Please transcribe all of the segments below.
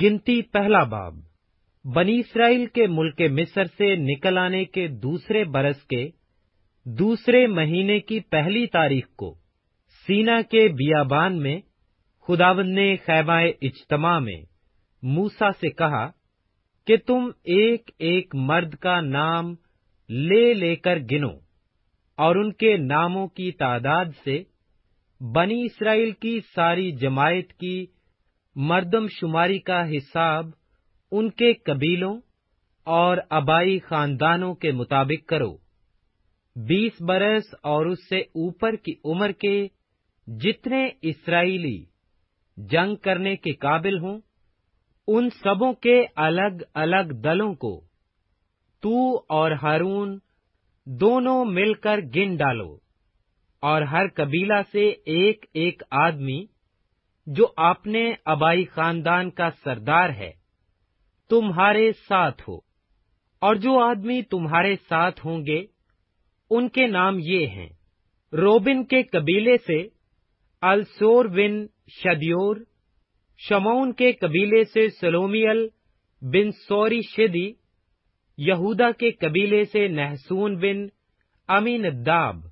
गिनती पहला बाब बनी इसराइल के मुल्क मिस्र से निकल आने के दूसरे बरस के दूसरे महीने की पहली तारीख को सीना के बियाबान में खुदावन ने खैबाए इज्तमा में मूसा से कहा कि तुम एक एक मर्द का नाम ले लेकर गिनो और उनके नामों की तादाद से बनी इसराइल की सारी जमायत की मर्दमशुमारी का हिसाब उनके कबीलों और आबाई खानदानों के मुताबिक करो बीस बरस और उससे ऊपर की उम्र के जितने इसराइली जंग करने के काबिल हों उन सबों के अलग अलग दलों को तू और हारून दोनों मिलकर गिन डालो और हर कबीला से एक एक आदमी जो आपने अबाई खानदान का सरदार है तुम्हारे साथ हो और जो आदमी तुम्हारे साथ होंगे उनके नाम ये हैं रोबिन के कबीले से अलसोर बिन शदियोर शमौन के कबीले से सलोमियल बिन सोरी शिदी यहूदा के कबीले से नहसून बिन अमीन दाब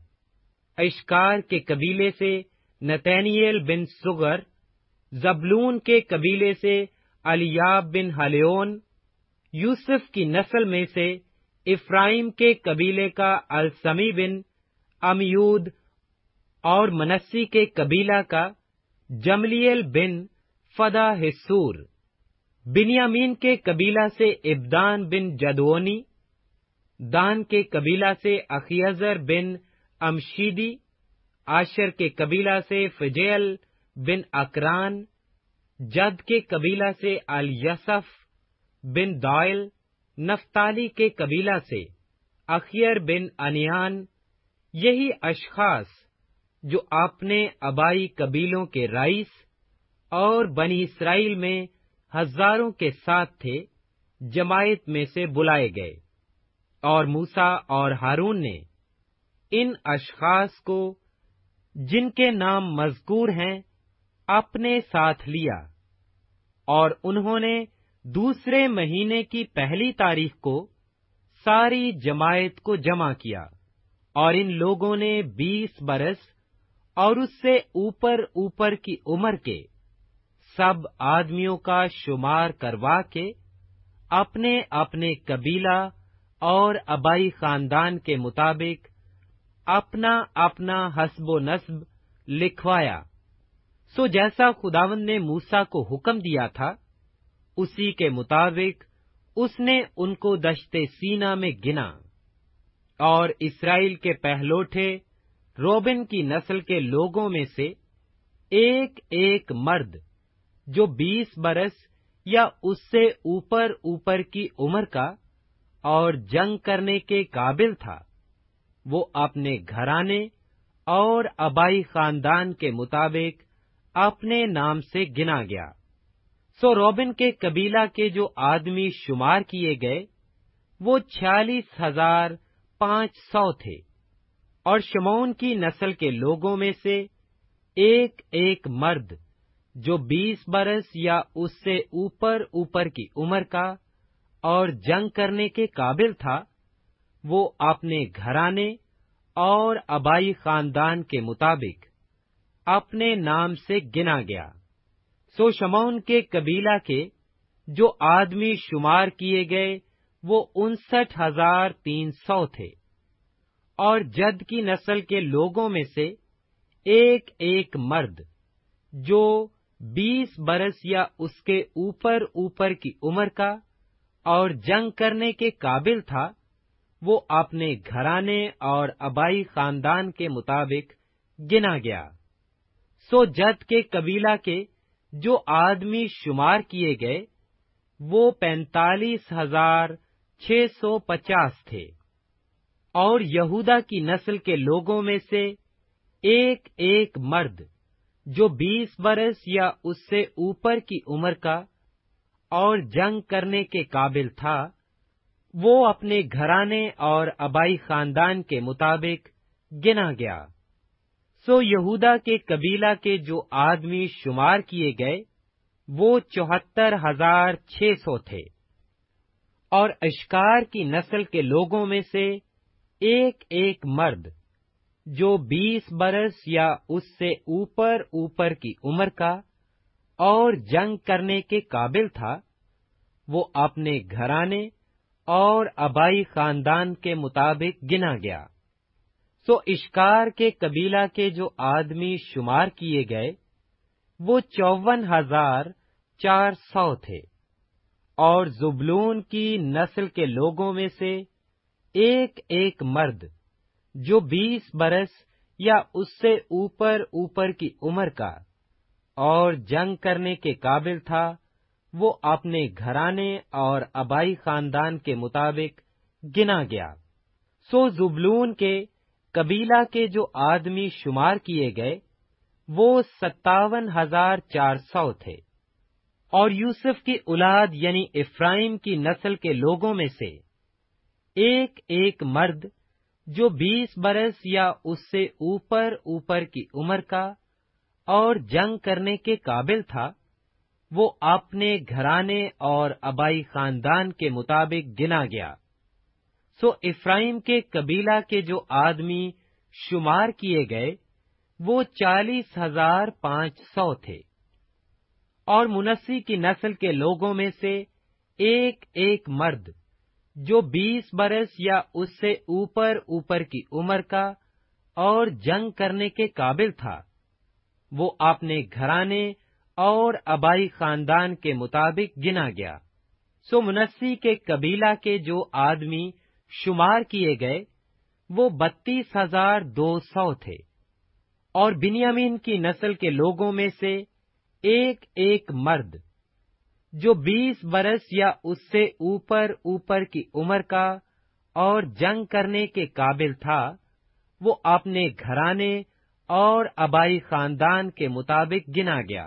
इश्कार के कबीले से नतैनियल बिन सुगर जबलून के कबीले से अलियाब बिन हलेन यूसुफ की नस्ल में से इफ्राइम के कबीले का अलसमी बिन अमयूद और मनस्सी के कबीला का जमलियल बिन फदा हिस्सूर बिनियामीन के कबीला से इब्दान बिन जदोनी दान के कबीला से अखियजर बिन अमशीदी आशर के कबीला से फिजेल बिन अकरान जद के कबीला से अल यसफ बिन दायल नफ्ताली के कबीला से अखियर बिन अनियान यही अशखास जो आपने आबाई कबीलों के राइस और बनी इसराइल में हजारों के साथ थे जमायत में से बुलाए गए और मूसा और हारून ने इन अशखास को जिनके नाम मजकूर हैं अपने साथ लिया और उन्होंने दूसरे महीने की पहली तारीख को सारी जमायत को जमा किया और इन लोगों ने 20 बरस और उससे ऊपर ऊपर की उम्र के सब आदमियों का शुमार करवा के अपने अपने कबीला और अबाई खानदान के मुताबिक अपना अपना हसबो नस्ब लिखवाया सो तो जैसा खुदावन ने मूसा को हुक्म दिया था उसी के मुताबिक उसने उनको दशते सीना में गिना और इसराइल के पहलोठे रोबिन की नस्ल के लोगों में से एक एक मर्द जो बीस बरस या उससे ऊपर ऊपर की उम्र का और जंग करने के काबिल था वो अपने घराने और आबाई खानदान के मुताबिक अपने नाम से गिना गया सो रॉबिन के कबीला के जो आदमी शुमार किए गए वो छियालीस हजार पांच सौ थे और शमौन की नस्ल के लोगों में से एक एक मर्द जो बीस बरस या उससे ऊपर ऊपर की उम्र का और जंग करने के काबिल था वो अपने घराने और आबाई खानदान के मुताबिक अपने नाम से गिना गया सो शमौन के कबीला के जो आदमी शुमार किए गए वो उनसठ हजार तीन सौ थे और जद की नस्ल के लोगों में से एक एक मर्द जो बीस बरस या उसके ऊपर ऊपर की उम्र का और जंग करने के काबिल था वो अपने घराने और अबाई खानदान के मुताबिक गिना गया सो जत के कबीला के जो आदमी शुमार किए गए वो पैंतालीस हजार छह सौ पचास थे और यहूदा की नस्ल के लोगों में से एक एक मर्द जो बीस बरस या उससे ऊपर की उम्र का और जंग करने के काबिल था वो अपने घराने और अबाई खानदान के मुताबिक गिना गया सो यहूदा के कबीला के जो आदमी शुमार किए गए वो चौहत्तर हजार छह सौ थे और अश्कार की नस्ल के लोगों में से एक एक मर्द जो बीस बरस या उससे ऊपर ऊपर की उम्र का और जंग करने के काबिल था वो अपने घराने और आबाई खानदान के मुताबिक गिना गया सो इश्कार के कबीला के जो आदमी शुमार किए गए वो चौवन हजार चार सौ थे और जुबलून की नस्ल के लोगों में से एक एक मर्द जो बीस बरस या उससे ऊपर ऊपर की उम्र का और जंग करने के काबिल था वो अपने घराने और आबाई खानदान के मुताबिक गिना गया सो जुबलून के कबीला के जो आदमी शुमार किए गए वो सत्तावन हजार चार सौ थे और यूसुफ की औलाद यानी इफ्राइम की नस्ल के लोगों में से एक एक मर्द जो बीस बरस या उससे ऊपर ऊपर की उम्र का और जंग करने के काबिल था वो अपने घराने और आबाई खानदान के मुताबिक गिना गया सो इफ्राइम के कबीला के जो आदमी शुमार किए गए वो चालीस हजार पांच सौ थे और मुनस्सी की नस्ल के लोगों में से एक एक मर्द जो बीस बरस या उससे ऊपर ऊपर की उम्र का और जंग करने के काबिल था वो अपने घराने और आबाई खानदान के मुताबिक गिना गया सो मुनस्सी के कबीला के जो आदमी शुमार किए गए वो बत्तीस हजार दो सौ थे और बिनियामीन की नस्ल के लोगों में से एक एक मर्द जो बीस बरस या उससे ऊपर ऊपर की उम्र का और जंग करने के काबिल था वो अपने घराने और आबाई खानदान के मुताबिक गिना गया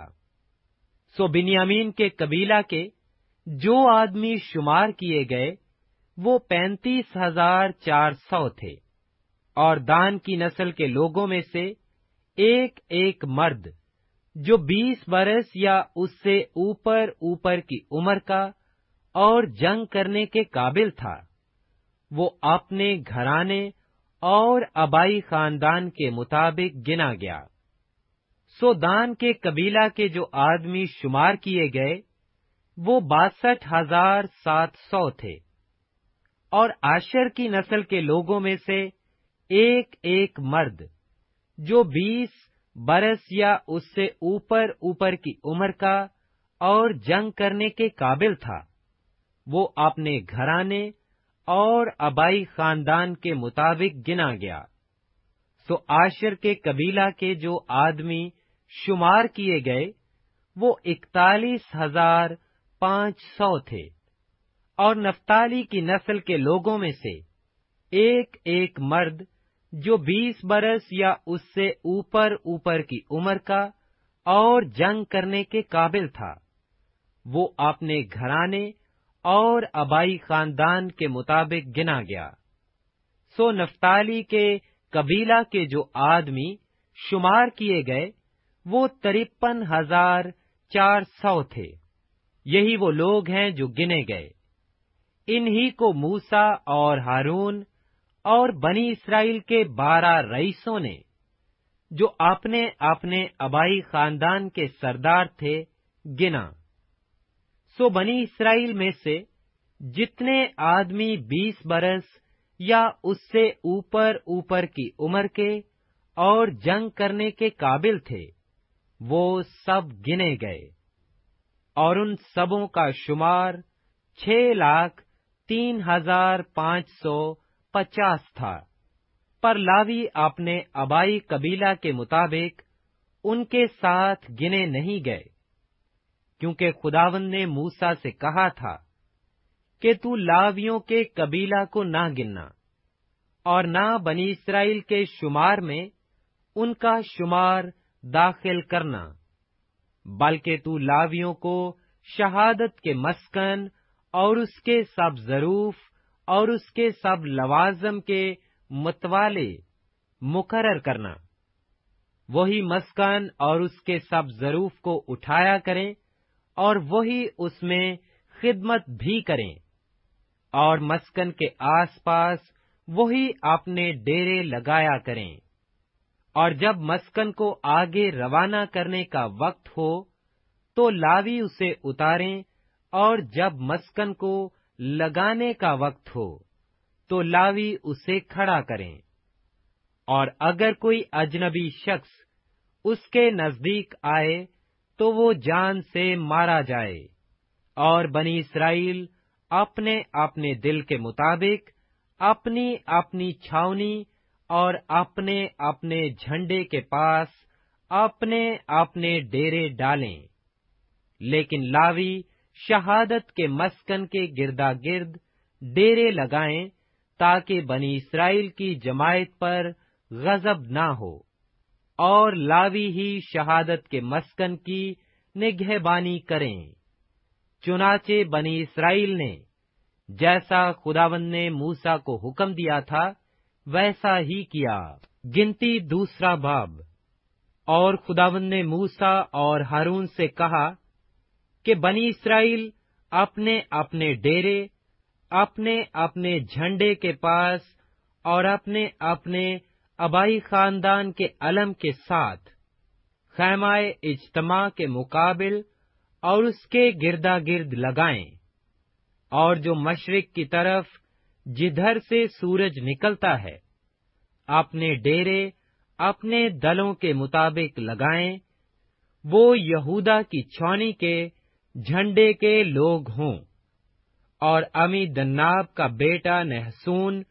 सो बिनियामीन के कबीला के जो आदमी शुमार किए गए वो पैंतीस हजार चार सौ थे और दान की नस्ल के लोगों में से एक एक मर्द जो बीस बरस या उससे ऊपर ऊपर की उम्र का और जंग करने के काबिल था वो अपने घराने और आबाई खानदान के मुताबिक गिना गया सो दान के कबीला के जो आदमी शुमार किए गए वो बासठ हजार सात सौ थे और आशर की नस्ल के लोगों में से एक एक मर्द जो 20 बरस या उससे ऊपर ऊपर की उम्र का और जंग करने के काबिल था वो अपने घराने और अबाई खानदान के मुताबिक गिना गया तो आशर के कबीला के जो आदमी शुमार किए गए वो इकतालीस हजार पांच सौ थे और नफ्ताली की नस्ल के लोगों में से एक एक मर्द जो बीस बरस या उससे ऊपर ऊपर की उम्र का और जंग करने के काबिल था वो अपने घराने और आबाई खानदान के मुताबिक गिना गया सो नफ्ताली के कबीला के जो आदमी शुमार किए गए वो तिरपन हजार चार सौ थे यही वो लोग हैं जो गिने गए इन्हीं को मूसा और हारून और बनी इसराइल के बारह रईसों ने जो अपने अपने अबाई खानदान के सरदार थे गिना सो बनी इसराइल में से जितने आदमी बीस बरस या उससे ऊपर ऊपर की उम्र के और जंग करने के काबिल थे वो सब गिने गए और उन सबों का शुमार छह लाख तीन हजार पांच सौ पचास था पर लावी आपने अबाई कबीला के मुताबिक उनके साथ गिने नहीं गए क्योंकि खुदावन ने मूसा से कहा था कि तू लावियों के कबीला को ना गिनना और ना बनी इसराइल के शुमार में उनका शुमार दाखिल करना बल्कि तू लावियों को शहादत के मस्कन और उसके सब जरूफ और उसके सब लवाजम के मतवाले मुकर करना वही मस्कन और उसके सब जरूफ को उठाया करें और वही उसमें खिदमत भी करें और मस्कन के आसपास वही अपने डेरे लगाया करें और जब मस्कन को आगे रवाना करने का वक्त हो तो लावी उसे उतारें और जब मस्कन को लगाने का वक्त हो तो लावी उसे खड़ा करें और अगर कोई अजनबी शख्स उसके नजदीक आए तो वो जान से मारा जाए और बनी इसराइल अपने अपने दिल के मुताबिक अपनी अपनी छावनी और अपने अपने झंडे के पास अपने अपने डेरे डालें लेकिन लावी शहादत के मस्कन के गिरदा गिर्द डेरे लगाएं ताकि बनी इसराइल की जमायत पर गजब ना हो और लावी ही शहादत के मस्कन की निगहबानी करें चुनाचे बनी इसराइल ने जैसा खुदावन ने मूसा को हुक्म दिया था वैसा ही किया गिनती दूसरा बाब और खुदावन ने मूसा और हारून से कहा कि बनी इसराइल अपने अपने डेरे अपने अपने झंडे के पास और अपने अपने अबाई खानदान के अलम के साथ खैमाए इजतमा के मुकाबिल और उसके गिरदा गिर्द लगाएं और जो मशरक की तरफ जिधर से सूरज निकलता है अपने डेरे अपने दलों के मुताबिक लगाएं वो यहूदा की छौनी के झंडे के लोग हों और अमी दन्नाब का बेटा नहसून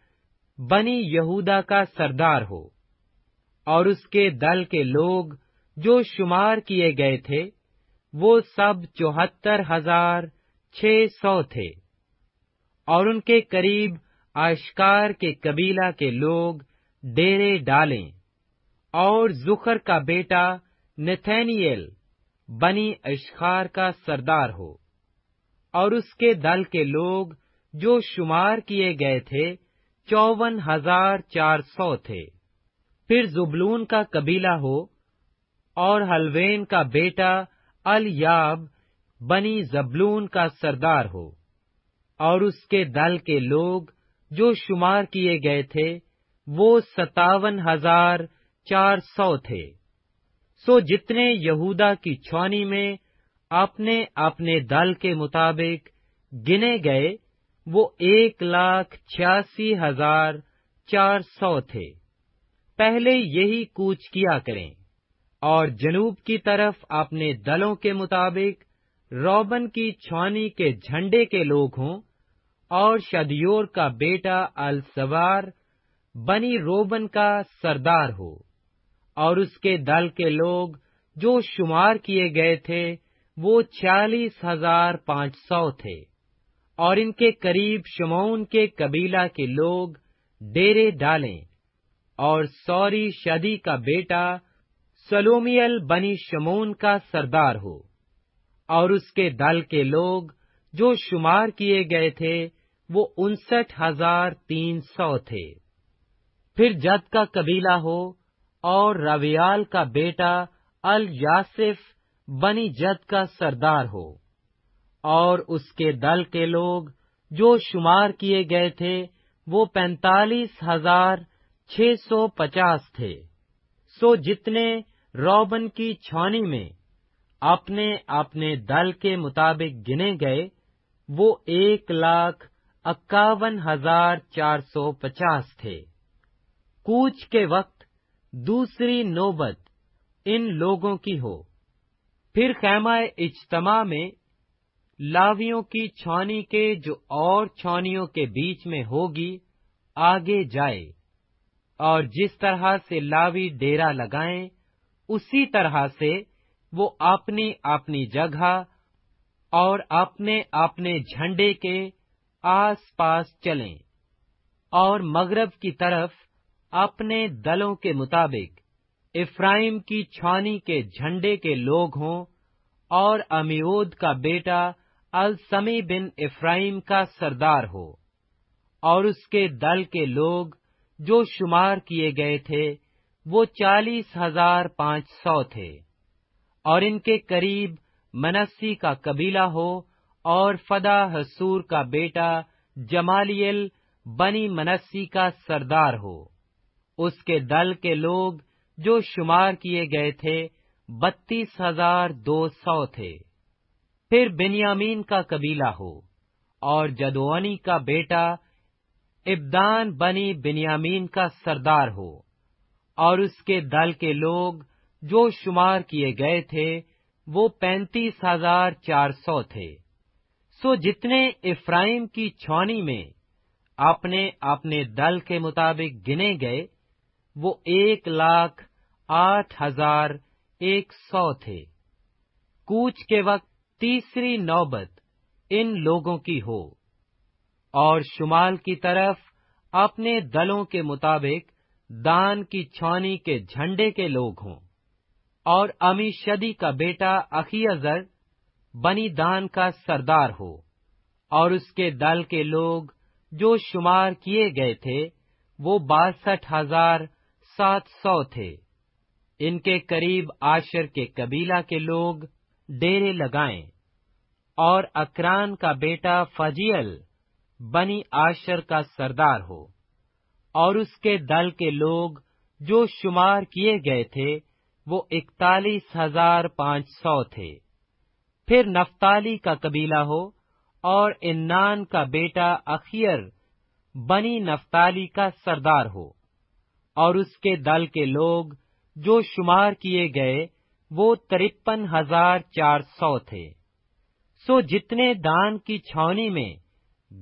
बनी यहूदा का सरदार हो और उसके दल के लोग जो शुमार किए गए थे वो सब चौहत्तर हजार छ सौ थे और उनके करीब आश्कार के कबीला के लोग डेरे डालें और जुखर का बेटा नेथैनियल बनी इश्खार का सरदार हो और उसके दल के लोग जो शुमार किए गए थे चौवन हजार चार सौ थे फिर जुबलून का कबीला हो और हलवेन का बेटा अल याब बनी जबलून का सरदार हो और उसके दल के लोग जो शुमार किए गए थे वो सतावन हजार चार सौ थे सो जितने यहूदा की छौनी में अपने अपने दल के मुताबिक गिने गए वो एक लाख छियासी हजार चार सौ थे पहले यही कूच किया करें और जनूब की तरफ अपने दलों के मुताबिक रोबन की छौनी के झंडे के लोग हों और शदियोर का बेटा अलसवार बनी रोबन का सरदार हो और उसके दल के लोग जो शुमार किए गए थे वो छियालीस हजार पांच सौ थे और इनके करीब शमौन के कबीला के लोग डेरे डालें और सौरी शदी का बेटा सलोमियल बनी शमोन का सरदार हो और उसके दल के लोग जो शुमार किए गए थे वो उनसठ हजार तीन सौ थे फिर जद का कबीला हो और रवियाल का बेटा अल यासिफ बनी जद का सरदार हो और उसके दल के लोग जो शुमार किए गए थे वो पैंतालीस हजार छह सौ पचास थे सो जितने रॉबन की छौनी में अपने अपने दल के मुताबिक गिने गए वो एक लाख इक्यावन हजार चार सौ पचास थे कूच के वक्त दूसरी नौबत इन लोगों की हो फिर खैमा इज्तम में लावियों की छानी के जो और छानियों के बीच में होगी आगे जाए और जिस तरह से लावी डेरा लगाएं उसी तरह से वो अपनी अपनी जगह और अपने अपने झंडे के आसपास चलें और मगरब की तरफ अपने दलों के मुताबिक इफ्राइम की छानी के झंडे के लोग हों और अमियोद का बेटा अलसमी बिन इफ्राइम का सरदार हो और उसके दल के लोग जो शुमार किए गए थे वो चालीस हजार पांच सौ थे और इनके करीब मनस्सी का कबीला हो और फदा हसूर का बेटा जमालियल बनी मनस्सी का सरदार हो उसके दल के लोग जो शुमार किए गए थे बत्तीस हजार दो सौ थे फिर बिनियामीन का कबीला हो और जदोअनी का बेटा इब्दान बनी बिनियामीन का सरदार हो और उसके दल के लोग जो शुमार किए गए थे वो पैंतीस हजार चार सौ थे सो जितने इफ्राइम की छौनी में अपने अपने दल के मुताबिक गिने गए वो एक लाख आठ हजार एक सौ थे कूच के वक्त तीसरी नौबत इन लोगों की हो और शुमाल की तरफ अपने दलों के मुताबिक दान की छौनी के झंडे के लोग हों और अमीशदी का बेटा अखियजर बनी दान का सरदार हो और उसके दल के लोग जो शुमार किए गए थे वो बासठ हजार सात सौ थे इनके करीब आशर के कबीला के लोग डेरे लगाएं और अकरान का बेटा फजियल बनी आशर का सरदार हो और उसके दल के लोग जो शुमार किए गए थे वो इकतालीस हजार पांच सौ थे फिर नफ्ताली का कबीला हो और इन्नान का बेटा अखियर बनी नफ्ताली का सरदार हो और उसके दल के लोग जो शुमार किए गए वो तिरपन हजार चार सौ थे सो जितने दान की छावनी में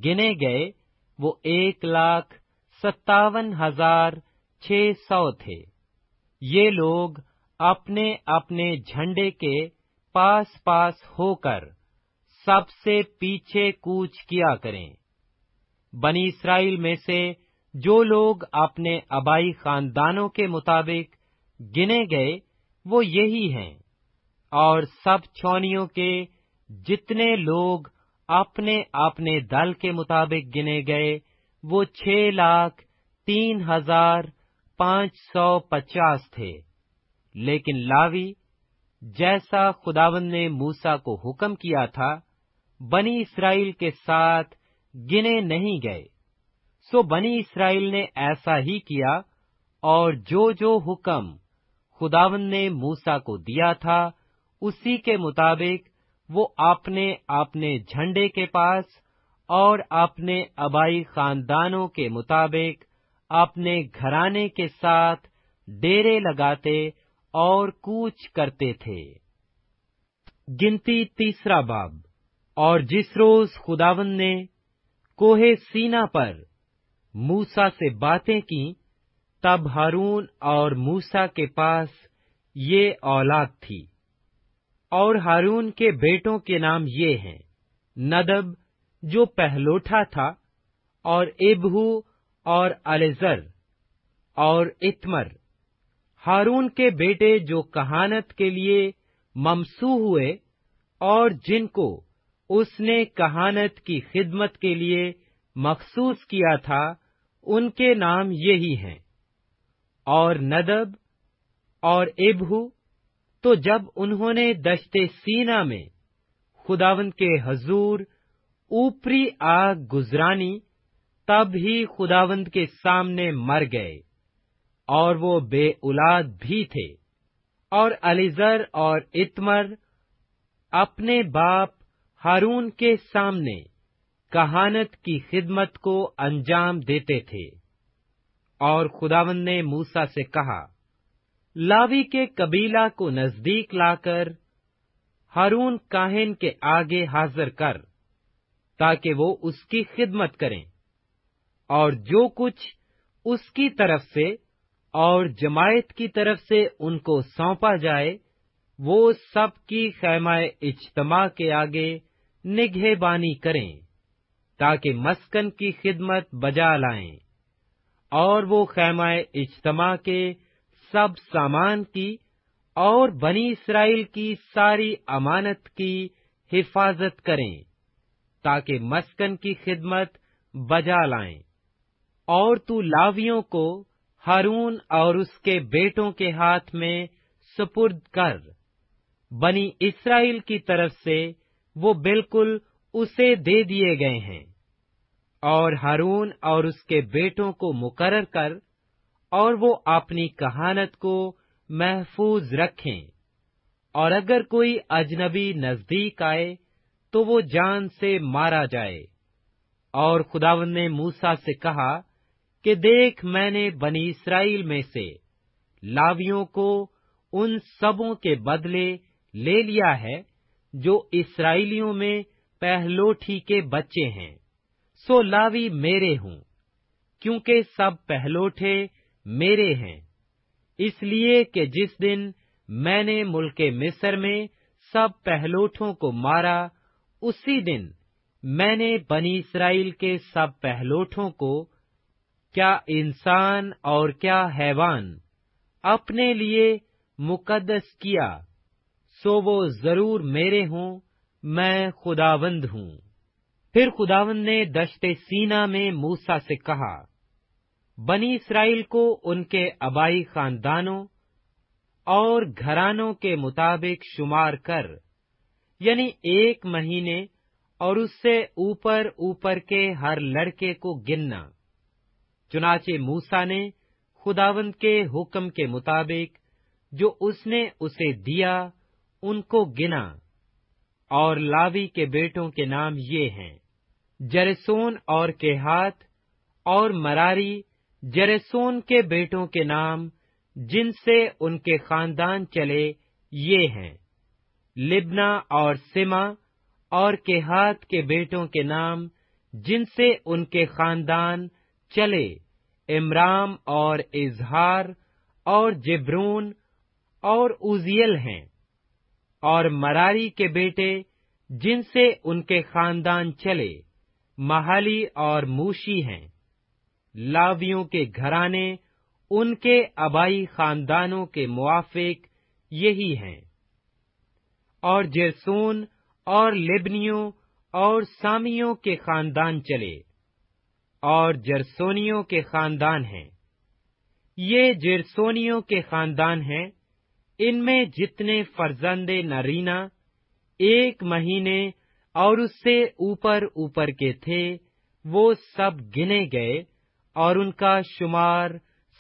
गिने गए वो एक लाख सत्तावन हजार छह सौ थे ये लोग अपने अपने झंडे के पास पास होकर सबसे पीछे कूच किया करें बनी इसराइल में से जो लोग अपने आबाई खानदानों के मुताबिक गिने गए वो यही हैं और सब छौनियों के जितने लोग अपने अपने दल के मुताबिक गिने गए वो छह लाख तीन हजार पांच सौ पचास थे लेकिन लावी जैसा खुदावन ने मूसा को हुक्म किया था बनी इसराइल के साथ गिने नहीं गए सो बनी इसराइल ने ऐसा ही किया और जो जो हुक्म खुदावन ने मूसा को दिया था उसी के मुताबिक वो आपने अपने झंडे के पास और अपने अबाई खानदानों के मुताबिक अपने घराने के साथ डेरे लगाते और कूच करते थे गिनती तीसरा बाब और जिस रोज खुदावन ने कोहे सीना पर मूसा से बातें की तब हारून और मूसा के पास ये औलाद थी और हारून के बेटों के नाम ये हैं नदब जो पहलोठा था और एबहू और अलेजर और इतमर हारून के बेटे जो कहानत के लिए ममसू हुए और जिनको उसने कहानत की खिदमत के लिए मखसूस किया था उनके नाम ये ही हैं और नदब और एबहू तो जब उन्होंने दश्ते सीना में खुदावंत के हजूर ऊपरी आग गुजरानी तब ही खुदावंद के सामने मर गए और वो बेउलाद भी थे और अलीजर और इतमर अपने बाप हारून के सामने कहानत की खिदमत को अंजाम देते थे और खुदावन ने मूसा से कहा लावी के कबीला को नजदीक लाकर हारून काहिन के आगे हाजिर कर ताकि वो उसकी खिदमत करें और जो कुछ उसकी तरफ से और जमायत की तरफ से उनको सौंपा जाए वो सबकी की खैमाए इज्तमा के आगे निगहबानी करें ताकि मस्कन की खिदमत बजा लाएं और वो खैमाए इज्तमा के सब सामान की और बनी इसराइल की सारी अमानत की हिफाजत करें ताकि मस्कन की खिदमत बजा लाएं और तू लावियों को हारून और उसके बेटों के हाथ में सुपुर्द कर बनी इसराइल की तरफ से वो बिल्कुल उसे दे दिए गए हैं और हारून और उसके बेटों को मुकरर कर और वो अपनी कहानत को महफूज रखें और अगर कोई अजनबी नजदीक आए तो वो जान से मारा जाए और खुदावन ने मूसा से कहा कि देख मैंने बनी इसराइल में से लावियों को उन सबों के बदले ले लिया है जो इसराइलियों में पहलोठी के बच्चे हैं सो लावी मेरे हूँ क्योंकि सब पहलोठे मेरे हैं इसलिए कि जिस दिन मैंने मुल्क मिस्र में सब पहलोठों को मारा उसी दिन मैंने बनी इसराइल के सब पहलोठों को क्या इंसान और क्या हैवान अपने लिए मुकदस किया सो वो जरूर मेरे हों मैं खुदावंद हूँ फिर खुदावंद ने दश्ते सीना में मूसा से कहा बनी इसराइल को उनके आबाई खानदानों और घरानों के मुताबिक शुमार कर यानी एक महीने और उससे ऊपर ऊपर के हर लड़के को गिनना चुनाचे मूसा ने खुदावंत के हुक्म के मुताबिक जो उसने उसे दिया उनको गिना और लावी के बेटों के नाम ये हैं जरेसोन और केहात और मरारी जरेसोन के बेटों के नाम जिनसे उनके खानदान चले ये हैं लिबना और सिमा और केहात के बेटों के नाम जिनसे उनके खानदान चले इमराम और इजहार और जिब्रून और उजियल हैं और मरारी के बेटे जिनसे उनके खानदान चले महाली और मूशी हैं लावियों के घराने उनके आबाई खानदानों के मुआफिक यही हैं और जेरसून और लेबनियों और सामियों के खानदान चले और जरसोनियों के खानदान हैं ये जेरसोनियों के खानदान हैं इनमें जितने फर्जंदे नरीना एक महीने और उससे ऊपर ऊपर के थे वो सब गिने गए और उनका शुमार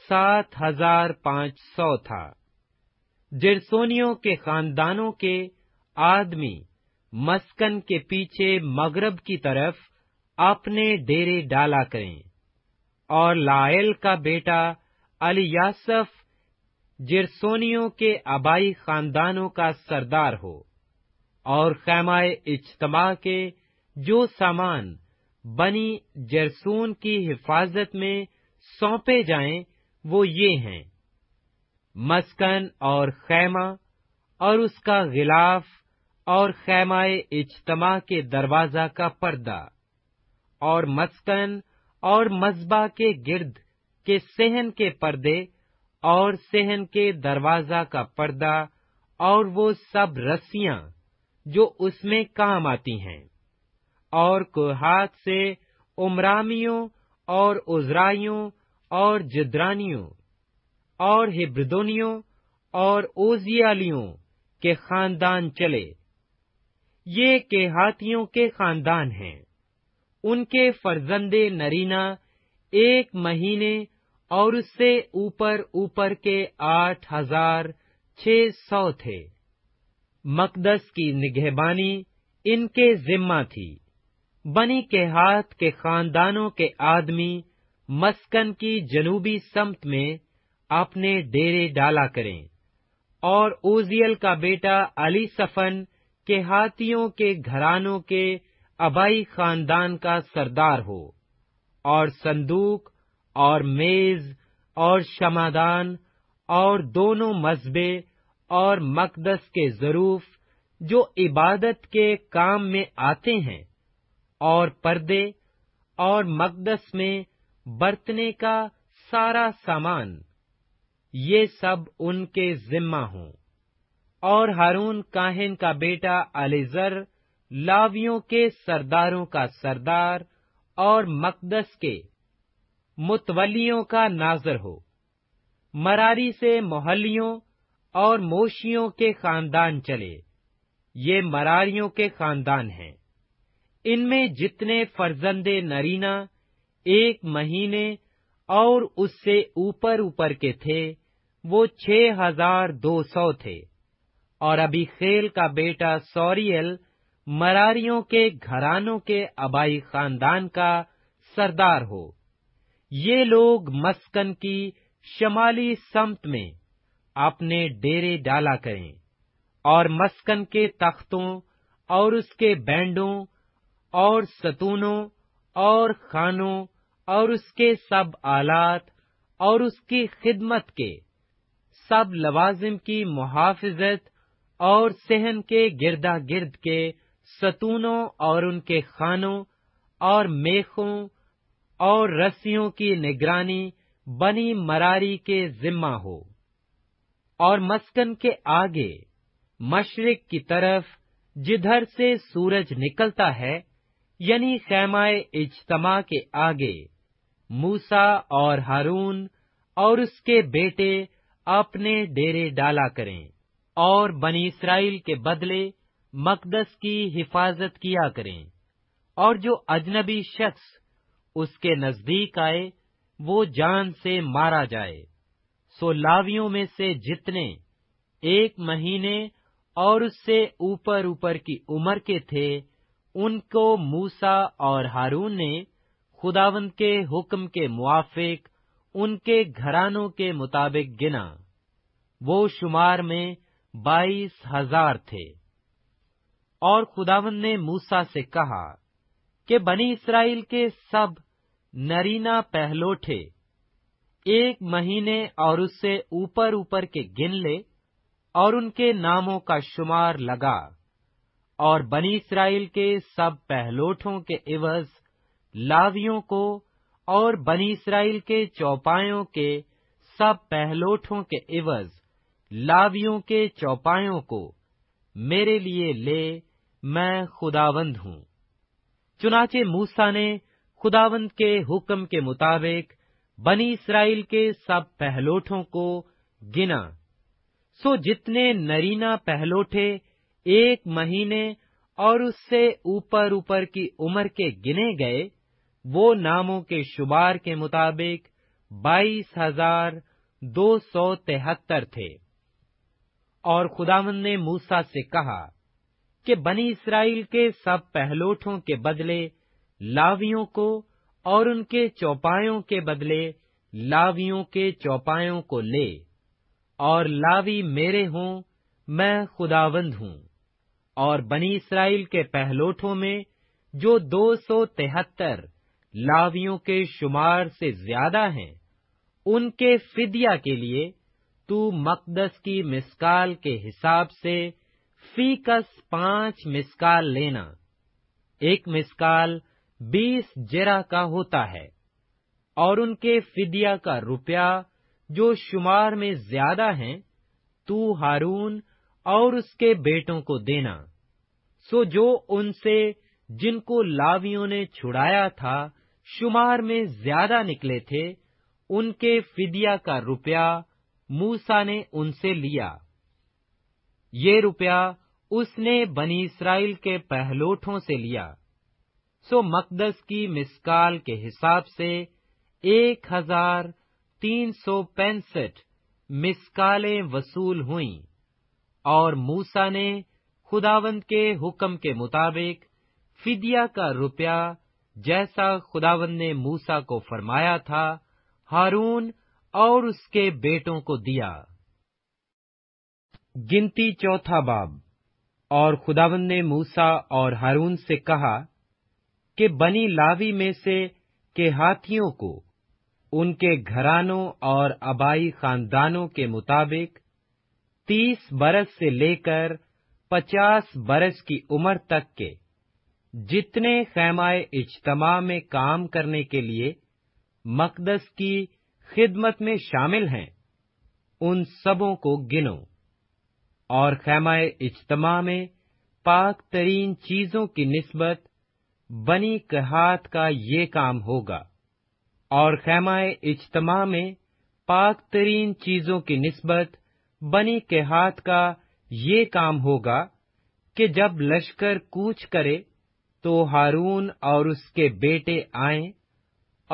सात हजार पांच सौ था जिरसोनियों के खानदानों के आदमी मस्कन के पीछे मगरब की तरफ अपने डेरे डाला करें और लायल का बेटा अलियासफ जिरसोनियों के आबाई खानदानों का सरदार हो और खैमाए इज्तम के जो सामान बनी जरसून की हिफाजत में सौंपे जाएं वो ये हैं मस्कन और खैमा और उसका गिलाफ और खैमाए इज्तम के दरवाजा का पर्दा और मस्कन और मजबा के गिर्द के सेहन के पर्दे और सहन के दरवाजा का पर्दा और वो सब रस्सियां जो उसमें काम आती हैं और कोहात से उमरामियों और उजराइयों और जिद्रानियों और हिब्रदोनियों और ओजियालियों के खानदान चले ये केहातियों के खानदान हैं उनके फर्जंदे नरीना एक महीने और उससे ऊपर ऊपर के आठ हजार छह सौ थे मकदस की निगहबानी इनके जिम्मा थी बनी के हाथ के खानदानों के आदमी मस्कन की जनूबी समत में अपने डेरे डाला करें और ओजियल का बेटा अली सफन के हाथियों के घरानों के अबाई खानदान का सरदार हो और संदूक और मेज और शमादान और दोनों मजबे और मकदस के जरूफ जो इबादत के काम में आते हैं और पर्दे और मकदस में बरतने का सारा सामान ये सब उनके जिम्मा हों और हारून काहिन का बेटा अलीजर लावियों के सरदारों का सरदार और मकदस के मुतवलियों का नाजर हो मरारी से मोहल्लियों और मोशियों के खानदान चले ये मरारियों के खानदान हैं इनमें जितने फर्जंदे नरीना एक महीने और उससे ऊपर ऊपर के थे वो छह हजार दो सौ थे और अभी खेल का बेटा सौरियल मरारियों के घरानों के आबाई खानदान का सरदार हो ये लोग मस्कन की शमाली समत में अपने डेरे डाला करें और मस्कन के तख्तों और उसके बैंडों और सतूनों और खानों और उसके सब आलात और उसकी खिदमत के सब लवाजिम की मुहाफजत और सहन के गिरदा गिर्द के सतूनों और उनके खानों और मेखों और रस्सियों की निगरानी बनी मरारी के जिम्मा हो और मस्कन के आगे मशरक की तरफ जिधर से सूरज निकलता है यानी खैमाए इज्तमा के आगे मूसा और हारून और उसके बेटे अपने डेरे डाला करें और बनी इसराइल के बदले मकदस की हिफाजत किया करें और जो अजनबी शख्स उसके नजदीक आए वो जान से मारा जाए सो लावियों में से जितने एक महीने और उससे ऊपर ऊपर की उम्र के थे उनको मूसा और हारून ने खुदावंद के हुक्म के मुआफिक उनके घरानों के मुताबिक गिना वो शुमार में बाईस हजार थे और खुदावन ने मूसा से कहा कि बनी इसराइल के सब नरीना पहलोठे एक महीने और उससे ऊपर ऊपर के गिन ले और उनके नामों का शुमार लगा और बनी इसराइल के सब पहलोठों के इवज लावियों को और बनी इसराइल के चौपायों के सब पहलोठों के इवज लावियों के चौपायों को मेरे लिए ले मैं खुदावंद हूं चुनाचे मूसा ने खुदावंद के हुक्म के मुताबिक बनी इसराइल के सब पहलोठों को गिना सो जितने नरीना पहलोठे एक महीने और उससे ऊपर ऊपर की उम्र के गिने गए वो नामों के शुबार के मुताबिक बाईस हजार दो सौ तिहत्तर थे और खुदावन ने मूसा से कहा कि बनी इसराइल के सब पहलोठों के बदले लावियों को और उनके चौपायों के बदले लावियों के चौपायों को ले और लावी मेरे हों मैं खुदावंद हूं और बनी इसराइल के पहलोठों में जो दो सौ तिहत्तर लावियों के शुमार से ज्यादा हैं उनके फिदिया के लिए तू मकदस की मिसकाल के हिसाब से फीकस पांच मिसकाल लेना एक मिसकाल बीस जेरा का होता है और उनके फिदिया का रुपया जो शुमार में ज्यादा है तू हारून और उसके बेटों को देना सो जो उनसे जिनको लावियों ने छुड़ाया था शुमार में ज्यादा निकले थे उनके फिदिया का रुपया मूसा ने उनसे लिया ये रुपया उसने बनी इसराइल के पहलोठों से लिया सो मकदस की मिसकाल के हिसाब से एक हजार तीन सौ पैंसठ मिसकालें वसूल हुई और मूसा ने खुदावंद के हुक्म के मुताबिक फिदिया का रुपया जैसा खुदावंद ने मूसा को फरमाया था हारून और उसके बेटों को दिया गिनती चौथा बाब और खुदावंद ने मूसा और हारून से कहा कि बनी लावी में से के हाथियों को उनके घरानों और आबाई खानदानों के मुताबिक तीस बरस से लेकर पचास बरस की उम्र तक के जितने खैमाए इज्तमा में काम करने के लिए मकदस की खिदमत में शामिल हैं उन सबों को गिनो और खैमाए इज्तम में पाक तरीन चीजों की निस्बत बनी कहात का ये काम होगा और खेमाए इजतमा में पाक तरीन चीजों की नस्बत बनी कहात का ये काम होगा कि जब लश्कर कूच करे तो हारून और उसके बेटे आए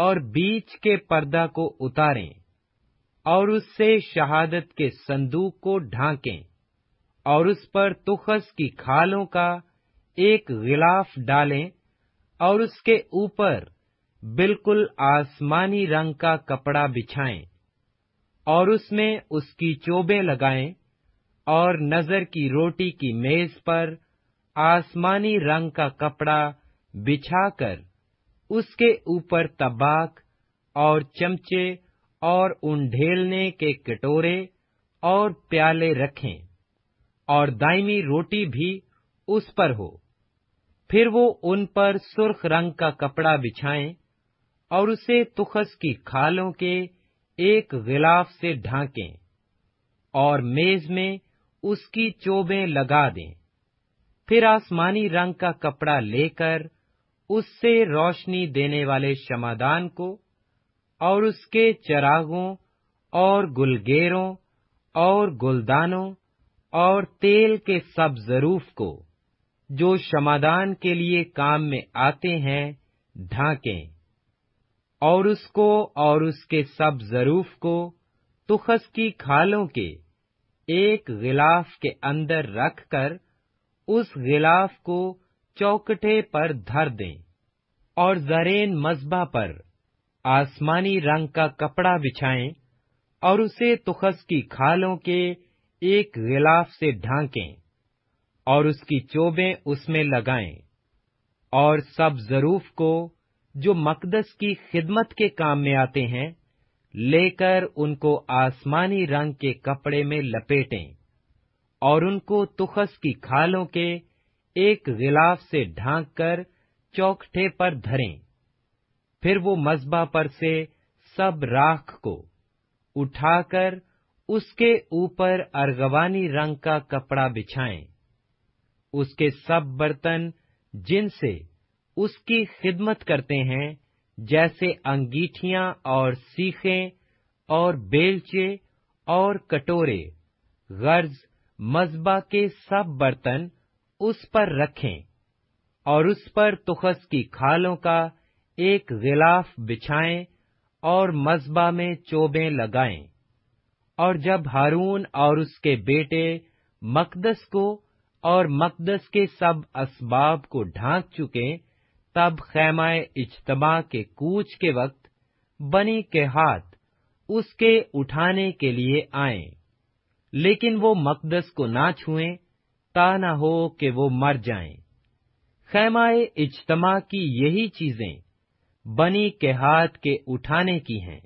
और बीच के पर्दा को उतारें और उससे शहादत के संदूक को ढांकें और उस पर तुखस की खालों का एक गिलाफ डालें और उसके ऊपर बिल्कुल आसमानी रंग का कपड़ा बिछाएं और उसमें उसकी चोबे लगाएं और नजर की रोटी की मेज पर आसमानी रंग का कपड़ा बिछाकर उसके ऊपर तबाक और चमचे और उन ढेलने के कटोरे और प्याले रखें और दायमी रोटी भी उस पर हो फिर वो उन पर सुर्ख रंग का कपड़ा बिछाएं और उसे तुखस की खालों के एक गिलाफ से ढांकें और मेज में उसकी चोबें लगा दें फिर आसमानी रंग का कपड़ा लेकर उससे रोशनी देने वाले शमादान को और उसके चरागों और गुलगेरों और गुलदानों और तेल के सब जरूफ को जो समाधान के लिए काम में आते हैं ढांकें और उसको और उसके सब जरूफ को तुखस की खालों के एक गिलाफ के अंदर रखकर उस गिलाफ को चौकटे पर धर दें और जरेन मजबा पर आसमानी रंग का कपड़ा बिछाएं और उसे तुखस की खालों के एक गिलाफ से ढांकें और उसकी चोबें उसमें लगाएं और सब जरूफ को जो मकदस की खिदमत के काम में आते हैं लेकर उनको आसमानी रंग के कपड़े में लपेटें और उनको तुखस की खालों के एक गिलाफ से ढांककर चौकठे पर धरें फिर वो मजबा पर से सब राख को उठाकर उसके ऊपर अर्गवानी रंग का कपड़ा बिछाएं उसके सब बर्तन जिनसे उसकी खिदमत करते हैं जैसे अंगीठियां और सीखें और बेलचे और कटोरे गर्ज मजबा के सब बर्तन उस पर रखें और उस पर तुखस की खालों का एक गिलाफ बिछाएं और मजबा में चोबे लगाएं और जब हारून और उसके बेटे मकदस को और मकदस के सब असबाब को ढांक चुके तब खैमाए इजतमा के कूच के वक्त बनी के हाथ उसके उठाने के लिए आए लेकिन वो मकदस को ना छुए ता न हो कि वो मर जाएं। खैमाए इजतमा की यही चीजें बनी के हाथ के उठाने की हैं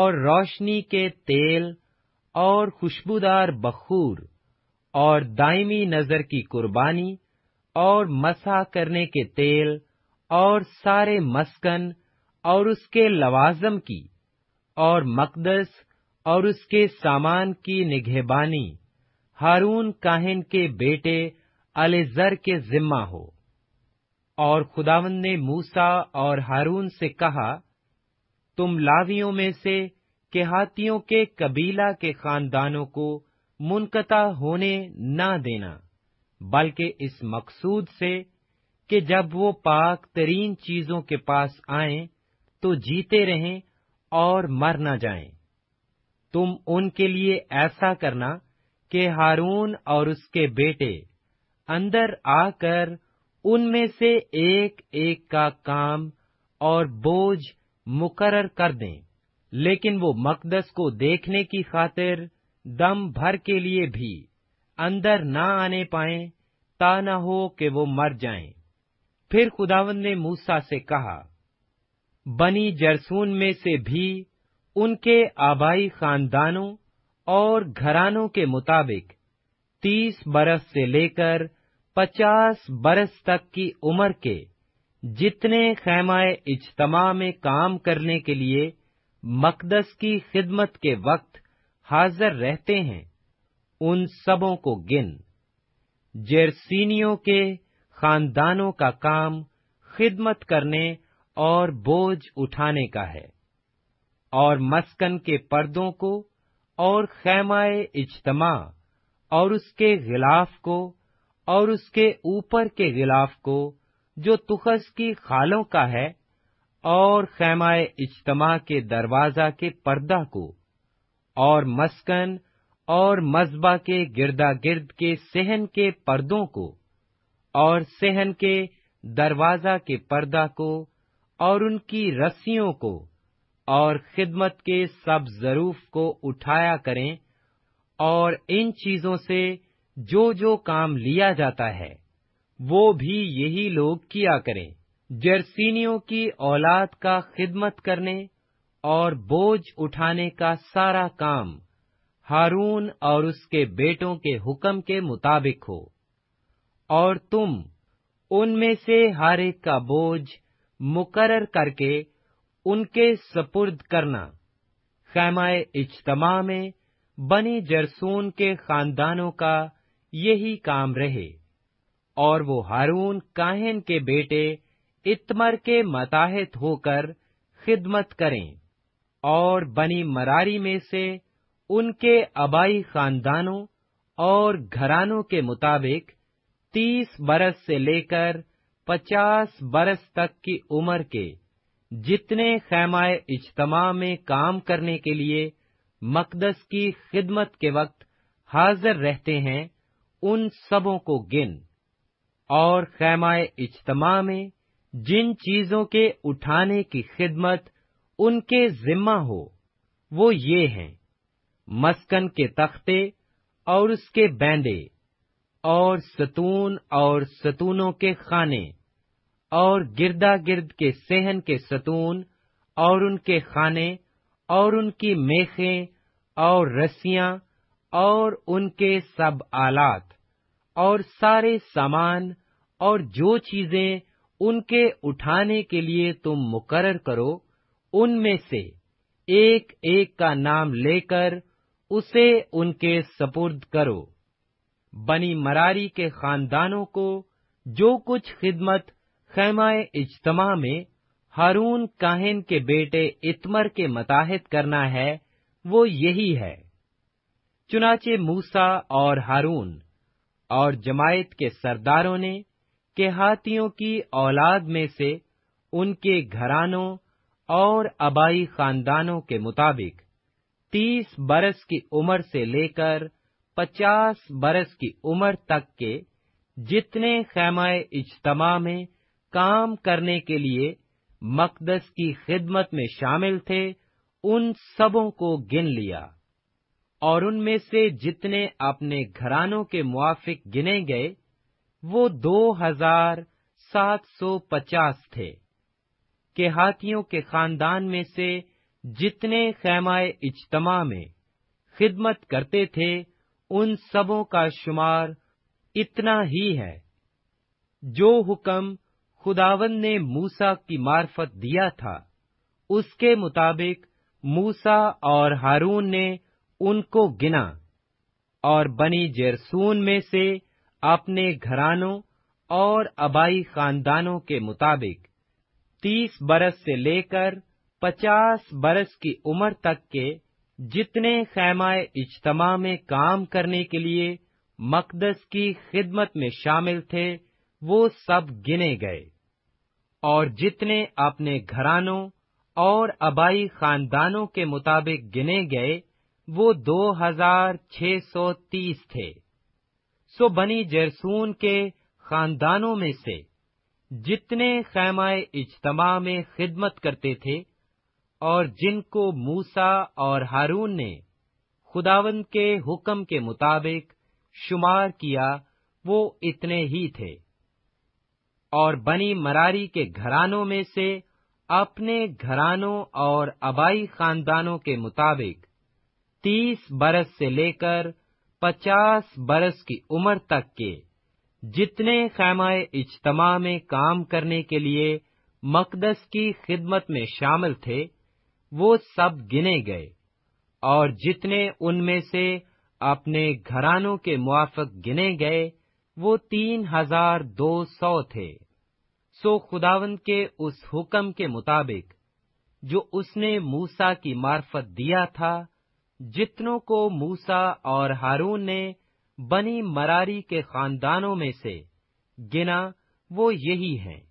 और रोशनी के तेल और खुशबूदार बखूर और दाइमी नज़र की कुर्बानी और मसा करने के तेल और सारे मस्कन और उसके लवाजम की और मकदस और उसके सामान की निगहबानी हारून काहिन के बेटे अलेजर के जिम्मा हो और खुदावन ने मूसा और हारून से कहा तुम लावियों में से केहातियों के कबीला के खानदानों को मुनकता होने ना देना बल्कि इस मकसूद से कि जब वो पाक तरीन चीजों के पास आए तो जीते रहें और मर न जाएं। तुम उनके लिए ऐसा करना कि हारून और उसके बेटे अंदर आकर उनमें से एक एक का काम और बोझ मुकरर कर दें लेकिन वो मकदस को देखने की खातिर दम भर के लिए भी अंदर ना आने पाए ता न हो कि वो मर जाएं। फिर खुदावन ने मूसा से कहा बनी जरसून में से भी उनके आबाई खानदानों और घरानों के मुताबिक तीस बरस से लेकर पचास बरस तक की उम्र के जितने खैमाए इजतमा में काम करने के लिए मकदस की खिदमत के वक्त हाजिर रहते हैं उन सबों को गिन जेरसीनियों के खानदानों का काम खिदमत करने और बोझ उठाने का है और मस्कन के पर्दों को और खैमाए इज्तमा और उसके गिलाफ को और उसके ऊपर के गिलाफ को जो तुखस की खालों का है और खैमाए इज्तमा के दरवाजा के पर्दा को और मस्कन और मजबा के गिरदा गिर्द के सेहन के पर्दों को और सेहन के दरवाजा के पर्दा को और उनकी रस्सियों को और खिदमत के सब जरूफ को उठाया करें और इन चीजों से जो जो काम लिया जाता है वो भी यही लोग किया करें जर्सीनियों की औलाद का खिदमत करने और बोझ उठाने का सारा काम हारून और उसके बेटों के हुक्म के मुताबिक हो और तुम उनमें से हर एक का बोझ मुकरर करके उनके सपुर्द करना खैमाए इज्तमा में बनी जरसून के खानदानों का यही काम रहे और वो हारून काहिन के बेटे इतमर के मताहत होकर खिदमत करें और बनी मरारी में से उनके आबाई खानदानों और घरानों के मुताबिक तीस बरस से लेकर पचास बरस तक की उम्र के जितने खैमाए इजतमा में काम करने के लिए मकदस की खिदमत के वक्त हाजिर रहते हैं उन सबों को गिन और खैमाए इज्तम में जिन चीजों के उठाने की खिदमत उनके जिम्मा हो वो ये हैं मस्कन के तख्ते और उसके बैंडे और सतून और सतूनों के खाने और गिरदा गिर्द के सेहन के सतून और उनके खाने और उनकी मेखें और रस्सियां और उनके सब आलात और सारे सामान और जो चीजें उनके उठाने के लिए तुम मुकरर करो उनमें से एक एक का नाम लेकर उसे उनके सपुर्द करो बनी मरारी के खानदानों को जो कुछ खिदमत खैमा इज्तम में हारून काहिन के बेटे इतमर के मताहत करना है वो यही है चुनाचे मूसा और हारून और जमायत के सरदारों ने के हाथियों की औलाद में से उनके घरानों और आबाई खानदानों के मुताबिक 30 बरस की उम्र से लेकर 50 बरस की उम्र तक के जितने खैमा इज्तमा में काम करने के लिए मकदस की खिदमत में शामिल थे उन सबों को गिन लिया और उनमें से जितने अपने घरानों के मुआफिक गिने गए वो दो हजार सात सौ पचास थे के हाथियों के खानदान में से जितने खैमाए इजतमा में खिदमत करते थे उन सबों का शुमार इतना ही है जो हुक्म खुदावन ने मूसा की मार्फत दिया था उसके मुताबिक मूसा और हारून ने उनको गिना और बनी जेरसून में से अपने घरानों और आबाई खानदानों के मुताबिक तीस बरस से लेकर पचास बरस की उम्र तक के जितने खैमाए इज्तमा में काम करने के लिए मकदस की खिदमत में शामिल थे वो सब गिने गए और जितने अपने घरानों और आबाई खानदानों के मुताबिक गिने गए वो 2630 थे सो बनी जरसून के खानदानों में से जितने खैमाए इजतमा में खिदमत करते थे और जिनको मूसा और हारून ने खुदावन के हुक्म के मुताबिक शुमार किया वो इतने ही थे और बनी मरारी के घरानों में से अपने घरानों और आबाई खानदानों के मुताबिक तीस बरस से लेकर पचास बरस की उम्र तक के जितने खैमाए इजतमा में काम करने के लिए मकदस की खिदमत में शामिल थे वो सब गिने गए और जितने उनमें से अपने घरानों के मुआफक गिने गए वो तीन हजार दो सौ थे सो खुदावन के उस हुक्म के मुताबिक जो उसने मूसा की मार्फत दिया था जितनों को मूसा और हारून ने बनी मरारी के खानदानों में से गिना वो यही हैं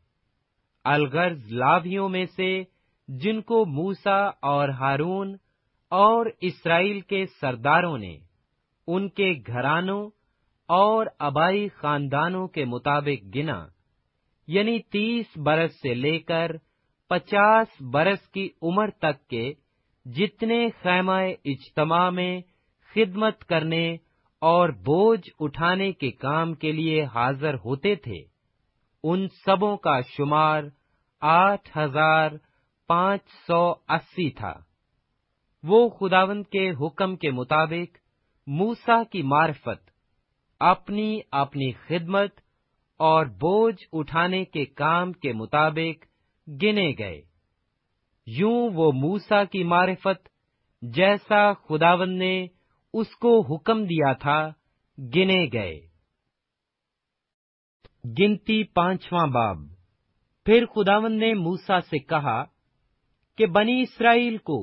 अलगर्ज लाभियों में से जिनको मूसा और हारून और इसराइल के सरदारों ने उनके घरानों और आबाई खानदानों के मुताबिक गिना यानी तीस बरस से लेकर पचास बरस की उम्र तक के जितने खैमा इज्तम में खिदमत करने और बोझ उठाने के काम के लिए हाजिर होते थे उन सबों का शुमार आठ हजार पांच सौ अस्सी था वो खुदावंत के हुक्म के मुताबिक मूसा की मार्फत अपनी अपनी खिदमत और बोझ उठाने के काम के मुताबिक गिने गए यूं वो मूसा की मार्फत जैसा खुदावन ने उसको हुक्म दिया था गिने गए गिनती पांचवा बाब फिर खुदावन ने मूसा से कहा कि बनी इसराइल को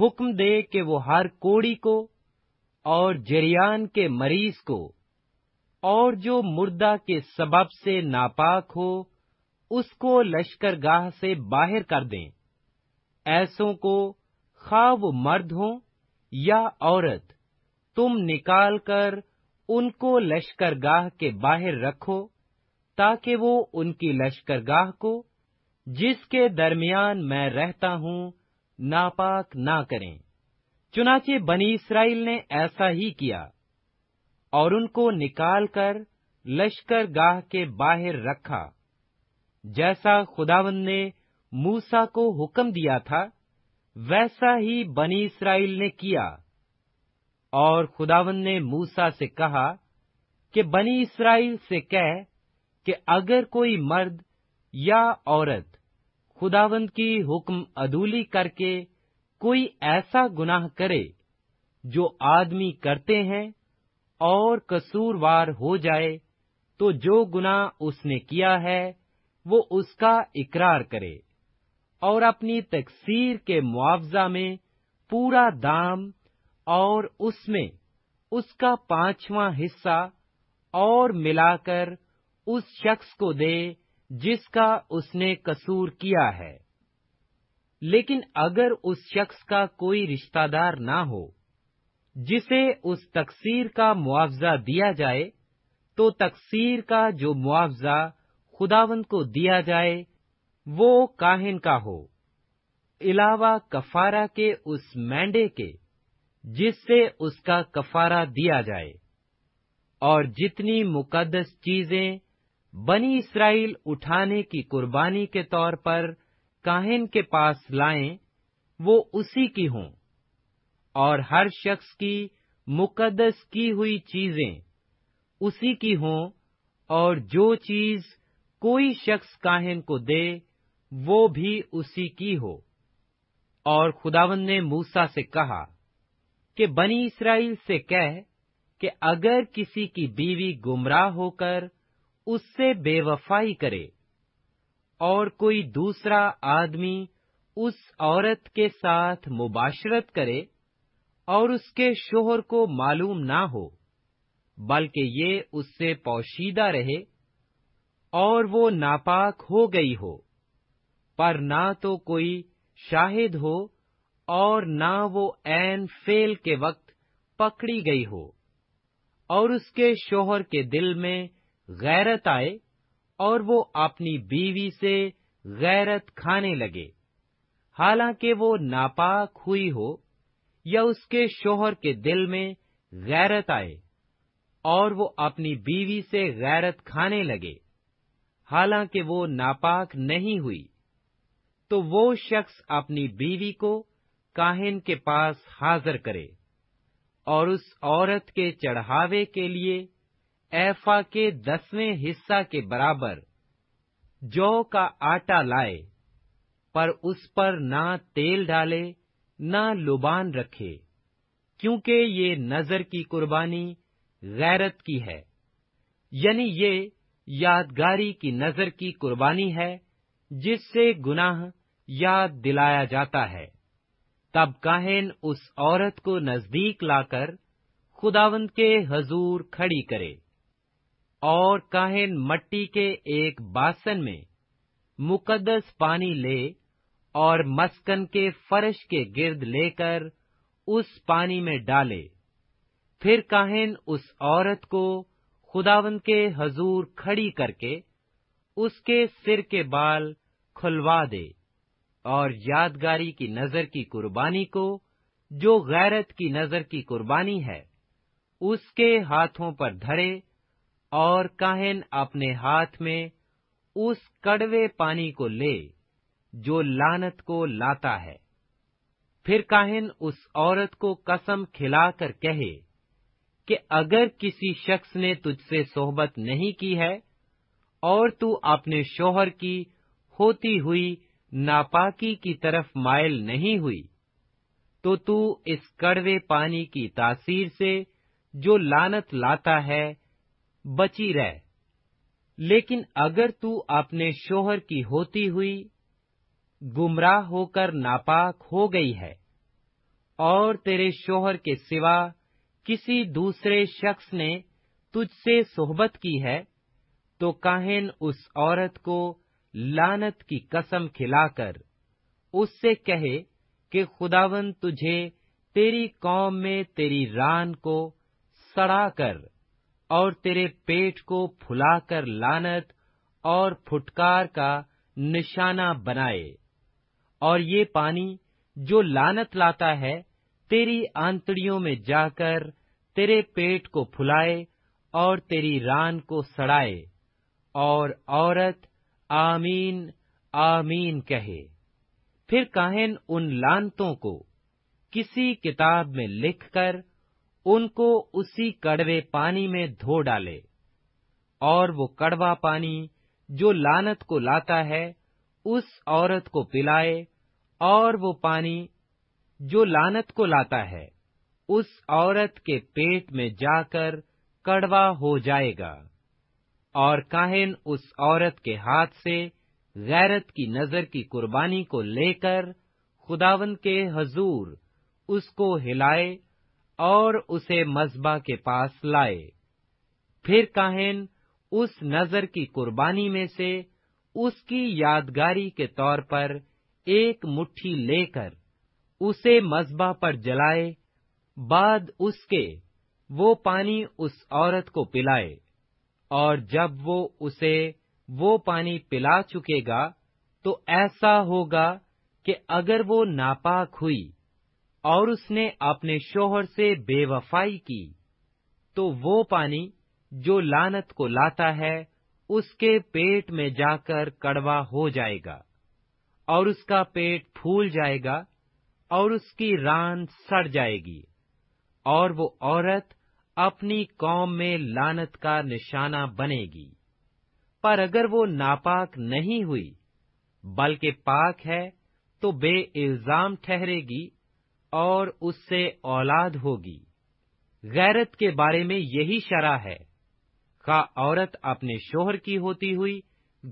हुक्म दे कि वो हर कोड़ी को और जरियान के मरीज को और जो मुर्दा के सबब से नापाक हो उसको लश्करगाह से बाहर कर दें ऐसों को खा वो मर्द हो या औरत तुम निकाल कर उनको लश्करगाह के बाहर रखो ताकि वो उनकी लश्करगाह को जिसके दरमियान मैं रहता हूं नापाक ना करें चुनाचे बनी इसराइल ने ऐसा ही किया और उनको निकाल कर लश्कर गाह के बाहर रखा जैसा खुदावन ने मूसा को हुक्म दिया था वैसा ही बनी इसराइल ने किया और खुदावन ने मूसा से कहा कि बनी इसराइल से कह कि अगर कोई मर्द या औरत खुदावन की हुक्म अदूली करके कोई ऐसा गुनाह करे जो आदमी करते हैं और कसूरवार हो जाए तो जो गुनाह उसने किया है वो उसका इकरार करे और अपनी तकसीर के मुआवजा में पूरा दाम और उसमें उसका पांचवा हिस्सा और मिलाकर उस शख्स को दे जिसका उसने कसूर किया है लेकिन अगर उस शख्स का कोई रिश्तेदार ना हो जिसे उस तकसीर का मुआवजा दिया जाए तो तकसीर का जो मुआवजा खुदावंद को दिया जाए वो काहिन का हो इलावा कफारा के उस मैंडे के जिससे उसका कफारा दिया जाए और जितनी मुकदस चीजें बनी इसराइल उठाने की कुर्बानी के तौर पर काहिन के पास लाएं, वो उसी की हों और हर शख्स की मुकदस की हुई चीजें उसी की हों और जो चीज कोई शख्स काहिन को दे वो भी उसी की हो और खुदावन ने मूसा से कहा कि बनी इसराइल से कह कि अगर किसी की बीवी गुमराह होकर उससे बेवफाई करे और कोई दूसरा आदमी उस औरत के साथ मुबाशरत करे और उसके शोहर को मालूम ना हो बल्कि ये उससे पौशीदा रहे और वो नापाक हो गई हो पर ना तो कोई शाहिद हो और ना वो एन फेल के वक्त पकड़ी गई हो और उसके शोहर के दिल में गैरत आए और वो अपनी बीवी से गैरत खाने लगे हालांकि वो नापाक हुई हो या उसके शोहर के दिल में गैरत आए और वो अपनी बीवी से गैरत खाने लगे हालांकि वो नापाक नहीं हुई तो वो शख्स अपनी बीवी को काहिन के पास हाजिर करे और उस औरत के चढ़ावे के लिए एफा के दसवें हिस्सा के बराबर जौ का आटा लाए पर उस पर ना तेल डाले ना लुबान रखे क्योंकि ये नजर की कुर्बानी गैरत की है यानी ये यादगारी की नजर की कुर्बानी है जिससे गुनाह याद दिलाया जाता है तब काहिन उस औरत को नजदीक लाकर खुदावंद के हजूर खड़ी करे और काहिन मट्टी के एक बासन में मुकद्दस पानी ले और मस्कन के फर्श के गिर्द लेकर उस पानी में डाले फिर काहिन उस औरत को खुदावंद के हजूर खड़ी करके उसके सिर के बाल खुलवा दे और यादगारी की नजर की कुर्बानी को जो गैरत की नजर की कुर्बानी है उसके हाथों पर धरे और काहिन अपने हाथ में उस कड़वे पानी को ले जो लानत को लाता है फिर काहिन उस औरत को कसम खिलाकर कहे कि अगर किसी शख्स ने तुझसे सोहबत नहीं की है और तू अपने शोहर की होती हुई नापाकी की तरफ मायल नहीं हुई तो तू इस कड़वे पानी की तासीर से जो लानत लाता है बची रह लेकिन अगर तू अपने शोहर की होती हुई गुमराह होकर नापाक हो गई है और तेरे शोहर के सिवा किसी दूसरे शख्स ने तुझसे सोहबत की है तो काहिन उस औरत को लानत की कसम खिलाकर उससे कहे कि खुदावन तुझे तेरी कौम में तेरी रान को सड़ाकर और तेरे पेट को फुलाकर लानत और फुटकार का निशाना बनाए और ये पानी जो लानत लाता है तेरी आंतड़ियों में जाकर तेरे पेट को फुलाए और तेरी रान को सड़ाए और औरत आमीन आमीन कहे फिर काहिन उन लानतों को किसी किताब में लिखकर उनको उसी कड़वे पानी में धो डाले और वो कड़वा पानी जो लानत को लाता है उस औरत को पिलाए और वो पानी जो लानत को लाता है उस औरत के पेट में जाकर कड़वा हो जाएगा और काहिन उस औरत के हाथ से गैरत की नजर की कुर्बानी को लेकर खुदावन के हजूर उसको हिलाए और उसे मजबा के पास लाए फिर काहिन उस नजर की कुर्बानी में से उसकी यादगारी के तौर पर एक मुट्ठी लेकर उसे मजबा पर जलाए बाद उसके वो पानी उस औरत को पिलाए और जब वो उसे वो पानी पिला चुकेगा तो ऐसा होगा कि अगर वो नापाक हुई और उसने अपने शोहर से बेवफाई की तो वो पानी जो लानत को लाता है उसके पेट में जाकर कड़वा हो जाएगा और उसका पेट फूल जाएगा और उसकी रान सड़ जाएगी और वो औरत अपनी कौम में लानत का निशाना बनेगी पर अगर वो नापाक नहीं हुई बल्कि पाक है तो बे इल्जाम ठहरेगी और उससे औलाद होगी गैरत के बारे में यही शरा है का औरत अपने शोहर की होती हुई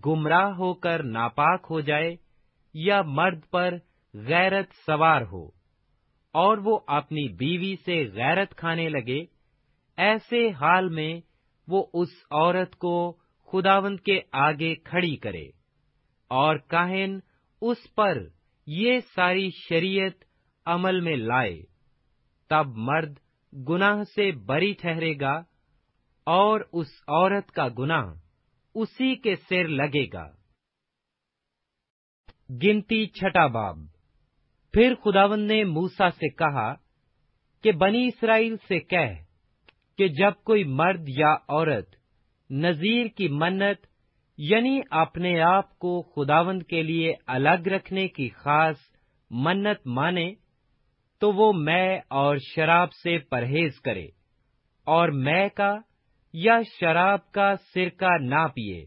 गुमराह होकर नापाक हो जाए या मर्द पर गैरत सवार हो और वो अपनी बीवी से गैरत खाने लगे ऐसे हाल में वो उस औरत को खुदावंत के आगे खड़ी करे और काहिन उस पर ये सारी शरीयत अमल में लाए तब मर्द गुनाह से बरी ठहरेगा और उस औरत का गुनाह उसी के सिर लगेगा गिनती छठा बाब फिर खुदावन ने मूसा से कहा कि बनी इसराइल से कह कि जब कोई मर्द या औरत नजीर की मन्नत यानी अपने आप को खुदावंद के लिए अलग रखने की खास मन्नत माने तो वो मैं और शराब से परहेज करे और मैं का या शराब का सिरका ना पिए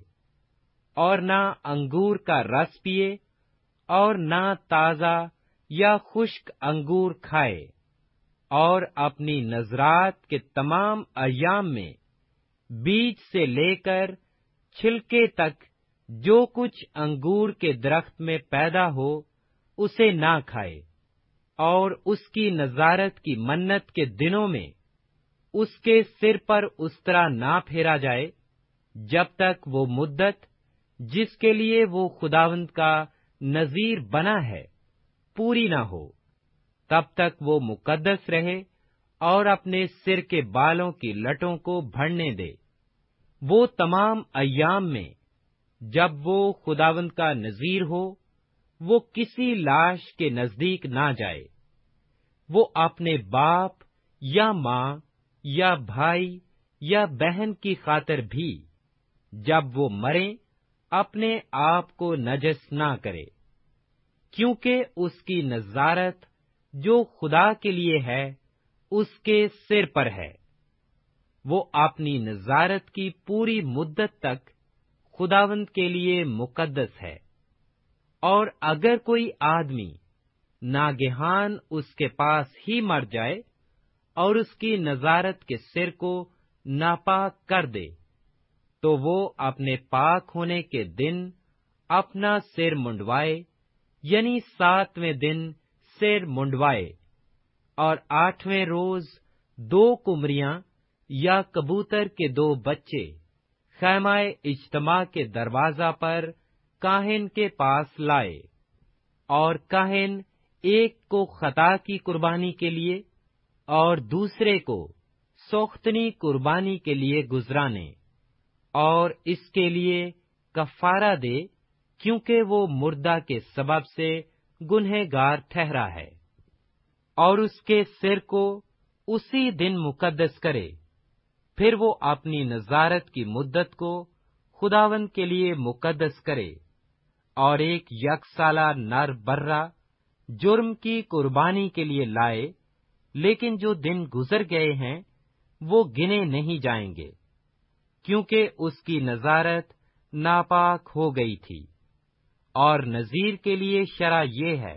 और ना अंगूर का रस पिए और ना ताज़ा या खुश्क अंगूर खाए और अपनी नजरात के तमाम अयाम में बीज से लेकर छिलके तक जो कुछ अंगूर के दरख्त में पैदा हो उसे ना खाए और उसकी नजारत की मन्नत के दिनों में उसके सिर पर उस तरह ना फेरा जाए जब तक वो मुद्दत जिसके लिए वो खुदावंद का नजीर बना है पूरी ना हो तब तक वो मुकद्दस रहे और अपने सिर के बालों की लटों को भरने दे वो तमाम अयाम में जब वो खुदावंद का नजीर हो वो किसी लाश के नजदीक ना जाए वो अपने बाप या माँ या भाई या बहन की खातर भी जब वो मरे अपने आप को नजस ना करे क्योंकि उसकी नजारत जो खुदा के लिए है उसके सिर पर है वो अपनी नजारत की पूरी मुद्दत तक खुदावंत के लिए मुकद्दस है और अगर कोई आदमी नागेहान उसके पास ही मर जाए और उसकी नजारत के सिर को नापाक कर दे तो वो अपने पाक होने के दिन अपना सिर मुंडवाए यानी सातवें दिन सिर मुंडवाए और आठवें रोज दो कुमरियां या कबूतर के दो बच्चे खैमाए इज्तमा के दरवाजा पर काहिन के पास लाए और काहिन एक को खता की कुर्बानी के लिए और दूसरे को सोख्तनी कुर्बानी के लिए गुजराने और इसके लिए कफारा दे क्योंकि वो मुर्दा के सबब से गुनहगार ठहरा है और उसके सिर को उसी दिन मुकद्दस करे फिर वो अपनी नजारत की मुद्दत को खुदावन के लिए मुकद्दस करे और एक यकसाला नर बर्रा जुर्म की कुर्बानी के लिए लाए लेकिन जो दिन गुजर गए हैं वो गिने नहीं जाएंगे क्योंकि उसकी नजारत नापाक हो गई थी और नज़ीर के लिए शरा ये है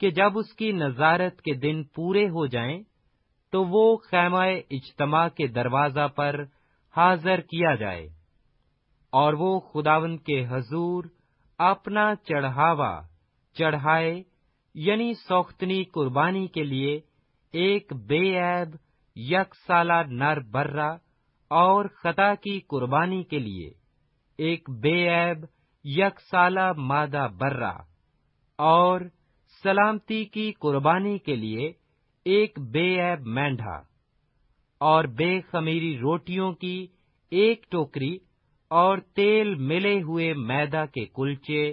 कि जब उसकी नज़ारत के दिन पूरे हो जाएं, तो वो खैमाए इजतमा के दरवाज़ा पर हाजिर किया जाए और वो खुदावन के हजूर अपना चढ़ावा चढ़ाए यानी सौख्तनी कुर्बानी के लिए एक बेऐब यकसाला नर बर्रा और खता की कुर्बानी के लिए एक बेऐब यकसाला मादा बर्रा और सलामती की कुर्बानी के लिए एक बेऐब मेंढा और बेखमीरी रोटियों की एक टोकरी और तेल मिले हुए मैदा के कुलचे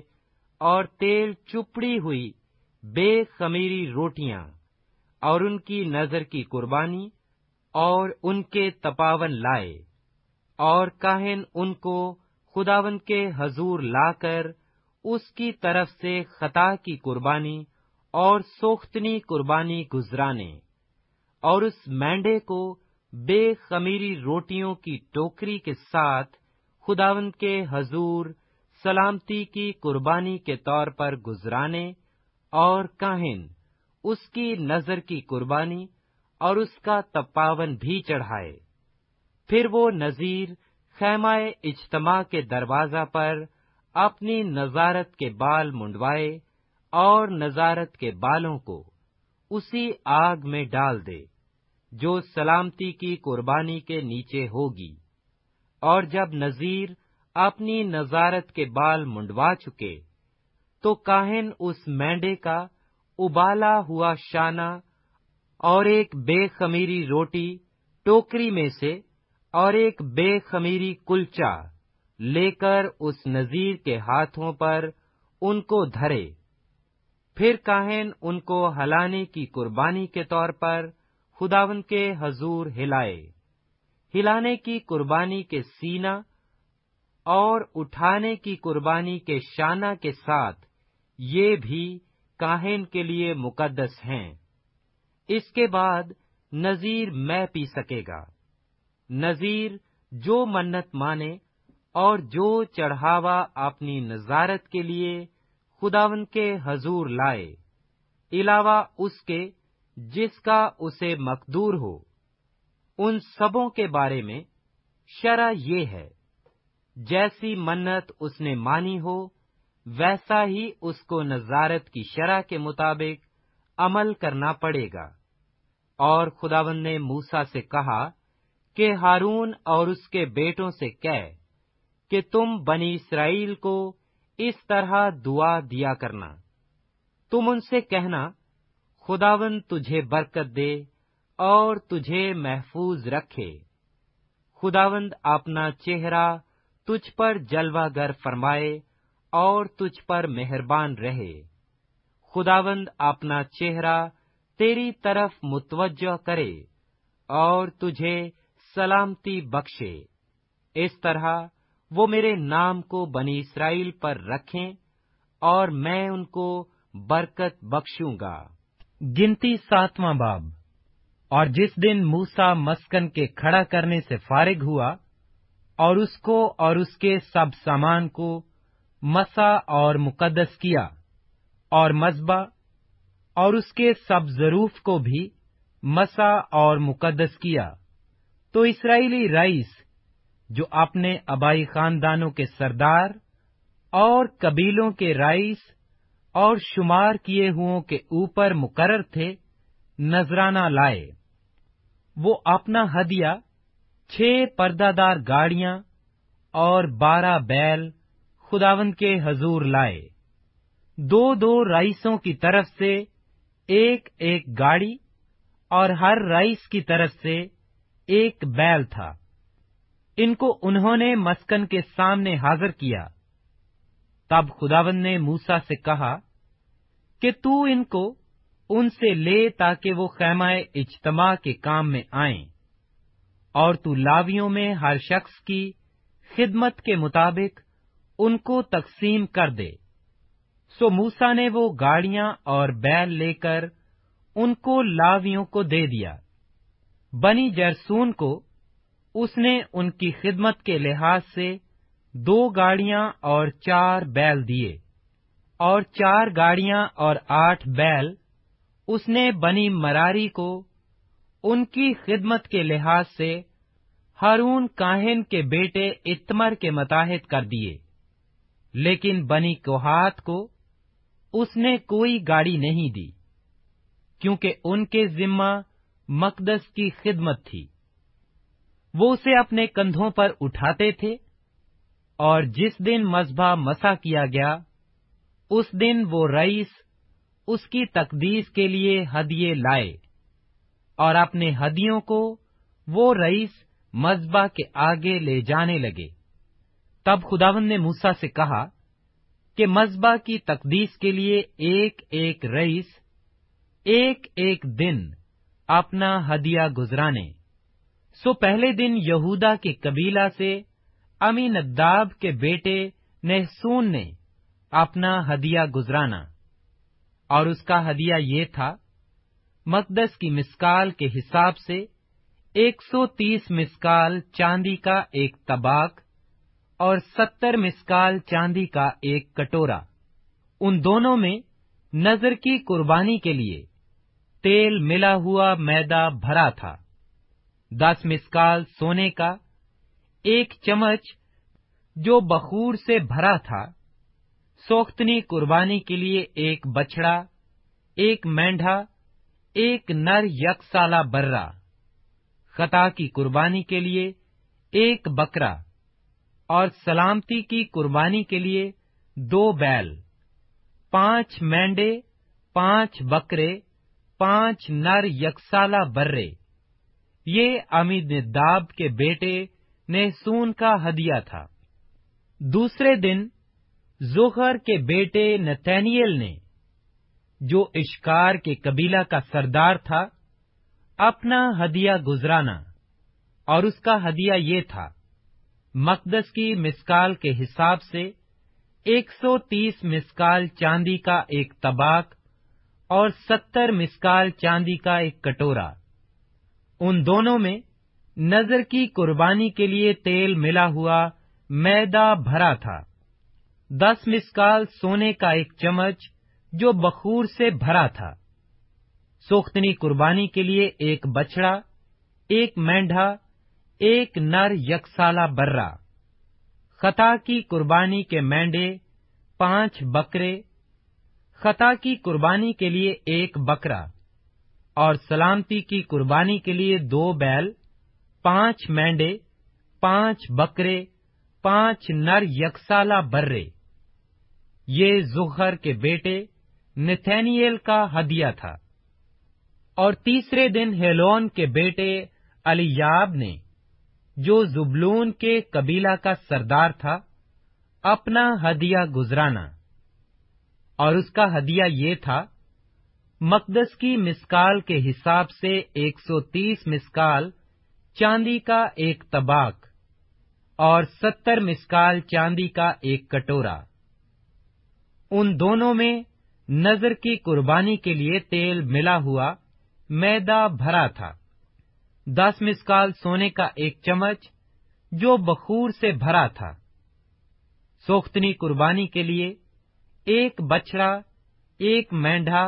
और तेल चुपड़ी हुई बेखमीरी रोटियां और उनकी नजर की कुर्बानी और उनके तपावन लाए और काहिन उनको खुदावंत के हजूर लाकर उसकी तरफ से खता की कुर्बानी और सोख्तनी कुर्बानी गुजराने और उस मैंडे को बेखमीरी रोटियों की टोकरी के साथ खुदावंत के हजूर सलामती की कुर्बानी के तौर पर गुजराने और काहिन उसकी नजर की कुर्बानी और उसका तपावन भी चढ़ाए फिर वो नजीर खैमाए इजतमा के दरवाजा पर अपनी नजारत के बाल मुंडवाए और नजारत के बालों को उसी आग में डाल दे जो सलामती की कुर्बानी के नीचे होगी और जब नजीर अपनी नजारत के बाल मुंडवा चुके तो काहिन उस मैंडे का उबाला हुआ शाना और एक बेखमीरी रोटी टोकरी में से और एक बेखमीरी कुलचा लेकर उस नजीर के हाथों पर उनको धरे फिर काहिन उनको हलाने की कुर्बानी के तौर पर खुदावन के हजूर हिलाए हिलाने की कुर्बानी के सीना और उठाने की कुर्बानी के शाना के साथ ये भी काहिन के लिए मुकद्दस हैं इसके बाद नजीर मैं पी सकेगा नज़ीर जो मन्नत माने और जो चढ़ावा अपनी नज़ारत के लिए खुदावन के हजूर लाए इलावा उसके जिसका उसे मकदूर हो उन सबों के बारे में शरा ये है जैसी मन्नत उसने मानी हो वैसा ही उसको नजारत की शरा के मुताबिक अमल करना पड़ेगा और खुदावन ने मूसा से कहा कि हारून और उसके बेटों से कह कि तुम बनी इसराइल को इस तरह दुआ दिया करना तुम उनसे कहना खुदावन तुझे बरकत दे और तुझे महफूज रखे खुदावंद अपना चेहरा तुझ पर जलवागर फरमाए और तुझ पर मेहरबान रहे खुदावंद अपना चेहरा तेरी तरफ मुतवजह करे और तुझे सलामती बख्शे इस तरह वो मेरे नाम को बनी इसराइल पर रखें और मैं उनको बरकत बख्शूंगा गिनती सातवां बाब और जिस दिन मूसा मस्कन के खड़ा करने से फारिग हुआ और उसको और उसके सब सामान को मसा और मुकदस किया और मजबा और उसके सब जरूफ को भी मसा और मुकदस किया तो इसराइली राइस जो अपने आबाई खानदानों के सरदार और कबीलों के राइस और शुमार किए हुओं के ऊपर मुकरर थे नजराना लाए वो अपना हदिया छह पर्दादार गाड़ियां और बारह बैल खुदावंद के हजूर लाए दो दो राइसों की तरफ से एक एक गाड़ी और हर राइस की तरफ से एक बैल था इनको उन्होंने मस्कन के सामने हाजिर किया तब खुदावन ने मूसा से कहा कि तू इनको उनसे ले ताकि वो खैमाए इजतमा के काम में आए और तू लावियों में हर शख्स की खिदमत के मुताबिक उनको तकसीम कर दे सो मूसा ने वो गाड़ियां और बैल लेकर उनको लावियों को दे दिया बनी जरसून को उसने उनकी खिदमत के लिहाज से दो गाड़ियां और चार बैल दिए और चार गाड़ियां और आठ बैल उसने बनी मरारी को उनकी खिदमत के लिहाज से हारून काहिन के बेटे इतमर के मताहत कर दिए लेकिन बनी कोहात को उसने कोई गाड़ी नहीं दी क्योंकि उनके जिम्मा मकदस की खिदमत थी वो उसे अपने कंधों पर उठाते थे और जिस दिन मजबा मसा किया गया उस दिन वो रईस उसकी तकदीस के लिए हदिये लाए और अपने हदियों को वो रईस मजबा के आगे ले जाने लगे तब खुदावन ने मूसा से कहा कि मजबा की तकदीस के लिए एक एक रईस एक एक दिन अपना हदिया गुजराने सो पहले दिन यहूदा के कबीला से अमी नद्दाब के बेटे नेहसून ने अपना हदिया गुजराना और उसका हदिया ये था मकदस की मिसकाल के हिसाब से 130 मिसकाल चांदी का एक तबाक और 70 मिसकाल चांदी का एक कटोरा उन दोनों में नजर की कुर्बानी के लिए तेल मिला हुआ मैदा भरा था दस मिसकाल सोने का एक चम्मच जो बखूर से भरा था सोख्तनी कुर्बानी के लिए एक बछड़ा एक मेंढा एक नर यकसाला बर्रा खता की कुर्बानी के लिए एक बकरा और सलामती की कुर्बानी के लिए दो बैल पांच मेंढे पांच बकरे पांच नर यकसाला बर्रे ये अमिनदाब के बेटे सून का हदिया था दूसरे दिन जोहर के बेटे नतैनियल ने जो इश्कार के कबीला का सरदार था अपना हदिया गुजराना और उसका हदिया ये था मकदस की मिसकाल के हिसाब से 130 मिसकाल चांदी का एक तबाक और सत्तर मिसकाल चांदी का एक कटोरा उन दोनों में नजर की कुर्बानी के लिए तेल मिला हुआ मैदा भरा था दस मिसकाल सोने का एक चम्मच जो बखूर से भरा था सोख्तनी कुर्बानी के लिए एक बछड़ा एक मेंढा एक नर यकसाला बर्रा खता की कुर्बानी के मेंढे पांच बकरे खता की कुर्बानी के लिए एक बकरा और सलामती की कुर्बानी के लिए दो बैल पांच मेंढे पांच बकरे पांच नर यकसाला बर्रे ये जुहर के बेटे निथेनियल का हदिया था और तीसरे दिन हेलोन के बेटे अलियाब ने जो जुबलून के कबीला का सरदार था अपना हदिया गुजराना और उसका हदिया ये था मकदस की मिसकाल के हिसाब से 130 मिसकाल चांदी का एक तबाक और 70 मिसकाल चांदी का एक कटोरा उन दोनों में नजर की कुर्बानी के लिए तेल मिला हुआ मैदा भरा था दस मिसकाल सोने का एक चम्मच जो बखूर से भरा था सोख्तनी कुर्बानी के लिए एक बछड़ा एक मेंढा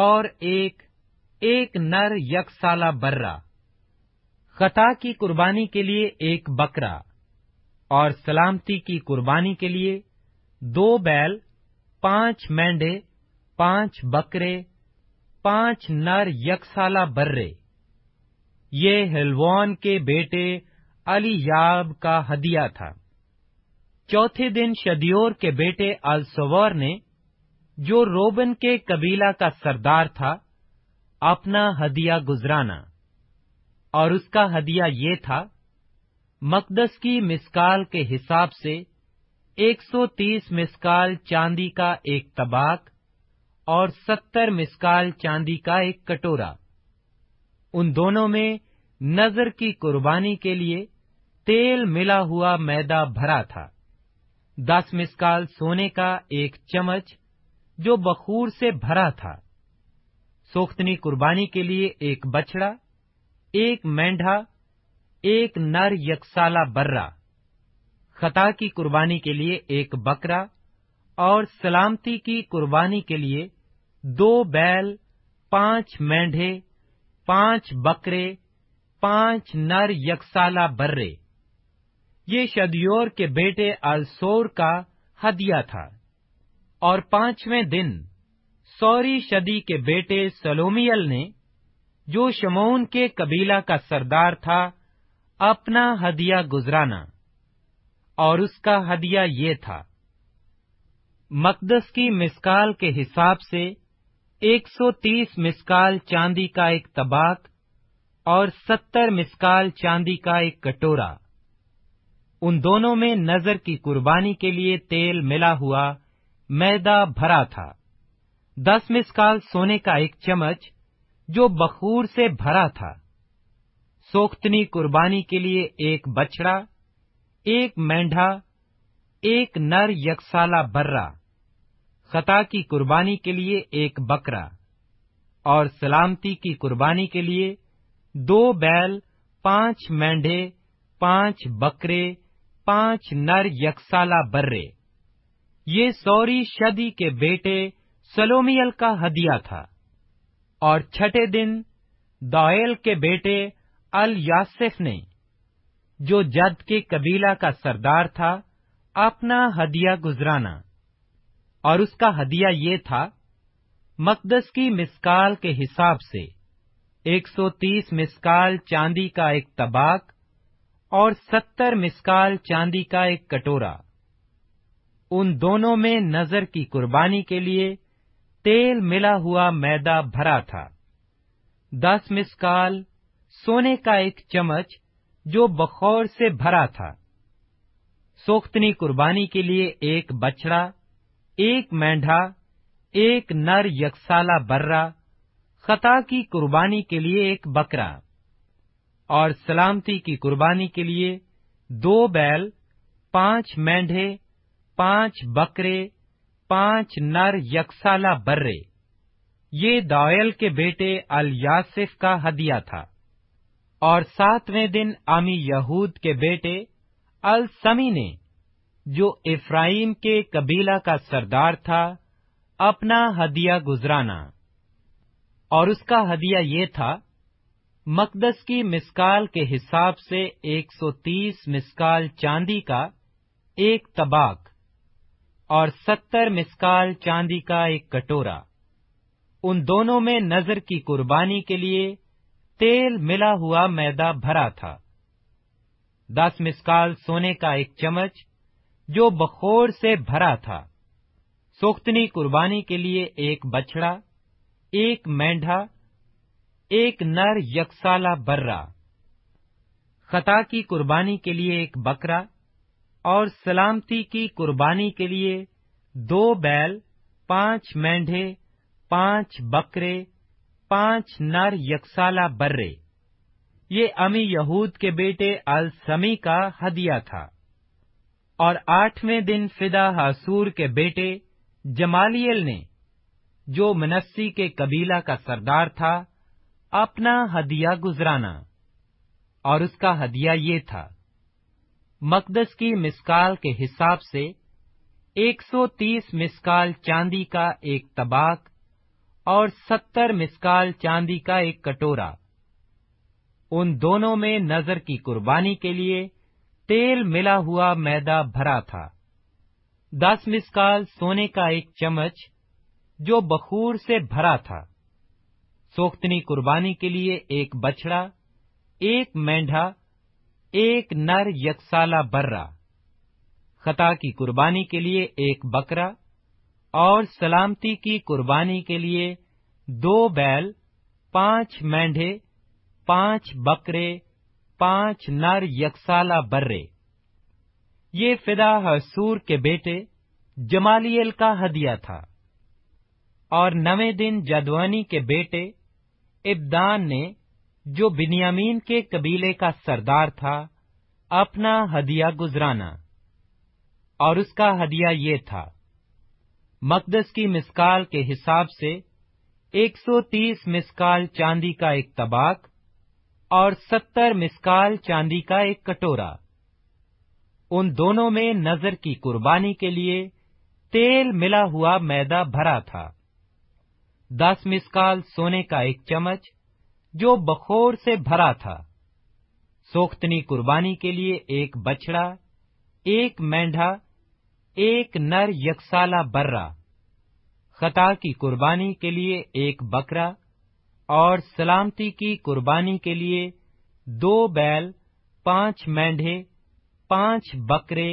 और एक एक नर यकसाला बर्रा खता की कुर्बानी के लिए एक बकरा और सलामती की कुर्बानी के लिए दो बैल पांच मेंढे पांच बकरे पांच नर यकसाला बर्रे ये हेलवान के बेटे अली याब का हदिया था चौथे दिन शदियोर के बेटे अलसवर ने जो रोबन के कबीला का सरदार था अपना हदिया गुजराना और उसका हदिया ये था मकदस की मिसकाल के हिसाब से 130 मिसकाल चांदी का एक तबाक और 70 मिसकाल चांदी का एक कटोरा उन दोनों में नजर की कुर्बानी के लिए तेल मिला हुआ मैदा भरा था दस मिसकाल सोने का एक चमच जो बखूर से भरा था सोख्तनी कुर्बानी के लिए एक बछड़ा एक मेंढा एक नर यकसाला बर्रा खता की कुर्बानी के लिए एक बकरा और सलामती की कुर्बानी के लिए दो बैल पांच मेंढे पांच बकरे पांच नर यकसाला बर्रे ये शदियोर के बेटे अलसोर का हदिया था और पांचवें दिन सौरी शदी के बेटे सलोमियल ने जो शमोन के कबीला का सरदार था अपना हदिया गुजराना और उसका हदिया ये था मकदस की मिसकाल के हिसाब से 130 मिसकाल चांदी का एक तबाक और 70 मिसकाल चांदी का एक कटोरा उन दोनों में नजर की कुर्बानी के लिए तेल मिला हुआ मैदा भरा था दस मिसकाल सोने का एक चम्मच जो बखूर से भरा था सोख्तनी कुर्बानी के लिए एक बछड़ा एक मेंढा एक नर यकसाला बर्रा खता की कुर्बानी के लिए एक बकरा और सलामती की कुर्बानी के लिए दो बैल पांच मेंढे पांच बकरे पांच नर यक्साला बर्रे ये सौरी शदी के बेटे सलोमियल का हदिया था और छठे दिन दायल के बेटे अल यासिफ ने जो जद के कबीला का सरदार था अपना हदिया गुजराना और उसका हदिया ये था मकदस की मिसकाल के हिसाब से 130 मिसकाल चांदी का एक तबाक और सत्तर मिसकाल चांदी का एक कटोरा उन दोनों में नजर की कुर्बानी के लिए तेल मिला हुआ मैदा भरा था दस मिसकाल सोने का एक चम्मच जो बखौर से भरा था सोख्तनी कुर्बानी के लिए एक बछड़ा एक मेंढा एक नर यकसाला बर्रा खता की कुर्बानी के लिए एक बकरा और सलामती की कुर्बानी के लिए दो बैल पांच मेंढे पांच बकरे पांच नर यकसाला बर्रे ये दायल के बेटे अल यासिफ का हदिया था और सातवें दिन आमी यहूद के बेटे अल समी ने जो इफ्राइम के कबीला का सरदार था अपना हदिया गुजराना और उसका हदिया ये था मकदस की मिसकाल के हिसाब से 130 मिसकाल चांदी का एक तबाक और 70 मिसकाल चांदी का एक कटोरा उन दोनों में नजर की कुर्बानी के लिए तेल मिला हुआ मैदा भरा था दस मिसकाल सोने का एक चम्मच जो बखोर से भरा था सोख्तनी कुर्बानी के लिए एक बछड़ा एक मेंढा एक नर यकसाला बर्रा खता की कुर्बानी के लिए एक बकरा और सलामती की कुर्बानी के लिए दो बैल पांच मेंढे पांच बकरे पांच नर यकसाला बर्रे ये अमी यहूद के बेटे अल समी का हदिया था और आठवें दिन फिदा हासूर के बेटे जमालियल ने जो मनस्सी के कबीला का सरदार था अपना हदिया गुजराना और उसका हदिया ये था मकदस की मिसकाल के हिसाब से 130 मिसकाल चांदी का एक तबाक और 70 मिसकाल चांदी का एक कटोरा उन दोनों में नजर की कुर्बानी के लिए तेल मिला हुआ मैदा भरा था दस मिसकाल सोने का एक चम्मच जो बखूर से भरा था सोख्तनी कुर्बानी के लिए एक बछड़ा एक मेंढा एक नर यकसाला बर्रा खता की कुर्बानी के लिए एक बकरा और सलामती की कुर्बानी के लिए दो बैल पांच मेंढे पांच बकरे पांच नर यकसाला बर्रे ये फिदा हसूर के बेटे जमालियल का हदिया था और नवे दिन जदवानी के बेटे इब्दान ने जो बिनियामीन के कबीले का सरदार था अपना हदिया गुजराना और उसका हदिया ये था मकदस की मिसकाल के हिसाब से 130 मिसकाल चांदी का एक तबाक और 70 मिसकाल चांदी का एक कटोरा उन दोनों में नजर की कुर्बानी के लिए तेल मिला हुआ मैदा भरा था दस मिसकाल सोने का एक चम्मच जो बखोर से भरा था सोख्तनी कुर्बानी के लिए एक बछड़ा एक मेंढा एक नर यकसाला बर्रा खता की कुर्बानी के लिए एक बकरा और सलामती की कुर्बानी के लिए दो बैल पांच मेंढे पांच बकरे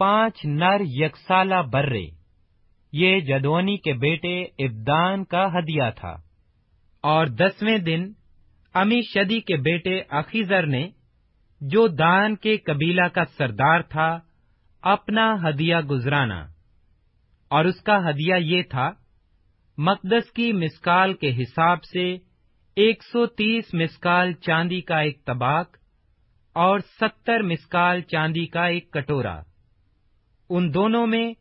पांच नर यकसाला बर्रे ये जदोनी के बेटे इब्दान का हदिया था और दसवें दिन अमी शदी के बेटे अखीजर ने जो दान के कबीला का सरदार था अपना हदिया गुजराना और उसका हदिया ये था मकदस की मिसकाल के हिसाब से 130 मिसकाल चांदी का एक तबाक और 70 मिसकाल चांदी का एक कटोरा उन दोनों में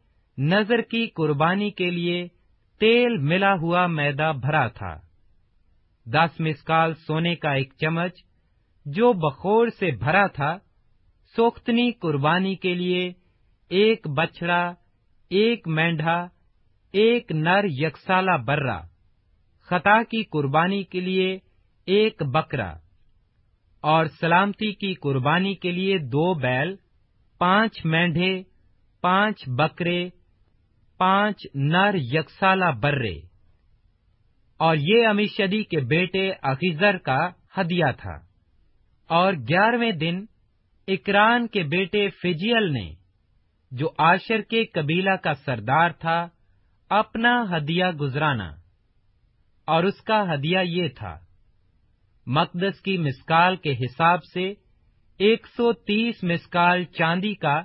नजर की कुर्बानी के लिए तेल मिला हुआ मैदा भरा था दस मिसकाल सोने का एक चम्मच जो बखोर से भरा था सोख्तनी कुर्बानी के लिए एक बछड़ा एक मेंढा एक नर यकसाला बर्रा खता की कुर्बानी के लिए एक बकरा और सलामती की कुर्बानी के लिए दो बैल पांच मेंढे पांच बकरे पांच नर यक्साला बर्रे और ये अमिशदी के बेटे अखिजर का हदिया था और ग्यारहवें दिन इकरान के बेटे फिजियल ने जो आशर के कबीला का सरदार था अपना हदिया गुजराना और उसका हदिया ये था मकदस की मिसकाल के हिसाब से 130 मिसकाल चांदी का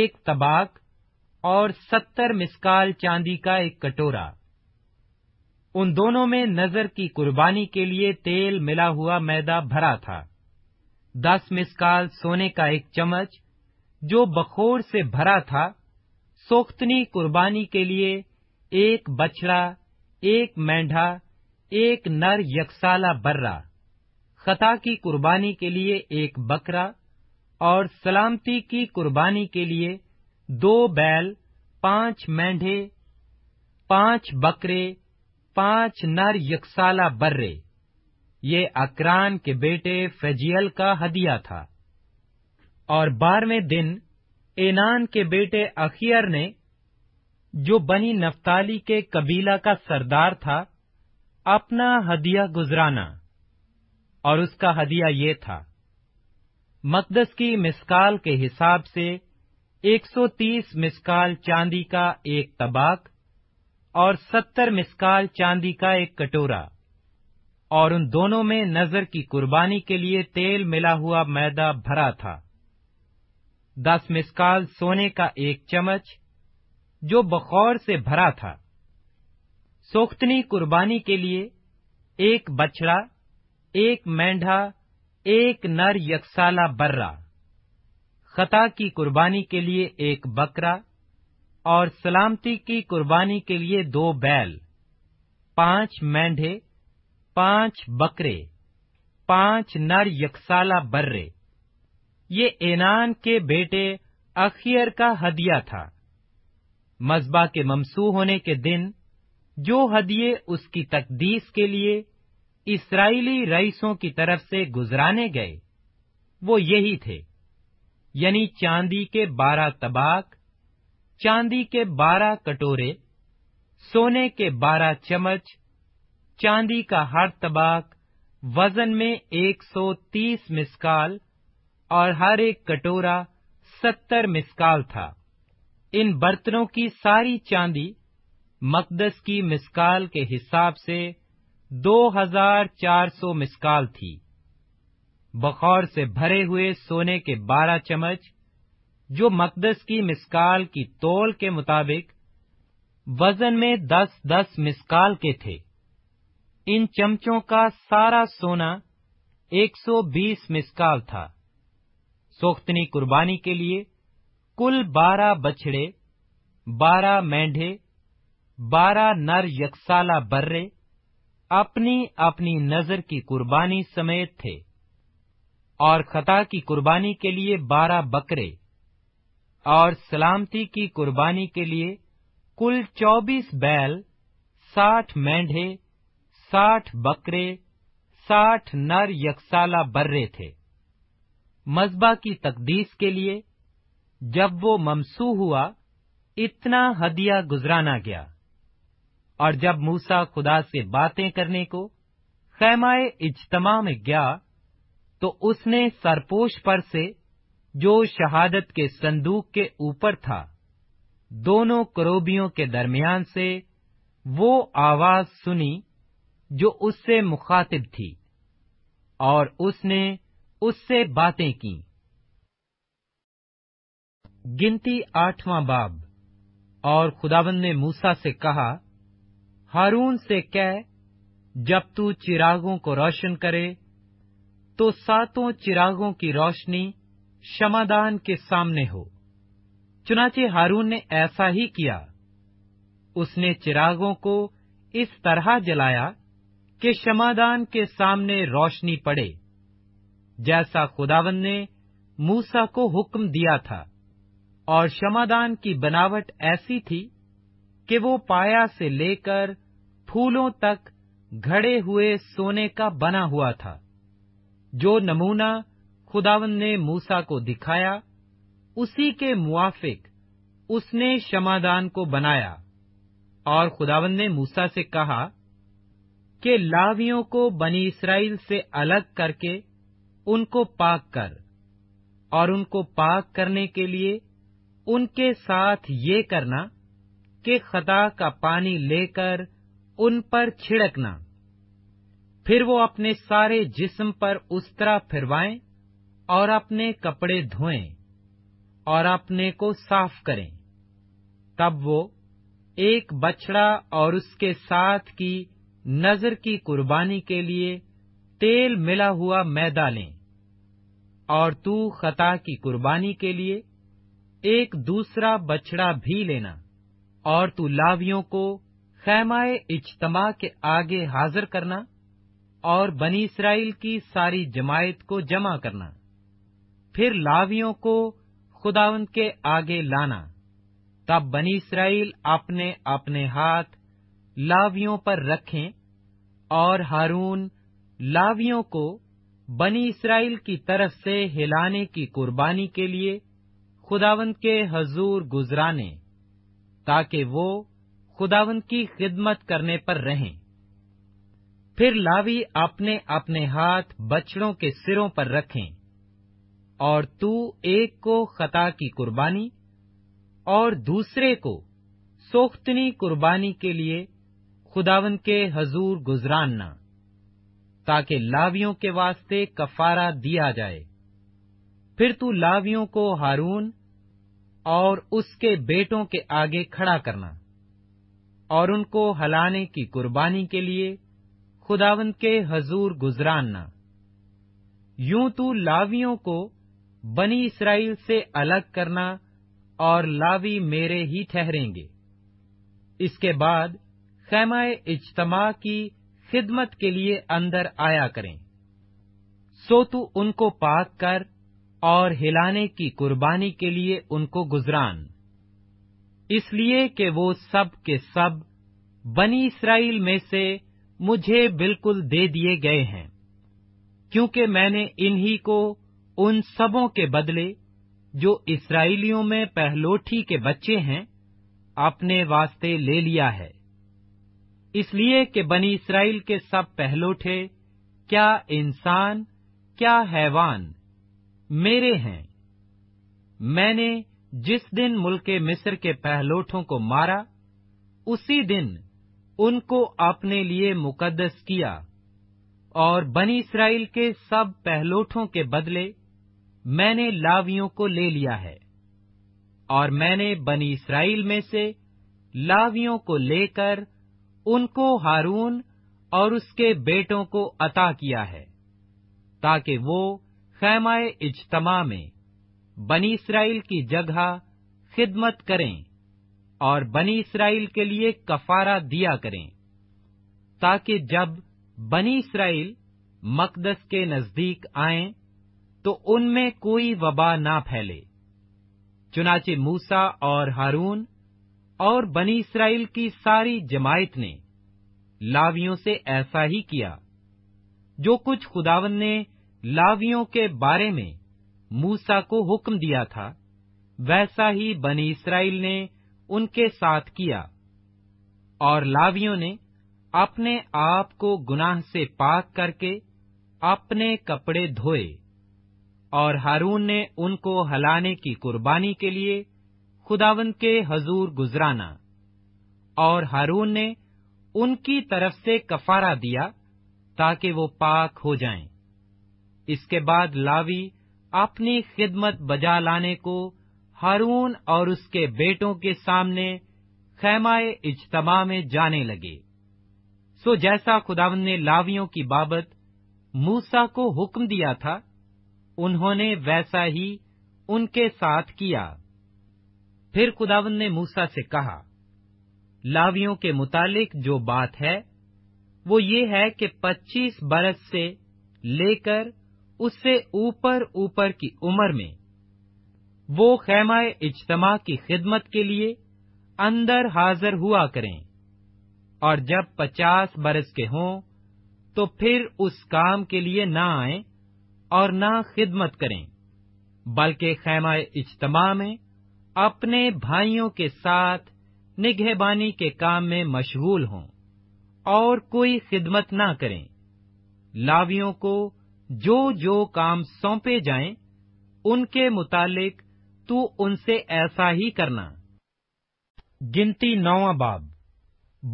एक तबाक और सत्तर मिसकाल चांदी का एक कटोरा उन दोनों में नजर की कुर्बानी के लिए तेल मिला हुआ मैदा भरा था दस मिसकाल सोने का एक चम्मच जो बखोर से भरा था सोख्तनी कुर्बानी के लिए एक बछड़ा एक मेंढा एक नर यक्साला बर्रा खता की कुर्बानी के लिए एक बकरा और सलामती की कुर्बानी के लिए दो बैल पांच मेंढे पांच बकरे पांच नर यकसाला बर्रे ये अकरान के बेटे फजियल का हदिया था और बारहवें दिन एनान के बेटे अखियर ने जो बनी नफ्ताली के कबीला का सरदार था अपना हदिया गुजराना और उसका हदिया ये था मकदस की मिसकाल के हिसाब से 130 मिसकाल चांदी का एक तबाक और 70 मिसकाल चांदी का एक कटोरा और उन दोनों में नजर की कुर्बानी के लिए तेल मिला हुआ मैदा भरा था दस मिसकाल सोने का एक चमच जो बखौर से भरा था सोख्तनी कुर्बानी के लिए एक बछड़ा एक मेंढा एक नर यकसाला बर्रा खता की कुर्बानी के लिए एक बकरा और सलामती की कुर्बानी के लिए दो बैल पांच मेंढे पांच बकरे पांच नर यकसाला बर्रे ये एनान के बेटे अखियर का हदिया था मजबा के ममसू होने के दिन जो हदिये उसकी तकदीस के लिए इसराइली रईसों की तरफ से गुजराने गए वो यही थे यानी चांदी के बारह तबाक चांदी के बारह कटोरे सोने के बारह चम्मच चांदी का हर तबाक वजन में 130 मिसकाल और हर एक कटोरा 70 मिसकाल था इन बर्तनों की सारी चांदी मकदस की मिसकाल के हिसाब से 2400 मिसकाल थी बखौर से भरे हुए सोने के बारह चमच जो मकदस की मिसकाल की तोल के मुताबिक वजन में दस दस मिसकाल के थे इन चमचों का सारा सोना 120 मिसकाल था सोख्तनी कुर्बानी के लिए कुल बारह बछड़े बारह मेंढे बारह नर यकसाला बर्रे अपनी अपनी नजर की कुर्बानी समेत थे और खता की कुर्बानी के लिए बारह बकरे और सलामती की कुर्बानी के लिए कुल चौबीस बैल साठ मेंढे साठ बकरे साठ नर यकसाला बर्रे थे मजबा की तकदीस के लिए जब वो ममसू हुआ इतना हदिया गुजराना गया और जब मूसा खुदा से बातें करने को खैमाए इजतमा में गया तो उसने सरपोश पर से जो शहादत के संदूक के ऊपर था दोनों करोबियों के दरमियान से वो आवाज सुनी जो उससे मुखातिब थी और उसने उससे बातें की गिनती आठवां बाब और खुदाबंद ने मूसा से कहा हारून से कह जब तू चिरागों को रोशन करे तो सातों चिरागों की रोशनी क्षमादान के सामने हो चुनाचे हारून ने ऐसा ही किया उसने चिरागों को इस तरह जलाया कि क्षमादान के सामने रोशनी पड़े जैसा खुदावन ने मूसा को हुक्म दिया था और क्षमादान की बनावट ऐसी थी कि वो पाया से लेकर फूलों तक घड़े हुए सोने का बना हुआ था जो नमूना खुदावन ने मूसा को दिखाया उसी के मुआफिक उसने क्षमादान को बनाया और खुदावन ने मूसा से कहा कि लावियों को बनी इसराइल से अलग करके उनको पाक कर और उनको पाक करने के लिए उनके साथ ये करना कि खता का पानी लेकर उन पर छिड़कना फिर वो अपने सारे जिस्म पर उस तरह फिरवाएं और अपने कपड़े धोएं और अपने को साफ करें तब वो एक बछड़ा और उसके साथ की नजर की कुर्बानी के लिए तेल मिला हुआ मैदा लें और तू खता की कुर्बानी के लिए एक दूसरा बछड़ा भी लेना और तू लावियों को खैमाए इज्तमा के आगे हाजिर करना और बनी इसराइल की सारी जमायत को जमा करना फिर लावियों को खुदावन के आगे लाना तब बनी इसराइल अपने अपने हाथ लावियों पर रखें और हारून लावियों को बनी इसराइल की तरफ से हिलाने की कुर्बानी के लिए खुदावन के हजूर गुजराने ताकि वो खुदावन की खिदमत करने पर रहें फिर लावी अपने अपने हाथ बछड़ों के सिरों पर रखें और तू एक को खता की कुर्बानी और दूसरे को सोख्तनी कुर्बानी के लिए खुदावन के हजूर गुजरानना ताकि लावियों के वास्ते कफारा दिया जाए फिर तू लावियों को हारून और उसके बेटों के आगे खड़ा करना और उनको हलाने की कुर्बानी के लिए खुदावंत के हजूर गुजरानना यूं तू लावियों को बनी इसराइल से अलग करना और लावी मेरे ही ठहरेंगे इसके बाद खैमा इजतमा की खिदमत के लिए अंदर आया करें सो तू उनको पाक कर और हिलाने की कुर्बानी के लिए उनको गुजरान इसलिए कि वो सब के सब बनी इसराइल में से मुझे बिल्कुल दे दिए गए हैं क्योंकि मैंने इन्हीं को उन सबों के बदले जो इसराइलियों में पहलोठी के बच्चे हैं अपने वास्ते ले लिया है इसलिए कि बनी इसराइल के सब पहलोठे क्या इंसान क्या हैवान मेरे हैं मैंने जिस दिन मुल्के मिस्र के पहलोठों को मारा उसी दिन उनको अपने लिए मुकद्दस किया और बनी इसराइल के सब पहलोठों के बदले मैंने लावियों को ले लिया है और मैंने बनी इसराइल में से लावियों को लेकर उनको हारून और उसके बेटों को अता किया है ताकि वो खैमाए इजतमा में बनी इसराइल की जगह खिदमत करें और बनी इसराइल के लिए कफारा दिया करें ताकि जब बनी इसराइल मकदस के नजदीक आए तो उनमें कोई वबा ना फैले चुनाचे मूसा और हारून और बनी इसराइल की सारी जमायत ने लावियों से ऐसा ही किया जो कुछ खुदावन ने लावियों के बारे में मूसा को हुक्म दिया था वैसा ही बनी इसराइल ने उनके साथ किया और लावियों ने अपने आप को गुनाह से पाक करके अपने कपड़े धोए और हारून ने उनको हलाने की कुर्बानी के लिए खुदावंत के हजूर गुजराना और हारून ने उनकी तरफ से कफारा दिया ताकि वो पाक हो जाएं। इसके बाद लावी अपनी खिदमत बजा लाने को हारून और उसके बेटों के सामने खैमाए इजतमा में जाने लगे सो जैसा खुदावन ने लावियों की बाबत मूसा को हुक्म दिया था उन्होंने वैसा ही उनके साथ किया फिर खुदावन ने मूसा से कहा लावियों के मुतालिक जो बात है वो ये है कि 25 बरस से लेकर उससे ऊपर ऊपर की उम्र में वो खैमा इज्तम की खिदमत के लिए अंदर हाजिर हुआ करें और जब पचास बरस के हों तो फिर उस काम के लिए ना आए और ना खिदमत करें बल्कि खैमा इजतमा में अपने भाइयों के साथ निगहबानी के काम में मशगूल हों और कोई खिदमत ना करें लावियों को जो जो काम सौंपे जाएं, उनके मुतालिक तू उनसे ऐसा ही करना गिनती नौवा बाब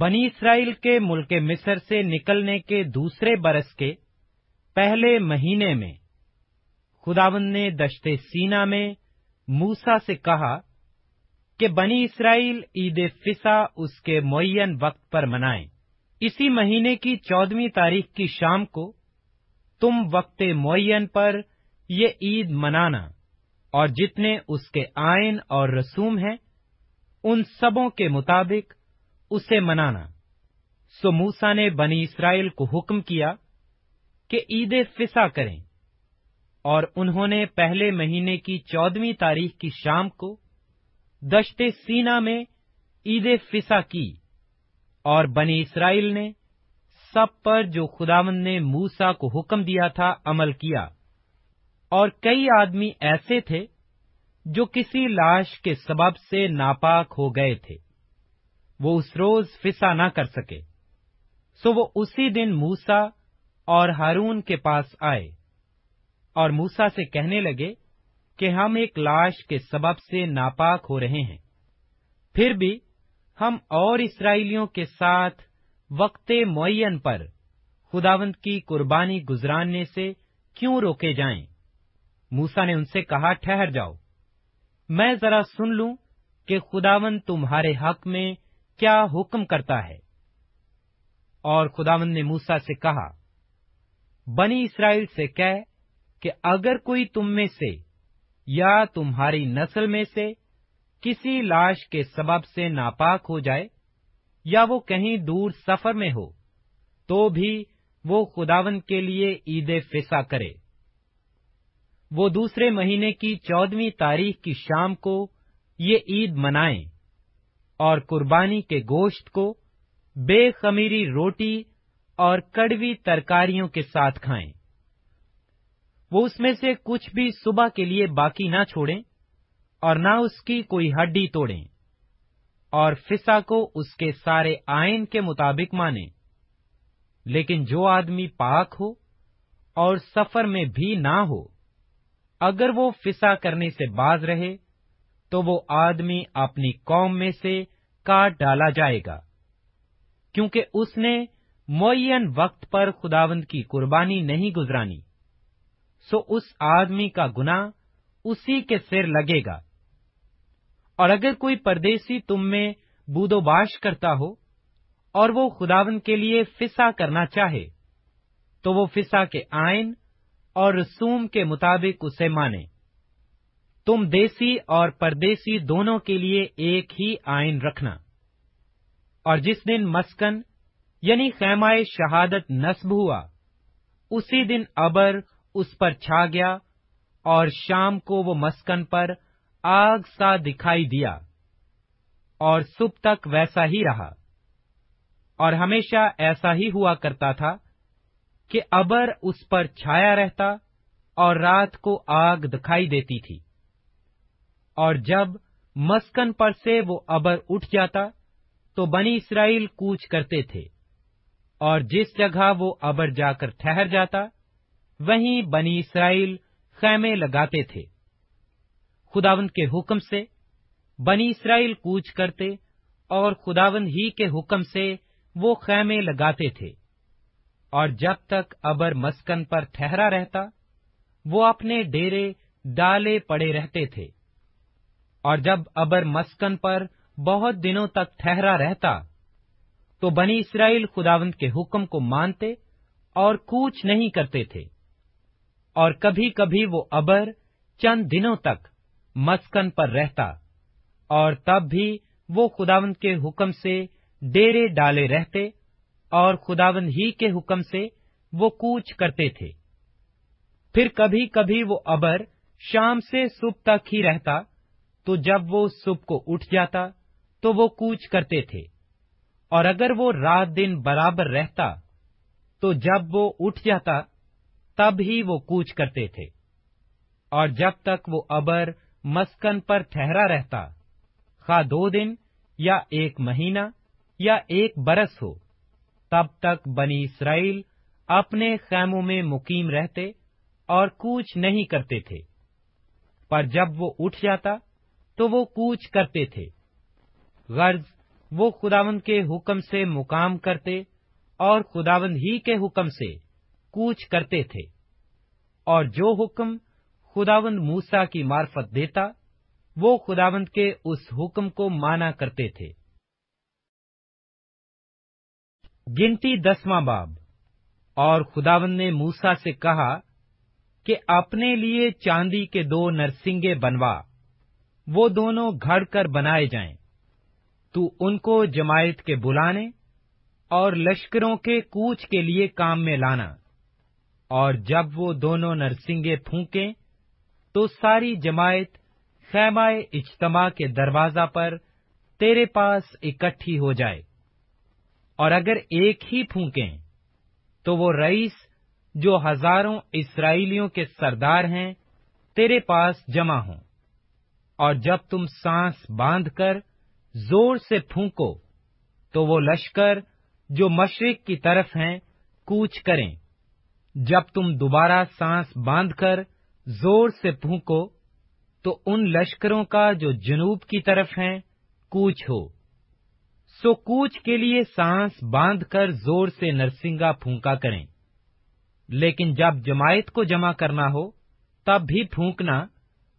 बनी इसराइल के मुल्क मिस्र से निकलने के दूसरे बरस के पहले महीने में खुदावन ने दशते सीना में मूसा से कहा कि बनी इसराइल ईद फिसा उसके मोयन वक्त पर मनाएं। इसी महीने की चौदहवीं तारीख की शाम को तुम वक्त मोयन पर ये ईद मनाना और जितने उसके आयन और रसूम हैं उन सबों के मुताबिक उसे मनाना सो मूसा ने बनी इसराइल को हुक्म किया कि ईद फिसा करें और उन्होंने पहले महीने की चौदहवीं तारीख की शाम को दशते सीना में ईद फिसा की और बनी इसराइल ने सब पर जो खुदावन ने मूसा को हुक्म दिया था अमल किया और कई आदमी ऐसे थे जो किसी लाश के सबब से नापाक हो गए थे वो उस रोज फिसा ना कर सके सो वो उसी दिन मूसा और हारून के पास आए और मूसा से कहने लगे कि हम एक लाश के सबब से नापाक हो रहे हैं फिर भी हम और इसराइलियों के साथ वक्त मोयन पर खुदावंत की कुर्बानी गुजरानने से क्यों रोके जाएं? मूसा ने उनसे कहा ठहर जाओ मैं जरा सुन लू कि खुदावन तुम्हारे हक में क्या हुक्म करता है और खुदावन ने मूसा से कहा बनी इसराइल से कह कि अगर कोई तुम में से या तुम्हारी नस्ल में से किसी लाश के सबब से नापाक हो जाए या वो कहीं दूर सफर में हो तो भी वो खुदावन के लिए ईद फिसा करे वो दूसरे महीने की चौदहवीं तारीख की शाम को ये ईद मनाएं और कुर्बानी के गोश्त को बेखमीरी रोटी और कड़वी तरकारियों के साथ खाएं। वो उसमें से कुछ भी सुबह के लिए बाकी ना छोड़ें और ना उसकी कोई हड्डी तोड़ें और फिसा को उसके सारे आयन के मुताबिक माने लेकिन जो आदमी पाक हो और सफर में भी ना हो अगर वो फिसा करने से बाज रहे तो वो आदमी अपनी कौम में से काट डाला जाएगा क्योंकि उसने मोयन वक्त पर खुदावंद की कुर्बानी नहीं गुजरानी सो उस आदमी का गुना उसी के सिर लगेगा और अगर कोई परदेसी तुम में बूदोबाश करता हो और वो खुदावन के लिए फिसा करना चाहे तो वो फिसा के आयन और रसूम के मुताबिक उसे माने तुम देसी और परदेसी दोनों के लिए एक ही आयन रखना और जिस दिन मस्कन यानी खैमाए शहादत नस्ब हुआ उसी दिन अबर उस पर छा गया और शाम को वो मस्कन पर आग सा दिखाई दिया और सुबह तक वैसा ही रहा और हमेशा ऐसा ही हुआ करता था कि अबर उस पर छाया रहता और रात को आग दिखाई देती थी और जब मस्कन पर से वो अबर उठ जाता तो बनी इसराइल कूच करते थे और जिस जगह वो अबर जाकर ठहर जाता वहीं बनी इसराइल खैमे लगाते थे खुदावंद के हुक्म से बनी इसराइल कूच करते और खुदावंद ही के हुक्म से वो खैमे लगाते थे और जब तक अबर मस्कन पर ठहरा रहता वो अपने डेरे डाले पड़े रहते थे और जब अबर मस्कन पर बहुत दिनों तक ठहरा रहता तो बनी इसराइल खुदावंत के हुक्म को मानते और कुछ नहीं करते थे और कभी कभी वो अबर चंद दिनों तक मस्कन पर रहता और तब भी वो खुदावंत के हुक्म से डेरे डाले रहते और खुदावंद ही के हुक्म से वो कूच करते थे फिर कभी कभी वो अबर शाम से सुबह तक ही रहता तो जब वो सुबह को उठ जाता तो वो कूच करते थे और अगर वो रात दिन बराबर रहता तो जब वो उठ जाता तब ही वो कूच करते थे और जब तक वो अबर मस्कन पर ठहरा रहता खा दो दिन या एक महीना या एक बरस हो तब तक बनी इसराइल अपने खैमों में मुकीम रहते और कूच नहीं करते थे पर जब वो उठ जाता तो वो कूच करते थे गर्ज वो खुदावंद के हुक्म से मुकाम करते और खुदावंद ही के हुक्म से कूच करते थे और जो हुक्म खुदावंद मूसा की मार्फत देता वो खुदावंद के उस हुक्म को माना करते थे गिनती दसवा बाब और खुदावन ने मूसा से कहा कि अपने लिए चांदी के दो नरसिंगे बनवा वो दोनों घड़ कर बनाए जाएं। तू उनको जमायत के बुलाने और लश्करों के कूच के लिए काम में लाना और जब वो दोनों नरसिंगे फूके तो सारी जमायत खैमाए इज्तमा के दरवाजा पर तेरे पास इकट्ठी हो जाए और अगर एक ही फूकें तो वो रईस जो हजारों इसराइलियों के सरदार हैं तेरे पास जमा हों और जब तुम सांस बांधकर जोर से फूको तो वो लश्कर जो मशरक की तरफ हैं कूच करें जब तुम दोबारा सांस बांधकर जोर से फूको तो उन लश्करों का जो जनूब की तरफ हैं कूच हो सो कूच के लिए सांस बांधकर जोर से नरसिंगा फूंका करें लेकिन जब जमायत को जमा करना हो तब भी फूंकना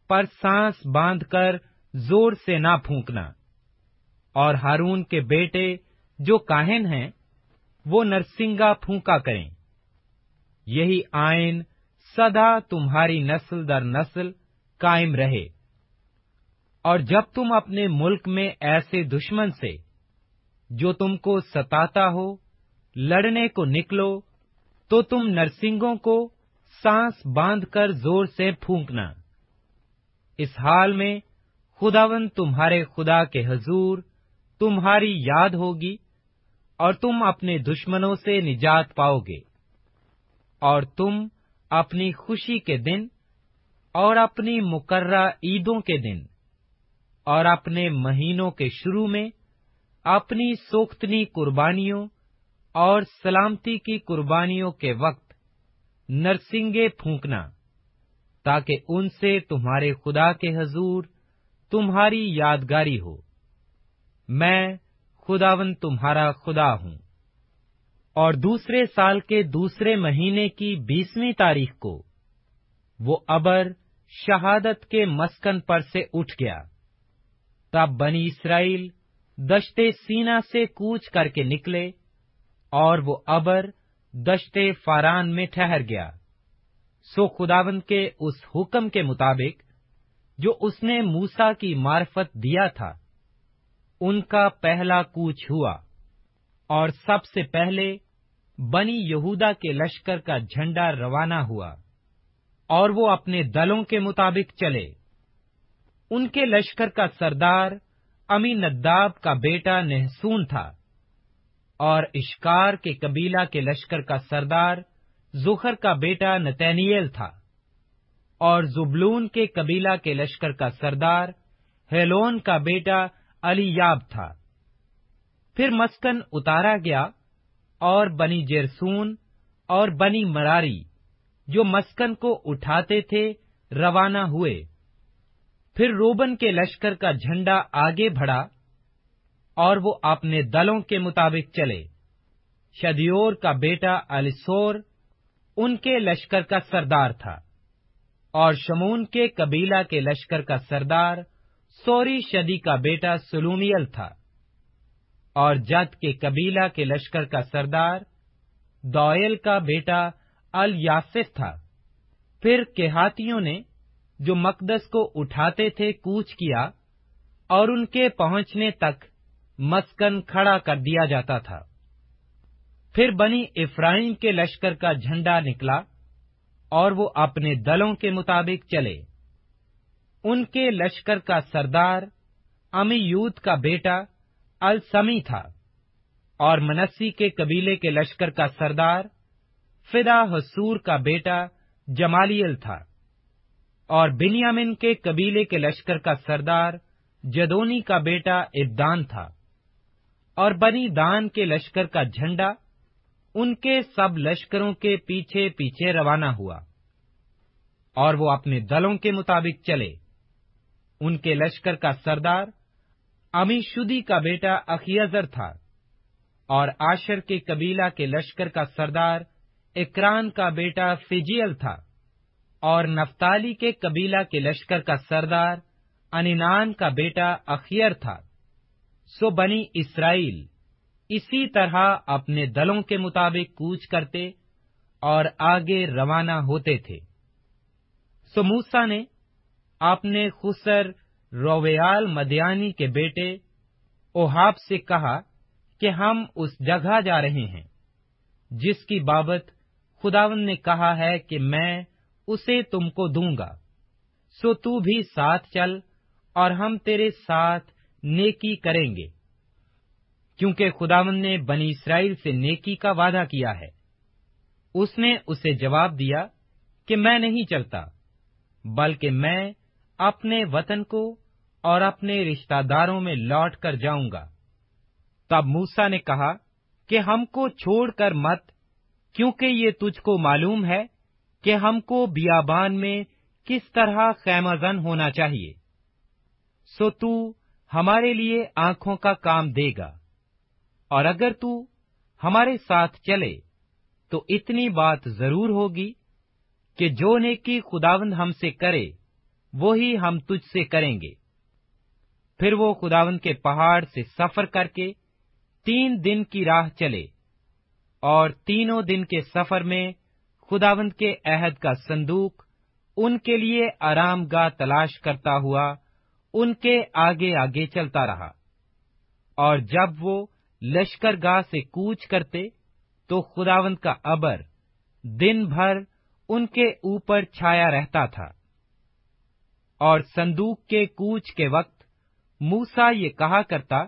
पर सांस बांधकर जोर से ना फूंकना और हारून के बेटे जो काहन हैं वो नरसिंगा फूंका करें यही आयन सदा तुम्हारी नस्ल दर नस्ल कायम रहे और जब तुम अपने मुल्क में ऐसे दुश्मन से जो तुमको सताता हो लड़ने को निकलो तो तुम नरसिंहों को सांस बांधकर जोर से फूंकना इस हाल में खुदावन तुम्हारे खुदा के हजूर तुम्हारी याद होगी और तुम अपने दुश्मनों से निजात पाओगे और तुम अपनी खुशी के दिन और अपनी मुकर्रा ईदों के दिन और अपने महीनों के शुरू में अपनी सोख्तनी कुर्बानियों और सलामती की कुर्बानियों के वक्त नरसिंगे फूंकना ताकि उनसे तुम्हारे खुदा के हजूर तुम्हारी यादगारी हो मैं खुदावन तुम्हारा खुदा हूं और दूसरे साल के दूसरे महीने की बीसवीं तारीख को वो अबर शहादत के मस्कन पर से उठ गया तब बनी इसराइल दशते सीना से कूच करके निकले और वो अबर दशते फारान में ठहर गया सो खुदावंत के उस हुक्म के मुताबिक जो उसने मूसा की मार्फत दिया था उनका पहला कूच हुआ और सबसे पहले बनी यहूदा के लश्कर का झंडा रवाना हुआ और वो अपने दलों के मुताबिक चले उनके लश्कर का सरदार अमी नद्दाब का बेटा नहसून था और इश्कार के कबीला के लश्कर का सरदार जुखर का बेटा नतैनियल था और जुबलून के कबीला के लश्कर का सरदार हेलोन का बेटा अलीयाब था फिर मस्कन उतारा गया और बनी जेरसून और बनी मरारी जो मस्कन को उठाते थे रवाना हुए फिर रोबन के लश्कर का झंडा आगे बढ़ा और वो अपने दलों के मुताबिक चले शदियोर का बेटा अलिसोर उनके लश्कर का सरदार था और शमून के कबीला के लश्कर का सरदार सोरी शदी का बेटा सुलूमियल था और जत के कबीला के लश्कर का सरदार दौयल का बेटा अल यासिफ था फिर केहातियों ने जो मकदस को उठाते थे कूच किया और उनके पहुंचने तक मस्कन खड़ा कर दिया जाता था फिर बनी इफ्राइम के लश्कर का झंडा निकला और वो अपने दलों के मुताबिक चले उनके लश्कर का सरदार अमीयूत का बेटा अलसमी था और मनस्सी के कबीले के लश्कर का सरदार फिदा हसूर का बेटा जमालियल था और बिनियामिन के कबीले के लश्कर का सरदार जदोनी का बेटा इब्दान था और बनी दान के लश्कर का झंडा उनके सब लश्करों के पीछे पीछे रवाना हुआ और वो अपने दलों के मुताबिक चले उनके लश्कर का सरदार अमीशुदी का बेटा अखियजर था और आशर के कबीला के लश्कर का सरदार इकरान का बेटा फिजियल था और नफ्ताली के कबीला के लश्कर का सरदार अनिनान का बेटा अखियर था सो बनी इसराइल इसी तरह अपने दलों के मुताबिक कूच करते और आगे रवाना होते थे सो मूसा ने आपने खुसर रोवयाल मदयानी के बेटे ओहाब से कहा कि हम उस जगह जा रहे हैं जिसकी बाबत खुदावन ने कहा है कि मैं उसे तुमको दूंगा सो तू भी साथ चल और हम तेरे साथ नेकी करेंगे क्योंकि खुदावन ने बनी इसराइल से नेकी का वादा किया है उसने उसे जवाब दिया कि मैं नहीं चलता बल्कि मैं अपने वतन को और अपने रिश्तेदारों में लौट कर जाऊंगा तब मूसा ने कहा कि हमको छोड़कर मत क्योंकि ये तुझको मालूम है कि हमको बियाबान में किस तरह खैमाजन होना चाहिए सो तू हमारे लिए आंखों का काम देगा और अगर तू हमारे साथ चले तो इतनी बात जरूर होगी कि जो नेकी खुदावंद हमसे करे वो ही हम तुझसे करेंगे फिर वो खुदावंद के पहाड़ से सफर करके तीन दिन की राह चले और तीनों दिन के सफर में खुदावंद के अहद का संदूक उनके लिए आराम गाह तलाश करता हुआ उनके आगे आगे चलता रहा और जब वो लश्कर गाह से कूच करते तो खुदावंत का अबर दिन भर उनके ऊपर छाया रहता था और संदूक के कूच के वक्त मूसा ये कहा करता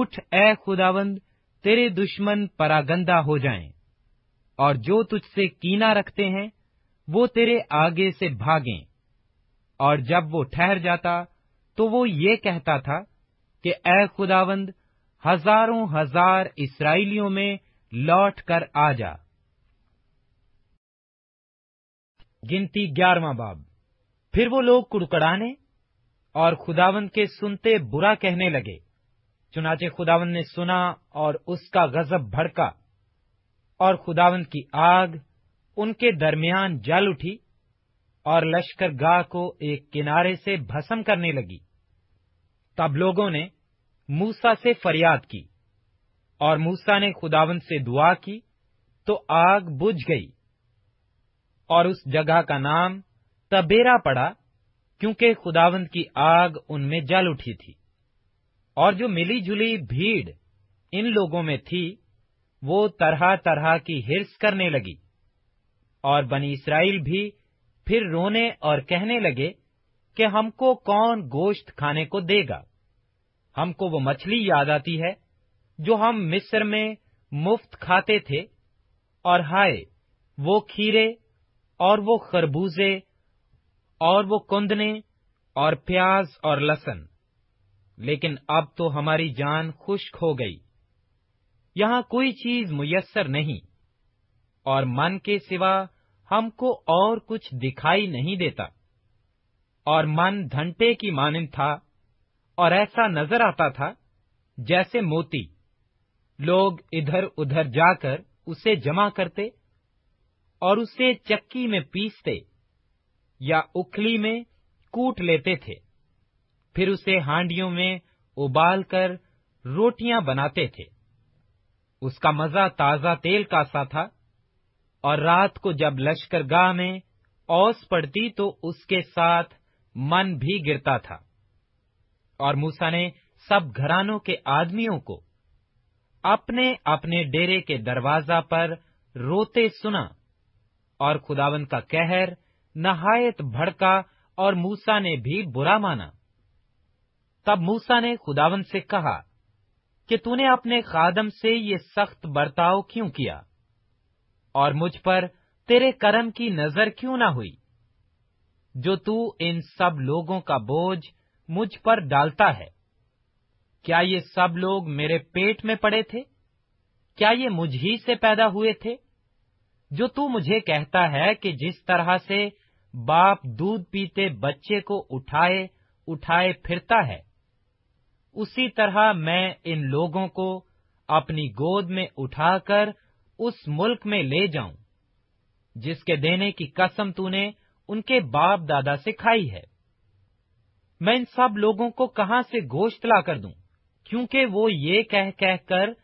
उठ ए खुदावंद तेरे दुश्मन परागंदा हो जाएं। और जो तुझसे कीना रखते हैं वो तेरे आगे से भागें और जब वो ठहर जाता तो वो ये कहता था कि ए खुदावंद हजारों हजार इसराइलियों में लौट कर आ जा गिनती ग्यारहवा बाब फिर वो लोग कुड़कुड़ाने और खुदावंद के सुनते बुरा कहने लगे चुनाचे खुदावंद ने सुना और उसका गजब भड़का और खुदावंत की आग उनके दरमियान जल उठी और लश्कर गाह को एक किनारे से भस्म करने लगी तब लोगों ने मूसा से फरियाद की और मूसा ने खुदावंत से दुआ की तो आग बुझ गई और उस जगह का नाम तबेरा पड़ा क्योंकि खुदावंत की आग उनमें जल उठी थी और जो मिली जुली भीड़ इन लोगों में थी वो तरह तरह की हिर्स करने लगी और बनी इसराइल भी फिर रोने और कहने लगे कि हमको कौन गोश्त खाने को देगा हमको वो मछली याद आती है जो हम मिस्र में मुफ्त खाते थे और हाय वो खीरे और वो खरबूजे और वो कुंदने और प्याज और लसन लेकिन अब तो हमारी जान खुश्क हो गई यहाँ कोई चीज मुयसर नहीं और मन के सिवा हमको और कुछ दिखाई नहीं देता और मन घंटे की मानिंद था और ऐसा नजर आता था जैसे मोती लोग इधर उधर जाकर उसे जमा करते और उसे चक्की में पीसते या उखली में कूट लेते थे फिर उसे हांडियों में उबालकर रोटियां बनाते थे उसका मजा ताजा तेल का सा था और रात को जब लश्कर गाह में औस पड़ती तो उसके साथ मन भी गिरता था और मूसा ने सब घरानों के आदमियों को अपने अपने डेरे के दरवाजा पर रोते सुना और खुदावन का कहर नहायत भड़का और मूसा ने भी बुरा माना तब मूसा ने खुदावन से कहा कि तूने अपने खादम से ये सख्त बर्ताव क्यों किया और मुझ पर तेरे कर्म की नजर क्यों ना हुई जो तू इन सब लोगों का बोझ मुझ पर डालता है क्या ये सब लोग मेरे पेट में पड़े थे क्या ये मुझ ही से पैदा हुए थे जो तू मुझे कहता है कि जिस तरह से बाप दूध पीते बच्चे को उठाए उठाए फिरता है उसी तरह मैं इन लोगों को अपनी गोद में उठाकर उस मुल्क में ले जाऊं जिसके देने की कसम तूने उनके बाप दादा से खाई है मैं इन सब लोगों को कहां से गोश्त ला कर दूं क्योंकि वो ये कह कह कर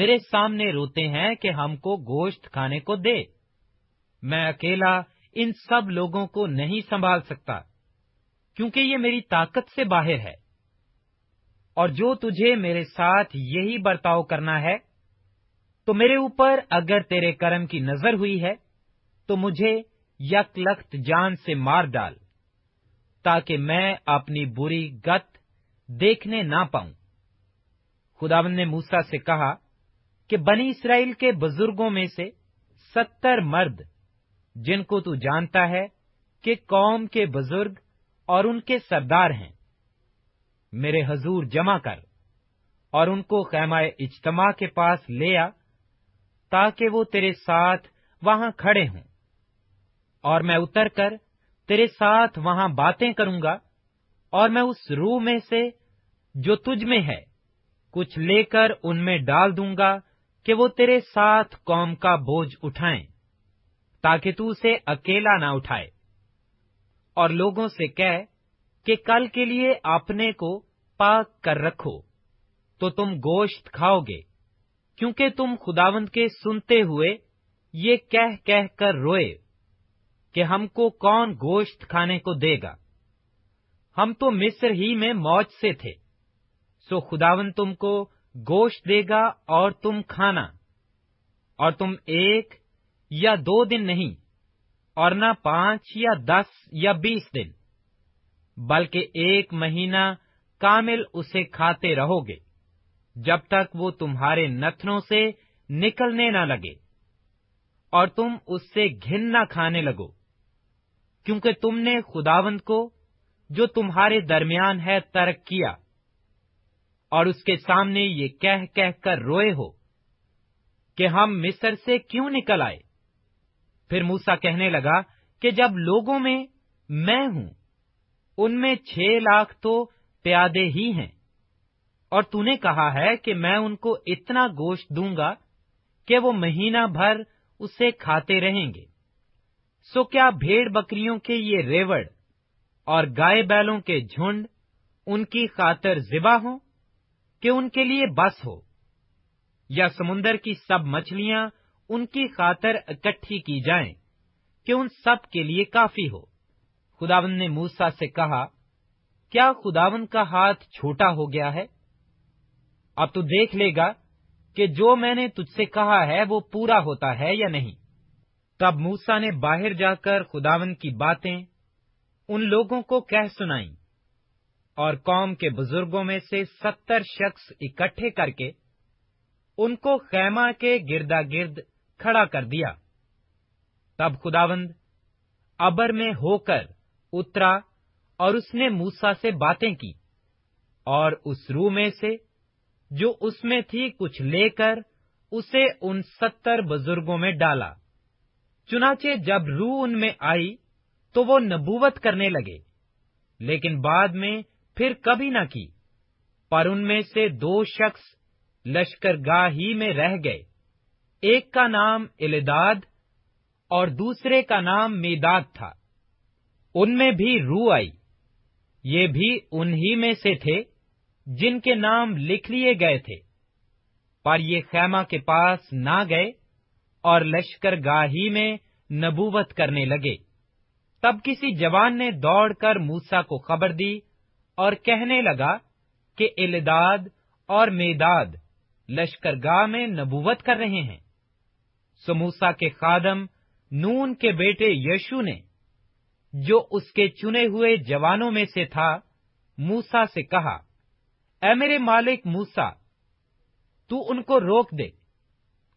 मेरे सामने रोते हैं कि हमको गोश्त खाने को दे मैं अकेला इन सब लोगों को नहीं संभाल सकता क्योंकि ये मेरी ताकत से बाहर है और जो तुझे मेरे साथ यही बर्ताव करना है तो मेरे ऊपर अगर तेरे कर्म की नजर हुई है तो मुझे यकलख्त जान से मार डाल ताकि मैं अपनी बुरी गत देखने ना पाऊं खुदावन ने मूसा से कहा कि बनी इसराइल के बुजुर्गों में से सत्तर मर्द जिनको तू जानता है कि कौम के बुजुर्ग और उनके सरदार हैं मेरे हजूर जमा कर और उनको खैमा इजतमा के पास ले आ ताकि वो तेरे साथ वहां खड़े हों और मैं उतरकर तेरे साथ वहां बातें करूंगा और मैं उस रूह में से जो तुझ में है कुछ लेकर उनमें डाल दूंगा कि वो तेरे साथ कौम का बोझ उठाएं ताकि तू उसे अकेला ना उठाए और लोगों से कह कि कल के लिए अपने को पाक कर रखो तो तुम गोश्त खाओगे क्योंकि तुम खुदावंद के सुनते हुए ये कह कह कर रोए कि हमको कौन गोश्त खाने को देगा हम तो मिस्र ही में मौज से थे सो खुदावन तुमको गोश्त देगा और तुम खाना और तुम एक या दो दिन नहीं और न पांच या दस या बीस दिन बल्कि एक महीना कामिल उसे खाते रहोगे जब तक वो तुम्हारे नथनों से निकलने न लगे और तुम उससे घिन न खाने लगो क्योंकि तुमने खुदावंत को जो तुम्हारे दरमियान है तर्क किया और उसके सामने ये कह कह कर रोए हो कि हम मिस्र से क्यों निकल आए फिर मूसा कहने लगा कि जब लोगों में मैं हूं उनमें छह लाख तो प्यादे ही हैं और तूने कहा है कि मैं उनको इतना गोश्त दूंगा कि वो महीना भर उसे खाते रहेंगे सो क्या भेड़ बकरियों के ये रेवड़ और गाय बैलों के झुंड उनकी खातर जिबा हो कि उनके लिए बस हो या समुन्दर की सब मछलियां उनकी खातर इकट्ठी की जाएं कि उन सब के लिए काफी हो खुदावन ने मूसा से कहा क्या खुदावन का हाथ छोटा हो गया है अब तू देख लेगा कि जो मैंने तुझसे कहा है वो पूरा होता है या नहीं तब मूसा ने बाहर जाकर खुदावन की बातें उन लोगों को कह सुनाई और कौम के बुजुर्गों में से सत्तर शख्स इकट्ठे करके उनको खैमा के गिरदा गिर्द खड़ा कर दिया तब खुदावंद अबर में होकर उतरा और उसने मूसा से बातें की और उस रू में से जो उसमें थी कुछ लेकर उसे उन सत्तर बुजुर्गों में डाला चुनाचे जब रू उनमें आई तो वो नबूवत करने लगे लेकिन बाद में फिर कभी ना की पर उनमें से दो शख्स लश्करगाह ही में रह गए एक का नाम इलेदाद और दूसरे का नाम मेदाद था उनमें भी रू आई ये भी उन्हीं में से थे जिनके नाम लिख लिए गए थे पर ये खैमा के पास ना गए और लश्कर गाही में नबूवत करने लगे तब किसी जवान ने दौड़कर मूसा को खबर दी और कहने लगा कि इलदाद और मेदाद लश्कर गाह में नबूवत कर रहे हैं सो मूसा के खादम नून के बेटे यशु ने जो उसके चुने हुए जवानों में से था मूसा से कहा ए मेरे मालिक मूसा तू उनको रोक दे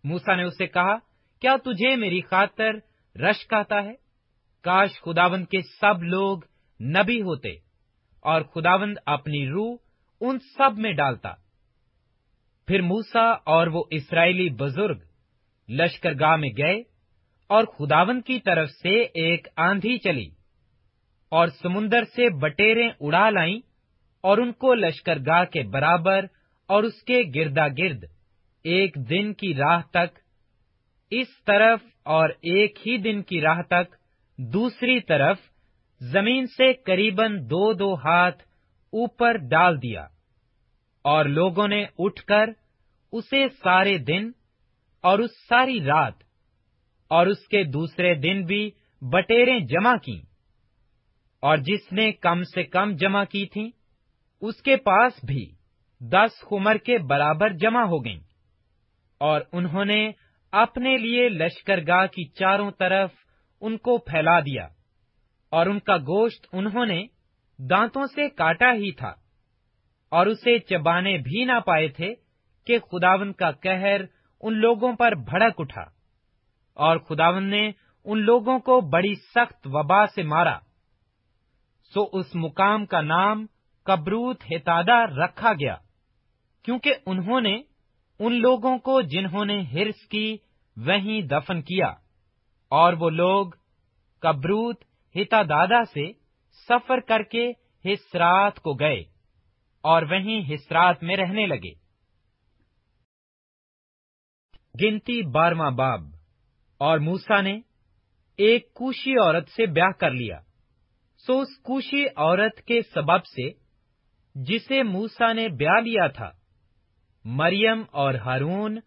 मूसा ने उसे कहा क्या तुझे मेरी खातर रश कहता है काश खुदावंद के सब लोग नबी होते और खुदावंद अपनी रूह उन सब में डालता फिर मूसा और वो इसराइली बुजुर्ग लश्करगाह में गए और खुदावंद की तरफ से एक आंधी चली और समुन्दर से बटेरें उड़ा लाई और उनको लश्करगाह के बराबर और उसके गिरदा गिर्द एक दिन की राह तक इस तरफ और एक ही दिन की राह तक दूसरी तरफ जमीन से करीबन दो दो हाथ ऊपर डाल दिया और लोगों ने उठकर उसे सारे दिन और उस सारी रात और उसके दूसरे दिन भी बटेरें जमा कीं और जिसने कम से कम जमा की थी उसके पास भी दस हुमर के बराबर जमा हो गईं और उन्होंने अपने लिए लश्करगाह की चारों तरफ उनको फैला दिया और उनका गोश्त उन्होंने दांतों से काटा ही था और उसे चबाने भी ना पाए थे कि खुदावन का कहर उन लोगों पर भड़क उठा और खुदावन ने उन लोगों को बड़ी सख्त वबा से मारा सो उस मुकाम का नाम कबरूत हेतादा रखा गया क्योंकि उन्होंने उन लोगों को जिन्होंने हिर्स की वहीं दफन किया और वो लोग कबरूत हितादादा से सफर करके हिसरात को गए और वहीं हिसरात में रहने लगे गिनती बारवा बाब और मूसा ने एक कुशी औरत से ब्याह कर लिया सो उस कुशी औरत के सबब से जिसे मूसा ने ब्याह लिया था मरियम और हारून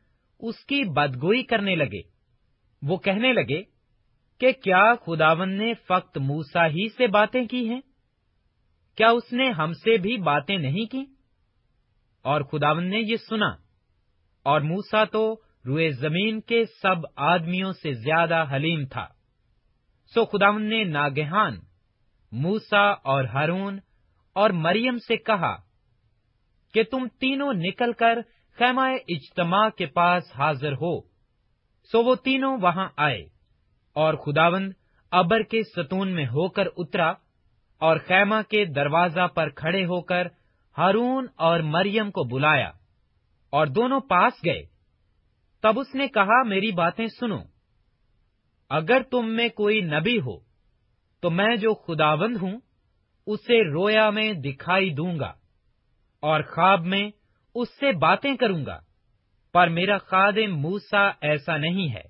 उसकी बदगोई करने लगे वो कहने लगे कि क्या खुदावन ने फक्त मूसा ही से बातें की हैं क्या उसने हमसे भी बातें नहीं की और खुदावन ने ये सुना और मूसा तो रुए जमीन के सब आदमियों से ज्यादा हलीम था सो खुदावन ने नागहान मूसा और हारून और मरियम से कहा कि तुम तीनों निकलकर खैमा इज्तमा के पास हाजिर हो सो वो तीनों वहां आए और खुदावंद अबर के सतून में होकर उतरा और खैमा के दरवाजा पर खड़े होकर हारून और मरियम को बुलाया और दोनों पास गए तब उसने कहा मेरी बातें सुनो अगर तुम में कोई नबी हो तो मैं जो खुदावंद हूं उसे रोया में दिखाई दूंगा और ख्वाब में उससे बातें करूंगा पर मेरा खादिम मूसा ऐसा नहीं है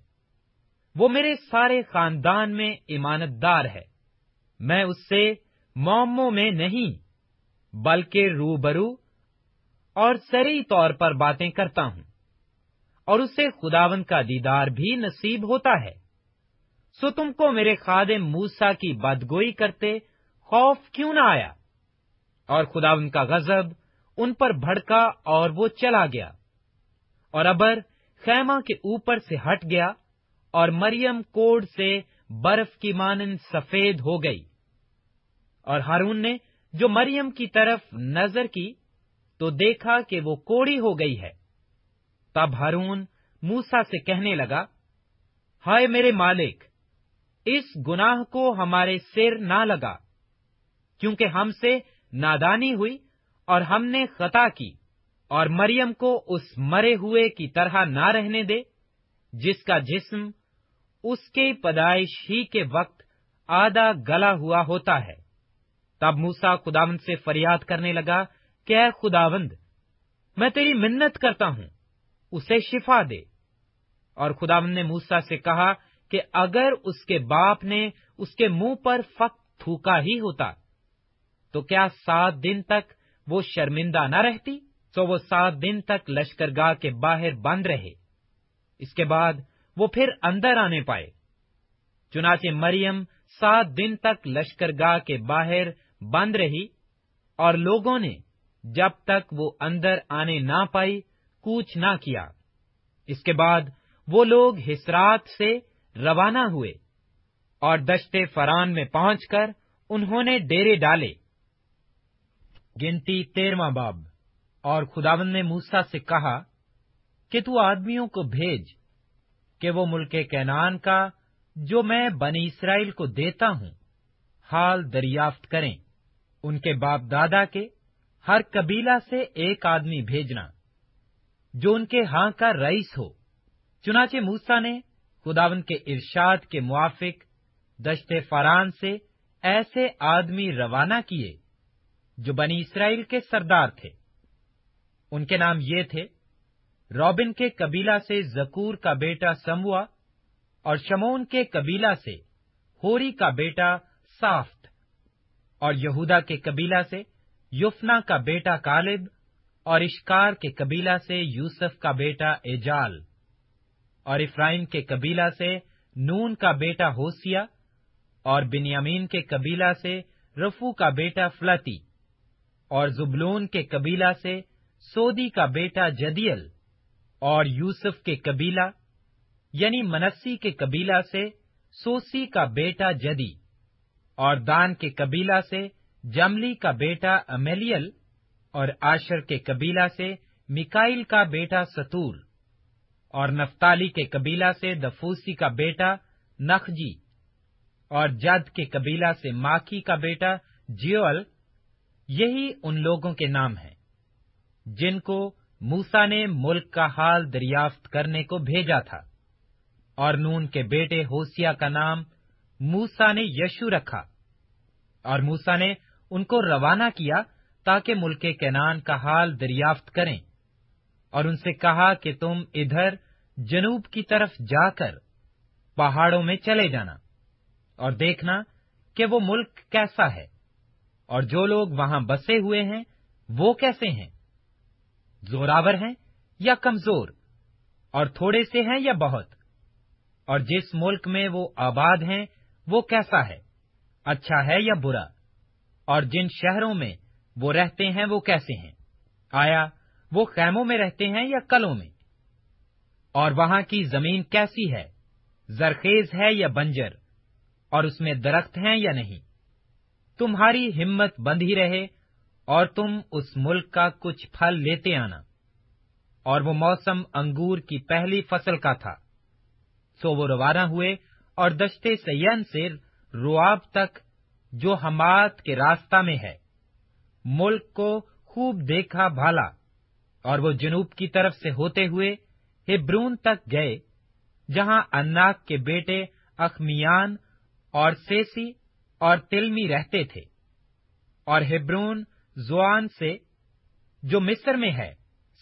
वो मेरे सारे खानदान में इमानतदार है मैं उससे मोमो में नहीं बल्कि रूबरू और सरी तौर पर बातें करता हूं और उसे खुदावन का दीदार भी नसीब होता है सो तुमको मेरे खादे मूसा की बदगोई करते खौफ क्यों ना आया और खुदा उनका गजब उन पर भड़का और वो चला गया और अबर खैमा के ऊपर से हट गया और मरियम कोड से बर्फ की मानन सफेद हो गई और हारून ने जो मरियम की तरफ नजर की तो देखा कि वो कोड़ी हो गई है तब हारून मूसा से कहने लगा हाय मेरे मालिक इस गुनाह को हमारे सिर ना लगा क्योंकि हमसे नादानी हुई और हमने खता की और मरियम को उस मरे हुए की तरह ना रहने दे जिसका जिस्म उसके पदाइश ही के वक्त आधा गला हुआ होता है तब मूसा खुदावंद से फरियाद करने लगा कि खुदावंद मैं तेरी मिन्नत करता हूं उसे शिफा दे और खुदावंद ने मूसा से कहा कि अगर उसके बाप ने उसके मुंह पर फक थूका ही होता तो क्या सात दिन तक वो शर्मिंदा न रहती तो वो सात दिन तक लश्करगाह के बाहर बंद रहे इसके बाद वो फिर अंदर आने पाए चुनाचे मरियम सात दिन तक लश्करगाह के बाहर बंद रही और लोगों ने जब तक वो अंदर आने ना पाई कुछ ना किया इसके बाद वो लोग हिसरात से रवाना हुए और दश्ते फरान में पहुंचकर उन्होंने डेरे डाले गिनती तेरवा बाब और खुदावन ने मूसा से कहा कि तू आदमियों को भेज कि वो मुल्क कैनान का जो मैं बनी इसराइल को देता हूं हाल दरियाफ्त करें उनके बाप दादा के हर कबीला से एक आदमी भेजना जो उनके हां का रईस हो चुनाचे मूसा ने खुदावन के इरशाद के मुआफिक दश्ते फरान से ऐसे आदमी रवाना किए जो बनी इसराइल के सरदार थे उनके नाम ये थे रॉबिन के कबीला से जकूर का बेटा समुआ और शमोन के कबीला से होरी का बेटा साफ्त और यहूदा के कबीला से युफना का बेटा कालिब और इश्कार के कबीला से यूसुफ का बेटा एजाल और इफ्राइम के कबीला से नून का बेटा होसिया और बिन्यामीन के कबीला से रफू का बेटा फ्लती और जुबलून के कबीला से सोदी का बेटा जदियल और यूसुफ के कबीला यानी मनस्सी के कबीला से सोसी का बेटा जदी और दान के कबीला से जमली का बेटा अमेलियल और आशर के कबीला से मिकाइल का बेटा सतूल और नफ्ताली के कबीला से दफूसी का बेटा नखजी और जद के कबीला से माकी का बेटा जियोल यही उन लोगों के नाम हैं जिनको मूसा ने मुल्क का हाल दरियाफ्त करने को भेजा था और नून के बेटे होसिया का नाम मूसा ने यशु रखा और मूसा ने उनको रवाना किया ताकि मुल्क कैनान का हाल दरियाफ्त करें और उनसे कहा कि तुम इधर जनूब की तरफ जाकर पहाड़ों में चले जाना और देखना कि वो मुल्क कैसा है और जो लोग वहां बसे हुए हैं वो कैसे हैं जोरावर हैं या कमजोर और थोड़े से हैं या बहुत और जिस मुल्क में वो आबाद हैं वो कैसा है अच्छा है या बुरा और जिन शहरों में वो रहते हैं वो कैसे हैं आया वो खैमों में रहते हैं या कलों में और वहां की जमीन कैसी है जरखेज है या बंजर और उसमें दरख्त हैं या नहीं तुम्हारी हिम्मत बंद ही रहे और तुम उस मुल्क का कुछ फल लेते आना और वो मौसम अंगूर की पहली फसल का था सो वो रवाना हुए और दश्ते सैन से रुआब तक जो हमात के रास्ता में है मुल्क को खूब देखा भाला और वो जनूब की तरफ से होते हुए हिब्रून तक गए जहां अन्नाक के बेटे अखमियान और सेसी और तिलमी रहते थे और हिब्रून जुआन से जो मिस्र में है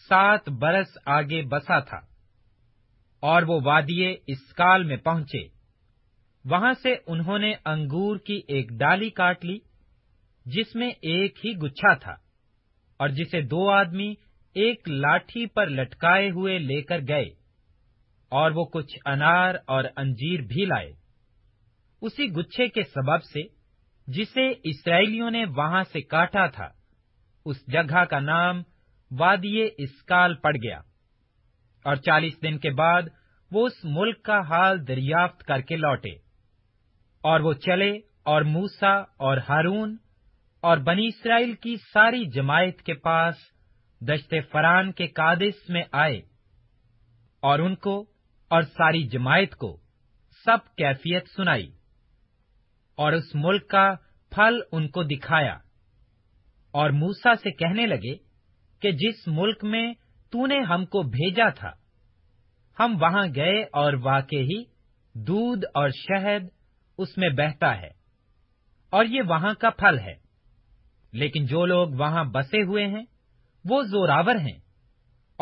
सात बरस आगे बसा था और वो वादिये काल में पहुंचे वहां से उन्होंने अंगूर की एक डाली काट ली जिसमें एक ही गुच्छा था और जिसे दो आदमी एक लाठी पर लटकाए हुए लेकर गए और वो कुछ अनार और अंजीर भी लाए उसी गुच्छे के सबब से जिसे इसराइलियों ने वहां से काटा था उस जगह का नाम वादिय इसकाल पड़ गया और चालीस दिन के बाद वो उस मुल्क का हाल दरियाफ्त करके लौटे और वो चले और मूसा और हारून और बनी इसराइल की सारी जमायत के पास दश्ते फरान के कादिस में आए और उनको और सारी जमायत को सब कैफियत सुनाई और उस मुल्क का फल उनको दिखाया और मूसा से कहने लगे कि जिस मुल्क में तूने हमको भेजा था हम वहां गए और वाकई ही दूध और शहद उसमें बहता है और ये वहां का फल है लेकिन जो लोग वहां बसे हुए हैं वो जोरावर हैं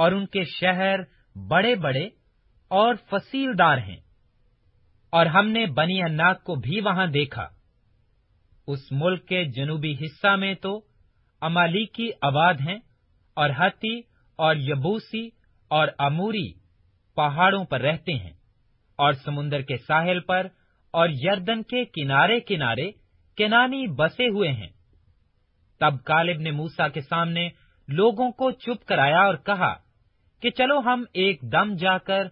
और उनके शहर बड़े बड़े और फसीलदार हैं और हमने बनी अन्नाक को भी वहां देखा उस मुल्क के जनूबी हिस्सा में तो की आबाद हैं और हती और यबूसी और अमूरी पहाड़ों पर रहते हैं और समुन्दर के साहिल पर और यर्दन के किनारे किनारे केनानी बसे हुए हैं तब कालिब ने मूसा के सामने लोगों को चुप कराया और कहा कि चलो हम एक दम जाकर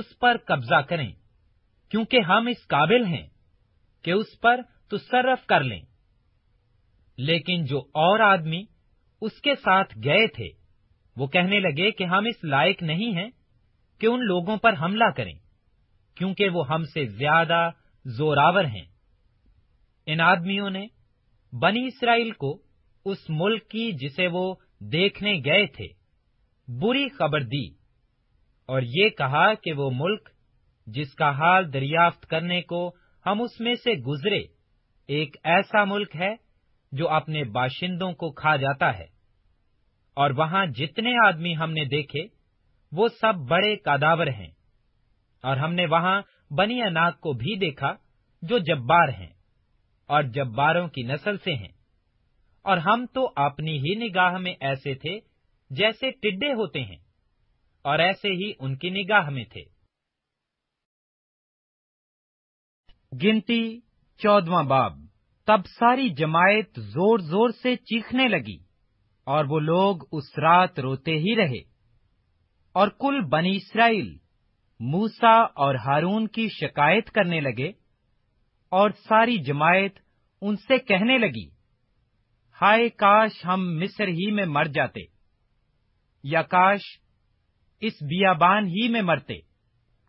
उस पर कब्जा करें क्योंकि हम इस काबिल हैं कि उस पर तुसर्रफ कर लें लेकिन जो और आदमी उसके साथ गए थे वो कहने लगे कि हम इस लायक नहीं हैं कि उन लोगों पर हमला करें क्योंकि वो हमसे ज्यादा जोरावर हैं इन आदमियों ने बनी इसराइल को उस मुल्क की जिसे वो देखने गए थे बुरी खबर दी और ये कहा कि वो मुल्क जिसका हाल दरियाफ्त करने को हम उसमें से गुजरे एक ऐसा मुल्क है जो अपने बाशिंदों को खा जाता है और वहां जितने आदमी हमने देखे वो सब बड़े कादावर हैं और हमने वहां बनी नाग को भी देखा जो जब्बार हैं और जब्बारों की नस्ल से हैं और हम तो अपनी ही निगाह में ऐसे थे जैसे टिड्डे होते हैं और ऐसे ही उनकी निगाह में थे गिनती चौदवा बाब तब सारी जमायत जोर जोर से चीखने लगी और वो लोग उस रात रोते ही रहे और कुल बनी इसराइल मूसा और हारून की शिकायत करने लगे और सारी जमायत उनसे कहने लगी हाय काश हम मिस्र ही में मर जाते या काश इस बियाबान ही में मरते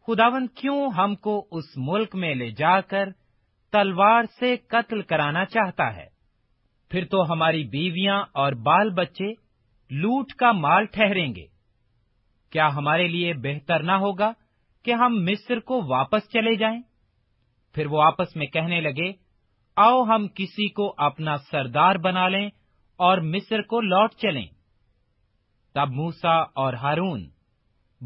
खुदावन क्यों हमको उस मुल्क में ले जाकर तलवार से कत्ल कराना चाहता है फिर तो हमारी बीवियां और बाल बच्चे लूट का माल ठहरेंगे क्या हमारे लिए बेहतर ना होगा कि हम मिस्र को वापस चले जाएं? फिर वो आपस में कहने लगे आओ हम किसी को अपना सरदार बना लें और मिस्र को लौट चलें तब मूसा और हारून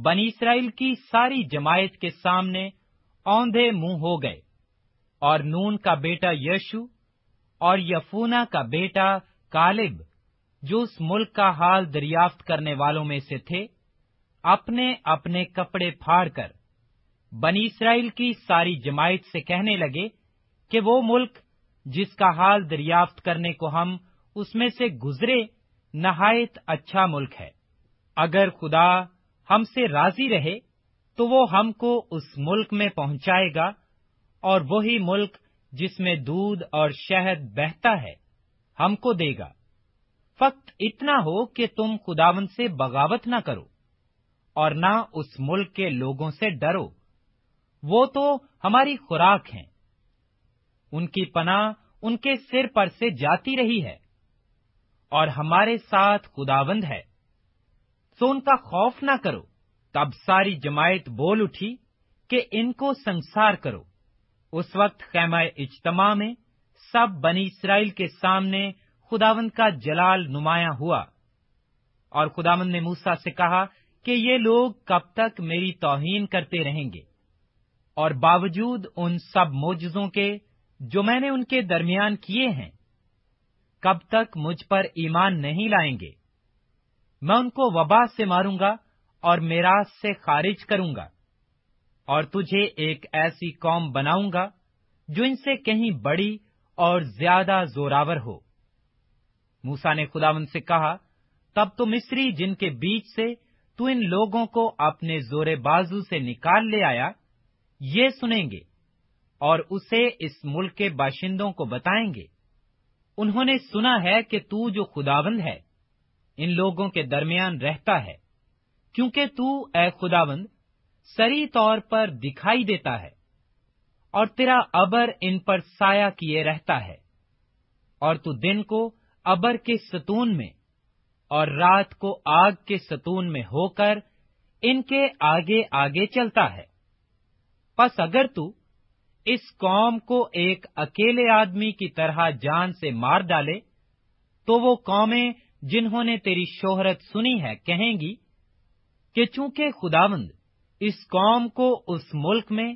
बनी इसराइल की सारी जमायत के सामने औंधे मुंह हो गए और नून का बेटा यशु और यफूना का बेटा कालिब जो उस मुल्क का हाल दरियाफ्त करने वालों में से थे अपने अपने कपड़े फाड़कर बनी इसराइल की सारी जमायत से कहने लगे कि वो मुल्क जिसका हाल दरियाफ्त करने को हम उसमें से गुजरे नहायत अच्छा मुल्क है अगर खुदा हमसे राजी रहे तो वो हमको उस मुल्क में पहुंचाएगा और वही मुल्क जिसमें दूध और शहद बहता है हमको देगा फक्त इतना हो कि तुम खुदावन से बगावत ना करो और ना उस मुल्क के लोगों से डरो वो तो हमारी खुराक हैं उनकी पनाह उनके सिर पर से जाती रही है और हमारे साथ खुदावंद है सो उनका खौफ ना करो तब सारी जमायत बोल उठी कि इनको संसार करो उस वक्त खैमा इजतमा में सब बनी इसराइल के सामने खुदावंद का जलाल नुमाया हुआ और खुदावंद ने मूसा से कहा कि ये लोग कब तक मेरी तोहीन करते रहेंगे और बावजूद उन सब मोजों के जो मैंने उनके दरमियान किए हैं कब तक मुझ पर ईमान नहीं लाएंगे मैं उनको वबा से मारूंगा और मेराज से खारिज करूंगा और तुझे एक ऐसी कौम बनाऊंगा जो इनसे कहीं बड़ी और ज्यादा जोरावर हो मूसा ने खुदावन से कहा तब तो मिस्री जिनके बीच से तू इन लोगों को अपने जोरे बाजू से निकाल ले आया ये सुनेंगे और उसे इस मुल्क के बाशिंदों को बताएंगे उन्होंने सुना है कि तू जो खुदावंद है इन लोगों के दरमियान रहता है क्योंकि तू ए खुदावंद सरी तौर पर दिखाई देता है और तेरा अबर इन पर साया किए रहता है और तू दिन को अबर के सतून में और रात को आग के सतून में होकर इनके आगे आगे चलता है बस अगर तू इस कौम को एक अकेले आदमी की तरह जान से मार डाले तो वो कौमें जिन्होंने तेरी शोहरत सुनी है कहेंगी कि चूंकि खुदावंद इस कौम को उस मुल्क में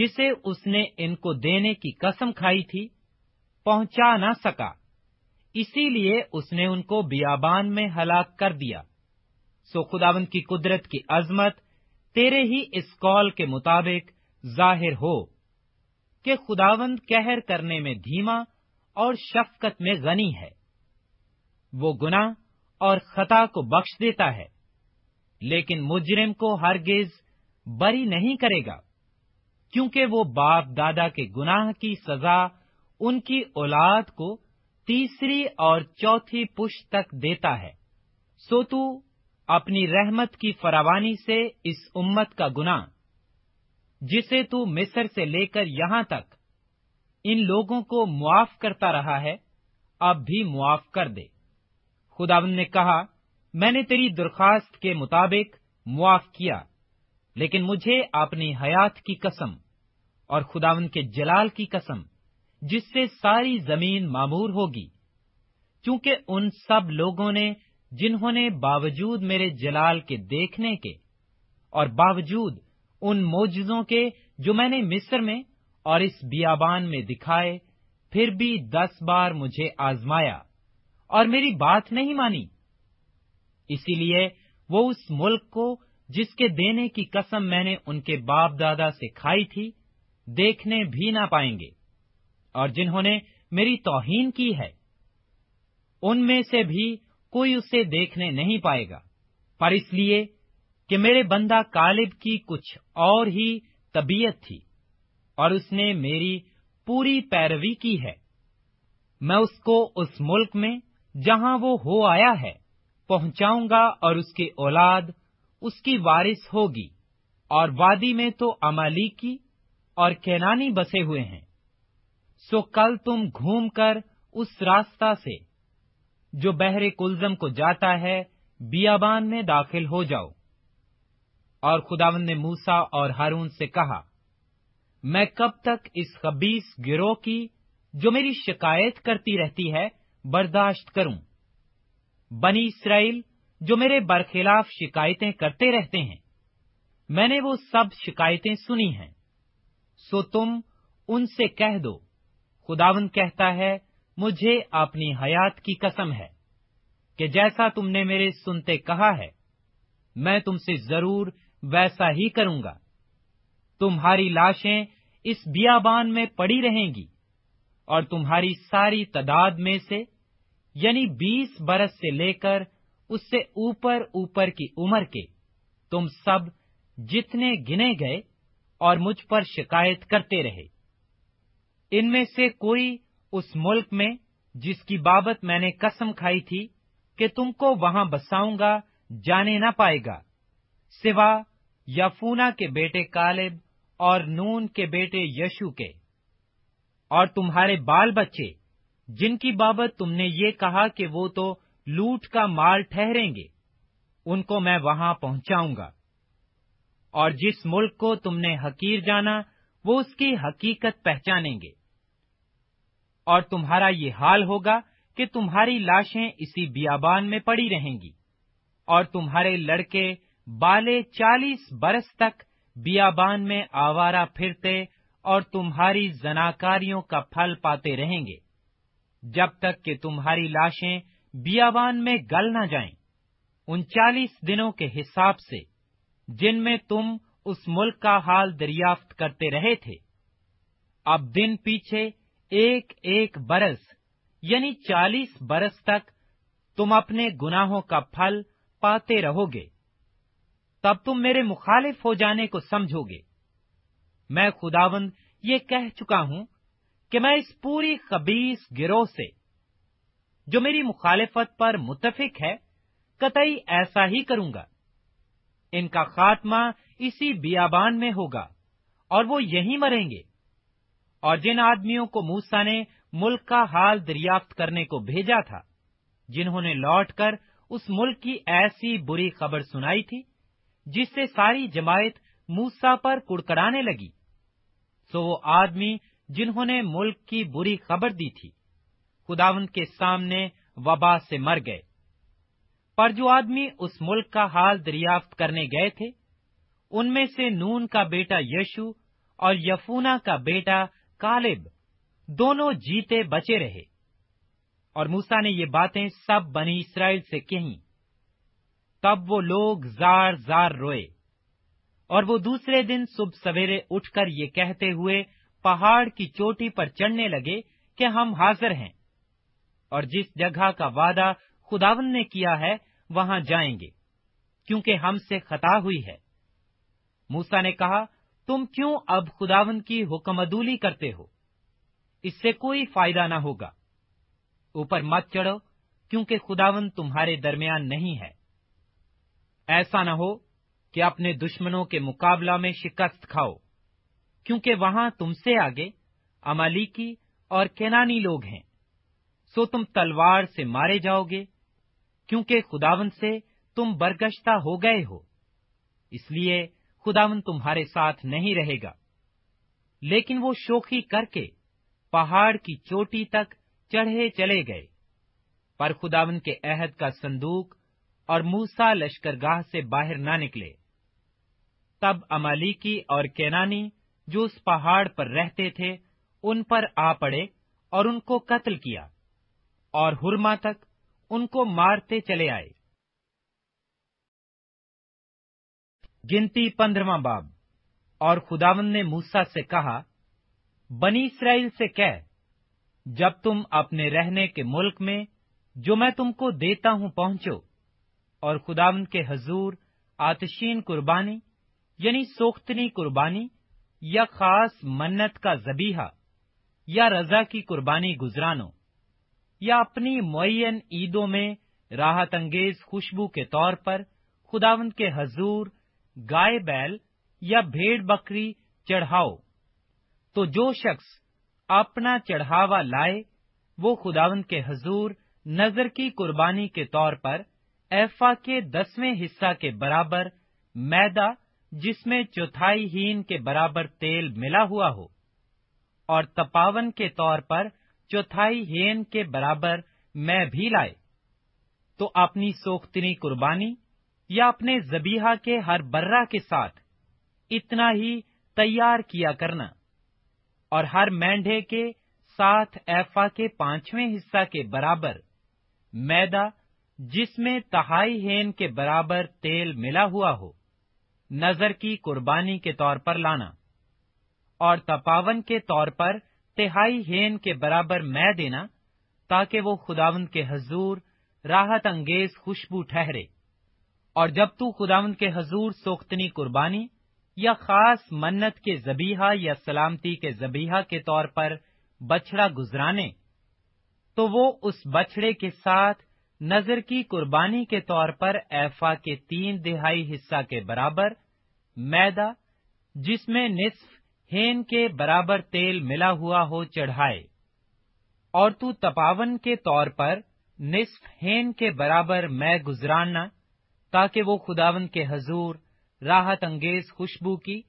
जिसे उसने इनको देने की कसम खाई थी पहुंचा ना सका इसीलिए उसने उनको बियाबान में हलाक कर दिया सो खुदावंद की कुदरत की अजमत तेरे ही इस कॉल के मुताबिक जाहिर हो कि खुदावंद कहर करने में धीमा और शफकत में गनी है वो गुना और खता को बख्श देता है लेकिन मुजरिम को हरगिज बरी नहीं करेगा क्योंकि वो बाप दादा के गुनाह की सजा उनकी औलाद को तीसरी और चौथी पुश तक देता है सो तू अपनी रहमत की फरावानी से इस उम्मत का गुनाह जिसे तू मिस्र से लेकर यहां तक इन लोगों को मुआफ करता रहा है अब भी मुआफ कर दे खुदावन ने कहा मैंने तेरी दरखास्त के मुताबिक मुआफ किया लेकिन मुझे अपनी हयात की कसम और खुदावन के जलाल की कसम जिससे सारी जमीन मामूर होगी क्योंकि उन सब लोगों ने जिन्होंने बावजूद मेरे जलाल के देखने के और बावजूद उन मोजों के जो मैंने मिस्र में और इस बियाबान में दिखाए फिर भी दस बार मुझे आजमाया और मेरी बात नहीं मानी इसीलिए वो उस मुल्क को जिसके देने की कसम मैंने उनके बाप दादा से खाई थी देखने भी ना पाएंगे और जिन्होंने मेरी तोहीन की है उनमें से भी कोई उसे देखने नहीं पाएगा पर इसलिए कि मेरे बंदा कालिब की कुछ और ही तबीयत थी और उसने मेरी पूरी पैरवी की है मैं उसको उस मुल्क में जहां वो हो आया है पहुंचाऊंगा और उसकी औलाद उसकी वारिस होगी और वादी में तो अमालीकी और कैनानी बसे हुए हैं सो कल तुम घूमकर उस रास्ता से जो बहरे कुलजम को जाता है बियाबान में दाखिल हो जाओ और खुदावन ने मूसा और हारून से कहा मैं कब तक इस खबीस गिरोह की जो मेरी शिकायत करती रहती है बर्दाश्त करूं बनी इसराइल जो मेरे बरखिलाफ शिकायतें करते रहते हैं मैंने वो सब शिकायतें सुनी हैं सो तुम उनसे कह दो खुदावन कहता है मुझे अपनी हयात की कसम है कि जैसा तुमने मेरे सुनते कहा है मैं तुमसे जरूर वैसा ही करूंगा तुम्हारी लाशें इस बियाबान में पड़ी रहेंगी और तुम्हारी सारी तादाद में से यानी बीस बरस से लेकर उससे ऊपर ऊपर की उम्र के तुम सब जितने गिने गए और मुझ पर शिकायत करते रहे इनमें से कोई उस मुल्क में जिसकी बाबत मैंने कसम खाई थी कि तुमको वहां बसाऊंगा जाने ना पाएगा सिवा यफूना के बेटे कालेब और नून के बेटे यशु के और तुम्हारे बाल बच्चे जिनकी बाबत तुमने ये कहा कि वो तो लूट का माल ठहरेंगे उनको मैं वहां पहुंचाऊंगा और जिस मुल्क को तुमने हकीर जाना वो उसकी हकीकत पहचानेंगे और तुम्हारा ये हाल होगा कि तुम्हारी लाशें इसी बियाबान में पड़ी रहेंगी और तुम्हारे लड़के बाले चालीस बरस तक बियाबान में आवारा फिरते और तुम्हारी जनाकारियों का फल पाते रहेंगे जब तक कि तुम्हारी लाशें बियाबान में गल न जाएं। उनचालीस दिनों के हिसाब से जिनमें तुम उस मुल्क का हाल दरियाफ्त करते रहे थे अब दिन पीछे एक एक बरस यानी चालीस बरस तक तुम अपने गुनाहों का फल पाते रहोगे तब तुम मेरे मुखालिफ हो जाने को समझोगे मैं खुदावंद ये कह चुका हूं कि मैं इस पूरी खबीस गिरोह से जो मेरी मुखालिफत पर मुतफिक है कतई ऐसा ही करूंगा इनका खात्मा इसी बियाबान में होगा और वो यहीं मरेंगे और जिन आदमियों को मूसा ने मुल्क का हाल दरियाफ्त करने को भेजा था जिन्होंने लौटकर उस मुल्क की ऐसी बुरी खबर सुनाई थी जिससे सारी जमायत मूसा पर कुड़कड़ाने लगी सो वो आदमी जिन्होंने मुल्क की बुरी खबर दी थी खुदावंत के सामने वबा से मर गए पर जो आदमी उस मुल्क का हाल दरियाफ्त करने गए थे उनमें से नून का बेटा यशु और यफूना का बेटा कालिब दोनों जीते बचे रहे और मूसा ने ये बातें सब बनी इसराइल से कहीं तब वो लोग जार जार रोए और वो दूसरे दिन सुबह सवेरे उठकर ये कहते हुए पहाड़ की चोटी पर चढ़ने लगे कि हम हाजिर हैं और जिस जगह का वादा खुदावन ने किया है वहां जाएंगे क्योंकि हमसे खता हुई है मूसा ने कहा तुम क्यों अब खुदावन की हुक्मदूली करते हो इससे कोई फायदा ना होगा ऊपर मत चढ़ो क्योंकि खुदावन तुम्हारे दरमियान नहीं है ऐसा न हो कि अपने दुश्मनों के मुकाबला में शिकस्त खाओ क्योंकि वहां तुमसे आगे अमालिकी और केनानी लोग हैं सो तुम तलवार से मारे जाओगे क्योंकि खुदावन से तुम बरगश्ता हो गए हो इसलिए खुदावन तुम्हारे साथ नहीं रहेगा लेकिन वो शोखी करके पहाड़ की चोटी तक चढ़े चले गए पर खुदावन के अहद का संदूक और मूसा लश्करगाह से बाहर ना निकले तब अमालिकी और केनानी जो उस पहाड़ पर रहते थे उन पर आ पड़े और उनको कत्ल किया और हुरमा तक उनको मारते चले आए गिनती पंद्रवा बाब और खुदावन ने मूसा से कहा बनी इसराइल से कह जब तुम अपने रहने के मुल्क में जो मैं तुमको देता हूं पहुंचो और खुदावंद के हजूर आतशीन कुर्बानी यानी सोख्तनी कुर्बानी या खास मन्नत का जबीहा या रजा की कुर्बानी गुजरानो या अपनी मुन ईदों में राहत अंगेज खुशबू के तौर पर खुदावंद के हजूर गाय बैल या भेड़ बकरी चढ़ाओ तो जो शख्स अपना चढ़ावा लाए वो खुदावंद के हजूर नजर की कुर्बानी के तौर पर एफा के दसवें हिस्सा के बराबर मैदा जिसमें चौथाई हीन के बराबर तेल मिला हुआ हो और तपावन के तौर पर चौथाई हेन के बराबर मैं भी लाए तो अपनी सोख्तनी कुर्बानी या अपने जबीहा के हर बर्रा के साथ इतना ही तैयार किया करना और हर मेंढे के साथ एफा के पांचवें हिस्सा के बराबर मैदा जिसमें तहाई हेन के बराबर तेल मिला हुआ हो नजर की कुर्बानी के तौर पर लाना और तपावन के तौर पर तिहाई हेन के बराबर मैं देना ताकि वो खुदावंद के हजूर राहत अंगेज खुशबू ठहरे और जब तू खुदावंद के हजूर सोख्तनी कुर्बानी या खास मन्नत के जबीहा या सलामती के जबीहा के तौर पर बछड़ा गुजराने तो वो उस बछड़े के साथ नजर की कुर्बानी के तौर पर एफा के तीन दिहाई हिस्सा के बराबर मैदा जिसमें निसफ हेन के बराबर तेल मिला हुआ हो चढ़ाए और तू तपावन के तौर पर निस्फ हेन के बराबर मैं गुजराना ताकि वो खुदावन के हजूर राहत अंगेज खुशबू की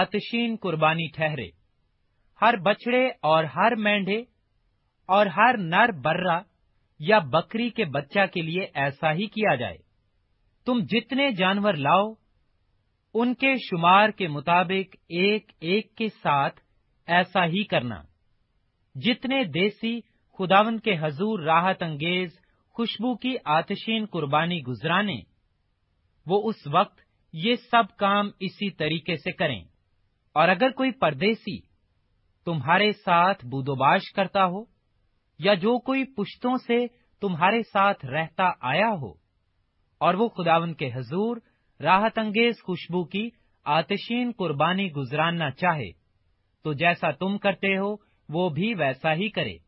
आतशीन कुर्बानी ठहरे हर बछड़े और हर मेंढे और हर नर बर्रा या बकरी के बच्चा के लिए ऐसा ही किया जाए तुम जितने जानवर लाओ उनके शुमार के मुताबिक एक एक के साथ ऐसा ही करना जितने देसी खुदावन के हजूर राहत अंगेज खुशबू की आतशीन कुर्बानी गुजराने वो उस वक्त ये सब काम इसी तरीके से करें और अगर कोई परदेसी तुम्हारे साथ बुदोबाश करता हो या जो कोई पुश्तों से तुम्हारे साथ रहता आया हो और वो खुदावन के हजूर राहत अंगेज खुशबू की आतिशीन कुर्बानी गुजरानना चाहे तो जैसा तुम करते हो वो भी वैसा ही करे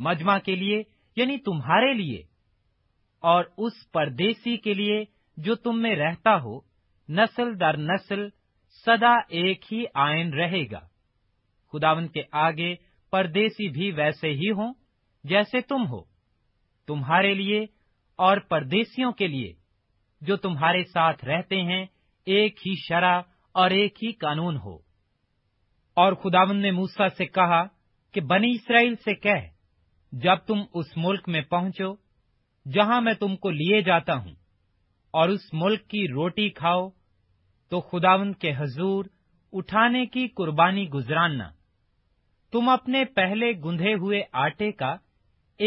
मजमा के लिए यानी तुम्हारे लिए और उस परदेसी के लिए जो तुम में रहता हो नस्ल दर नस्ल सदा एक ही आयन रहेगा खुदावन के आगे परदेसी भी वैसे ही हों जैसे तुम हो तुम्हारे लिए और परदेशियों के लिए जो तुम्हारे साथ रहते हैं एक ही शरा और एक ही कानून हो और खुदावन ने मूसा से कहा कि बनी इसराइल से कह जब तुम उस मुल्क में पहुंचो जहां मैं तुमको लिए जाता हूं और उस मुल्क की रोटी खाओ तो खुदावन के हजूर उठाने की कुर्बानी गुजरानना तुम अपने पहले गुंधे हुए आटे का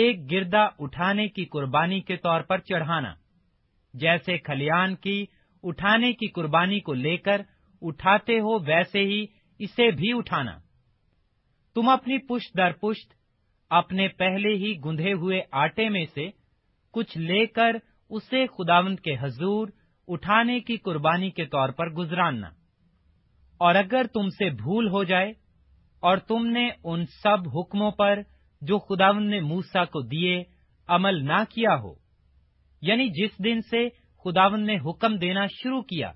एक गिरदा उठाने की कुर्बानी के तौर पर चढ़ाना जैसे खलियान की उठाने की कुर्बानी को लेकर उठाते हो वैसे ही इसे भी उठाना तुम अपनी पुष्ट दर पुष्ट अपने पहले ही गुंधे हुए आटे में से कुछ लेकर उसे खुदावंद के हजूर उठाने की कुर्बानी के तौर पर गुजरानना और अगर तुमसे भूल हो जाए और तुमने उन सब हुक्मों पर जो खुदावन ने मूसा को दिए अमल ना किया हो यानी जिस दिन से खुदावन ने हुक्म देना शुरू किया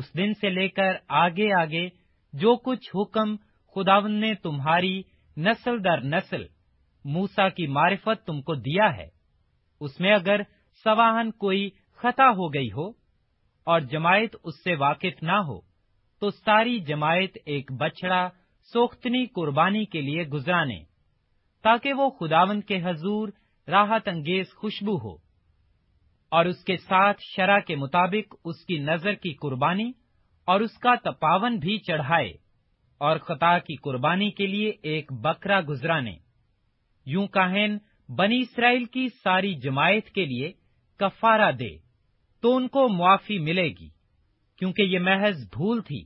उस दिन से लेकर आगे आगे जो कुछ हुक्म खुदावन ने तुम्हारी नस्ल दर नस्ल मूसा की मारिफत तुमको दिया है उसमें अगर सवाहन कोई खता हो गई हो और जमायत उससे वाकिफ ना हो तो सारी जमायत एक बछड़ा सोख्तनी कुर्बानी के लिए गुजराने ताकि वो खुदावंद के हजूर राहत अंगेज खुशबू हो और उसके साथ शरा के मुताबिक उसकी नजर की कुर्बानी और उसका तपावन भी चढ़ाए और खता की कुर्बानी के लिए एक बकरा गुजराने यूं काहन बनी इसराइल की सारी जमायत के लिए कफारा दे तो उनको मुआफी मिलेगी क्योंकि ये महज भूल थी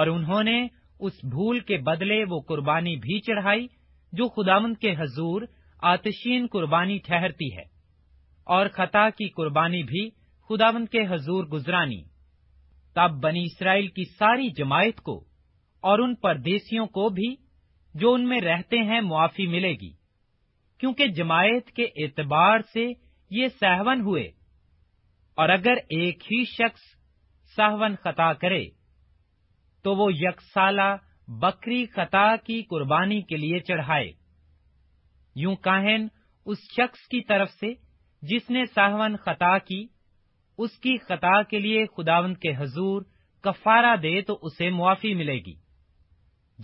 और उन्होंने उस भूल के बदले वो कुर्बानी भी चढ़ाई जो खुदावंद के हजूर आतशीन कुर्बानी ठहरती है और खता की कुर्बानी भी खुदावंद के हजूर गुजरानी तब बनी इसराइल की सारी जमायत को और उन परदेशियों को भी जो उनमें रहते हैं मुआफी मिलेगी क्योंकि जमायत के एतबार से ये सहवन हुए और अगर एक ही शख्स सहवन खता करे तो वो यकसाला बकरी खता की कुर्बानी के लिए चढ़ाए यूं काहन उस शख्स की तरफ से जिसने साहवन खता की उसकी खता के लिए खुदावंद के हजूर कफारा दे तो उसे मुआफी मिलेगी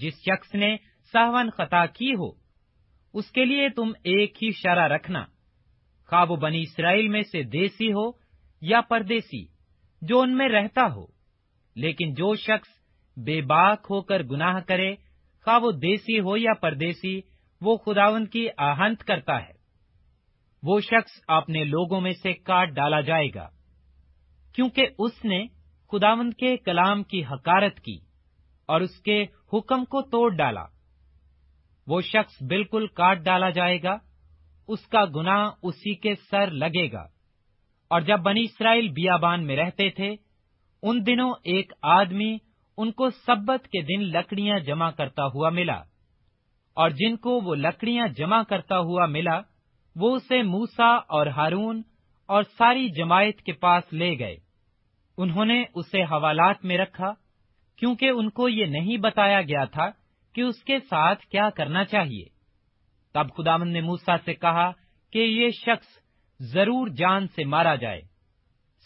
जिस शख्स ने साहवन खता की हो उसके लिए तुम एक ही शरा रखना खाब बनी इसराइल में से देसी हो या परदेसी जो उनमें रहता हो लेकिन जो शख्स बेबाक होकर गुनाह करे खा वो देसी हो या परदेसी वो खुदावन की आहंत करता है वो शख्स अपने लोगों में से काट डाला जाएगा क्योंकि उसने खुदावंद के कलाम की हकारत की और उसके हुक्म को तोड़ डाला वो शख्स बिल्कुल काट डाला जाएगा उसका गुनाह उसी के सर लगेगा और जब बनी इसराइल बियाबान में रहते थे उन दिनों एक आदमी उनको सब्बत के दिन लकड़ियां जमा करता हुआ मिला और जिनको वो लकड़ियां जमा करता हुआ मिला वो उसे मूसा और हारून और सारी जमायत के पास ले गए उन्होंने उसे हवालात में रखा क्योंकि उनको ये नहीं बताया गया था कि उसके साथ क्या करना चाहिए तब खुदाम ने मूसा से कहा कि ये शख्स जरूर जान से मारा जाए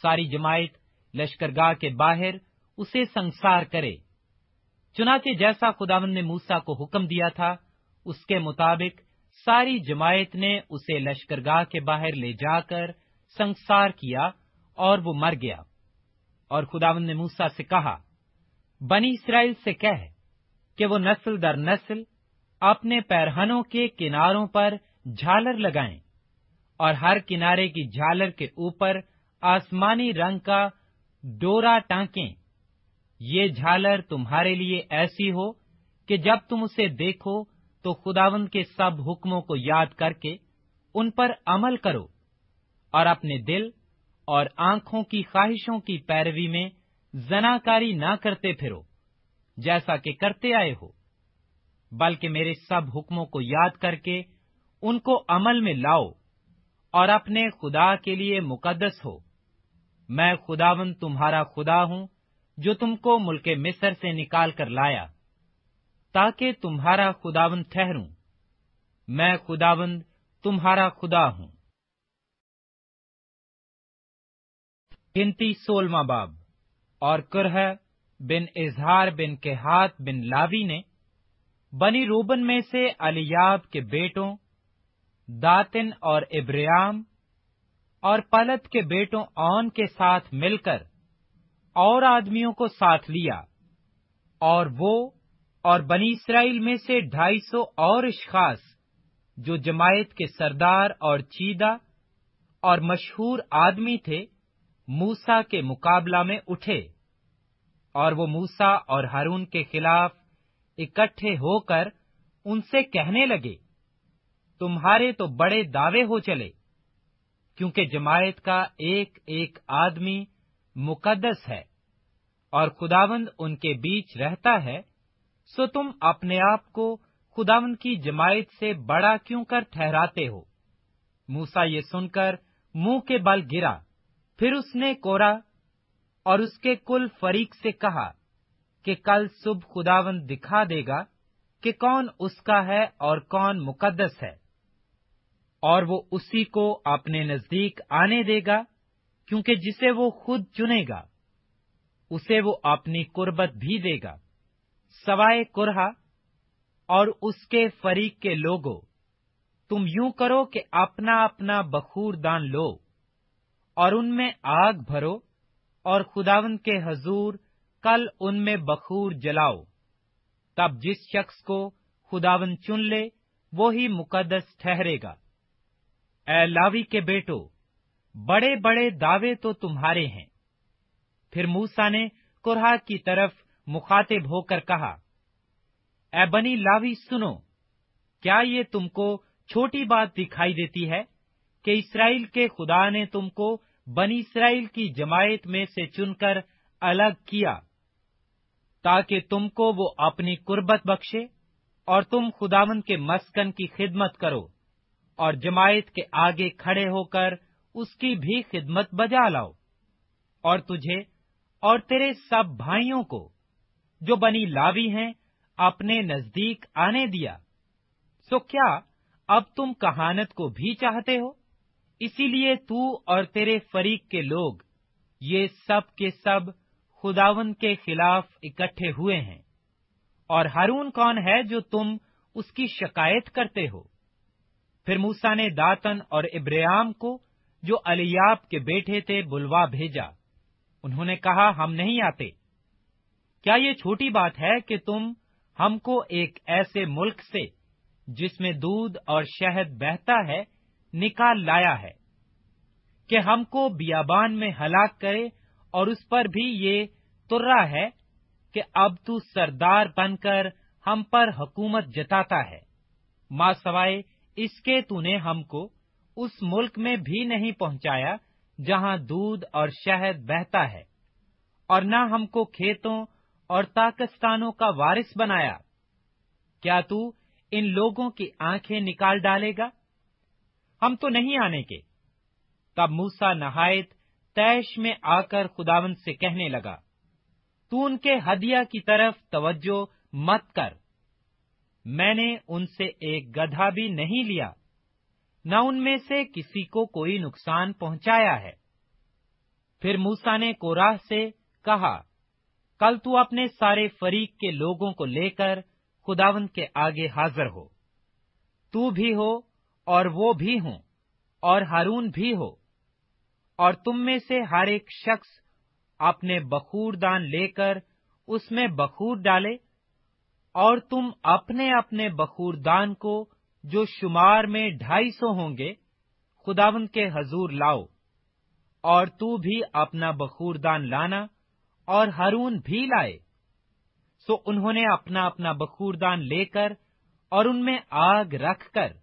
सारी जमायत लश्करगाह के बाहर उसे संसार करे चुनाचे जैसा खुदावन ने मूसा को हुक्म दिया था उसके मुताबिक सारी जमायत ने उसे लश्करगाह के बाहर ले जाकर संसार किया और वो मर गया और खुदावन ने मूसा से कहा बनी इसराइल से कह कि वो नस्ल दर नस्ल अपने पैरहनों के किनारों पर झालर लगाएं और हर किनारे की झालर के ऊपर आसमानी रंग का डोरा टांकें ये झालर तुम्हारे लिए ऐसी हो कि जब तुम उसे देखो तो खुदावंद के सब हुक्मों को याद करके उन पर अमल करो और अपने दिल और आंखों की ख्वाहिशों की पैरवी में जनाकारी ना करते फिरो जैसा कि करते आए हो बल्कि मेरे सब हुक्मों को याद करके उनको अमल में लाओ और अपने खुदा के लिए मुकदस हो मैं खुदावन तुम्हारा खुदा हूं जो तुमको मुल्के मिस्र से निकाल कर लाया ताकि तुम्हारा खुदावंद ठहरूं मैं खुदावंद तुम्हारा खुदा हूं गिनती सोलवा बाब और कुरह बिन इजहार बिन केहात बिन लावी ने बनी रूबन में से अलियाब के बेटों दातिन और इब्रियाम और पलत के बेटों ओन के साथ मिलकर और आदमियों को साथ लिया और वो और बनी इसराइल में से ढाई सौ और इश्खास जो जमायत के सरदार और चीदा और मशहूर आदमी थे मूसा के मुकाबला में उठे और वो मूसा और हारून के खिलाफ इकट्ठे होकर उनसे कहने लगे तुम्हारे तो बड़े दावे हो चले क्योंकि जमायत का एक एक आदमी मुकद्दस है और खुदावंद उनके बीच रहता है सो तुम अपने आप को खुदावंद की जमायत से बड़ा क्यों कर ठहराते हो मूसा ये सुनकर मुंह के बल गिरा फिर उसने कोरा और उसके कुल फरीक से कहा कि कल सुबह खुदावंद दिखा देगा कि कौन उसका है और कौन मुकद्दस है और वो उसी को अपने नजदीक आने देगा क्योंकि जिसे वो खुद चुनेगा उसे वो अपनी कुर्बत भी देगा सवाए कुरहा और उसके फरीक के लोगों तुम यूं करो कि अपना अपना बखूर दान लो और उनमें आग भरो और खुदावन के हजूर कल उनमें बखूर जलाओ तब जिस शख्स को खुदावन चुन ले वो ही मुकदस ठहरेगा ए लावी के बेटो बड़े बड़े दावे तो तुम्हारे हैं फिर मूसा ने कुरहा की तरफ मुखातिब होकर कहा ए बनी लावी सुनो क्या ये तुमको छोटी बात दिखाई देती है कि इसराइल के खुदा ने तुमको बनी इसराइल की जमायत में से चुनकर अलग किया ताकि तुमको वो अपनी कुर्बत बख्शे और तुम खुदावन के मस्कन की खिदमत करो और जमायत के आगे खड़े होकर उसकी भी खिदमत बजा लाओ और तुझे और तेरे सब भाइयों को जो बनी लावी हैं अपने नजदीक आने दिया सो क्या अब तुम कहानत को भी चाहते हो इसीलिए तू और तेरे फरीक के लोग ये सब के सब खुदावन के खिलाफ इकट्ठे हुए हैं और हारून कौन है जो तुम उसकी शिकायत करते हो फिर मूसा ने दातन और इब्रयाम को जो अलियाब के बेटे थे बुलवा भेजा उन्होंने कहा हम नहीं आते क्या ये छोटी बात है कि तुम हमको एक ऐसे मुल्क से जिसमें दूध और शहद बहता है निकाल लाया है कि हमको बियाबान में हलाक करे और उस पर भी ये तुर्रा है कि अब तू सरदार बनकर हम पर हुकूमत जताता है माँ सवाए इसके तूने हमको उस मुल्क में भी नहीं पहुंचाया जहां दूध और शहद बहता है और न हमको खेतों और ताकस्तानों का वारिस बनाया क्या तू इन लोगों की आंखें निकाल डालेगा हम तो नहीं आने के तब मूसा नहायत तैश में आकर खुदावन से कहने लगा तू उनके हदिया की तरफ तवज्जो मत कर मैंने उनसे एक गधा भी नहीं लिया न उनमें से किसी को कोई नुकसान पहुंचाया है फिर मूसा ने कोराह से कहा कल तू अपने सारे फरीक के लोगों को लेकर खुदावंत के आगे हाजिर हो तू भी हो और वो भी हो और हारून भी हो और तुम में से हर एक शख्स अपने बखूरदान लेकर उसमें बखूर डाले और तुम अपने अपने बखूरदान को जो शुमार में ढाई सौ होंगे खुदावंद के हजूर लाओ और तू भी अपना बखूरदान लाना और हरून भी लाए सो उन्होंने अपना अपना बखूरदान लेकर और उनमें आग रखकर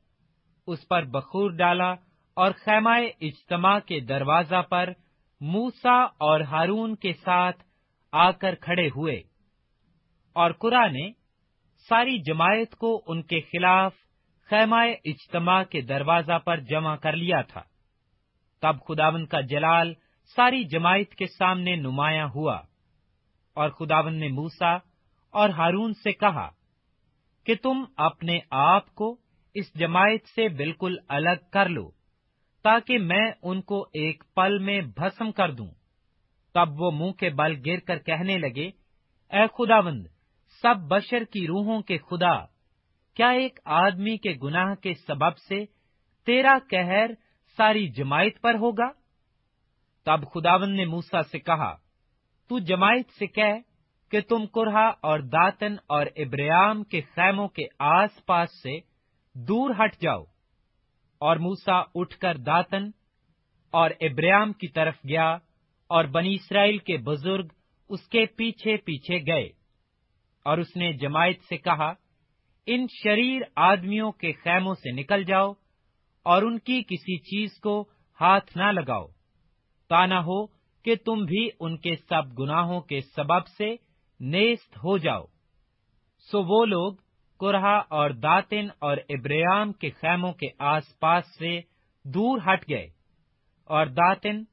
उस पर बखूर डाला और खैमाए इज्तमा के दरवाजा पर मूसा और हारून के साथ आकर खड़े हुए और कुरा ने सारी जमायत को उनके खिलाफ खैमाए इज्तमा के दरवाजा पर जमा कर लिया था तब खुदावन का जलाल सारी जमायत के सामने नुमाया हुआ और खुदावन ने मूसा और हारून से कहा कि तुम अपने आप को इस जमायत से बिल्कुल अलग कर लो ताकि मैं उनको एक पल में भस्म कर दूं तब वो मुंह के बल गिरकर कहने लगे ए खुदावंद सब बशर की रूहों के खुदा क्या एक आदमी के गुनाह के सबब से तेरा कहर सारी जमायत पर होगा तब तो खुदावन ने मूसा से कहा तू जमायत से कह कि तुम कुरहा और दातन और इब्रयाम के खैमों के आसपास से दूर हट जाओ और मूसा उठकर दातन और इब्रयाम की तरफ गया और बनी इसराइल के बुजुर्ग उसके पीछे पीछे गए और उसने जमायत से कहा इन शरीर आदमियों के खैमों से निकल जाओ और उनकी किसी चीज को हाथ ना लगाओ ताना हो कि तुम भी उनके सब गुनाहों के सबब से नेस्त हो जाओ सो वो लोग कुरहा और दातिन और इब्रयाम के खैमों के आसपास से दूर हट गए और दातिन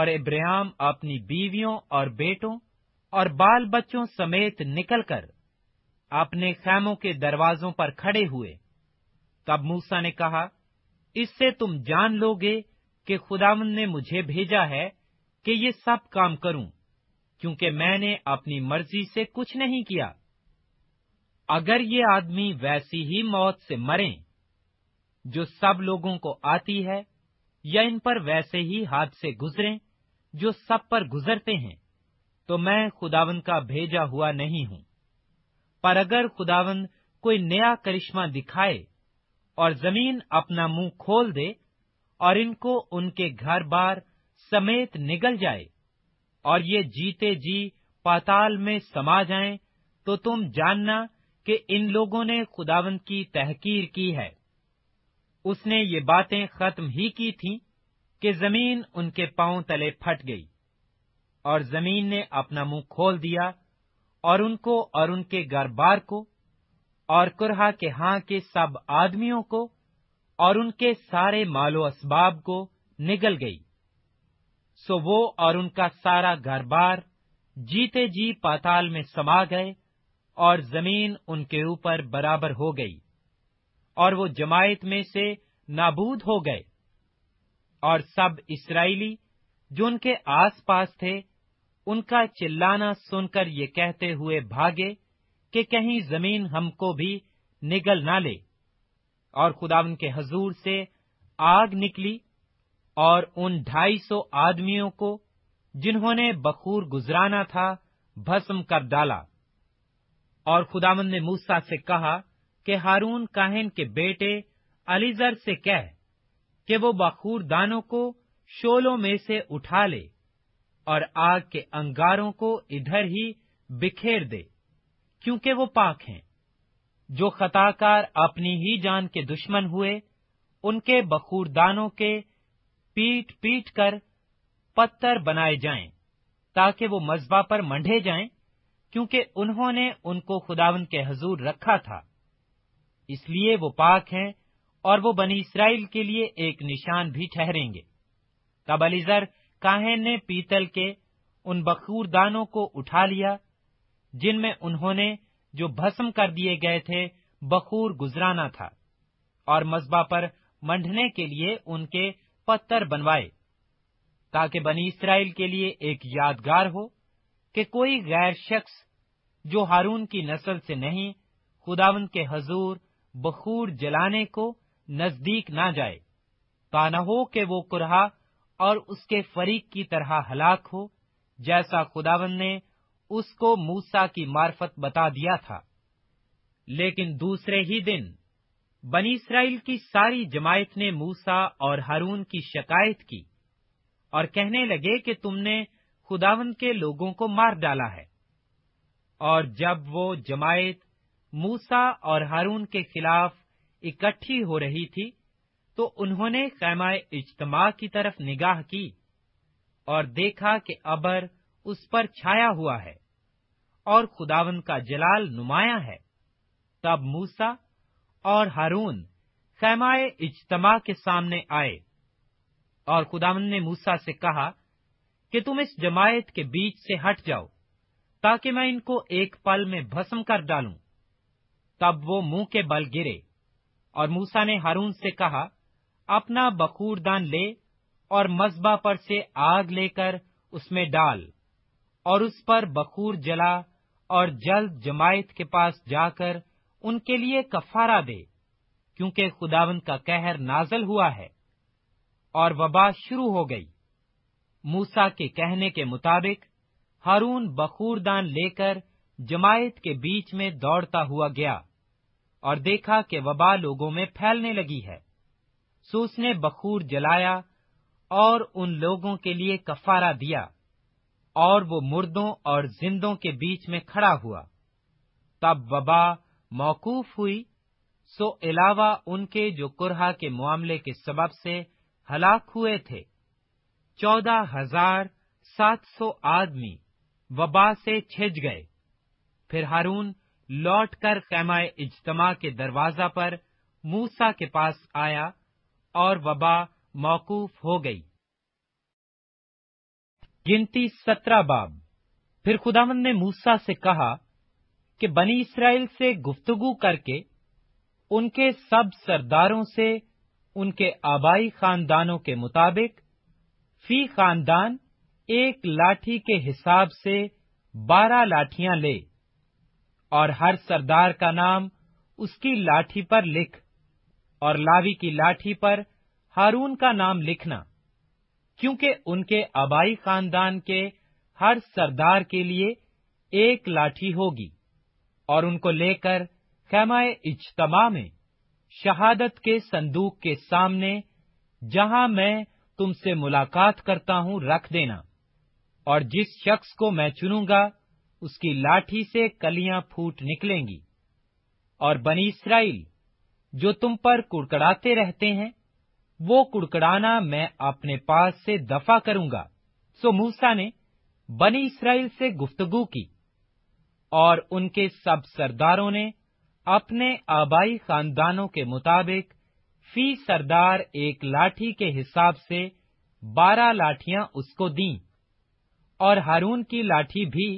और इब्रयाम अपनी बीवियों और बेटों और बाल बच्चों समेत निकलकर अपने खैमों के दरवाजों पर खड़े हुए तब मूसा ने कहा इससे तुम जान लोगे कि खुदावन ने मुझे भेजा है कि ये सब काम करूं क्योंकि मैंने अपनी मर्जी से कुछ नहीं किया अगर ये आदमी वैसी ही मौत से मरे जो सब लोगों को आती है या इन पर वैसे ही हाथ से गुजरे जो सब पर गुजरते हैं तो मैं खुदावन का भेजा हुआ नहीं हूं पर अगर खुदावन कोई नया करिश्मा दिखाए और जमीन अपना मुंह खोल दे और इनको उनके घर बार समेत निगल जाए और ये जीते जी पाताल में समा जाएं, तो तुम जानना कि इन लोगों ने खुदावन की तहकीर की है उसने ये बातें खत्म ही की थीं कि जमीन उनके पांव तले फट गई और जमीन ने अपना मुंह खोल दिया और उनको और उनके घर बार को और कुरहा के हां के सब आदमियों को और उनके सारे मालो असबाब को निगल गई सो वो और उनका सारा घर बार जीते जी पाताल में समा गए और जमीन उनके ऊपर बराबर हो गई और वो जमायत में से नाबूद हो गए और सब इसराइली जो उनके आसपास थे उनका चिल्लाना सुनकर ये कहते हुए भागे कि कहीं जमीन हमको भी निगल ना ले और खुदावन के हजूर से आग निकली और उन ढाई सौ आदमियों को जिन्होंने बखूर गुजराना था भस्म कर डाला और खुदावन ने मूसा से कहा कि हारून काहिन के बेटे अलीजर से कह कि वो बखूर दानों को शोलों में से उठा ले और आग के अंगारों को इधर ही बिखेर दे क्योंकि वो पाक हैं जो खताकार अपनी ही जान के दुश्मन हुए उनके बखूरदानों के पीट पीट कर पत्थर बनाए जाएं ताकि वो मजबा पर मंडे जाएं क्योंकि उन्होंने उनको खुदावन के हजूर रखा था इसलिए वो पाक हैं और वो बनी इसराइल के लिए एक निशान भी ठहरेंगे तब अलीजर काहे ने पीतल के उन बखूरदानों को उठा लिया जिनमें उन्होंने जो भस्म कर दिए गए थे बखूर गुजराना था और मजबा पर मंडने के लिए उनके पत्थर बनवाए ताकि बनी इसराइल के लिए एक यादगार हो कि कोई गैर शख्स जो हारून की नस्ल से नहीं खुदावंद के हजूर बखूर जलाने को नजदीक ना जाए ताना हो कि वो कुरहा और उसके फरीक की तरह हलाक हो जैसा खुदावन ने उसको मूसा की मार्फत बता दिया था लेकिन दूसरे ही दिन बनी इसराइल की सारी जमायत ने मूसा और हारून की शिकायत की और कहने लगे कि तुमने खुदावन के लोगों को मार डाला है और जब वो जमायत मूसा और हारून के खिलाफ इकट्ठी हो रही थी तो उन्होंने खैमा इज्तमा की तरफ निगाह की और देखा कि अबर उस पर छाया हुआ है और खुदावन का जलाल नुमाया है तब मूसा और हारून खैमा इजतमा के सामने आए और खुदावन ने मूसा से कहा कि तुम इस जमायत के बीच से हट जाओ ताकि मैं इनको एक पल में भस्म कर डालूं तब वो मुंह के बल गिरे और मूसा ने हारून से कहा अपना बकूरदान ले और मजबा पर से आग लेकर उसमें डाल और उस पर बकूर जला और जल्द जमायत के पास जाकर उनके लिए कफारा दे क्योंकि खुदावन का कहर नाजल हुआ है और वबा शुरू हो गई मूसा के कहने के मुताबिक हारून बखूरदान लेकर जमायत के बीच में दौड़ता हुआ गया और देखा कि वबा लोगों में फैलने लगी है सो उसने बखूर जलाया और उन लोगों के लिए कफारा दिया और वो मुर्दों और जिंदों के बीच में खड़ा हुआ तब वबा मौकूफ हुई सो अलावा उनके जो कुरहा के मामले के सबब से हलाक हुए थे चौदह हजार सात सौ आदमी वबा से छिज गए फिर हारून लौटकर कर खैमा इज्तमा के दरवाजा पर मूसा के पास आया और वबा मौकूफ हो गई गिनती सत्रह बाब फिर खुदावन ने मूसा से कहा कि बनी इसराइल से गुफ्तगु करके उनके सब सरदारों से उनके आबाई खानदानों के मुताबिक फी खानदान एक लाठी के हिसाब से बारह लाठियां ले और हर सरदार का नाम उसकी लाठी पर लिख और लावी की लाठी पर हारून का नाम लिखना क्योंकि उनके आबाई खानदान के हर सरदार के लिए एक लाठी होगी और उनको लेकर खैमाए इज्तमा में शहादत के संदूक के सामने जहां मैं तुमसे मुलाकात करता हूं रख देना और जिस शख्स को मैं चुनूंगा उसकी लाठी से कलियां फूट निकलेंगी और बनी इसराइल जो तुम पर कुड़कड़ाते रहते हैं वो कुड़कड़ाना मैं अपने पास से दफा करूंगा सो मूसा ने बनी इसराइल से गुफ्तगु की और उनके सब सरदारों ने अपने आबाई खानदानों के मुताबिक फी सरदार एक लाठी के हिसाब से बारह लाठियां उसको दी और हारून की लाठी भी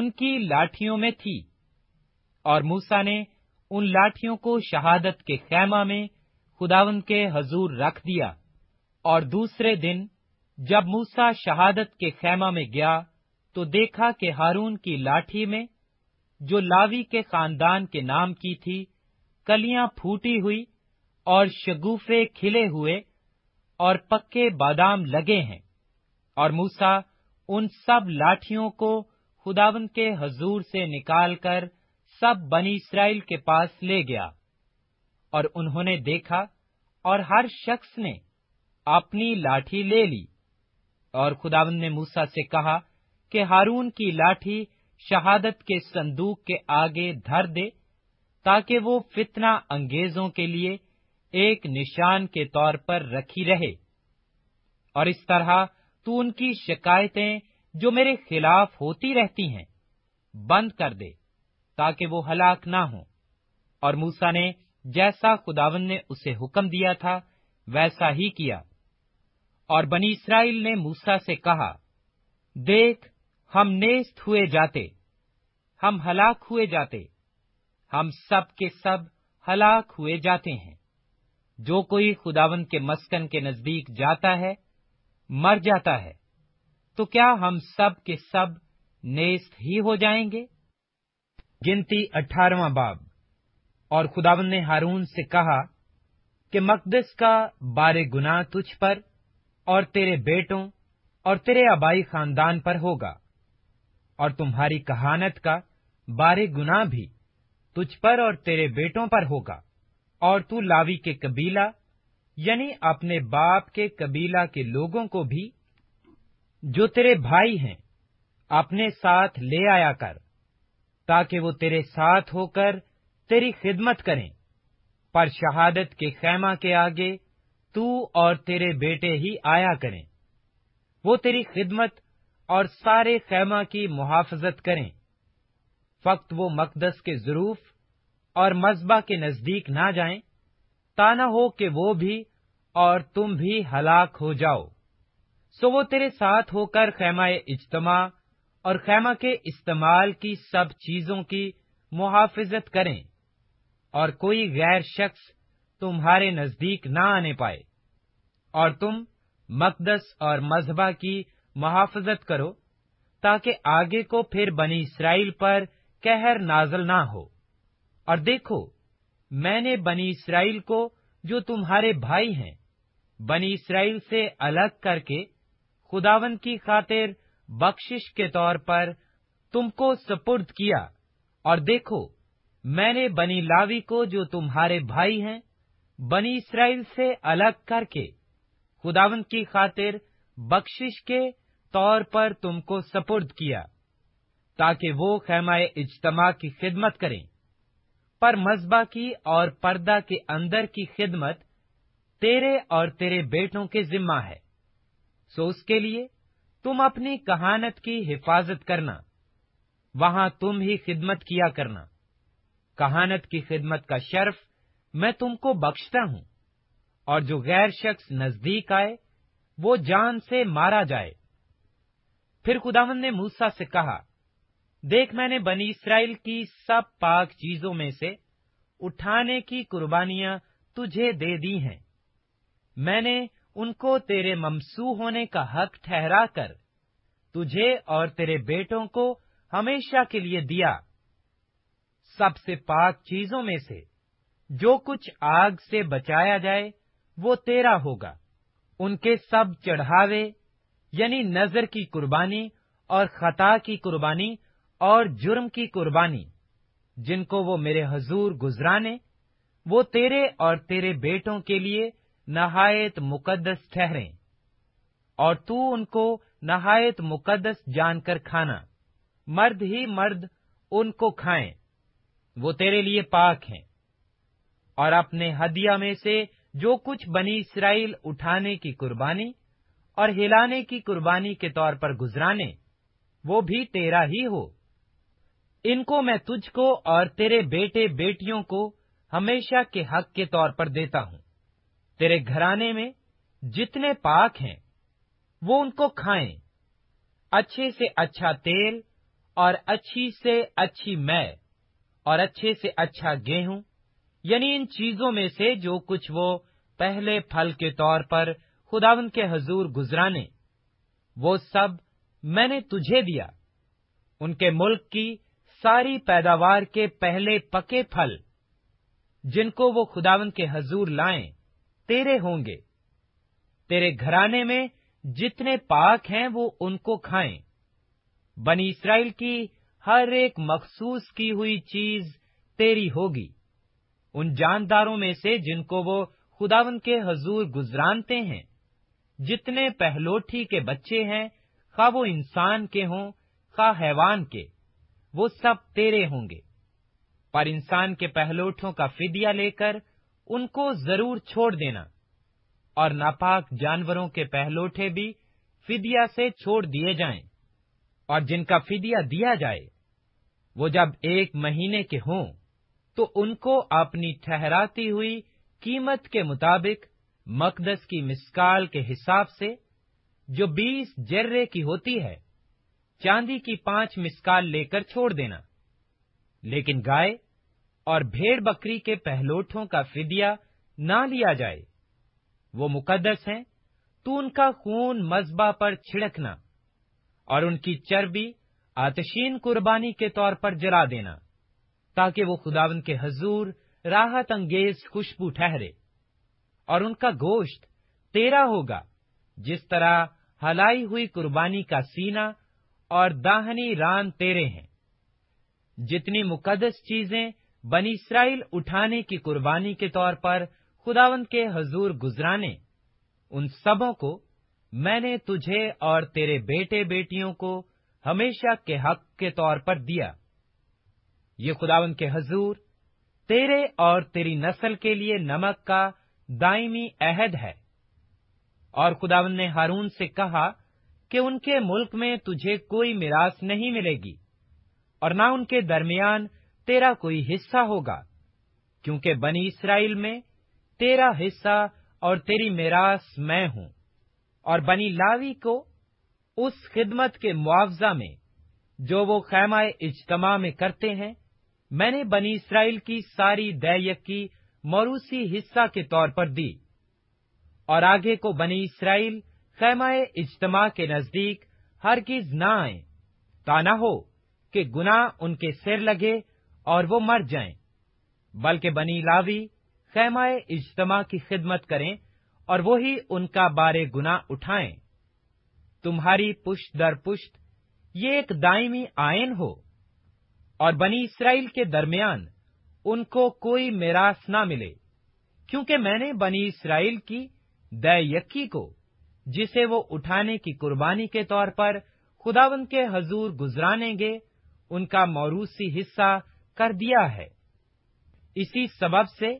उनकी लाठियों में थी और मूसा ने उन लाठियों को शहादत के खैमा में खुदावंद के हजूर रख दिया और दूसरे दिन जब मूसा शहादत के खैमा में गया तो देखा कि हारून की लाठी में जो लावी के खानदान के नाम की थी कलियां फूटी हुई और शगुफे खिले हुए और पक्के बादाम लगे हैं और मूसा उन सब लाठियों को खुदावन के हजूर से निकालकर सब बनी इसराइल के पास ले गया और उन्होंने देखा और हर शख्स ने अपनी लाठी ले ली और खुदावन ने मूसा से कहा कि हारून की लाठी शहादत के संदूक के आगे धर दे ताकि वो फितना अंगेजों के लिए एक निशान के तौर पर रखी रहे और इस तरह तू उनकी शिकायतें जो मेरे खिलाफ होती रहती हैं बंद कर दे ताकि वो हलाक ना हो और मूसा ने जैसा खुदावन ने उसे हुक्म दिया था वैसा ही किया और बनी इसराइल ने मूसा से कहा देख हम नेस्त हुए जाते हम हलाक हुए जाते हम सब के सब हलाक हुए जाते हैं जो कोई खुदावन के मस्कन के नजदीक जाता है मर जाता है तो क्या हम सब के सब नेस्त ही हो जाएंगे गिनती अठारवा बाब और खुदावन ने हारून से कहा कि मकदस का बारे गुनाह तुझ पर और तेरे बेटों और तेरे आबाई खानदान पर होगा और तुम्हारी कहानत का बारे गुनाह भी तुझ पर और तेरे बेटों पर होगा और तू लावी के कबीला यानी अपने बाप के कबीला के लोगों को भी जो तेरे भाई हैं अपने साथ ले आया कर ताकि वो तेरे साथ होकर तेरी खिदमत करें पर शहादत के खैमा के आगे तू और तेरे बेटे ही आया करें वो तेरी खिदमत और सारे खैमा की मुहाफजत करें फक्त वो मकदस के जरूफ और मजबा के नजदीक ना जाएं, ताना हो कि वो भी और तुम भी हलाक हो जाओ सो वो तेरे साथ होकर खैमा इज्तमा और खैमा के इस्तेमाल की सब चीजों की मुहाफिजत करें और कोई गैर शख्स तुम्हारे नजदीक ना आने पाए और तुम मकदस और मजहबा की मुहाफजत करो ताकि आगे को फिर बनी इसराइल पर कहर नाजल ना हो और देखो मैंने बनी इसराइल को जो तुम्हारे भाई हैं बनी इसराइल से अलग करके खुदावन की खातिर बख्शिश के तौर पर तुमको सपुर्द किया और देखो मैंने बनी लावी को जो तुम्हारे भाई हैं बनी इसराइल से अलग करके खुदावंत की खातिर बख्शिश के तौर पर तुमको सपुर्द किया ताकि वो खैमाए इज्तमा की खिदमत करें पर मजबा की और पर्दा के अंदर की खिदमत तेरे और तेरे बेटों के जिम्मा है सो उसके लिए तुम अपनी कहानत की हिफाजत करना वहां तुम ही खिदमत किया करना कहानत की खिदमत का शर्फ मैं तुमको बख्शता हूं और जो गैर शख्स नजदीक आए वो जान से मारा जाए फिर खुदावन ने मूसा से कहा देख मैंने बनी इसराइल की सब पाक चीजों में से उठाने की कुर्बानियां तुझे दे दी हैं मैंने उनको तेरे ममसू होने का हक ठहरा कर तुझे और तेरे बेटों को हमेशा के लिए दिया सबसे पाक चीजों में से जो कुछ आग से बचाया जाए वो तेरा होगा उनके सब चढ़ावे यानी नजर की कुर्बानी और खता की कुर्बानी और जुर्म की कुर्बानी जिनको वो मेरे हजूर गुजराने वो तेरे और तेरे बेटों के लिए नहायत मुकद्दस ठहरे और तू उनको नहायत मुकद्दस जानकर खाना मर्द ही मर्द उनको खाएं वो तेरे लिए पाक हैं और अपने हदिया में से जो कुछ बनी इसराइल उठाने की कुर्बानी और हिलाने की कुर्बानी के तौर पर गुजराने वो भी तेरा ही हो इनको मैं तुझको और तेरे बेटे बेटियों को हमेशा के हक के तौर पर देता हूं तेरे घराने में जितने पाक हैं वो उनको खाएं अच्छे से अच्छा तेल और अच्छी से अच्छी मैं और अच्छे से अच्छा गेहूं यानी इन चीजों में से जो कुछ वो पहले फल के तौर पर खुदावन के हजूर गुजराने वो सब मैंने तुझे दिया उनके मुल्क की सारी पैदावार के पहले पके फल जिनको वो खुदावन के हजूर लाएं तेरे होंगे तेरे घराने में जितने पाक हैं वो उनको खाएं बनी इसराइल की हर एक मखसूस की हुई चीज तेरी होगी उन जानदारों में से जिनको वो खुदावन के हजूर गुजरानते हैं जितने पहलोठी के बच्चे हैं खा वो इंसान के हों खा हैवान के वो सब तेरे होंगे पर इंसान के पहलोठों का फिदिया लेकर उनको जरूर छोड़ देना और नापाक जानवरों के पहलोठे भी फिदिया से छोड़ दिए जाएं और जिनका फिदिया दिया जाए वो जब एक महीने के हों तो उनको अपनी ठहराती हुई कीमत के मुताबिक मकदस की मिसकाल के हिसाब से जो बीस जर्रे की होती है चांदी की पांच मिसकाल लेकर छोड़ देना लेकिन गाय और भेड़ बकरी के पहलोठों का फिदिया ना लिया जाए वो मुकद्दस हैं तो उनका खून मजबा पर छिड़कना और उनकी चर्बी आतशीन कुर्बानी के तौर पर जला देना ताकि वो खुदावन के हजूर राहत अंगेज खुशबू ठहरे और उनका गोश्त तेरा होगा जिस तरह हलाई हुई कुर्बानी का सीना और दाहनी रान तेरे हैं जितनी मुकदस चीजें बनी इसराइल उठाने की कुर्बानी के तौर पर खुदावंत के हजूर गुजराने उन सबों को मैंने तुझे और तेरे बेटे बेटियों को हमेशा के हक के तौर पर दिया ये खुदावंत के हजूर तेरे और तेरी नस्ल के लिए नमक का दायमी अहद है और खुदावन ने हारून से कहा कि उनके मुल्क में तुझे कोई मिरास नहीं मिलेगी और ना उनके दरमियान तेरा कोई हिस्सा होगा क्योंकि बनी इसराइल में तेरा हिस्सा और तेरी मेरास मैं हूं और बनी लावी को उस खिदमत के मुआवजा में जो वो खैमा इजतमा में करते हैं मैंने बनी इसराइल की सारी दैयक की मरूसी हिस्सा के तौर पर दी और आगे को बनी इसराइल खैमा इजतमा के नजदीक हर चीज ना आए ताना हो कि गुना उनके सिर लगे और वो मर जाएं, बल्कि बनी लावी खैमाए इज्तमा की खिदमत करें और वो ही उनका बारे गुना उठाएं तुम्हारी पुष्ट दर पुष्ट ये एक दायमी आयन हो और बनी इसराइल के दरमियान उनको कोई मेरास न मिले क्योंकि मैंने बनी इसराइल की दयकी को जिसे वो उठाने की कुर्बानी के तौर पर खुदावंद के हजूर गुजरानेंगे उनका मौरूसी हिस्सा कर दिया है इसी सबब से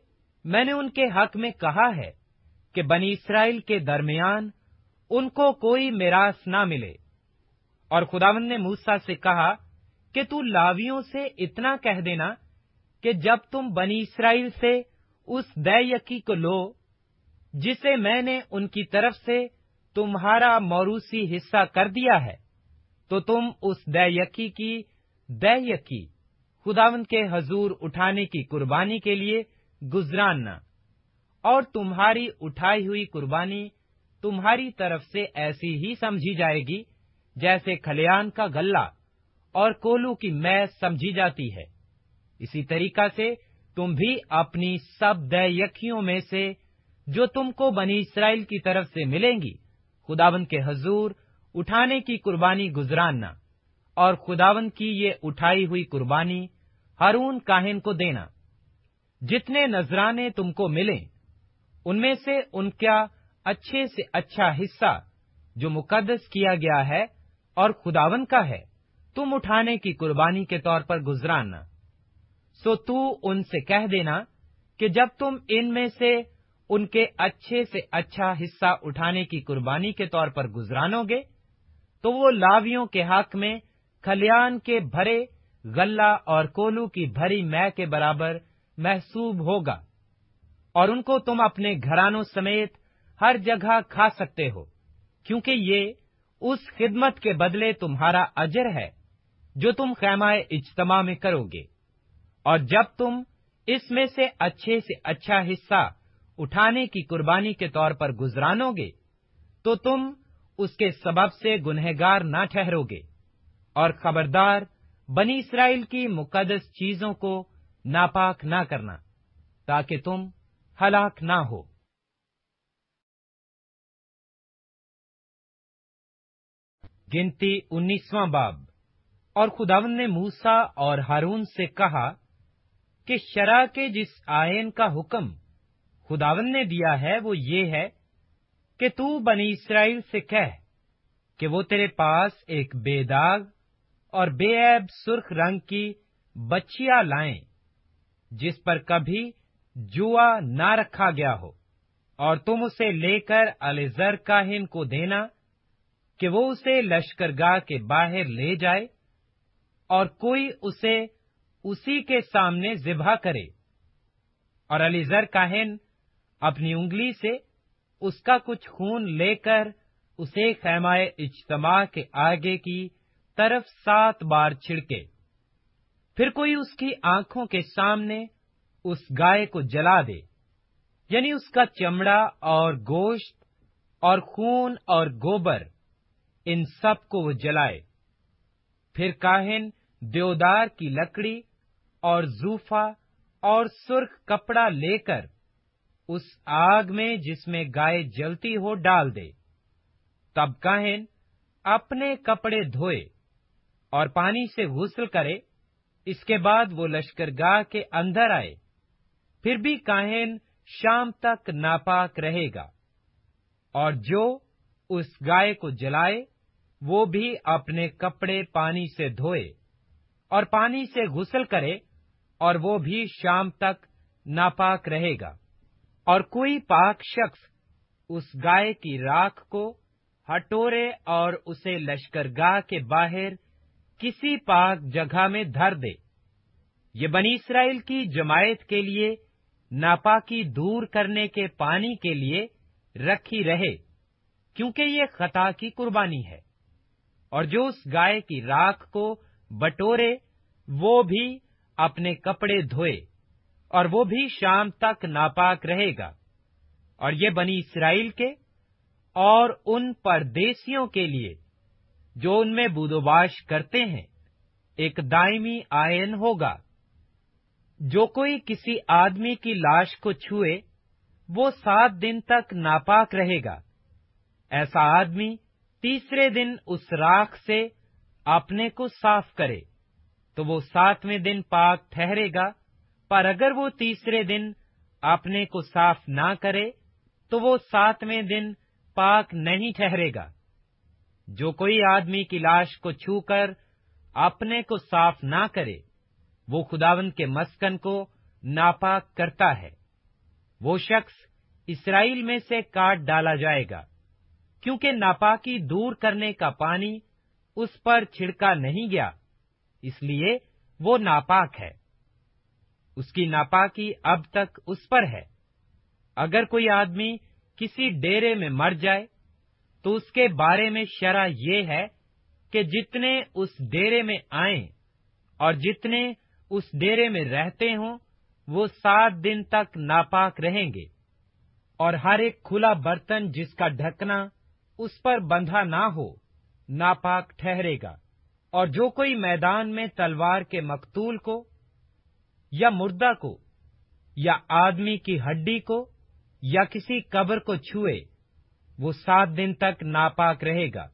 मैंने उनके हक में कहा है कि बनी इसराइल के दरमियान उनको कोई मिरास ना मिले और खुदावन ने मूसा से कहा कि तू लावियों से इतना कह देना कि जब तुम बनी इसराइल से उस दयकी को लो जिसे मैंने उनकी तरफ से तुम्हारा मौरूसी हिस्सा कर दिया है तो तुम उस दयकी की दयकी खुदावंद के हजूर उठाने की कुर्बानी के लिए गुजरानना और तुम्हारी उठाई हुई कुर्बानी तुम्हारी तरफ से ऐसी ही समझी जाएगी जैसे खलियान का गल्ला और कोलू की मैं समझी जाती है इसी तरीका से तुम भी अपनी सब दयकियों में से जो तुमको बनी इसराइल की तरफ से मिलेंगी खुदावन के हजूर उठाने की कुर्बानी गुजरानना और खुदावन की ये उठाई हुई कुर्बानी हरून काहिन को देना जितने नजराने तुमको मिले उनमें से उनका अच्छे से अच्छा हिस्सा जो मुकदस किया गया है और खुदावन का है तुम उठाने की कुर्बानी के तौर पर गुजराना सो तू उनसे कह देना कि जब तुम इनमें से उनके अच्छे से अच्छा हिस्सा उठाने की कुर्बानी के तौर पर गुजरानोगे तो वो लावियों के हक में खलियान के भरे गल्ला और कोलू की भरी मै के बराबर महसूब होगा और उनको तुम अपने घरानों समेत हर जगह खा सकते हो क्योंकि ये उस खिदमत के बदले तुम्हारा अजर है जो तुम खैमाए इज्तमा में करोगे और जब तुम इसमें से अच्छे से अच्छा हिस्सा उठाने की कुर्बानी के तौर पर गुजरानोगे तो तुम उसके सबब से गुनहगार ना ठहरोगे और खबरदार बनी इसराइल की मुकदस चीजों को नापाक ना करना ताकि तुम हलाक ना हो गिनती उन्नीसवां बाब और खुदावन ने मूसा और हारून से कहा कि शरा के जिस आयन का हुक्म खुदावन ने दिया है वो ये है कि तू बनी इसराइल से कह कि वो तेरे पास एक बेदाग और बेऐब सुर्ख रंग की बच्चिया लाएं जिस पर कभी जुआ ना रखा गया हो और तुम उसे लेकर अलेजर काहिन को देना कि वो उसे लश्करगाह के बाहर ले जाए और कोई उसे उसी के सामने जिबा करे और अलीजर काहिन अपनी उंगली से उसका कुछ खून लेकर उसे खैमाए इज्तमा के आगे की तरफ सात बार छिड़के फिर कोई उसकी आंखों के सामने उस गाय को जला दे यानी उसका चमड़ा और गोश्त और खून और गोबर इन सब को वो जलाए फिर काहिन देवदार की लकड़ी और जूफा और सुर्ख कपड़ा लेकर उस आग में जिसमें गाय जलती हो डाल दे तब काहिन अपने कपड़े धोए और पानी से गुसल करे इसके बाद वो लश्करगाह के अंदर आए फिर भी काहिन शाम तक नापाक रहेगा और जो उस गाय को जलाए वो भी अपने कपड़े पानी से धोए और पानी से गुसल करे और वो भी शाम तक नापाक रहेगा और कोई पाक शख्स उस गाय की राख को हटोरे और उसे लश्करगाह के बाहर किसी पाक जगह में धर दे ये बनी इसराइल की जमायत के लिए नापाकी दूर करने के पानी के लिए रखी रहे क्योंकि ये खता की कुर्बानी है और जो उस गाय की राख को बटोरे वो भी अपने कपड़े धोए और वो भी शाम तक नापाक रहेगा और ये बनी इसराइल के और उन परदेशियों के लिए जो उनमें बुदोबाश करते हैं एक दायमी आयन होगा जो कोई किसी आदमी की लाश को छुए वो सात दिन तक नापाक रहेगा ऐसा आदमी तीसरे दिन उस राख से अपने को साफ करे तो वो सातवें दिन पाक ठहरेगा पर अगर वो तीसरे दिन अपने को साफ ना करे तो वो सातवें दिन पाक नहीं ठहरेगा जो कोई आदमी की लाश को छूकर अपने को साफ ना करे वो खुदावन के मस्कन को नापाक करता है वो शख्स इसराइल में से काट डाला जाएगा क्योंकि नापाकी दूर करने का पानी उस पर छिड़का नहीं गया इसलिए वो नापाक है उसकी नापाकी अब तक उस पर है अगर कोई आदमी किसी डेरे में मर जाए तो उसके बारे में शरा ये है कि जितने उस डेरे में आए और जितने उस डेरे में रहते हों वो सात दिन तक नापाक रहेंगे और हर एक खुला बर्तन जिसका ढकना उस पर बंधा ना हो नापाक ठहरेगा और जो कोई मैदान में तलवार के मकतूल को या मुर्दा को या आदमी की हड्डी को या किसी कब्र को छुए वो सात दिन तक नापाक रहेगा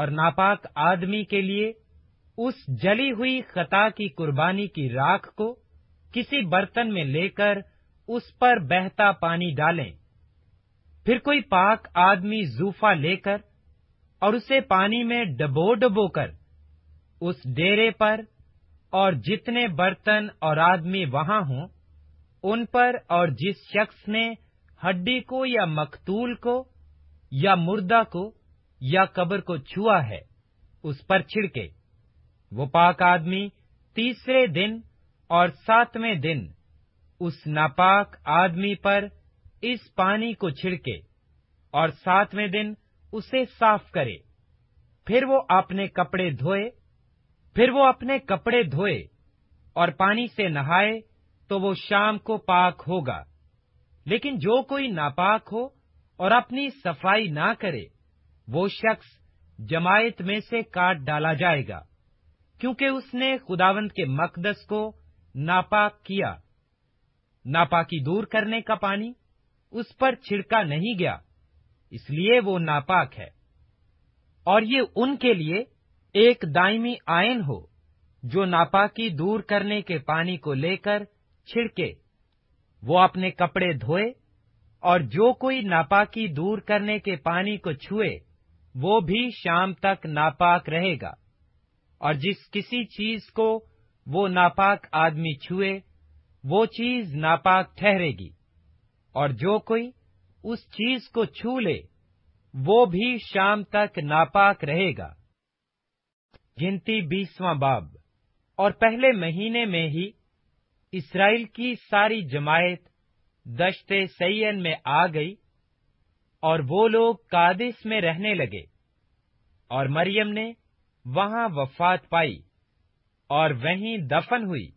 और नापाक आदमी के लिए उस जली हुई खता की कुर्बानी की राख को किसी बर्तन में लेकर उस पर बहता पानी डालें फिर कोई पाक आदमी जूफा लेकर और उसे पानी में डबो डबो कर उस डेरे पर और जितने बर्तन और आदमी वहां हों उन पर और जिस शख्स ने हड्डी को या मकतूल को या मुर्दा को या कब्र को छुआ है उस पर छिड़के वो पाक आदमी तीसरे दिन और सातवें दिन उस नापाक आदमी पर इस पानी को छिड़के और सातवें दिन उसे साफ करे फिर वो अपने कपड़े धोए फिर वो अपने कपड़े धोए और पानी से नहाए तो वो शाम को पाक होगा लेकिन जो कोई नापाक हो और अपनी सफाई ना करे वो शख्स जमायत में से काट डाला जाएगा क्योंकि उसने खुदावंत के मकदस को नापाक किया नापाकी दूर करने का पानी उस पर छिड़का नहीं गया इसलिए वो नापाक है और ये उनके लिए एक दायमी आयन हो जो नापाकी दूर करने के पानी को लेकर छिड़के वो अपने कपड़े धोए और जो कोई नापाकी दूर करने के पानी को छुए वो भी शाम तक नापाक रहेगा और जिस किसी चीज को वो नापाक आदमी छुए वो चीज नापाक ठहरेगी और जो कोई उस चीज को छू ले वो भी शाम तक नापाक रहेगा गिनती बीसवां बाब और पहले महीने में ही इसराइल की सारी जमायत दश्ते सैयन में आ गई और वो लोग कादिस में रहने लगे और मरियम ने वहां वफात पाई और वहीं दफन हुई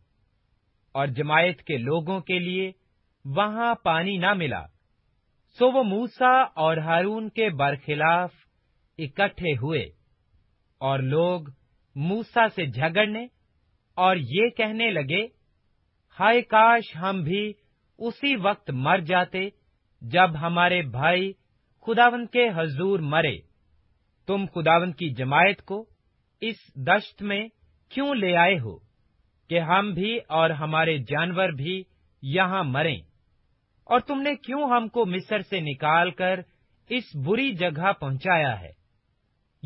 और जमायत के लोगों के लिए वहां पानी ना मिला सो वो मूसा और हारून के बरखिलाफ इकट्ठे हुए और लोग मूसा से झगड़ने और ये कहने लगे हाय काश हम भी उसी वक्त मर जाते जब हमारे भाई खुदावन के हजूर मरे तुम खुदावन की जमायत को इस दश्त में क्यों ले आए हो कि हम भी और हमारे जानवर भी यहाँ मरें और तुमने क्यों हमको मिस्र से निकालकर इस बुरी जगह पहुंचाया है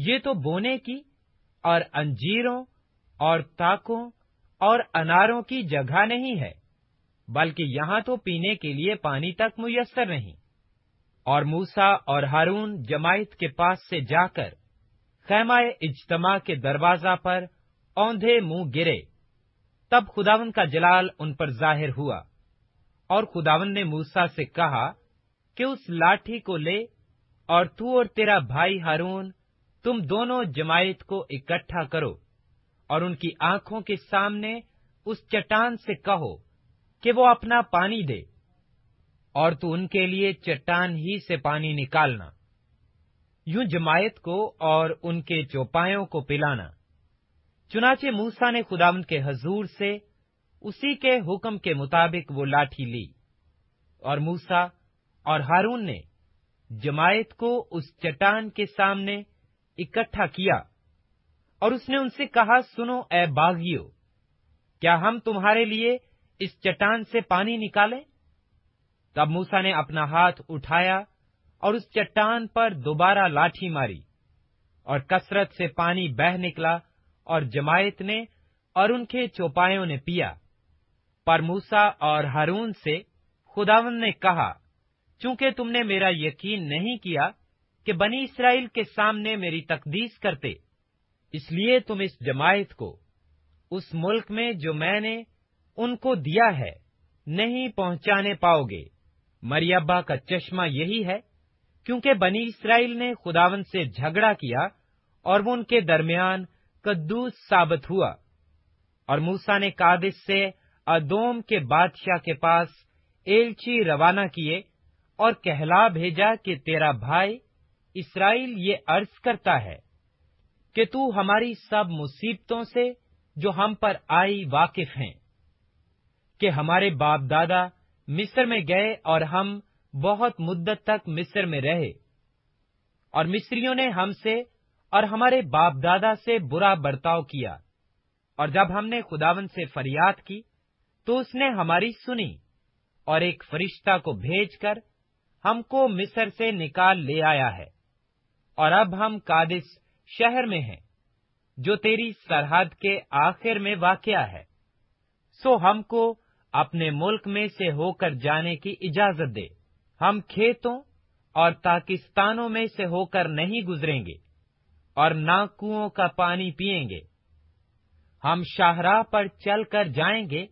ये तो बोने की और अंजीरों और ताकों और अनारों की जगह नहीं है बल्कि यहाँ तो पीने के लिए पानी तक मुयस्सर नहीं और मूसा और हारून जमायत के पास से जाकर खैमा इज्तमा के दरवाजा पर औंधे मुंह गिरे तब खुदावन का जलाल उन पर जाहिर हुआ और खुदावन ने मूसा से कहा कि उस लाठी को ले और तू और तेरा भाई हारून तुम दोनों जमायत को इकट्ठा करो और उनकी आंखों के सामने उस चट्टान से कहो कि वो अपना पानी दे और तू उनके लिए चट्टान ही से पानी निकालना यूं जमायत को और उनके चौपायों को पिलाना चुनाचे मूसा ने खुदावंद के हजूर से उसी के हुक्म के मुताबिक वो लाठी ली और मूसा और हारून ने जमायत को उस चट्टान के सामने इकट्ठा किया और उसने उनसे कहा सुनो ए बागियो क्या हम तुम्हारे लिए इस चट्टान से पानी निकाले तब मूसा ने अपना हाथ उठाया और उस चट्टान पर दोबारा लाठी मारी और कसरत से पानी बह निकला और जमायत ने और उनके चौपायों ने पिया पर मूसा और हारून से खुदावन ने कहा चूंकि तुमने मेरा यकीन नहीं किया कि बनी इसराइल के सामने मेरी तकदीस करते इसलिए तुम इस जमायत को उस मुल्क में जो मैंने उनको दिया है नहीं पहुंचाने पाओगे मरियबा का चश्मा यही है क्योंकि बनी इसराइल ने खुदावन से झगड़ा किया और वो उनके दरमियान कद्दूस साबित हुआ और मूसा ने कादिश से अदोम के बादशाह के पास एलची रवाना किए और कहला भेजा कि तेरा भाई इसराइल ये अर्ज करता है कि तू हमारी सब मुसीबतों से जो हम पर आई वाकिफ हैं कि हमारे बाप दादा मिस्र में गए और हम बहुत मुद्दत तक मिस्र में रहे और मिस्रियों ने हमसे और हमारे बाप दादा से बुरा बर्ताव किया और जब हमने खुदावन से फरियाद की तो उसने हमारी सुनी और एक फरिश्ता को भेजकर हमको मिस्र से निकाल ले आया है और अब हम कादिस शहर में हैं जो तेरी सरहद के आखिर में वाकया है सो हमको अपने मुल्क में से होकर जाने की इजाजत दे हम खेतों और पाकिस्तानों में से होकर नहीं गुजरेंगे और ना कुओं का पानी पिएंगे हम शाहराह पर चलकर जाएंगे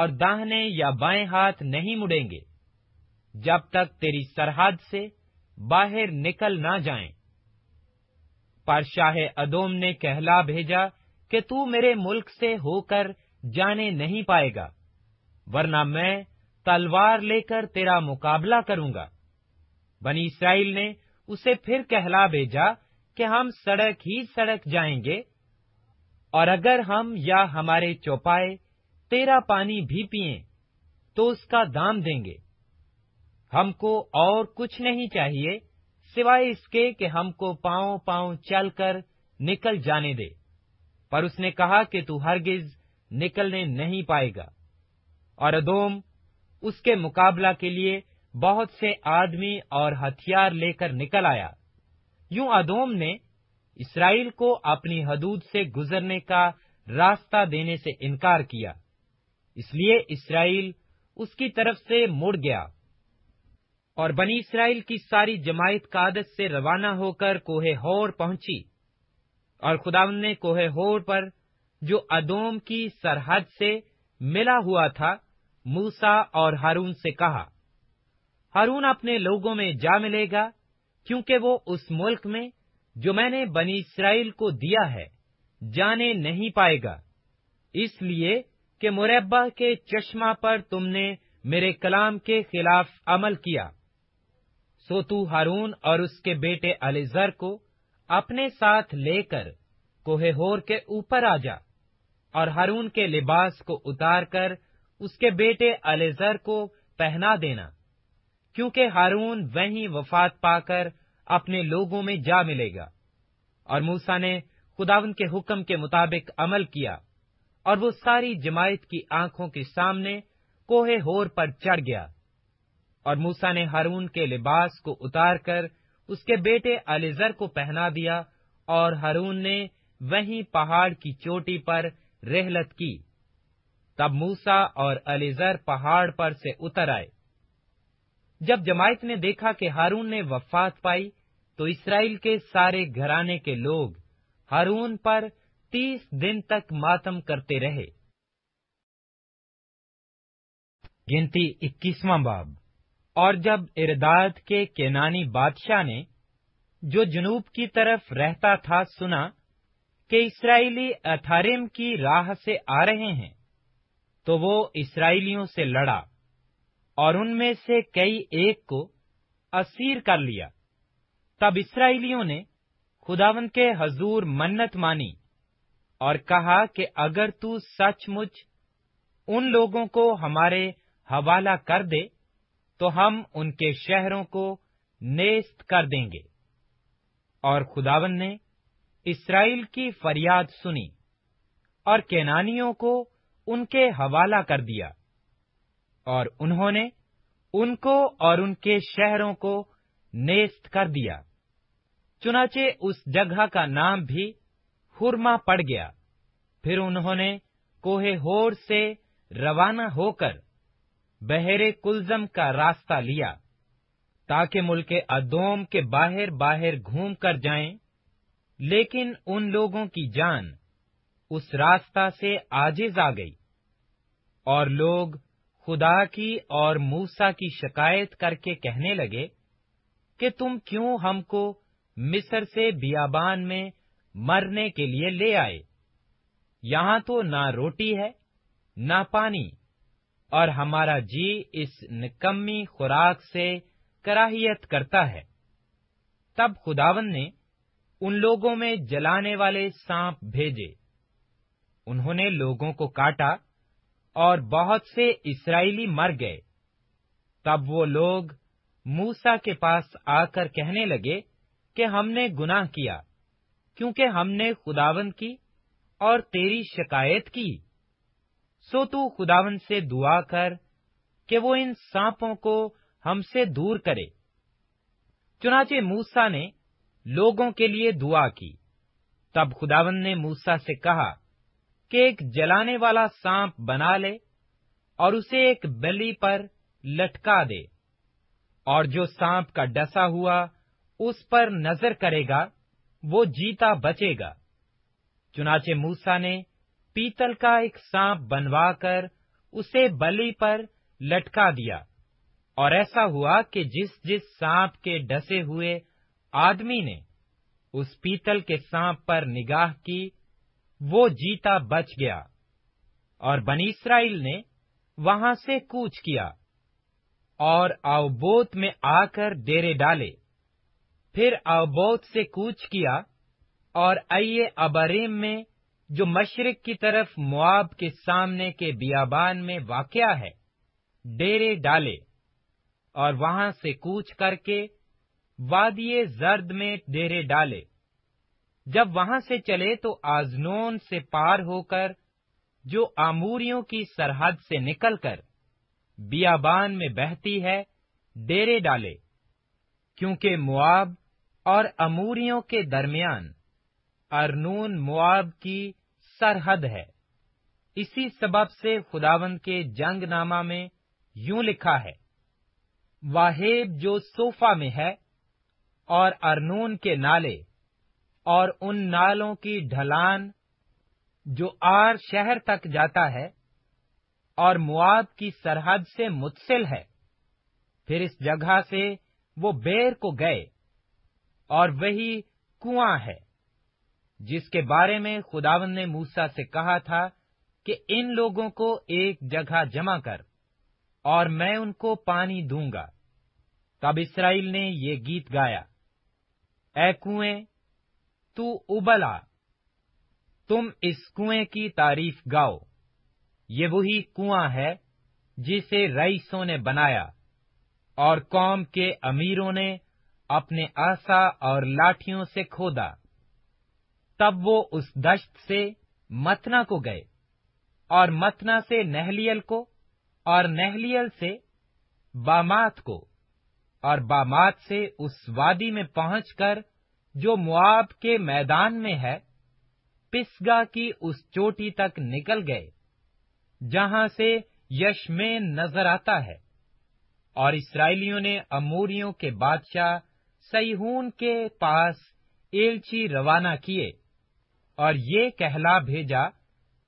और दाहने या बाएं हाथ नहीं मुड़ेंगे जब तक तेरी सरहद से बाहर निकल ना जाएं। पर शाह अदोम ने कहला भेजा कि तू मेरे मुल्क से होकर जाने नहीं पाएगा वरना मैं तलवार लेकर तेरा मुकाबला करूंगा बनी इसराइल ने उसे फिर कहला भेजा कि हम सड़क ही सड़क जाएंगे और अगर हम या हमारे चौपाए तेरा पानी भी पिए तो उसका दाम देंगे हमको और कुछ नहीं चाहिए सिवाय इसके कि हमको पांव पांव चलकर निकल जाने दे पर उसने कहा कि तू हरगिज निकलने नहीं पाएगा और अदोम उसके मुकाबला के लिए बहुत से आदमी और हथियार लेकर निकल आया यूं अदोम ने इसराइल को अपनी हदूद से गुजरने का रास्ता देने से इनकार किया इसलिए इसराइल उसकी तरफ से मुड़ गया और बनी इसराइल की सारी जमायत कादत से रवाना होकर कोहे होर पहुंची और खुदावन ने कोहे होर पर जो अदोम की सरहद से मिला हुआ था मूसा और हारून से कहा हारून अपने लोगों में जा मिलेगा क्योंकि वो उस मुल्क में जो मैंने बनी इसराइल को दिया है जाने नहीं पाएगा इसलिए कि मुरब्बा के चश्मा पर तुमने मेरे कलाम के खिलाफ अमल किया सो तू हारून और उसके बेटे अलीजर को अपने साथ लेकर कोहेहोर के ऊपर आ जा और हारून के लिबास को उतारकर उसके बेटे अलेजर को पहना देना क्योंकि हारून वहीं वफात पाकर अपने लोगों में जा मिलेगा और मूसा ने खुदावन के हुक्म के मुताबिक अमल किया और वो सारी जमायत की आंखों के सामने कोहे होर पर चढ़ गया और मूसा ने हारून के लिबास को उतारकर उसके बेटे अलेजर को पहना दिया और हारून ने वहीं पहाड़ की चोटी पर रेहलत की तब मूसा और अलीजर पहाड़ पर से उतर आए जब जमायत ने देखा कि हारून ने वफात पाई तो इसराइल के सारे घराने के लोग हारून पर तीस दिन तक मातम करते रहे गिनती इक्कीसवा बाब और जब इरदाद के केनानी बादशाह ने जो जनूब की तरफ रहता था सुना कि इसराइली अथारिम की राह से आ रहे हैं तो वो इसराइलियों से लड़ा और उनमें से कई एक को असीर कर लिया तब इसराइलियों ने खुदावन के हजूर मन्नत मानी और कहा कि अगर तू सचमुच उन लोगों को हमारे हवाला कर दे तो हम उनके शहरों को नेस्त कर देंगे और खुदावन ने इसराइल की फरियाद सुनी और केनानियों को उनके हवाला कर दिया और उन्होंने उनको और उनके शहरों को नेस्त कर दिया चुनाचे उस जगह का नाम भी हुरमा पड़ गया फिर उन्होंने कोहे होर से रवाना होकर बहरे कुलजम का रास्ता लिया ताकि मुल्क अदोम के बाहर बाहर घूम कर जाए लेकिन उन लोगों की जान उस रास्ता से आजिज आ गई और लोग खुदा की और मूसा की शिकायत करके कहने लगे कि तुम क्यों हमको मिस्र से बियाबान में मरने के लिए ले आए यहां तो ना रोटी है ना पानी और हमारा जी इस निकम्मी खुराक से कराहियत करता है तब खुदावन ने उन लोगों में जलाने वाले सांप भेजे उन्होंने लोगों को काटा और बहुत से इसराइली मर गए तब वो लोग मूसा के पास आकर कहने लगे कि हमने गुनाह किया क्योंकि हमने खुदावन की और तेरी शिकायत की सो तू खुदावन से दुआ कर कि वो इन सांपों को हमसे दूर करे चुनाचे मूसा ने लोगों के लिए दुआ की तब खुदावन ने मूसा से कहा कि एक जलाने वाला सांप बना ले और उसे एक बली पर लटका दे और जो सांप का डसा हुआ उस पर नजर करेगा वो जीता बचेगा चुनाचे मूसा ने पीतल का एक सांप बनवाकर उसे बलि पर लटका दिया और ऐसा हुआ कि जिस जिस सांप के डसे हुए आदमी ने उस पीतल के सांप पर निगाह की वो जीता बच गया और बनी इसराइल ने वहां से कूच किया और अवबोत में आकर डेरे डाले फिर अवबोत से कूच किया और अये अबरेम में जो मशरक की तरफ मुआब के सामने के बियाबान में वाकया है डेरे डाले और वहां से कूच करके वादिये जर्द में डेरे डाले जब वहां से चले तो आजनोन से पार होकर जो आमूरियों की सरहद से निकलकर बियाबान में बहती है डेरे डाले क्योंकि मुआब और अमूरियों के दरमियान अरनून मुआब की सरहद है इसी सबब से खुदावंद के जंगनामा में यूं लिखा है वाहेब जो सोफा में है और अरनून के नाले और उन नालों की ढलान जो आर शहर तक जाता है और मुआब की सरहद से मुत्सिल है फिर इस जगह से वो बेर को गए और वही कुआं है जिसके बारे में खुदावन ने मूसा से कहा था कि इन लोगों को एक जगह जमा कर और मैं उनको पानी दूंगा तब इसराइल ने ये गीत गाया ए कुएं तू उबला तुम इस कुएं की तारीफ गाओ ये वही कुआं है जिसे रईसों ने बनाया और कौम के अमीरों ने अपने आशा और लाठियों से खोदा तब वो उस दश्त से मतना को गए और मतना से नहलियल को और नहलियल से बामात को और बामात से उस वादी में पहुंचकर जो मुआब के मैदान में है पिसगा की उस चोटी तक निकल गए जहां से यशमें नजर आता है और इसराइलियों ने अमूरियों के बादशाह सईहून के पास एलची रवाना किए और ये कहला भेजा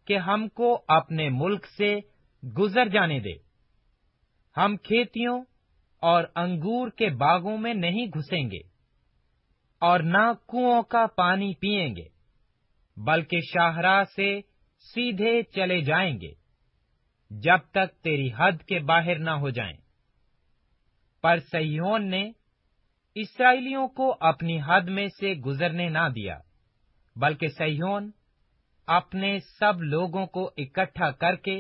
कि हमको अपने मुल्क से गुजर जाने दे हम खेतियों और अंगूर के बागों में नहीं घुसेंगे और न कुओं का पानी पिएंगे बल्कि शाहरा से सीधे चले जाएंगे जब तक तेरी हद के बाहर ना हो जाएं। पर सहयोन ने इसराइलियों को अपनी हद में से गुजरने ना दिया बल्कि सहयोन अपने सब लोगों को इकट्ठा करके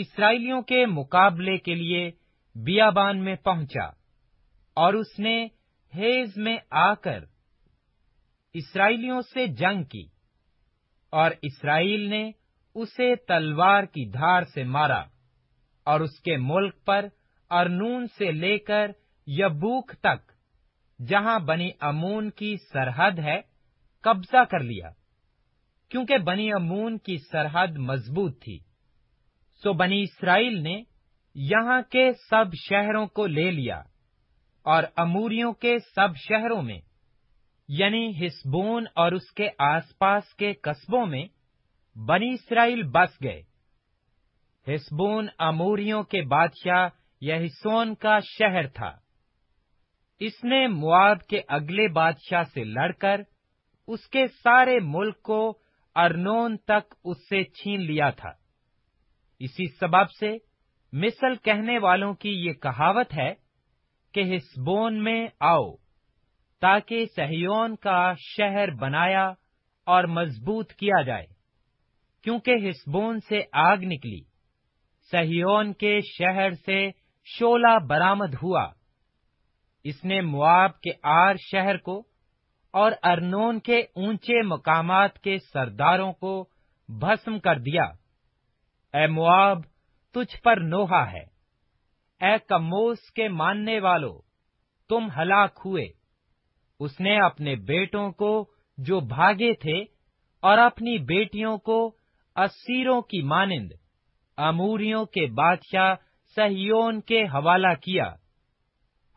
इसराइलियों के मुकाबले के लिए बियाबान में पहुंचा और उसने हेज में आकर इसराइलियों से जंग की और इसराइल ने उसे तलवार की धार से मारा और उसके मुल्क पर अरनून से लेकर यबूक तक जहां बनी अमून की सरहद है कब्जा कर लिया क्योंकि बनी अमून की सरहद मजबूत थी सो बनी इसराइल ने यहां के सब शहरों को ले लिया और अमूरियों के सब शहरों में यानी हिस्बोन और उसके आसपास के कस्बों में बनी इसराइल बस गए हिस्बोन अमूरियों के बादशाह यहिसोन का शहर था इसने मुआब के अगले बादशाह से लड़कर उसके सारे मुल्क को अरनोन तक उससे छीन लिया था इसी सबब से मिसल कहने वालों की ये कहावत है के हिस्बोन में आओ ताकि सहयोन का शहर बनाया और मजबूत किया जाए क्योंकि हिस्बोन से आग निकली सहयोन के शहर से शोला बरामद हुआ इसने मुआब के आर शहर को और अरनोन के ऊंचे मकामात के सरदारों को भस्म कर दिया ए मुआब तुझ पर नोहा है ए कमोस के मानने वालों तुम हलाक हुए उसने अपने बेटों को जो भागे थे और अपनी बेटियों को असीरों की मानिंद अमूरियों के बादशाह सहयोन के हवाला किया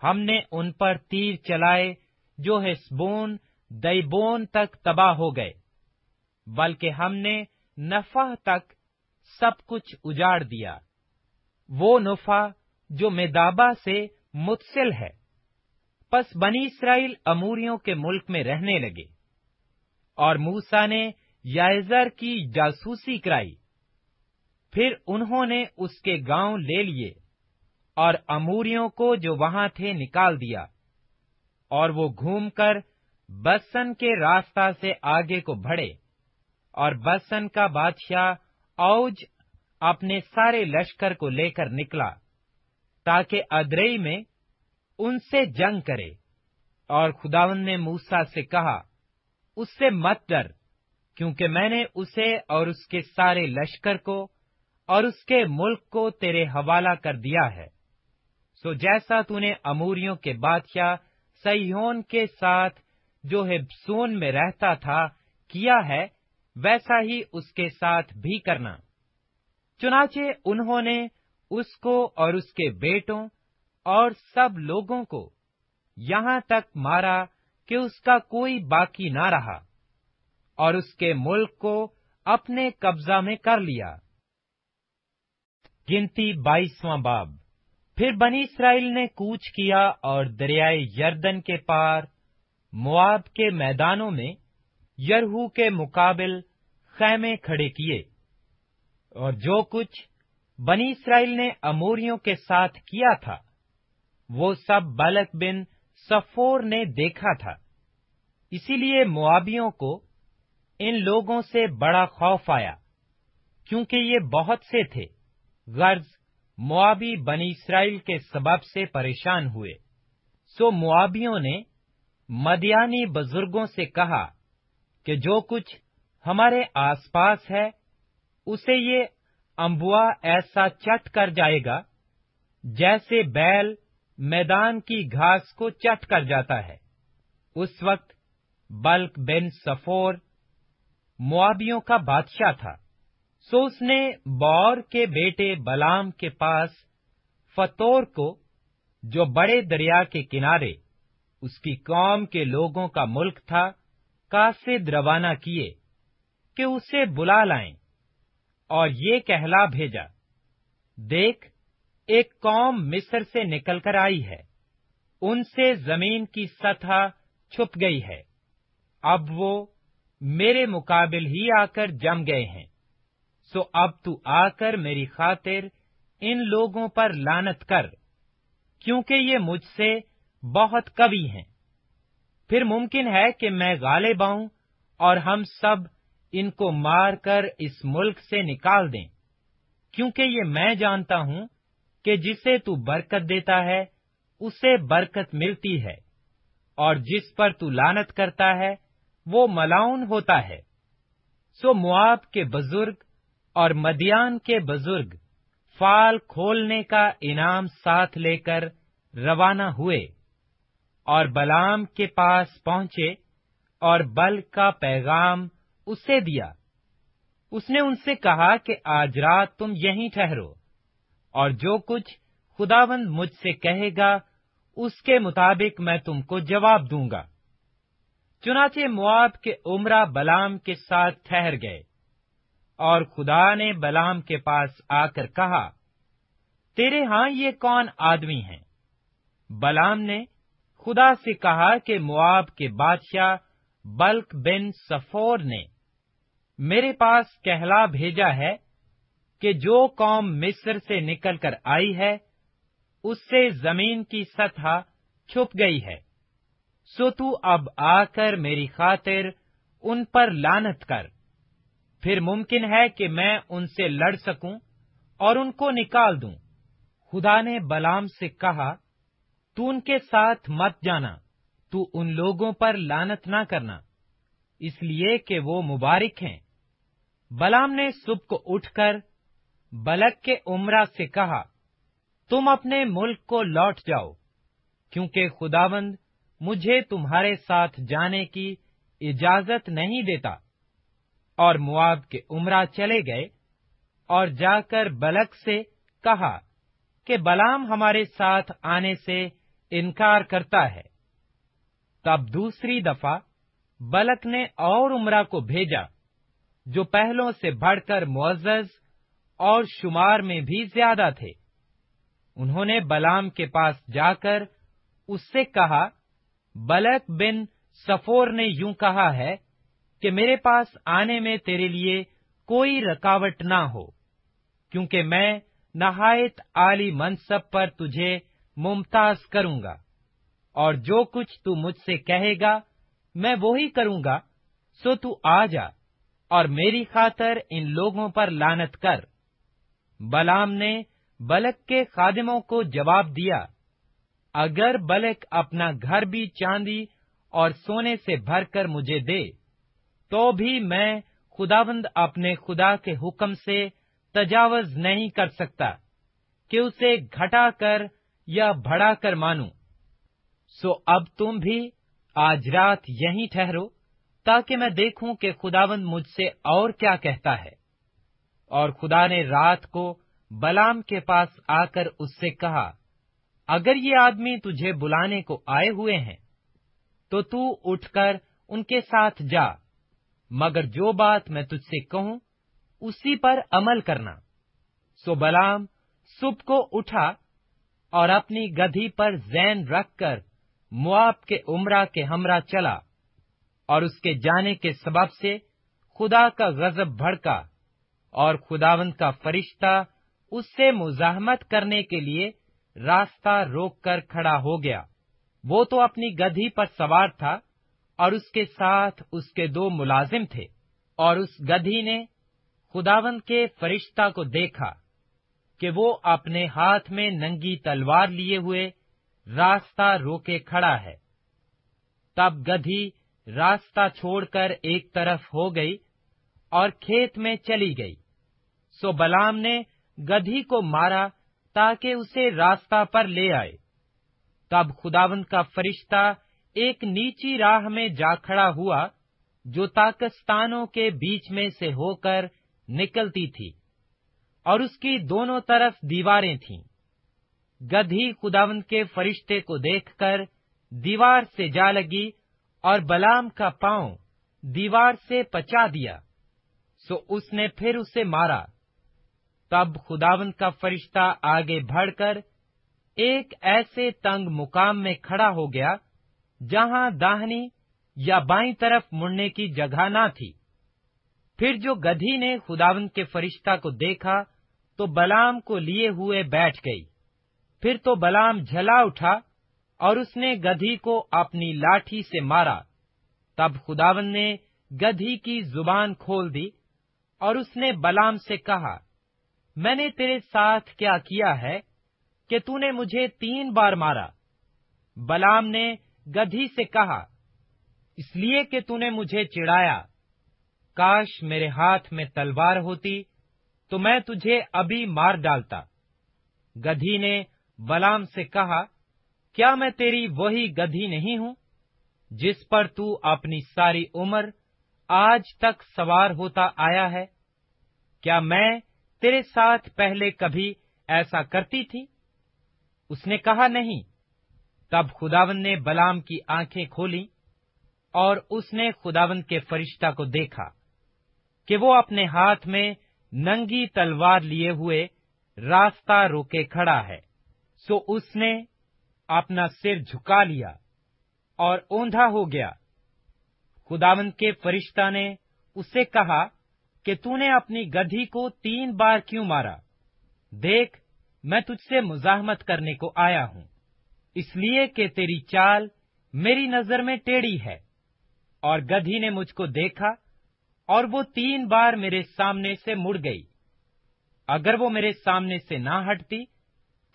हमने उन पर तीर चलाए जो हिस्बोन दईबोन तक तबाह हो गए बल्कि हमने नफा तक सब कुछ उजाड़ दिया वो नुफा जो मेदाबा से मुत्सिल है बस बनी इसराइल अमूरियों के मुल्क में रहने लगे और मूसा ने याजर की जासूसी कराई फिर उन्होंने उसके गांव ले लिए और अमूरियों को जो वहां थे निकाल दिया और वो घूमकर बसन के रास्ता से आगे को बढ़े और बसन का बादशाह औज अपने सारे लश्कर को लेकर निकला ताकि अद्रेई में उनसे जंग करे और खुदावन ने मूसा से कहा उससे मत डर क्योंकि मैंने उसे और उसके सारे लश्कर को और उसके मुल्क को तेरे हवाला कर दिया है सो जैसा तूने अमूरियों के बादशाह सयोन के साथ जो हिब्सोन में रहता था किया है वैसा ही उसके साथ भी करना चुनाचे उन्होंने उसको और उसके बेटों और सब लोगों को यहाँ तक मारा कि उसका कोई बाकी ना रहा और उसके मुल्क को अपने कब्जा में कर लिया गिनती बाईसवां बाब फिर बनी इसराइल ने कूच किया और दरियाए यर्दन के पार मुआब के मैदानों में यरहू के मुकाबल खैमे खड़े किए और जो कुछ बनी इसराइल ने अमोरियों के साथ किया था वो सब बालक बिन सफोर ने देखा था इसीलिए मुआबियों को इन लोगों से बड़ा खौफ आया क्योंकि ये बहुत से थे गर्ज मुआबी बनी इसराइल के सबब से परेशान हुए सो मुआबियों ने मदियानी बुजुर्गों से कहा कि जो कुछ हमारे आसपास है उसे ये अम्बुआ ऐसा चट कर जाएगा जैसे बैल मैदान की घास को चट कर जाता है उस वक्त बल्क बिन सफोर मुआबियों का बादशाह था सो उसने बौर के बेटे बलाम के पास फतोर को जो बड़े दरिया के किनारे उसकी कौम के लोगों का मुल्क था कासिद रवाना किए कि उसे बुला लाएं और ये कहला भेजा देख एक कौम मिस्र से निकलकर आई है उनसे जमीन की सतह छुप गई है अब वो मेरे मुकाबिल ही आकर जम गए हैं सो अब तू आकर मेरी खातिर इन लोगों पर लानत कर क्योंकि ये मुझसे बहुत कवि हैं फिर मुमकिन है कि मैं गालिब आऊं और हम सब इनको मारकर इस मुल्क से निकाल दें क्योंकि ये मैं जानता हूं कि जिसे तू बरकत देता है उसे बरकत मिलती है और जिस पर तू लानत करता है वो मलाउन होता है सो मुआब के बुजुर्ग और मदियान के बुजुर्ग फाल खोलने का इनाम साथ लेकर रवाना हुए और बलाम के पास पहुंचे और बल का पैगाम उसे दिया उसने उनसे कहा कि आज रात तुम यहीं ठहरो और जो कुछ खुदावंद मुझसे कहेगा उसके मुताबिक मैं तुमको जवाब दूंगा चुनाचे मुआब के उमरा बलाम के साथ ठहर गए और खुदा ने बलाम के पास आकर कहा तेरे हां ये कौन आदमी हैं? बलाम ने खुदा से कहा कि मुआब के बादशाह बल्क बिन सफोर ने मेरे पास कहला भेजा है कि जो कौम मिस्र से निकलकर आई है उससे जमीन की सतह छुप गई है सो तू अब आकर मेरी खातिर उन पर लानत कर फिर मुमकिन है कि मैं उनसे लड़ सकूं और उनको निकाल दूं खुदा ने बलाम से कहा तू उनके साथ मत जाना तू उन लोगों पर लानत ना करना इसलिए कि वो मुबारक हैं बलाम ने सुब को उठकर बलक के उमरा से कहा तुम अपने मुल्क को लौट जाओ क्योंकि खुदावंद मुझे तुम्हारे साथ जाने की इजाजत नहीं देता और मुआब के उमरा चले गए और जाकर बलक से कहा कि बलाम हमारे साथ आने से इनकार करता है तब दूसरी दफा बलक ने और उमरा को भेजा जो पहलों से बढ़कर मुआज और शुमार में भी ज्यादा थे उन्होंने बलाम के पास जाकर उससे कहा बलक बिन सफोर ने यूं कहा है कि मेरे पास आने में तेरे लिए कोई रकावट ना हो क्योंकि मैं नहायत आली मनसब पर तुझे मुमताज करूंगा और जो कुछ तू मुझसे कहेगा मैं वो ही करूंगा सो तू आ जा और मेरी खातर इन लोगों पर लानत कर बलाम ने बलक के खादिमों को जवाब दिया अगर बलक अपना घर भी चांदी और सोने से भरकर मुझे दे तो भी मैं खुदावंद अपने खुदा के हुक्म से तजावज नहीं कर सकता कि उसे घटाकर या बढ़ाकर मानूं। सो अब तुम भी आज रात यहीं ठहरो ताकि मैं देखूं कि खुदावंद मुझसे और क्या कहता है और खुदा ने रात को बलाम के पास आकर उससे कहा अगर ये आदमी तुझे बुलाने को आए हुए हैं तो तू उठकर उनके साथ जा मगर जो बात मैं तुझसे कहूं उसी पर अमल करना सो बलाम सुब को उठा और अपनी गधी पर जैन रखकर मुआब के उमरा के हमरा चला और उसके जाने के सबब से खुदा का गजब भड़का और खुदावंद का फरिश्ता उससे मुजाहमत करने के लिए रास्ता रोक कर खड़ा हो गया वो तो अपनी गधी पर सवार था और उसके साथ उसके दो मुलाजिम थे और उस गधी ने खुदावंद के फरिश्ता को देखा कि वो अपने हाथ में नंगी तलवार लिए हुए रास्ता रोके खड़ा है तब गधी रास्ता छोड़कर एक तरफ हो गई और खेत में चली गई सो बलाम ने गधी को मारा ताकि उसे रास्ता पर ले आए तब खुदावंत का फरिश्ता एक नीची राह में जा खड़ा हुआ जो ताकस्तानों के बीच में से होकर निकलती थी और उसकी दोनों तरफ दीवारें थीं। गधी खुदावंत के फरिश्ते को देखकर दीवार से जा लगी और बलाम का पांव दीवार से पचा दिया सो उसने फिर उसे मारा तब खुदावंत का फरिश्ता आगे बढ़कर एक ऐसे तंग मुकाम में खड़ा हो गया जहां दाहनी या बाई तरफ मुड़ने की जगह ना थी फिर जो गधी ने खुदावंत के फरिश्ता को देखा तो बलाम को लिए हुए बैठ गई फिर तो बलाम झला उठा और उसने गधी को अपनी लाठी से मारा तब खुदावन ने गधी की जुबान खोल दी और उसने बलाम से कहा मैंने तेरे साथ क्या किया है कि तूने मुझे तीन बार मारा बलाम ने गधी से कहा इसलिए कि तूने मुझे चिढ़ाया काश मेरे हाथ में तलवार होती तो मैं तुझे अभी मार डालता गधी ने बलाम से कहा क्या मैं तेरी वही गधी नहीं हूं जिस पर तू अपनी सारी उम्र आज तक सवार होता आया है क्या मैं तेरे साथ पहले कभी ऐसा करती थी उसने कहा नहीं तब खुदावन ने बलाम की आंखें खोली और उसने खुदावन के फरिश्ता को देखा कि वो अपने हाथ में नंगी तलवार लिए हुए रास्ता रोके खड़ा है सो उसने अपना सिर झुका लिया और ओंधा हो गया खुदावंत के फरिश्ता ने उससे कहा कि तूने अपनी गधी को तीन बार क्यों मारा देख मैं तुझसे मुजाहमत करने को आया हूं इसलिए कि तेरी चाल मेरी नजर में टेढ़ी है और गधी ने मुझको देखा और वो तीन बार मेरे सामने से मुड़ गई अगर वो मेरे सामने से ना हटती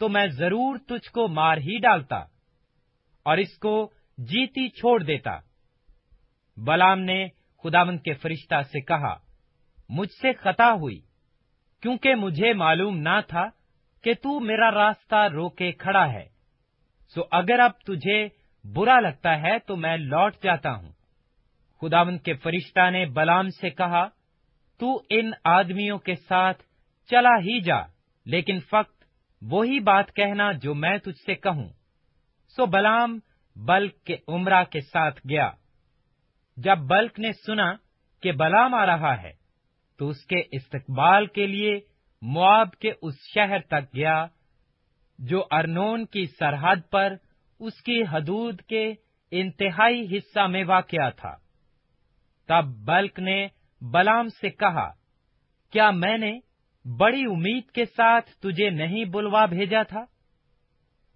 तो मैं जरूर तुझको मार ही डालता और इसको जीती छोड़ देता बलाम ने खुदावंत के फरिश्ता से कहा मुझसे खता हुई क्योंकि मुझे मालूम ना था कि तू मेरा रास्ता रोके खड़ा है सो अगर अब तुझे बुरा लगता है तो मैं लौट जाता हूं खुदावंत के फरिश्ता ने बलाम से कहा तू इन आदमियों के साथ चला ही जा लेकिन फक्त वो ही बात कहना जो मैं तुझसे कहूं सो बलाम बल्क के उमरा के साथ गया जब बल्क ने सुना कि बलाम आ रहा है तो उसके इस्तकबाल के लिए मुआब के उस शहर तक गया जो अरनोन की सरहद पर उसकी हदूद के इंतहाई हिस्सा में वाकया था तब बल्क ने बलाम से कहा क्या मैंने बड़ी उम्मीद के साथ तुझे नहीं बुलवा भेजा था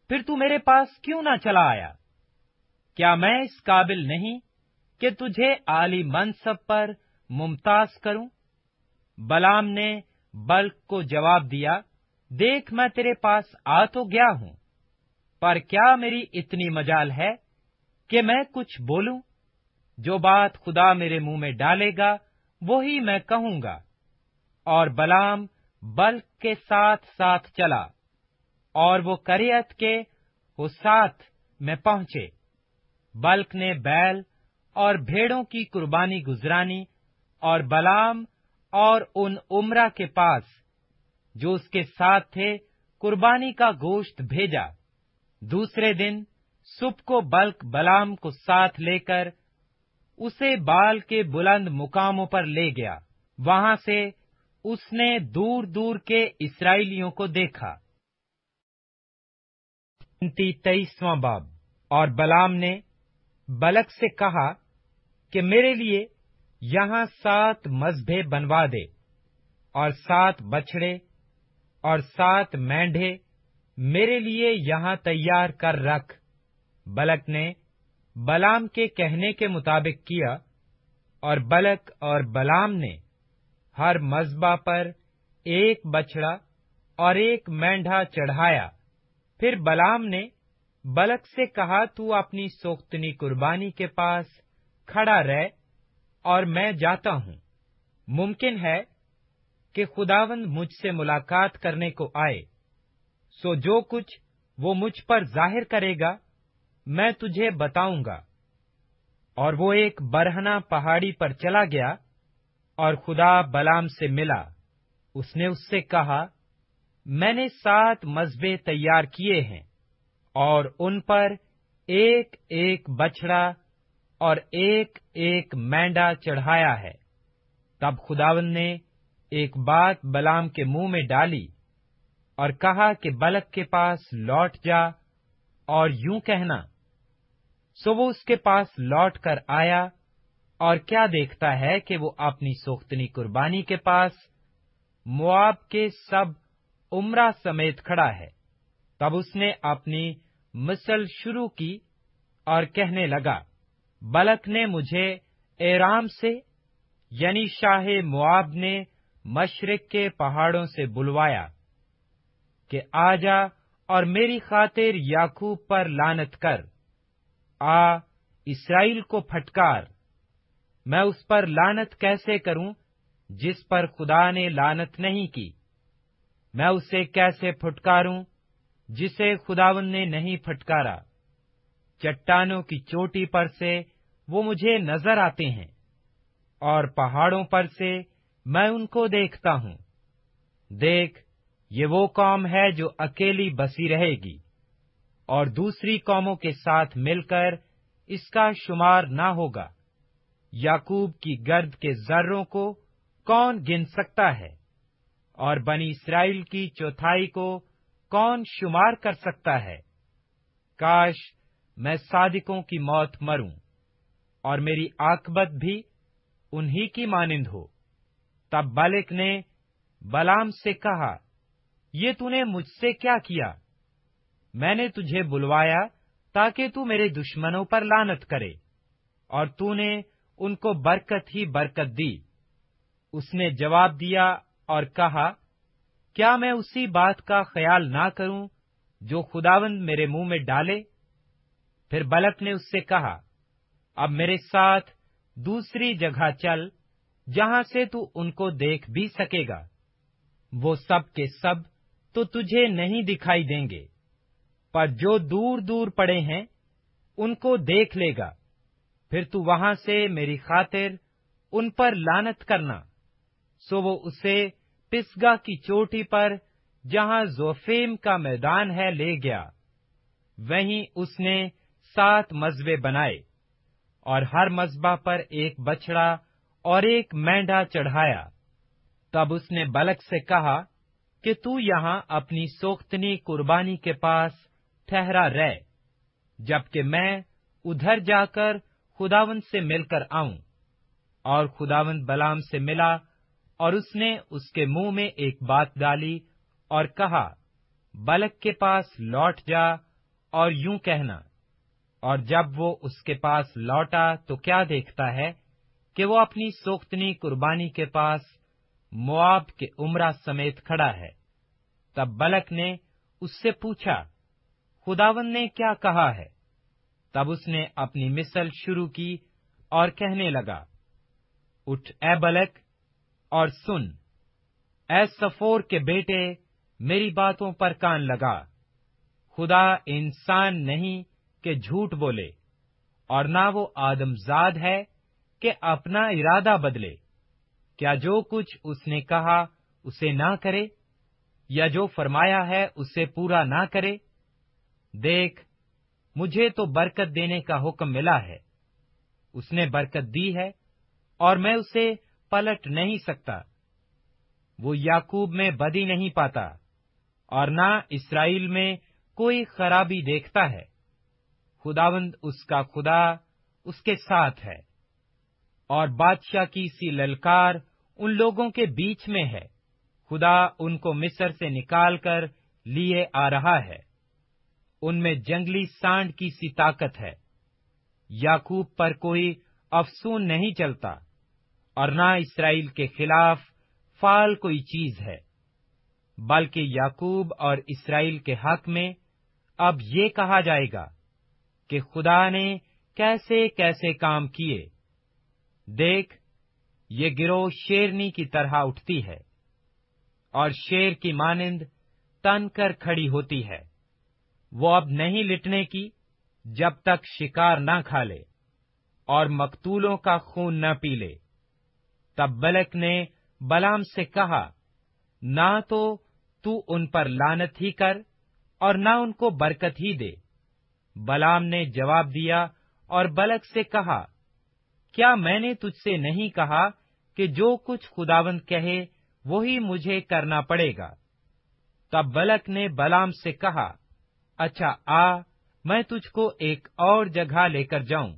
फिर तू मेरे पास क्यों ना चला आया क्या मैं इस काबिल नहीं कि तुझे आली मनसब पर मुमताज करूं बलाम ने बल्क को जवाब दिया देख मैं तेरे पास आ तो गया हूं पर क्या मेरी इतनी मजाल है कि मैं कुछ बोलूं जो बात खुदा मेरे मुंह में डालेगा वो ही मैं कहूंगा और बलाम बल्क के साथ साथ चला और वो करियत के हुसात में पहुंचे बल्क ने बैल और भेड़ों की कुर्बानी गुजरानी और बलाम और उन उमरा के पास जो उसके साथ थे कुर्बानी का गोश्त भेजा दूसरे दिन सुप को बल्क बलाम को साथ लेकर उसे बाल के बुलंद मुकामों पर ले गया वहां से उसने दूर दूर के इसराइलियों को देखा तेईसवा बाब और बलाम ने बलक से कहा कि मेरे लिए यहां सात मजबे बनवा दे और सात बछड़े और सात मेंढे मेरे लिए यहाँ तैयार कर रख बलक ने बलाम के कहने के मुताबिक किया और बलक और बलाम ने हर मजबा पर एक बछड़ा और एक मेंढा चढ़ाया फिर बलाम ने बलक से कहा तू अपनी सोख्तनी कुर्बानी के पास खड़ा रह और मैं जाता हूं मुमकिन है कि खुदावंद मुझसे मुलाकात करने को आए सो जो कुछ वो मुझ पर जाहिर करेगा मैं तुझे बताऊंगा और वो एक बरहना पहाड़ी पर चला गया और खुदा बलाम से मिला उसने उससे कहा मैंने सात मजबे तैयार किए हैं और उन पर एक एक बछड़ा और एक एक मैंडा चढ़ाया है तब खुदावन ने एक बात बलाम के मुंह में डाली और कहा कि बलक के पास लौट जा और यूं कहना सो वो उसके पास लौट कर आया और क्या देखता है कि वो अपनी सोख्तनी कुर्बानी के पास मुआब के सब उमरा समेत खड़ा है तब उसने अपनी मिसल शुरू की और कहने लगा बलक ने मुझे एराम से यानी शाह मुआब ने मशरक के पहाड़ों से बुलवाया कि आजा और मेरी खातिर याकूब पर लानत कर आ इसराइल को फटकार मैं उस पर लानत कैसे करूं जिस पर खुदा ने लानत नहीं की मैं उसे कैसे फटकारूं जिसे खुदावन ने नहीं फटकारा चट्टानों की चोटी पर से वो मुझे नजर आते हैं और पहाड़ों पर से मैं उनको देखता हूं देख ये वो कौम है जो अकेली बसी रहेगी और दूसरी कौमों के साथ मिलकर इसका शुमार ना होगा याकूब की गर्द के जर्रों को कौन गिन सकता है और बनी इसराइल की चौथाई को कौन शुमार कर सकता है काश मैं सादिकों की मौत मरूं और मेरी आकबत भी उन्हीं की मानिंद हो तब बालिक ने बलाम से कहा ये तूने मुझसे क्या किया मैंने तुझे बुलवाया ताकि तू मेरे दुश्मनों पर लानत करे और तूने उनको बरकत ही बरकत दी उसने जवाब दिया और कहा क्या मैं उसी बात का ख्याल ना करूं जो खुदावंद मेरे मुंह में डाले फिर बलक ने उससे कहा अब मेरे साथ दूसरी जगह चल जहां से तू उनको देख भी सकेगा वो सब के सब तो तुझे नहीं दिखाई देंगे पर जो दूर दूर पड़े हैं उनको देख लेगा फिर तू वहां से मेरी खातिर उन पर लानत करना सो वो उसे पिसगा की चोटी पर जहां जोफेम का मैदान है ले गया वहीं उसने सात मजबे बनाए और हर मजबा पर एक बछड़ा और एक मेंढा चढ़ाया तब उसने बलक से कहा कि तू यहाँ अपनी सोख्तनी कुर्बानी के पास ठहरा रह जबकि मैं उधर जाकर खुदावन से मिलकर आऊं और खुदावन बलाम से मिला और उसने उसके मुंह में एक बात डाली और कहा बलक के पास लौट जा और यूं कहना और जब वो उसके पास लौटा तो क्या देखता है कि वो अपनी सोख्तनी कुर्बानी के पास मुआब के उमरा समेत खड़ा है तब बलक ने उससे पूछा खुदावन ने क्या कहा है तब उसने अपनी मिसल शुरू की और कहने लगा उठ ए बलक और सुन ए सफोर के बेटे मेरी बातों पर कान लगा खुदा इंसान नहीं कि झूठ बोले और ना वो आदमजाद है कि अपना इरादा बदले क्या जो कुछ उसने कहा उसे ना करे या जो फरमाया है उसे पूरा ना करे देख मुझे तो बरकत देने का हुक्म मिला है उसने बरकत दी है और मैं उसे पलट नहीं सकता वो याकूब में बदी नहीं पाता और ना इसराइल में कोई खराबी देखता है खुदावंद उसका खुदा उसके साथ है और बादशाह की सी ललकार उन लोगों के बीच में है खुदा उनको मिस्र से निकालकर लिए आ रहा है उनमें जंगली सांड की सी ताकत है याकूब पर कोई अफसून नहीं चलता और ना इसराइल के खिलाफ फाल कोई चीज है बल्कि याकूब और इसराइल के हक में अब ये कहा जाएगा कि खुदा ने कैसे कैसे काम किए देख ये गिरोह शेरनी की तरह उठती है और शेर की मानिंद तन कर खड़ी होती है वो अब नहीं लिटने की जब तक शिकार न खा ले और मकतूलों का खून न पी ले तब बलक ने बलाम से कहा ना तो तू उन पर लानत ही कर और ना उनको बरकत ही दे बलाम ने जवाब दिया और बलक से कहा क्या मैंने तुझसे नहीं कहा कि जो कुछ खुदावंत कहे वही मुझे करना पड़ेगा तब बलक ने बलाम से कहा अच्छा आ मैं तुझको एक और जगह लेकर जाऊं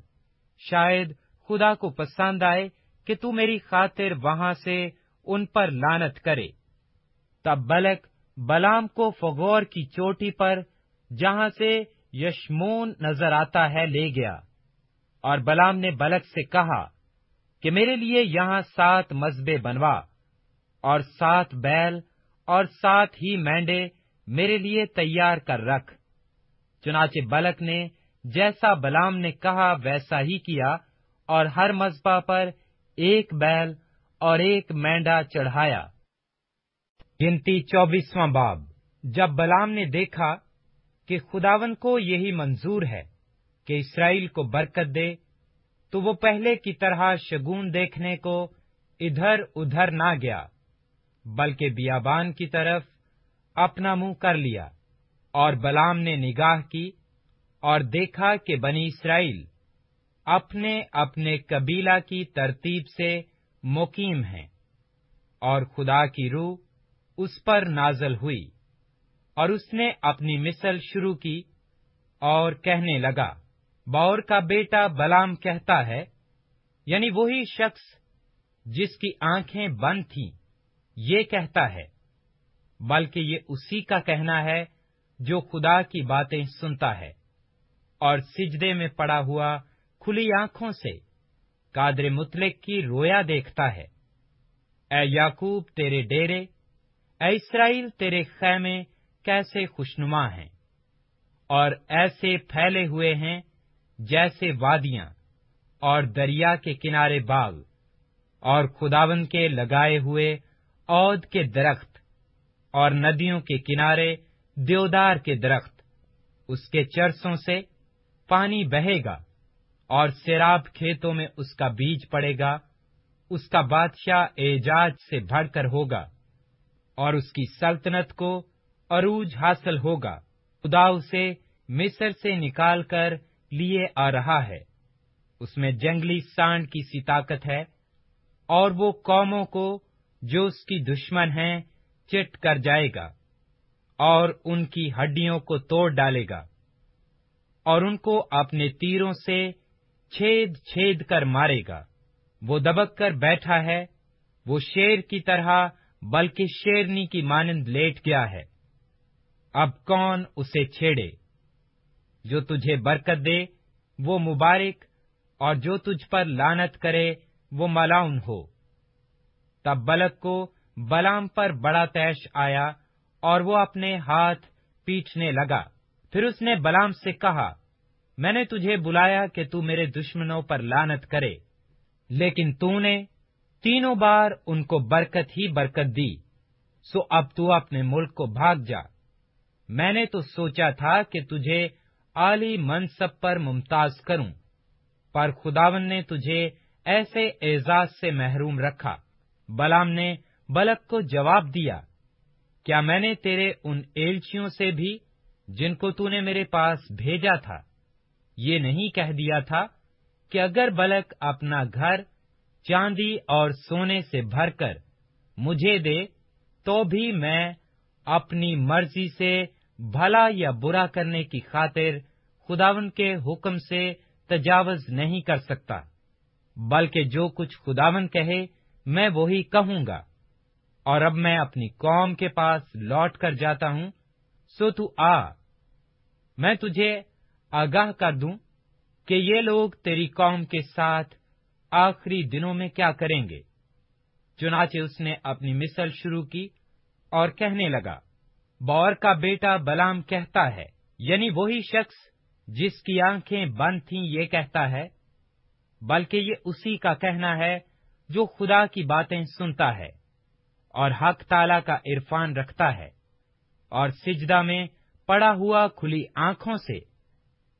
शायद खुदा को पसंद आए कि तू मेरी खातिर वहां से उन पर लानत करे तब बलक बलाम को फगौर की चोटी पर जहां से यशमोन नजर आता है ले गया और बलाम ने बलक से कहा कि मेरे लिए यहां सात मजबे बनवा और सात बैल और सात ही मेंढे मेरे लिए तैयार कर रख चुनाचे बलक ने जैसा बलाम ने कहा वैसा ही किया और हर मजबा पर एक बैल और एक मेंढा चढ़ाया गिनती चौबीसवां बाब जब बलाम ने देखा कि खुदावन को यही मंजूर है कि इसराइल को बरकत दे तो वो पहले की तरह शगुन देखने को इधर उधर ना गया बल्कि बियाबान की तरफ अपना मुंह कर लिया और बलाम ने निगाह की और देखा कि बनी इसराइल अपने अपने कबीला की तरतीब से मुकीम है और खुदा की रूह उस पर नाजल हुई और उसने अपनी मिसल शुरू की और कहने लगा बौर का बेटा बलाम कहता है यानी वही शख्स जिसकी आंखें बंद थीं, ये कहता है बल्कि ये उसी का कहना है जो खुदा की बातें सुनता है और सिजदे में पड़ा हुआ खुली आंखों से कादर मुतलिक की रोया देखता है ए याकूब तेरे डेरे ए इसराइल तेरे खैमे कैसे खुशनुमा हैं और ऐसे फैले हुए हैं जैसे वादियां और दरिया के किनारे बाग और खुदावन के लगाए हुए औद के दरख्त और नदियों के किनारे देवदार के दरख्त उसके चरसों से पानी बहेगा और सेराब खेतों में उसका बीज पड़ेगा उसका बादशाह एजाज से भरकर होगा और उसकी सल्तनत को अरूज हासिल होगा खुदा उसे मिस्र से निकाल कर लिए आ रहा है उसमें जंगली सांड की सी ताकत है और वो कौमों को जो उसकी दुश्मन हैं चिट कर जाएगा और उनकी हड्डियों को तोड़ डालेगा और उनको अपने तीरों से छेद छेद कर मारेगा वो दबक कर बैठा है वो शेर की तरह बल्कि शेरनी की मानंद लेट गया है अब कौन उसे छेड़े जो तुझे बरकत दे वो मुबारक और जो तुझ पर लानत करे वो मलाउन हो तब बलक को बलाम पर बड़ा तैश आया और वो अपने हाथ पीटने लगा फिर उसने बलाम से कहा मैंने तुझे बुलाया कि तू मेरे दुश्मनों पर लानत करे लेकिन तूने तीनों बार उनको बरकत ही बरकत दी सो अब तू अपने मुल्क को भाग जा मैंने तो सोचा था कि तुझे आली मनसब पर मुमताज करूं पर खुदावन ने तुझे ऐसे एजाज से महरूम रखा बलाम ने बलक को जवाब दिया क्या मैंने तेरे उन एलचियों से भी जिनको तूने मेरे पास भेजा था ये नहीं कह दिया था कि अगर बलक अपना घर चांदी और सोने से भरकर मुझे दे तो भी मैं अपनी मर्जी से भला या बुरा करने की खातिर खुदावन के हुक्म से तजावज नहीं कर सकता बल्कि जो कुछ खुदावन कहे मैं वही कहूंगा और अब मैं अपनी कौम के पास लौट कर जाता हूं सो तू आ मैं तुझे आगाह कर दूं कि ये लोग तेरी कौम के साथ आखिरी दिनों में क्या करेंगे चुनाचे उसने अपनी मिसल शुरू की और कहने लगा बौर का बेटा बलाम कहता है यानी वही शख्स जिसकी आंखें बंद थीं ये कहता है बल्कि ये उसी का कहना है जो खुदा की बातें सुनता है और हक ताला का इरफान रखता है और सिजदा में पड़ा हुआ खुली आंखों से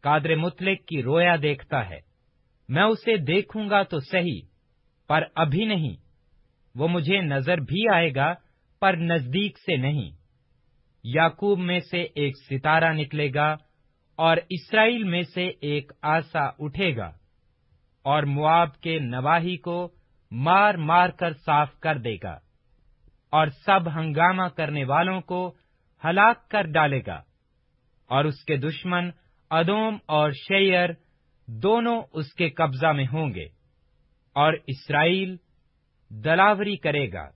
कादर मुतलिक की रोया देखता है मैं उसे देखूंगा तो सही पर अभी नहीं वो मुझे नजर भी आएगा पर नजदीक से नहीं याकूब में से एक सितारा निकलेगा और इसराइल में से एक आशा उठेगा और मुआब के नवाही को मार मार कर साफ कर देगा और सब हंगामा करने वालों को हलाक कर डालेगा और उसके दुश्मन अदोम और शेयर दोनों उसके कब्जा में होंगे और इसराइल दलावरी करेगा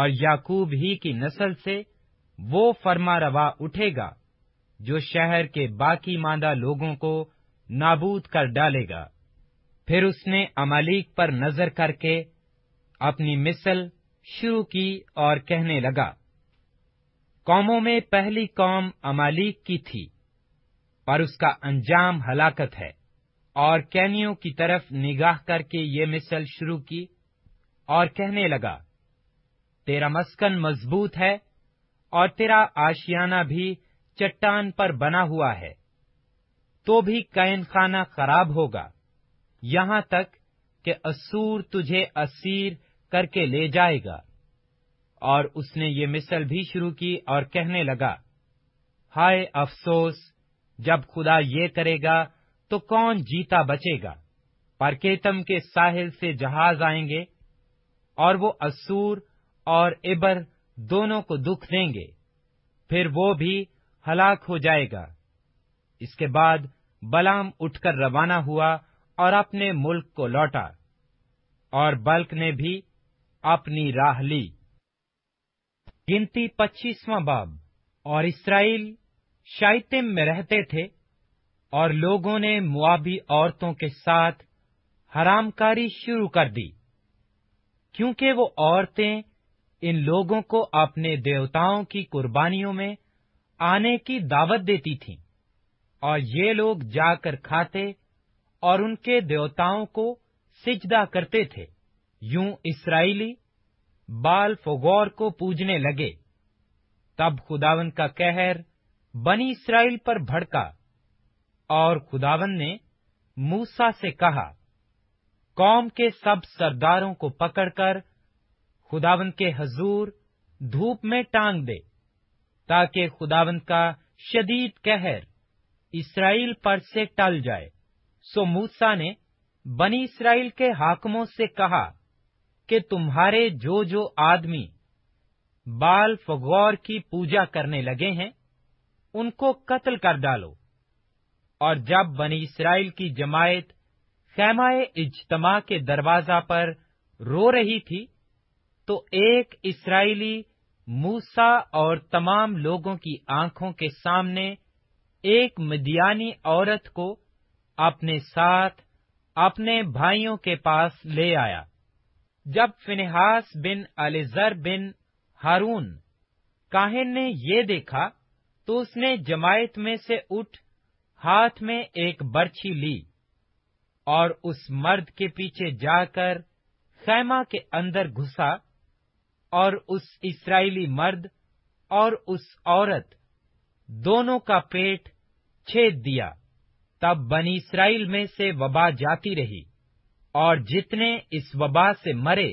और याकूब ही की नस्ल से वो फरमा रवा उठेगा जो शहर के बाकी मांदा लोगों को नाबूद कर डालेगा फिर उसने अमालिक पर नजर करके अपनी मिसल शुरू की और कहने लगा कौमों में पहली कौम अमालिक की थी पर उसका अंजाम हलाकत है और कैनियों की तरफ निगाह करके ये मिसल शुरू की और कहने लगा तेरा मस्कन मजबूत है और तेरा आशियाना भी चट्टान पर बना हुआ है तो भी कैन खाना खराब होगा यहां तक कि असूर तुझे असीर करके ले जाएगा और उसने ये मिसल भी शुरू की और कहने लगा हाय अफसोस जब खुदा ये करेगा तो कौन जीता बचेगा परकेतम के साहिल से जहाज आएंगे और वो असूर और इबर दोनों को दुख देंगे फिर वो भी हलाक हो जाएगा इसके बाद बलाम उठकर रवाना हुआ और अपने मुल्क को लौटा और बल्क ने भी अपनी राह ली गिनती पच्चीसवां बाब और इसराइल शाइतिम में रहते थे और लोगों ने मुआबी औरतों के साथ हरामकारी शुरू कर दी क्योंकि वो औरतें इन लोगों को अपने देवताओं की कुर्बानियों में आने की दावत देती थीं और ये लोग जाकर खाते और उनके देवताओं को सिजदा करते थे यूं इसराइली बाल फोगौर को पूजने लगे तब खुदावन का कहर बनी इसराइल पर भड़का और खुदावन ने मूसा से कहा कौम के सब सरदारों को पकड़कर खुदावन के हजूर धूप में टांग दे ताकि खुदावन का शदीद कहर इसराइल पर से टल जाए सो मूसा ने बनी इसराइल के हाकमों से कहा कि तुम्हारे जो जो आदमी बाल फगौर की पूजा करने लगे हैं उनको कत्ल कर डालो और जब बनी इसराइल की जमायत खैमाए इजतमा के दरवाजा पर रो रही थी तो एक इसराइली मूसा और तमाम लोगों की आंखों के सामने एक मिदियानी औरत को अपने साथ अपने भाइयों के पास ले आया जब फिनेहास बिन अलेजर बिन हारून काहिन ने ये देखा तो उसने जमायत में से उठ हाथ में एक बर्छी ली और उस मर्द के पीछे जाकर खैमा के अंदर घुसा और उस इसराइली मर्द और उस औरत दोनों का पेट छेद दिया तब बनी इसराइल में से वबा जाती रही और जितने इस वबा से मरे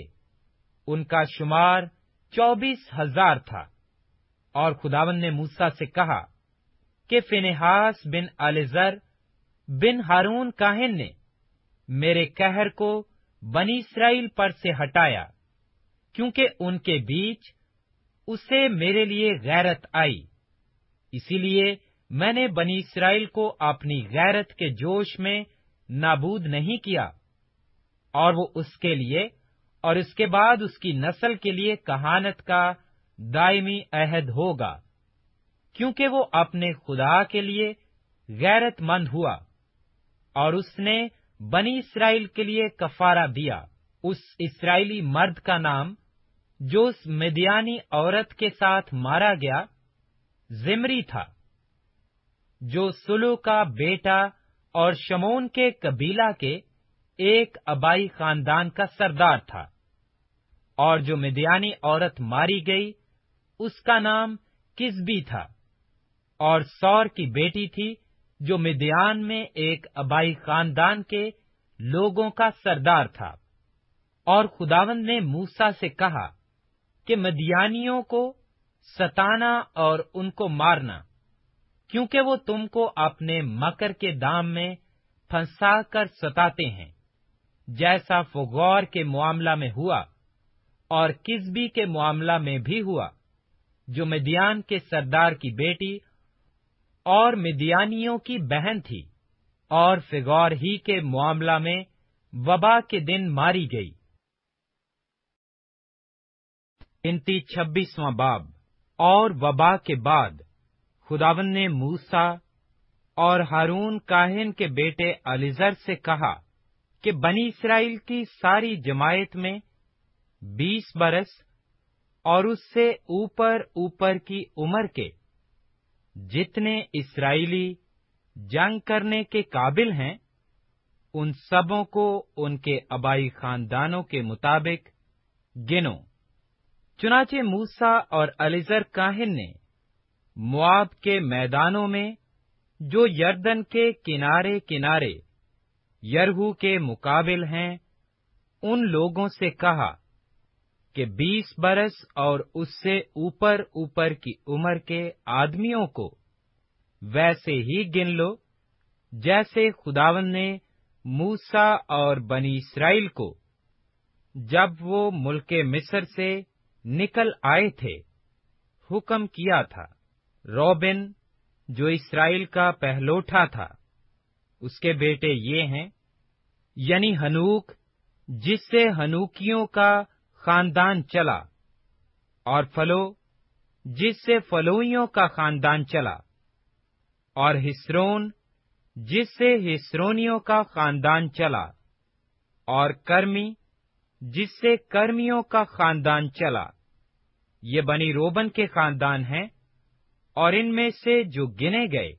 उनका शुमार चौबीस हजार था और खुदावन ने मूसा से कहा कि फिनेहास बिन अलेजर बिन हारून काहिन ने मेरे कहर को बनी इसराइल पर से हटाया क्योंकि उनके बीच उसे मेरे लिए गैरत आई इसीलिए मैंने बनी इसराइल को अपनी गैरत के जोश में नाबूद नहीं किया और वो उसके लिए और इसके बाद उसकी नस्ल के लिए कहानत का दायमी अहद होगा क्योंकि वो अपने खुदा के लिए गैरतमंद हुआ और उसने बनी इसराइल के लिए कफारा दिया उस इसराइली मर्द का नाम जो उस मिदियानी औरत के साथ मारा गया जिमरी था जो सुलू का बेटा और शमोन के कबीला के एक अबाई खानदान का सरदार था और जो मिदियानी औरत मारी गई उसका नाम किसबी था और सौर की बेटी थी जो मिदियान में एक अबाई खानदान के लोगों का सरदार था और खुदावंद ने मूसा से कहा कि मदियानियों को सताना और उनको मारना क्योंकि वो तुमको अपने मकर के दाम में फंसा कर सताते हैं जैसा फोगौर के मामला में हुआ और किसबी के मामला में भी हुआ जो मिदियान के सरदार की बेटी और मिदियानियों की बहन थी और फिगौर ही के मामला में वबा के दिन मारी गई गिनती छब्बीसवां बाब और वबा के बाद खुदावन ने मूसा और हारून काहिन के बेटे अलीजर से कहा कि बनी इसराइल की सारी जमायत में बीस बरस और उससे ऊपर ऊपर की उम्र के जितने इसराइली जंग करने के काबिल हैं उन सबों को उनके आबाई खानदानों के मुताबिक गिनो चुनाचे मूसा और अलीजर काहिन ने मुआब के मैदानों में जो यर्दन के किनारे किनारे यरहू के मुकाबिल हैं उन लोगों से कहा कि बीस बरस और उससे ऊपर ऊपर की उम्र के आदमियों को वैसे ही गिन लो जैसे खुदावन ने मूसा और बनी इसराइल को जब वो मुल्क मिस्र से निकल आए थे हुक्म किया था रॉबिन जो इसराइल का पहलोठा था उसके बेटे ये हैं यानी हनूक जिससे हनूकियों का खानदान चला और फलो जिससे फलोइयों का खानदान चला और हिस्रोन जिससे हिस्रोनियों का खानदान चला और कर्मी जिससे कर्मियों का खानदान चला ये बनी रोबन के खानदान हैं और इनमें से जो गिने गए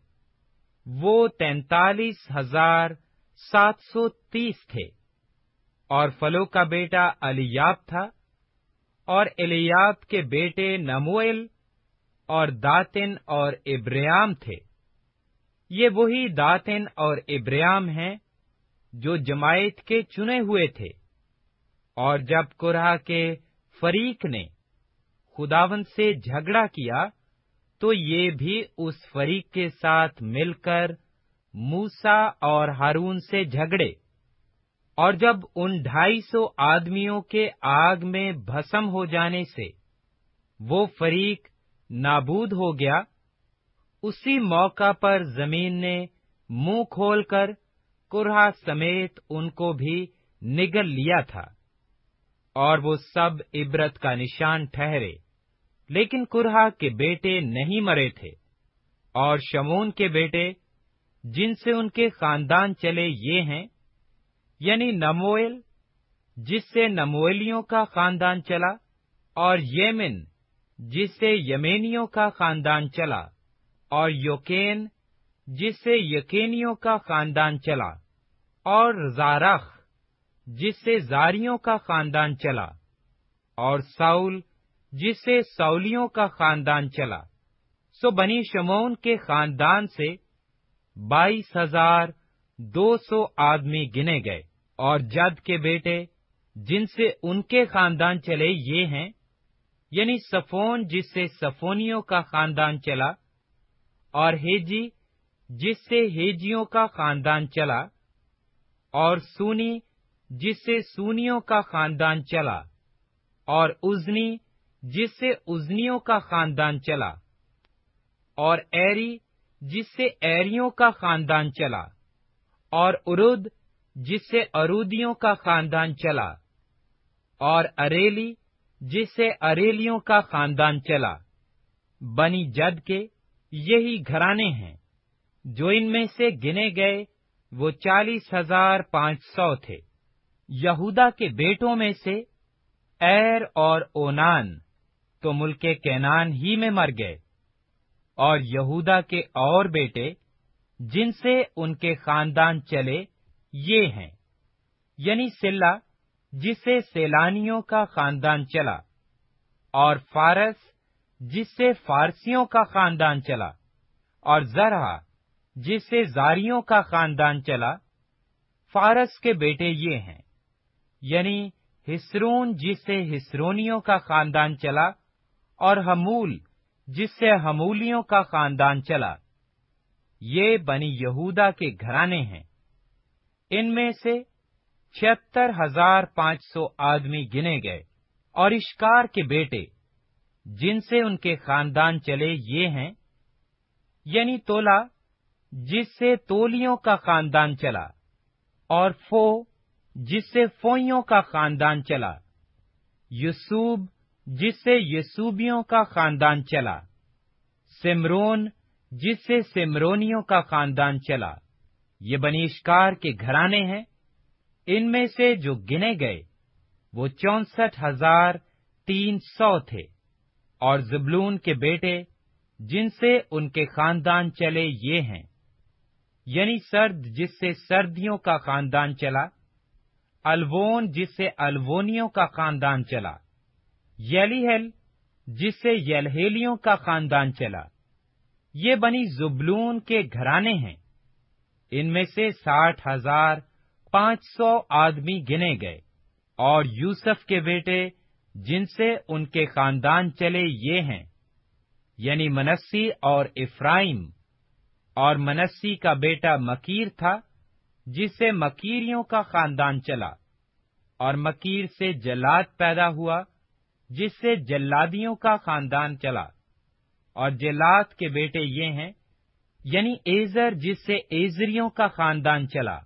वो तैतालीस हजार 730 थे और फलो का बेटा अलियाब था और एलियाब के बेटे नमोएल और दातिन और इब्रयाम थे ये वही दातिन और इब्रयाम हैं जो जमायत के चुने हुए थे और जब कुरहा के फरीक ने खुदावन से झगड़ा किया तो ये भी उस फरीक के साथ मिलकर मूसा और हारून से झगड़े और जब उन ढाई सौ आदमियों के आग में भस्म हो जाने से वो फरीक नाबूद हो गया उसी मौका पर जमीन ने मुंह खोलकर कुरहा समेत उनको भी निगल लिया था और वो सब इबरत का निशान ठहरे लेकिन कुरहा के बेटे नहीं मरे थे और शमून के बेटे जिनसे उनके खानदान चले ये हैं यानी नमोएल जिससे नमोएलियों का खानदान चला और येमिन जिससे यमेनियों का खानदान चला और योकेन जिससे यकेनियों का खानदान चला और जारख जिससे जारियों का खानदान चला और साउल जिससे साउलियों का खानदान चला सो बनी शमोन के खानदान से बाईस हजार दो सौ आदमी गिने गए और जद के बेटे जिनसे उनके खानदान चले ये हैं यानी सफोन जिससे सफोनियों का खानदान चला और हेजी जिससे हेजियों का खानदान चला और सूनी जिससे सूनियों का खानदान चला और उजनी जिससे उजनियों का खानदान चला और एरी जिससे एरियों का खानदान चला और उरुद जिससे अरूदियों का खानदान चला और अरेली जिससे अरेलियों का खानदान चला बनी जद के यही घराने हैं जो इनमें से गिने गए वो चालीस हजार पांच सौ थे यहूदा के बेटों में से एर और ओनान तो मुल्क कैनान ही में मर गए और यहूदा के और बेटे जिनसे उनके खानदान चले ये हैं यानी सिल्ला जिससे सेलानियों का खानदान चला और फारस जिससे फारसियों का खानदान चला और जरहा जिससे जारियों का खानदान चला फारस के बेटे ये हैं यानी हिसरून जिससे हिसरोनियों का खानदान चला और हमूल जिससे हमूलियों का खानदान चला ये बनी यहूदा के घराने हैं इनमें से छिहत्तर हजार पांच सौ आदमी गिने गए और इश्कार के बेटे जिनसे उनके खानदान चले ये हैं यानी तोला जिससे तोलियों का खानदान चला और फो जिससे फोइयों का खानदान चला यूसुब जिससे यसूबियों का खानदान चला सिमरोन जिससे सिमरोनियों का खानदान चला ये बनीष्कार के घराने हैं इनमें से जो गिने गए वो चौसठ हजार तीन सौ थे और जबलून के बेटे जिनसे उनके खानदान चले ये हैं यानी सर्द जिससे सर्दियों का खानदान चला अलवोन जिससे अलवोनियों का खानदान चला येलीहेल जिससे येलहेलियों का खानदान चला ये बनी जुबलून के घराने हैं इनमें से साठ हजार पांच सौ आदमी गिने गए और यूसुफ के बेटे जिनसे उनके खानदान चले ये हैं यानी मनस्सी और इफ्राइम और मनस्सी का बेटा मकीर था जिससे मकीरियों का खानदान चला और मकीर से जलाद पैदा हुआ जिससे जल्लादियों का खानदान चला और जेलात के बेटे ये हैं यानी एजर जिससे एजरियों का खानदान चला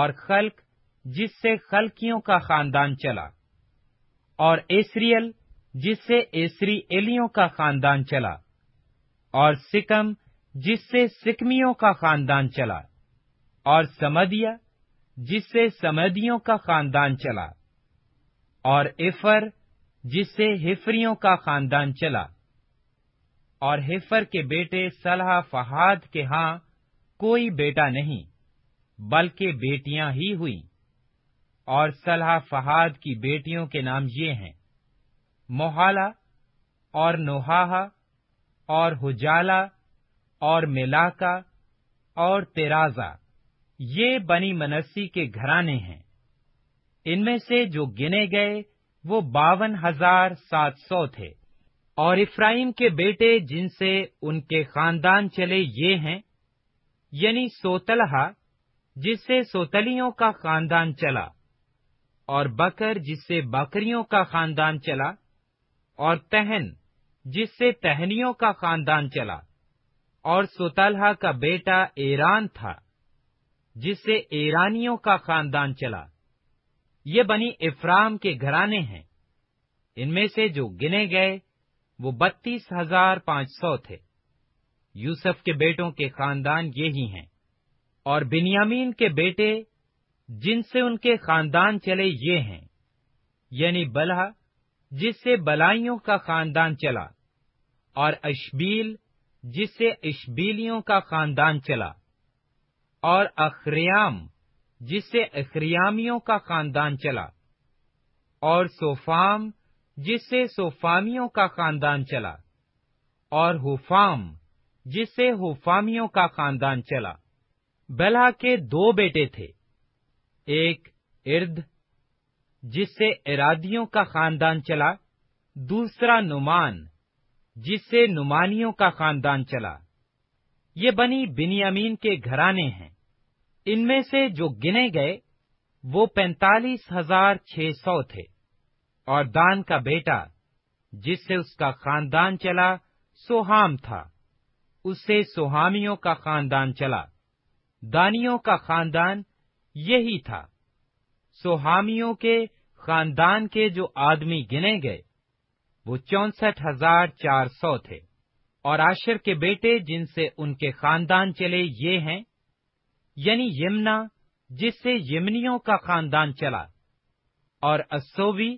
और खल्क जिससे खल्कियों का खानदान चला और एसरियल जिससे एसरी एलियों का खानदान चला और सिकम जिससे सिकमियों का खानदान चला और समदिया जिससे समदियों का खानदान चला और इफर जिससे हिफरियों का खानदान चला और हिफर के बेटे सलाह फहाद के हां कोई बेटा नहीं बल्कि बेटियां ही हुई और सलाह फहाद की बेटियों के नाम ये हैं मोहाला और नोहा और हुजाला और मिलाका और तेराजा ये बनी मनस्सी के घराने हैं इनमें से जो गिने गए वो बावन हजार सात सौ थे और इफ्राइम के बेटे जिनसे उनके खानदान चले ये हैं यानी सोतलहा जिससे सोतलियों का खानदान चला और बकर जिससे बकरियों का खानदान चला और तहन जिससे तहनियों का खानदान चला और सोतलहा का बेटा ईरान था जिससे ईरानियों का खानदान चला ये बनी इफ्राम के घराने हैं इनमें से जो गिने गए वो बत्तीस हजार पांच सौ थे यूसुफ के बेटों के खानदान ये ही हैं और बिनियामीन के बेटे जिनसे उनके खानदान चले ये हैं यानी बलह जिससे बलाइयों का खानदान चला और अश्बील जिससे इश्बीलियों का खानदान चला और अखरियाम जिससे अखरियामियों का खानदान चला और सोफाम जिससे सोफामियों का खानदान चला और हुफाम जिससे हुफामियों का खानदान चला बला के दो बेटे थे एक इर्द जिससे इरादियों का खानदान चला दूसरा नुमान जिससे नुमानियों का खानदान चला ये बनी बिनियामीन के घराने हैं इनमें से जो गिने गए वो पैंतालीस हजार छह सौ थे और दान का बेटा जिससे उसका खानदान चला सोहाम था उससे सोहामियों का खानदान चला दानियों का खानदान यही था सोहामियों के खानदान के जो आदमी गिने गए वो चौसठ हजार चार सौ थे और आशर के बेटे जिनसे उनके खानदान चले ये हैं यानी यमुना जिससे यमनियों का खानदान चला और अस्सोवी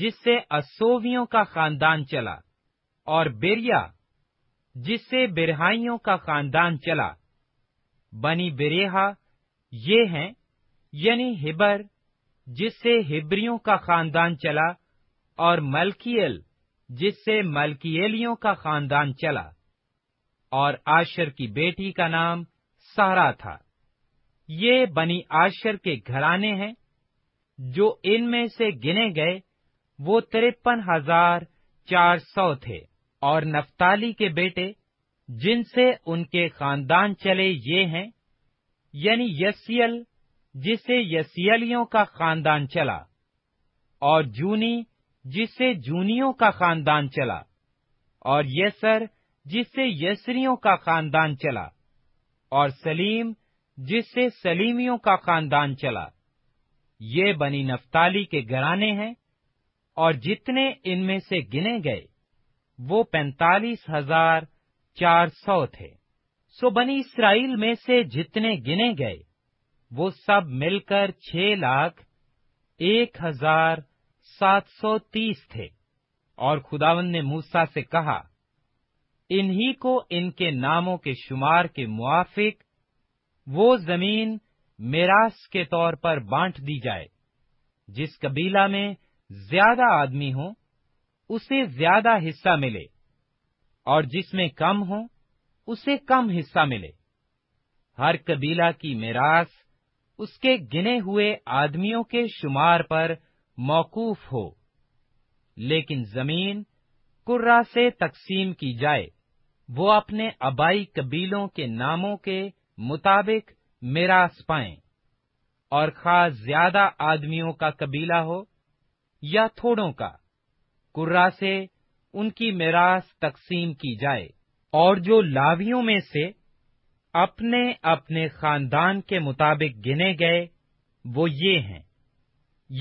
जिससे असोवियों का खानदान चला और बेरिया जिससे बिरहाइयों का खानदान चला बनी बिरेहा ये हैं यानी हिबर जिससे हिब्रियों का खानदान चला और मलकियल जिससे मलकियलियों का खानदान चला और आशर की बेटी का नाम सारा था ये बनी आशर के घराने हैं जो इनमें से गिने गए वो तिरपन हजार चार सौ थे और नफ्ताली के बेटे जिनसे उनके खानदान चले ये हैं यानी यसियल जिसे यसियलियों का खानदान चला और जूनी जिसे जूनियों का खानदान चला और यसर जिसे यसरियों का खानदान चला और सलीम जिससे सलीमियों का खानदान चला ये बनी नफ्ताली के घराने हैं और जितने इनमें से गिने गए वो पैंतालीस हजार चार सौ थे सो बनी इसराइल में से जितने गिने गए वो सब मिलकर छह लाख एक हजार सात सौ तीस थे और खुदावन ने मूसा से कहा इन्हीं को इनके नामों के शुमार के मुआफिक वो जमीन मेरास के तौर पर बांट दी जाए जिस कबीला में ज्यादा आदमी हो उसे ज्यादा हिस्सा मिले और जिसमें कम हो उसे कम हिस्सा मिले हर कबीला की मेरास उसके गिने हुए आदमियों के शुमार पर मौकूफ हो लेकिन जमीन कुर्रा से तकसीम की जाए वो अपने आबाई कबीलों के नामों के मुताबिक मिरास पाएं और खास ज्यादा आदमियों का कबीला हो या थोड़ों का कुर्रा से उनकी मेरास तकसीम की जाए और जो लावियों में से अपने अपने खानदान के मुताबिक गिने गए वो ये हैं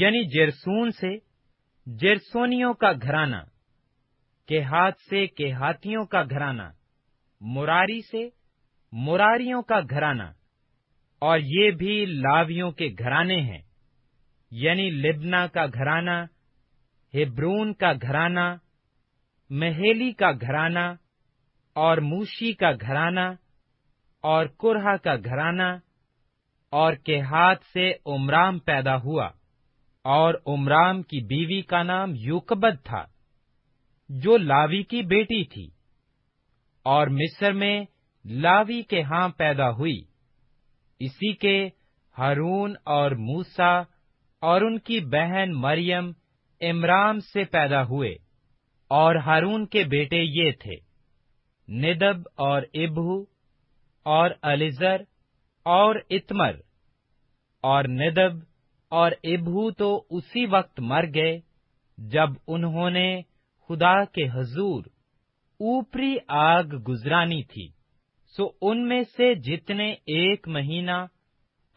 यानी जेरसून से जेरसोनियों का घराना केहात से केहातियों का घराना मुरारी से मुरारियों का घराना और ये भी लावियों के घराने हैं यानी लिबना का घराना हिब्रून का घराना महेली का घराना और मूशी का घराना और कुरहा का घराना और के हाथ से उमराम पैदा हुआ और उमराम की बीवी का नाम यूकबद था जो लावी की बेटी थी और मिस्र में लावी के हां पैदा हुई इसी के हारून और मूसा और उनकी बहन मरियम इमराम से पैदा हुए और हारून के बेटे ये थे निदब और इबू और अलिजर और इतमर और निदब और इबू तो उसी वक्त मर गए जब उन्होंने खुदा के हजूर ऊपरी आग गुजरानी थी सो उनमें से जितने एक महीना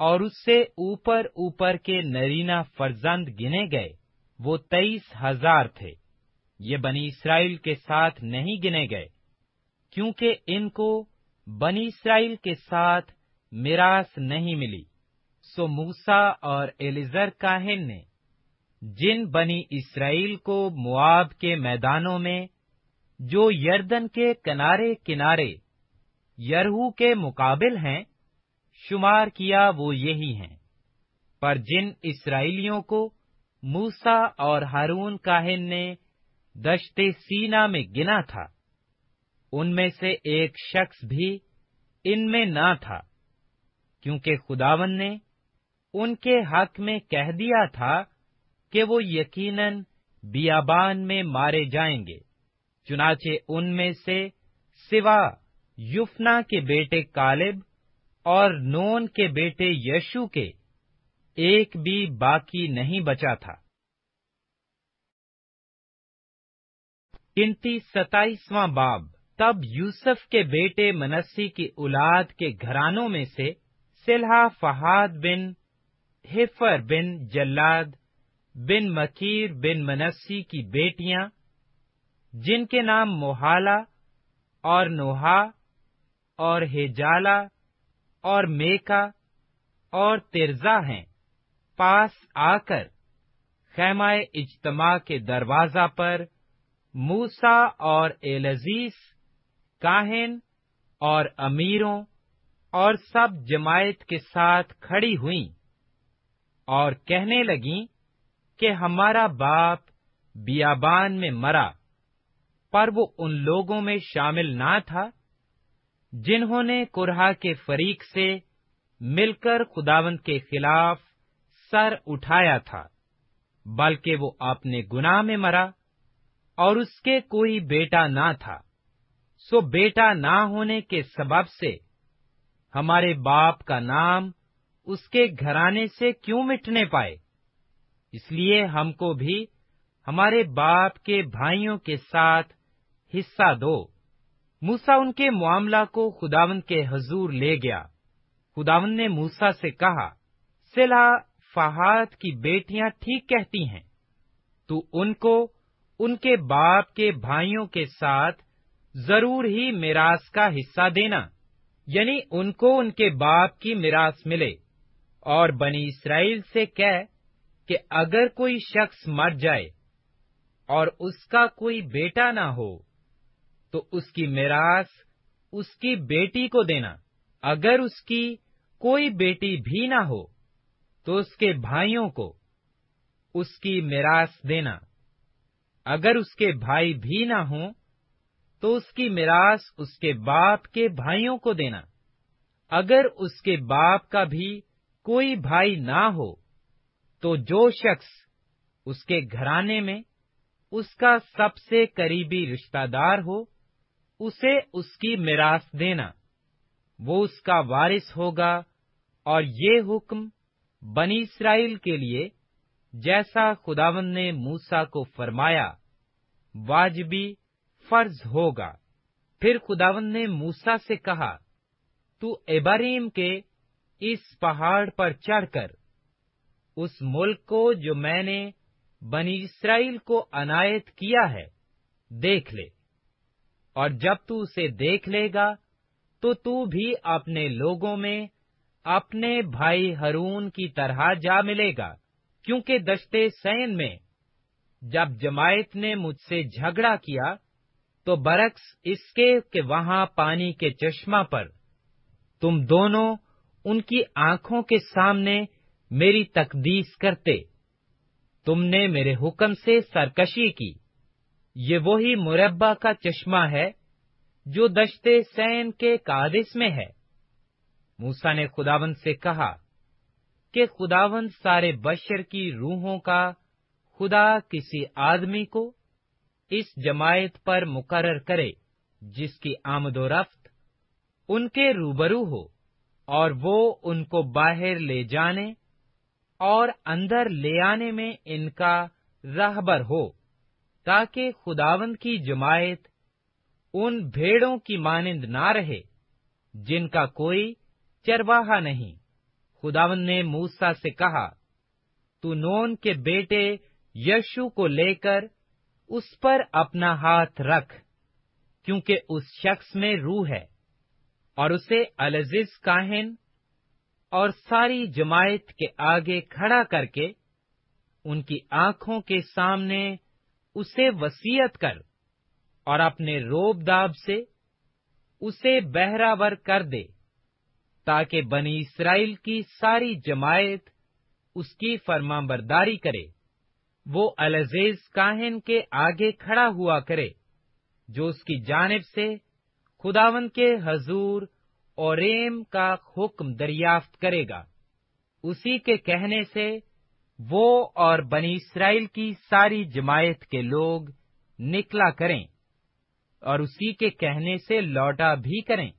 और उससे ऊपर ऊपर के नरीना फर्जंद गिने गए वो तेईस हजार थे ये बनी इसराइल के साथ नहीं गिने गए क्योंकि इनको बनी इसराइल के साथ मिरास नहीं मिली सो मूसा और एलिजर काहिन ने जिन बनी इसराइल को मुआब के मैदानों में जो यर्दन के किनारे किनारे यरहू के मुकाबिल हैं शुमार किया वो यही हैं पर जिन इसराइलियों को मूसा और हारून काहिन ने दशते सीना में गिना था उनमें से एक शख्स भी इनमें ना था क्योंकि खुदावन ने उनके हक में कह दिया था कि वो यकीनन बियाबान में मारे जाएंगे चुनाचे उनमें से सिवा युफना के बेटे कालेब और नोन के बेटे यशु के एक भी बाकी नहीं बचा था गिनती सताइसवां बाब तब यूसुफ के बेटे मनस्सी की औलाद के घरानों में से सिल्हा फहाद बिन हिफर बिन जल्लाद बिन मकीर बिन मनस्सी की बेटियां जिनके नाम मोहाला और नोहा और हेजाला और मेका और तिरजा हैं पास आकर खैमाए इजतमा के दरवाजा पर मूसा और एलजीस काहिन और अमीरों और सब जमायत के साथ खड़ी हुई और कहने लगी कि हमारा बाप बियाबान में मरा पर वो उन लोगों में शामिल ना था जिन्होंने कुरहा के फरीक से मिलकर खुदावंत के खिलाफ सर उठाया था बल्कि वो अपने गुनाह में मरा और उसके कोई बेटा ना था सो बेटा ना होने के सबब से हमारे बाप का नाम उसके घराने से क्यों मिटने पाए इसलिए हमको भी हमारे बाप के भाइयों के साथ हिस्सा दो मूसा उनके मामला को खुदावन के हजूर ले गया खुदावन ने मूसा से कहा सिला फहाद की बेटियां ठीक कहती हैं तू उनको उनके बाप के भाइयों के साथ जरूर ही मिरास का हिस्सा देना यानी उनको उनके बाप की मिरास मिले और बनी इसराइल से कह कि अगर कोई शख्स मर जाए और उसका कोई बेटा ना हो तो उसकी मेरास उसकी बेटी को देना अगर उसकी कोई बेटी भी ना हो तो उसके भाइयों को उसकी मेरास देना अगर उसके भाई भी ना हो तो उसकी मेरास उसके बाप के भाइयों को देना अगर उसके बाप का भी कोई भाई ना हो तो जो शख्स उसके घराने में उसका सबसे करीबी रिश्तेदार हो उसे उसकी मिरास देना वो उसका वारिस होगा और ये हुक्म बनी इसराइल के लिए जैसा खुदावन ने मूसा को फरमाया वाजबी फर्ज होगा फिर खुदावन ने मूसा से कहा तू एबरीम के इस पहाड़ पर चढ़कर उस मुल्क को जो मैंने बनी इसराइल को अनायत किया है देख ले और जब तू उसे देख लेगा तो तू भी अपने लोगों में अपने भाई हरून की तरह जा मिलेगा क्योंकि दशते सैन में जब जमायत ने मुझसे झगड़ा किया तो बरक्स इसके के वहां पानी के चश्मा पर तुम दोनों उनकी आंखों के सामने मेरी तकदीस करते तुमने मेरे हुक्म से सरकशी की ये वही मुरब्बा का चश्मा है जो दशते सैन के कादिस में है मूसा ने खुदावंत से कहा कि खुदावंत सारे बशर की रूहों का खुदा किसी आदमी को इस जमायत पर मुकर करे जिसकी आमदोरफ्त उनके रूबरू हो और वो उनको बाहर ले जाने और अंदर ले आने में इनका रहबर हो ताकि खुदावंद की जमायत उन भेड़ों की मानिंद ना रहे जिनका कोई चरवाहा नहीं खुदावंद ने मूसा से कहा तू नोन के बेटे यशु को लेकर उस पर अपना हाथ रख क्योंकि उस शख्स में रूह है और उसे अलजिज काहिन और सारी जमायत के आगे खड़ा करके उनकी आंखों के सामने उसे वसीयत कर और अपने रोब दाब से उसे बहरावर कर दे ताकि बनी इसराइल की सारी जमायत उसकी फरमाबरदारी करे वो अलजेज काहिन के आगे खड़ा हुआ करे जो उसकी जानब से खुदावन के हजूर और रेम का हुक्म दरियाफ्त करेगा उसी के कहने से वो और बनी इसराइल की सारी जमायत के लोग निकला करें और उसी के कहने से लौटा भी करें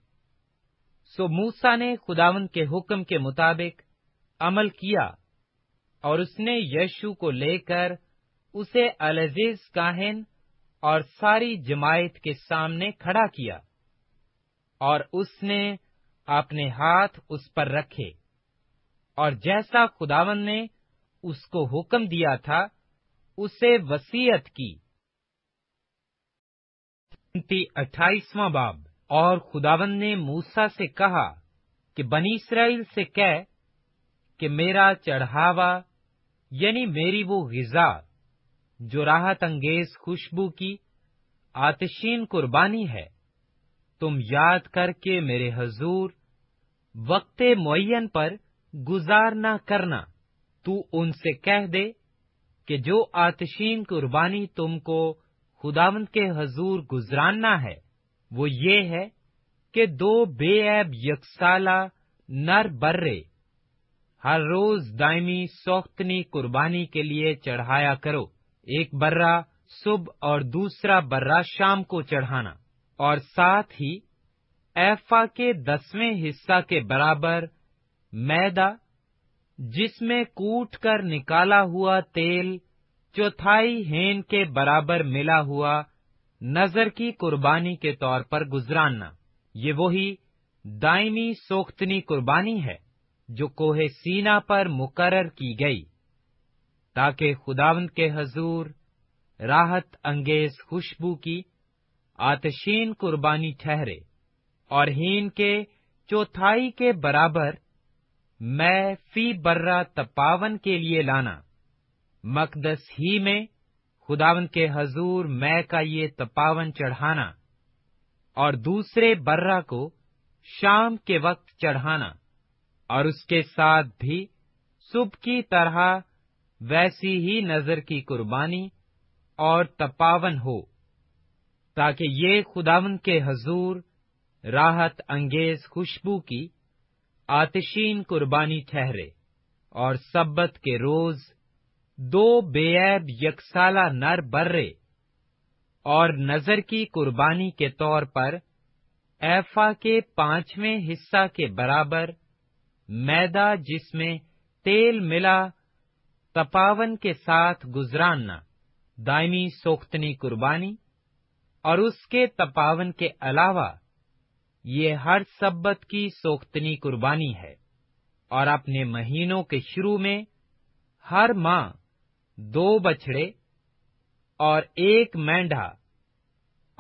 सो मूसा ने खुदावन के हुक्म के मुताबिक अमल किया और उसने यशु को लेकर उसे अलजीज काहिन और सारी जमायत के सामने खड़ा किया और उसने अपने हाथ उस पर रखे और जैसा खुदावन ने उसको हुक्म दिया था उसे वसीयत की अट्ठाईसवां बाब और खुदावन ने मूसा से कहा कि बनी इसराइल से कह कि मेरा चढ़ावा यानी मेरी वो गजा जो राहत अंगेज खुशबू की आतशीन कुर्बानी है तुम याद करके मेरे हजूर वक्त मुन पर गुजार करना तू उनसे कह दे कि जो आतशीन कुर्बानी तुमको खुदावंद के हजूर गुजराना है वो ये है कि दो बेऐब यकसाला नर बर्रे हर रोज दायमी सौख्तनी कुर्बानी के लिए चढ़ाया करो एक बर्रा सुबह और दूसरा बर्रा शाम को चढ़ाना और साथ ही एफा के दसवें हिस्सा के बराबर मैदा जिसमें कूट कर निकाला हुआ तेल चौथाई हेन के बराबर मिला हुआ नजर की कुर्बानी के तौर पर गुजराना ये वही दाइमी सोख्तनी कुर्बानी है जो कोहे सीना पर मुकरर की गई ताकि खुदावंद के हजूर राहत अंगेज खुशबू की आतशीन कुर्बानी ठहरे और हीन के चौथाई के बराबर मैं फी बर्रा तपावन के लिए लाना मकदस ही में खुदावन के हजूर मैं का ये तपावन चढ़ाना और दूसरे बर्रा को शाम के वक्त चढ़ाना और उसके साथ भी सुबह की तरह वैसी ही नजर की कुर्बानी और तपावन हो ताकि ये खुदावन के हजूर राहत अंगेज खुशबू की आतिशीन कुर्बानी ठहरे और सब्बत के रोज दो बेऐब यकसाला नर बर्रे और नजर की कुर्बानी के तौर पर ऐफा के पांचवें हिस्सा के बराबर मैदा जिसमें तेल मिला तपावन के साथ गुजराना दायमी सोख्तनी कुर्बानी और उसके तपावन के अलावा ये हर सब्बत की सोख्तनी कुर्बानी है और अपने महीनों के शुरू में हर माँ दो बछड़े और एक मेंढा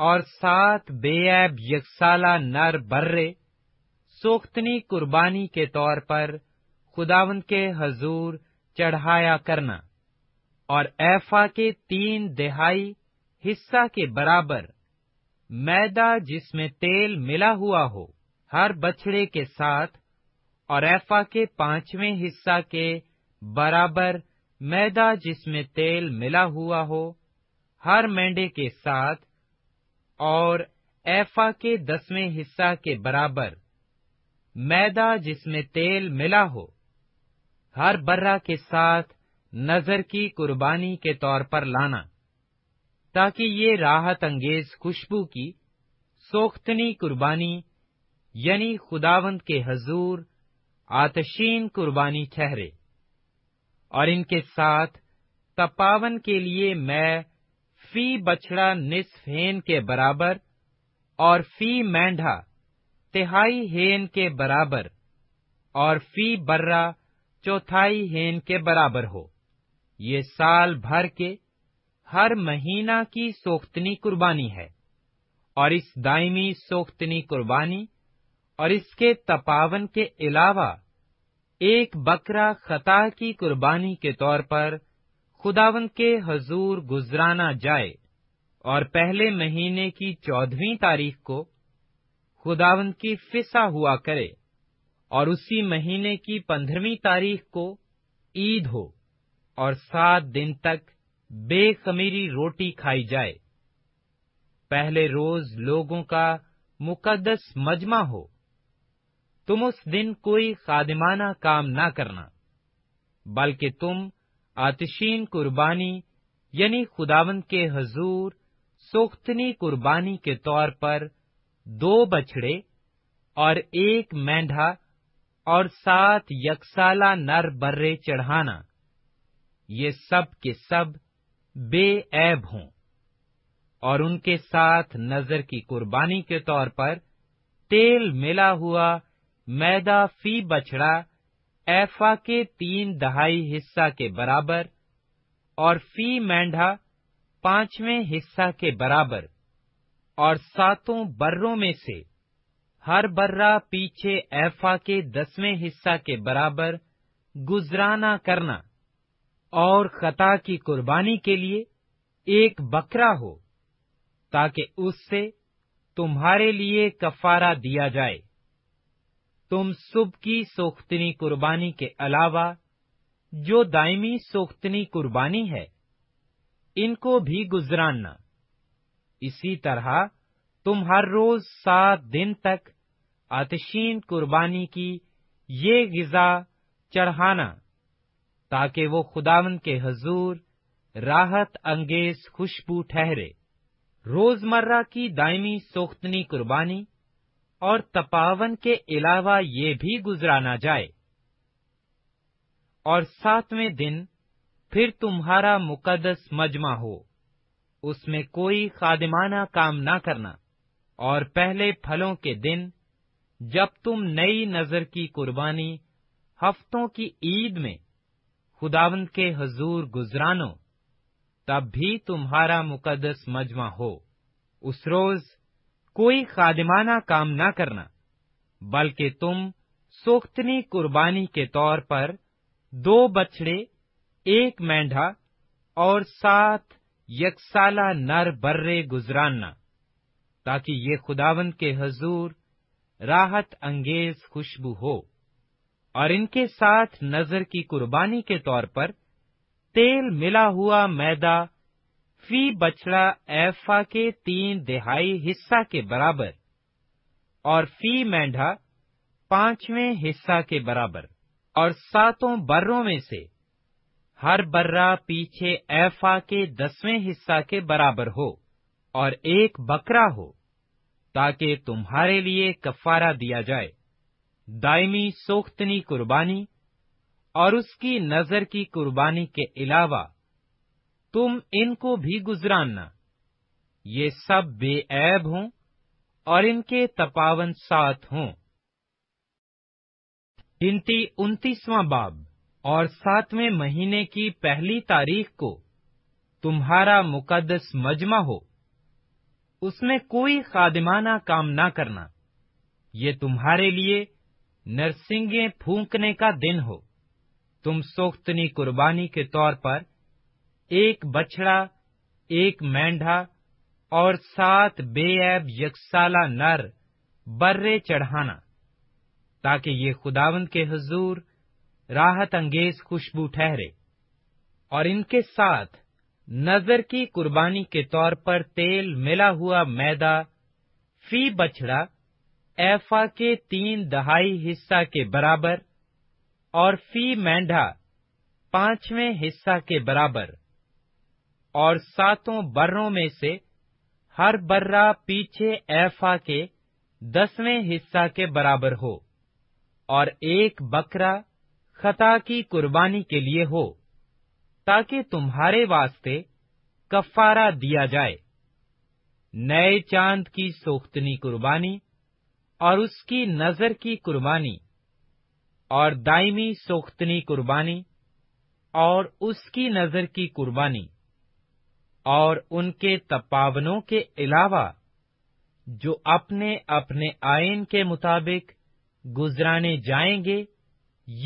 और सात बेऐब यकसाला नर बर्रे सोख्तनी कुर्बानी के तौर पर खुदावन के हजूर चढ़ाया करना और ऐफा के तीन दिहाई हिस्सा के बराबर मैदा जिसमें तेल मिला हुआ हो हर बछड़े के साथ और एफा के पांचवें हिस्सा के बराबर मैदा जिसमें तेल मिला हुआ हो हर मेंढे के साथ और एफा के दसवें हिस्सा के बराबर मैदा जिसमें तेल मिला हो हर बर्रा के साथ नजर की कुर्बानी के तौर पर लाना ताकि ये राहत अंगेज खुशबू की सोख्तनी कुर्बानी यानी खुदावंद के हजूर आतशीन कुर्बानी ठहरे और इनके साथ तपावन के लिए मैं फी बछड़ा निस्फ हेन के बराबर और फी मेंढा तिहाई हेन के बराबर और फी बर्रा चौथाई हेन के बराबर हो ये साल भर के हर महीना की सोख्तनी कुर्बानी है और इस दायमी सोख्तनी कुर्बानी और इसके तपावन के अलावा एक बकरा खता की कुर्बानी के तौर पर खुदावन के हजूर गुजराना जाए और पहले महीने की चौदहवीं तारीख को खुदावन की फिसा हुआ करे और उसी महीने की पंद्रहवीं तारीख को ईद हो और सात दिन तक बेखमीरी रोटी खाई जाए पहले रोज लोगों का मुकदस मजमा हो तुम उस दिन कोई खादिमाना काम ना करना बल्कि तुम आतिशीन कुर्बानी यानी खुदावंद के हजूर सोख्तनी कुर्बानी के तौर पर दो बछड़े और एक मेंढा और सात यकसाला नर बर्रे चढ़ाना ये सब के सब बेऐब हों और उनके साथ नजर की कुर्बानी के तौर पर तेल मिला हुआ मैदा फी बछड़ा एफा के तीन दहाई हिस्सा के बराबर और फी मेंढा पांचवें हिस्सा के बराबर और सातों बर्रों में से हर बर्रा पीछे एफा के दसवें हिस्सा के बराबर गुजराना करना और खता की कुर्बानी के लिए एक बकरा हो ताकि उससे तुम्हारे लिए कफारा दिया जाए तुम सुबह की सोख्तनी कुर्बानी के अलावा जो दायमी सोख्तनी कुर्बानी है इनको भी गुजरानना इसी तरह तुम हर रोज सात दिन तक आतशीन कुर्बानी की ये गिजा चढ़ाना ताकि वो खुदावन के हजूर राहत अंगेज खुशबू ठहरे रोजमर्रा की दायमी सोख्तनी कुर्बानी और तपावन के अलावा ये भी गुजराना जाए और सातवें दिन फिर तुम्हारा मुकदस मजमा हो उसमें कोई खादिमाना काम ना करना और पहले फलों के दिन जब तुम नई नजर की कुर्बानी हफ्तों की ईद में खुदावंद के हजूर गुजरानो तब भी तुम्हारा मुकदस मजमा हो उस रोज कोई खादिमाना काम ना करना बल्कि तुम सोख्तनी कुर्बानी के तौर पर दो बछड़े एक मेंढा और सात यकसाला नर बर्रे गुजरानना ताकि ये खुदावंद के हजूर राहत अंगेज खुशबू हो और इनके साथ नजर की कुर्बानी के तौर पर तेल मिला हुआ मैदा फी बछड़ा एफा के तीन दिहाई हिस्सा के बराबर और फी मेंढा पांचवें हिस्सा के बराबर और सातों बर्रों में से हर बर्रा पीछे एफा के दसवें हिस्सा के बराबर हो और एक बकरा हो ताकि तुम्हारे लिए कफारा दिया जाए दायमी सोख्तनी कुर्बानी और उसकी नजर की कुर्बानी के अलावा तुम इनको भी गुजरानना ये सब बेऐब हों और इनके तपावन साथ हों गिनती उनतीसवां बाब और सातवें महीने की पहली तारीख को तुम्हारा मुकदस मजमा हो उसमें कोई खादिमाना काम ना करना ये तुम्हारे लिए नरसिंगे फूंकने का दिन हो तुम सोख्तनी कुर्बानी के तौर पर एक बछड़ा एक मेंढा और सात बेऐब यकसाला नर बर्रे चढ़ाना ताकि ये खुदावंद के हजूर राहत अंगेज खुशबू ठहरे और इनके साथ नजर की कुर्बानी के तौर पर तेल मिला हुआ मैदा फी बछड़ा एफा के तीन दहाई हिस्सा के बराबर और फी मेंढा पांचवें हिस्सा के बराबर और सातों बर्रों में से हर बर्रा पीछे एफा के दसवें हिस्सा के बराबर हो और एक बकरा खता की कुर्बानी के लिए हो ताकि तुम्हारे वास्ते कफारा दिया जाए नए चांद की सोख्तनी कुर्बानी और उसकी नजर की कुर्बानी और दायमी सोख्तनी कुर्बानी और उसकी नजर की कुर्बानी और उनके तपावनों के अलावा जो अपने अपने आयन के मुताबिक गुजराने जाएंगे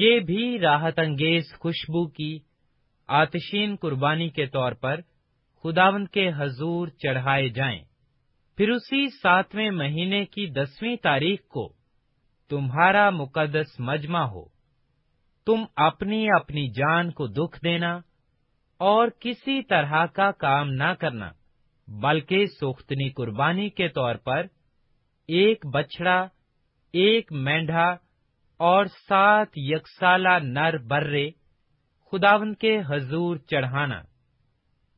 ये भी राहत अंगेज खुशबू की आतशीन कुर्बानी के तौर पर खुदावंद के हजूर चढ़ाए जाएं। फिर उसी सातवें महीने की दसवीं तारीख को तुम्हारा मुकदस मजमा हो तुम अपनी अपनी जान को दुख देना और किसी तरह का काम ना करना बल्कि सोख्तनी कुर्बानी के तौर पर एक बछड़ा एक मेंढा और सात यकसाला नर बर्रे खुदावन के हजूर चढ़ाना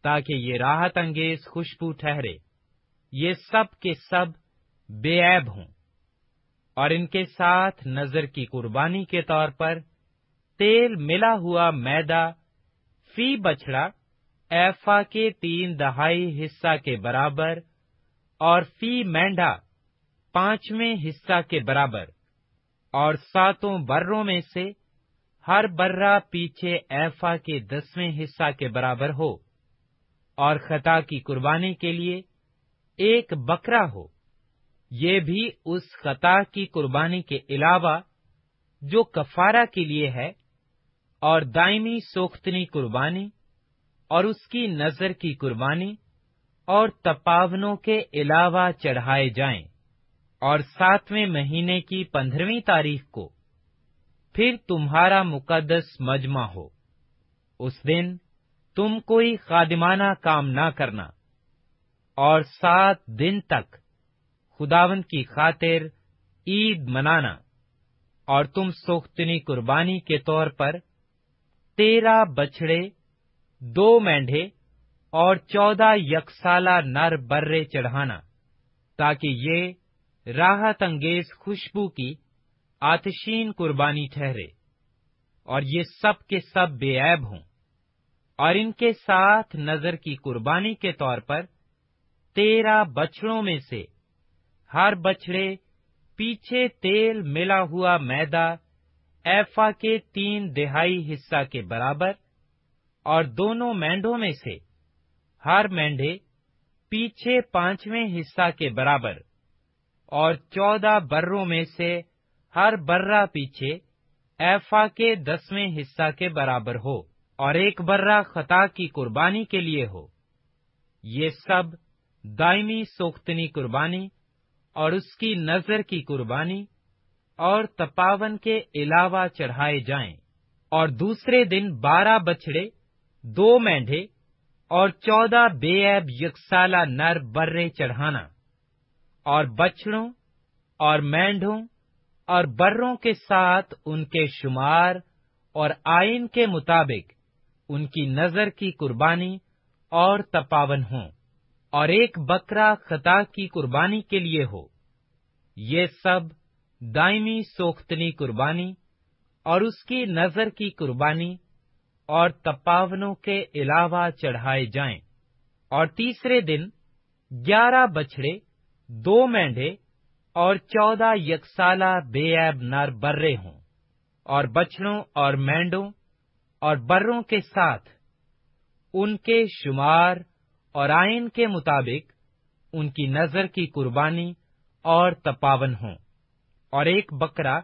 ताकि ये राहत अंगेज खुशबू ठहरे ये सब के सब बेऐब हों और इनके साथ नजर की कुर्बानी के तौर पर तेल मिला हुआ मैदा फी बछड़ा एफा के तीन दहाई हिस्सा के बराबर और फी मेंढा पांचवें हिस्सा के बराबर और सातों बर्रों में से हर बर्रा पीछे एफा के दसवें हिस्सा के बराबर हो और खता की कुर्बानी के लिए एक बकरा हो ये भी उस खता की कुर्बानी के अलावा जो कफारा के लिए है और दायमी सोख्तनी कुर्बानी और उसकी नजर की कुर्बानी और तपावनों के अलावा चढ़ाए जाएं और सातवें महीने की पंद्रहवीं तारीख को फिर तुम्हारा मुकदस मजमा हो उस दिन तुम कोई खादिमाना काम ना करना और सात दिन तक खुदावन की खातिर ईद मनाना और तुम सोख्तनी कुर्बानी के तौर पर तेरह बछड़े दो मेंढे और चौदह यकसाला नर बर्रे चढ़ाना ताकि ये राहत अंगेज खुशबू की आतशीन कुर्बानी ठहरे और ये सब के सब बेऐब हों और इनके साथ नजर की कुर्बानी के तौर पर तेरह बछड़ों में से हर बछड़े पीछे तेल मिला हुआ मैदा एफा के तीन दिहाई हिस्सा के बराबर और दोनों मेंढों में से हर मेंढे पीछे पांचवें हिस्सा के बराबर और चौदह बर्रों में से हर बर्रा पीछे एफा के दसवें हिस्सा के बराबर हो और एक बर्रा खता की कुर्बानी के लिए हो ये सब दायमी सोख्तनी कुर्बानी और उसकी नजर की कुर्बानी और तपावन के अलावा चढ़ाए जाएं और दूसरे दिन बारह बछड़े दो मेंढे और चौदह बेअब यकसाला नर बर्रे चढ़ाना और बछड़ों और मेंढों और बर्रों के साथ उनके शुमार और आइन के मुताबिक उनकी नजर की कुर्बानी और तपावन हों और एक बकरा खता की कुर्बानी के लिए हो ये सब दायमी सोख्तनी कुर्बानी और उसकी नजर की कुर्बानी और तपावनों के अलावा चढ़ाए जाएं और तीसरे दिन ग्यारह बछड़े दो मेंढे और चौदह यकसाला बेऐब नर बर्रे हों और बछड़ों और मेंढों और बर्रों के साथ उनके शुमार और आयन के मुताबिक उनकी नजर की कुर्बानी और तपावन हो और एक बकरा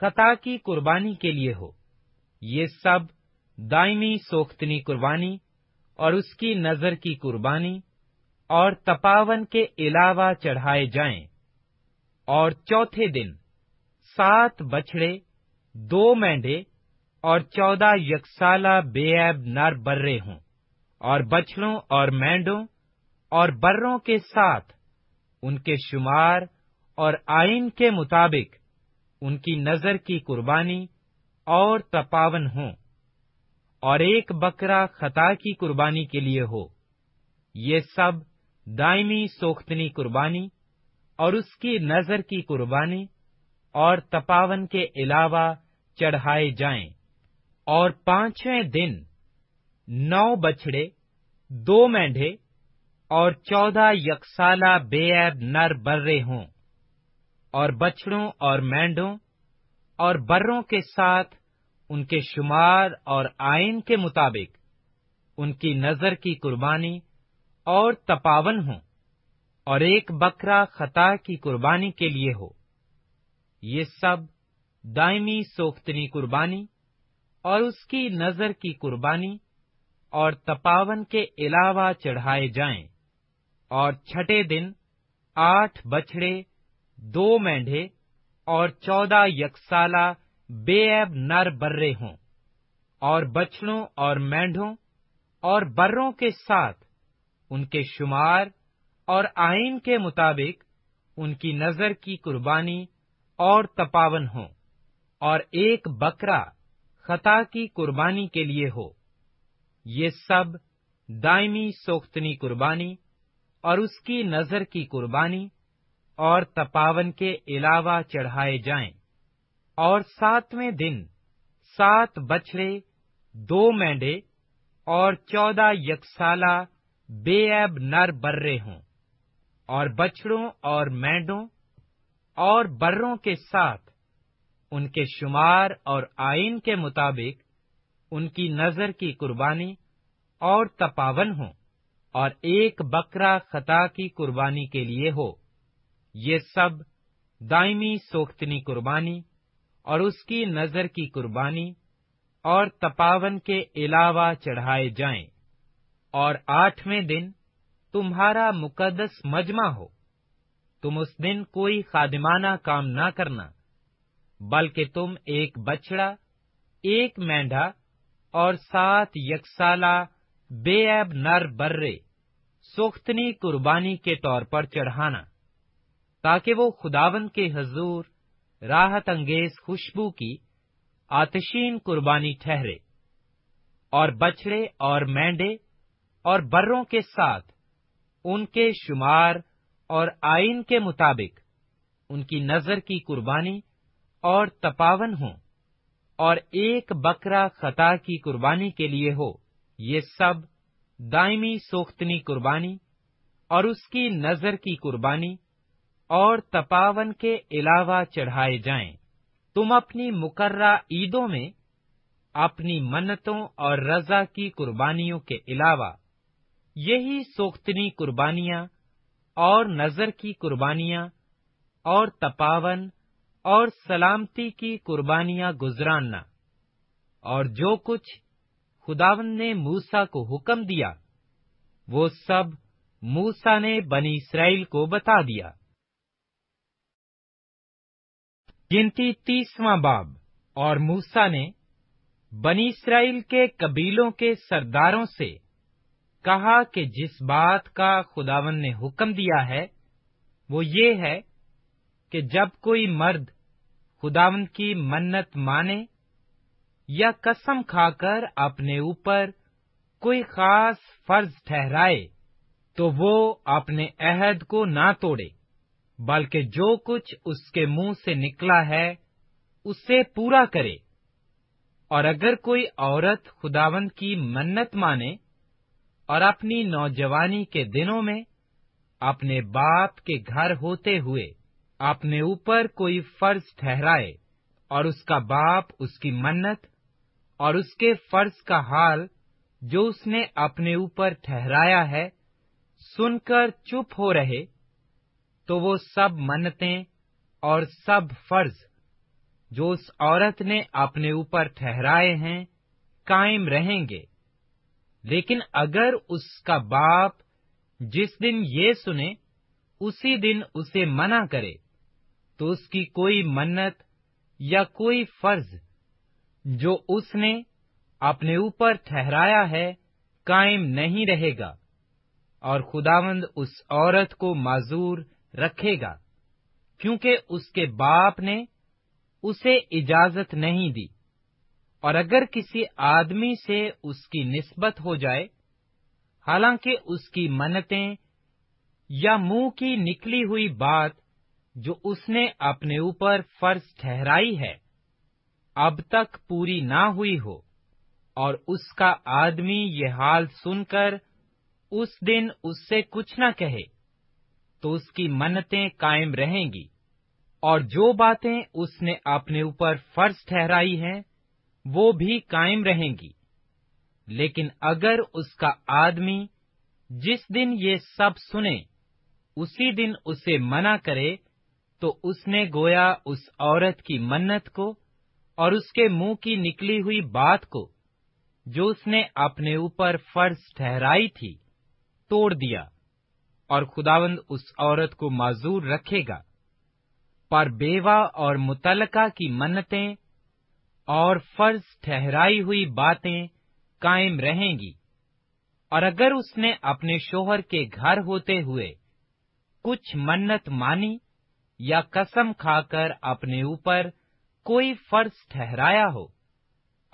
खता की कुर्बानी के लिए हो ये सब दायमी सोख्तनी कुर्बानी और उसकी नजर की कुर्बानी और तपावन के अलावा चढ़ाए जाएं और चौथे दिन सात बछड़े दो मेंढे और चौदह यकसाला बेअब नर बर्रे हों और बछड़ों और मैंडों और बर्रों के साथ उनके शुमार और आइन के मुताबिक उनकी नजर की कुर्बानी और तपावन हो और एक बकरा खता की कुर्बानी के लिए हो ये सब दायमी सोख्तनी कुर्बानी और उसकी नजर की कुर्बानी और तपावन के अलावा चढ़ाए जाएं और पांचवें दिन नौ बछड़े दो मेंढे और चौदह यकसाला बेअब नर बर्रे हों और बछड़ों और मेंढों और बर्रों के साथ उनके शुमार और आयन के मुताबिक उनकी नजर की कुर्बानी और तपावन हो और एक बकरा खता की कुर्बानी के लिए हो ये सब दायमी सोख्तनी कुर्बानी और उसकी नजर की कुर्बानी और तपावन के अलावा चढ़ाए जाएं और छठे दिन आठ बछड़े दो मेंढे और चौदह यकसाला बेअब नर बर्रे हों और बछड़ों और मेंढों और बर्रों के साथ उनके शुमार और आइन के मुताबिक उनकी नजर की कुर्बानी और तपावन हो और एक बकरा खता की कुर्बानी के लिए हो ये सब दायमी सोख्तनी कुर्बानी और उसकी नज़र की कुर्बानी और तपावन के अलावा चढ़ाए जाएं और सातवें दिन सात बछड़े दो मेंढे और चौदह यकसाला बेअब नर बर्रे हों और बछड़ों और मेंढों और बर्रों के साथ उनके शुमार और आयन के मुताबिक उनकी नजर की कुर्बानी और तपावन हो और एक बकरा खता की कुर्बानी के लिए हो ये सब दायमी सोख्तनी कुर्बानी और उसकी नजर की कुर्बानी और तपावन के अलावा चढ़ाए जाएं और आठवें दिन तुम्हारा मुकदस मजमा हो तुम उस दिन कोई खादिमाना काम ना करना बल्कि तुम एक बछड़ा एक मेंढा और सात यकसाला बेअब नर बर्रे सोख्तनी कुर्बानी के तौर पर चढ़ाना ताकि वो खुदावन के हजूर राहत अंगेज खुशबू की आतशीन कुर्बानी ठहरे और बछड़े और मैंडे और बर्रों के साथ उनके शुमार और आइन के मुताबिक उनकी नजर की कुर्बानी और तपावन हों और एक बकरा खता की कुर्बानी के लिए हो ये सब दायमी सोख्तनी कुर्बानी और उसकी नजर की कुर्बानी और तपावन के अलावा चढ़ाए जाएं। तुम अपनी मुकर्रा ईदों में अपनी मन्नतों और रजा की कुर्बानियों के अलावा यही सोख्तनी कुर्बानियां और नजर की कुर्बानियां और तपावन और सलामती की कुर्बानियां गुजरानना और जो कुछ खुदावन ने मूसा को हुक्म दिया वो सब मूसा ने बनी इसराइल को बता दिया गिनती तीसवां बाब और मूसा ने बनी इसराइल के कबीलों के सरदारों से कहा कि जिस बात का खुदावन ने हुक्म दिया है वो ये है कि जब कोई मर्द खुदावन की मन्नत माने या कसम खाकर अपने ऊपर कोई खास फर्ज ठहराए तो वो अपने अहद को ना तोड़े बल्कि जो कुछ उसके मुंह से निकला है उसे पूरा करे और अगर कोई औरत खुदावन की मन्नत माने और अपनी नौजवानी के दिनों में अपने बाप के घर होते हुए अपने ऊपर कोई फर्ज ठहराए और उसका बाप उसकी मन्नत और उसके फर्ज का हाल जो उसने अपने ऊपर ठहराया है सुनकर चुप हो रहे तो वो सब मन्नतें और सब फर्ज जो उस औरत ने अपने ऊपर ठहराए हैं कायम रहेंगे लेकिन अगर उसका बाप जिस दिन ये सुने उसी दिन उसे मना करे तो उसकी कोई मन्नत या कोई फर्ज जो उसने अपने ऊपर ठहराया है कायम नहीं रहेगा और खुदावंद उस औरत को माजूर रखेगा क्योंकि उसके बाप ने उसे इजाजत नहीं दी और अगर किसी आदमी से उसकी निस्बत हो जाए हालांकि उसकी मन्नतें या मुंह की निकली हुई बात जो उसने अपने ऊपर फर्ज ठहराई है अब तक पूरी ना हुई हो और उसका आदमी ये हाल सुनकर उस दिन उससे कुछ न कहे तो उसकी मन्नतें कायम रहेंगी और जो बातें उसने अपने ऊपर फर्ज ठहराई हैं वो भी कायम रहेंगी लेकिन अगर उसका आदमी जिस दिन ये सब सुने उसी दिन उसे मना करे तो उसने गोया उस औरत की मन्नत को और उसके मुंह की निकली हुई बात को जो उसने अपने ऊपर फर्ज ठहराई थी तोड़ दिया और खुदावंद उस औरत को माजूर रखेगा पर बेवा और मुतलका की मन्नतें और फर्ज ठहराई हुई बातें कायम रहेंगी और अगर उसने अपने शोहर के घर होते हुए कुछ मन्नत मानी या कसम खाकर अपने ऊपर कोई फर्ज ठहराया हो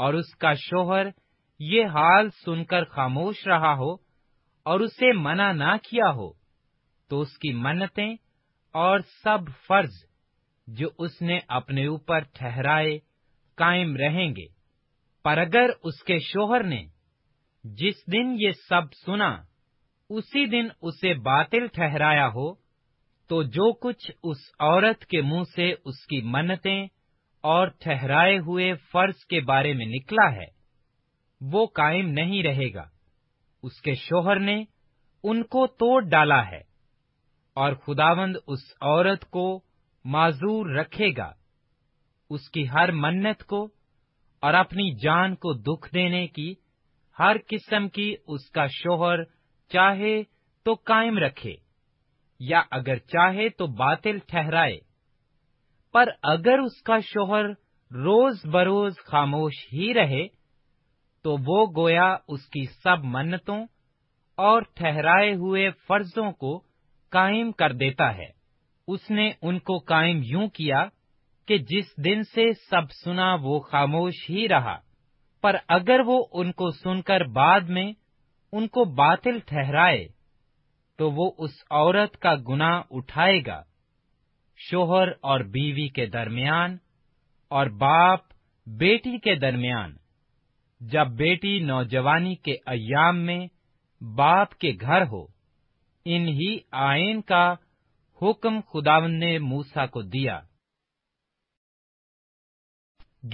और उसका शोहर ये हाल सुनकर खामोश रहा हो और उसे मना ना किया हो तो उसकी मन्नतें और सब फर्ज जो उसने अपने ऊपर ठहराए कायम रहेंगे पर अगर उसके शोहर ने जिस दिन ये सब सुना उसी दिन उसे बातिल ठहराया हो तो जो कुछ उस औरत के मुंह से उसकी मन्नतें और ठहराए हुए फर्ज के बारे में निकला है वो कायम नहीं रहेगा उसके शोहर ने उनको तोड़ डाला है और खुदावंद उस औरत को माजूर रखेगा उसकी हर मन्नत को और अपनी जान को दुख देने की हर किस्म की उसका शोहर चाहे तो कायम रखे या अगर चाहे तो बातिल ठहराए पर अगर उसका शोहर रोज बरोज खामोश ही रहे तो वो गोया उसकी सब मन्नतों और ठहराए हुए फर्जों को कायम कर देता है उसने उनको कायम यूं किया कि जिस दिन से सब सुना वो खामोश ही रहा पर अगर वो उनको सुनकर बाद में उनको बातिल ठहराए तो वो उस औरत का गुना उठाएगा शोहर और बीवी के दरमियान और बाप बेटी के दरमियान जब बेटी नौजवानी के अयाम में बाप के घर हो ही आयन का हुक्म खुदावन ने मूसा को दिया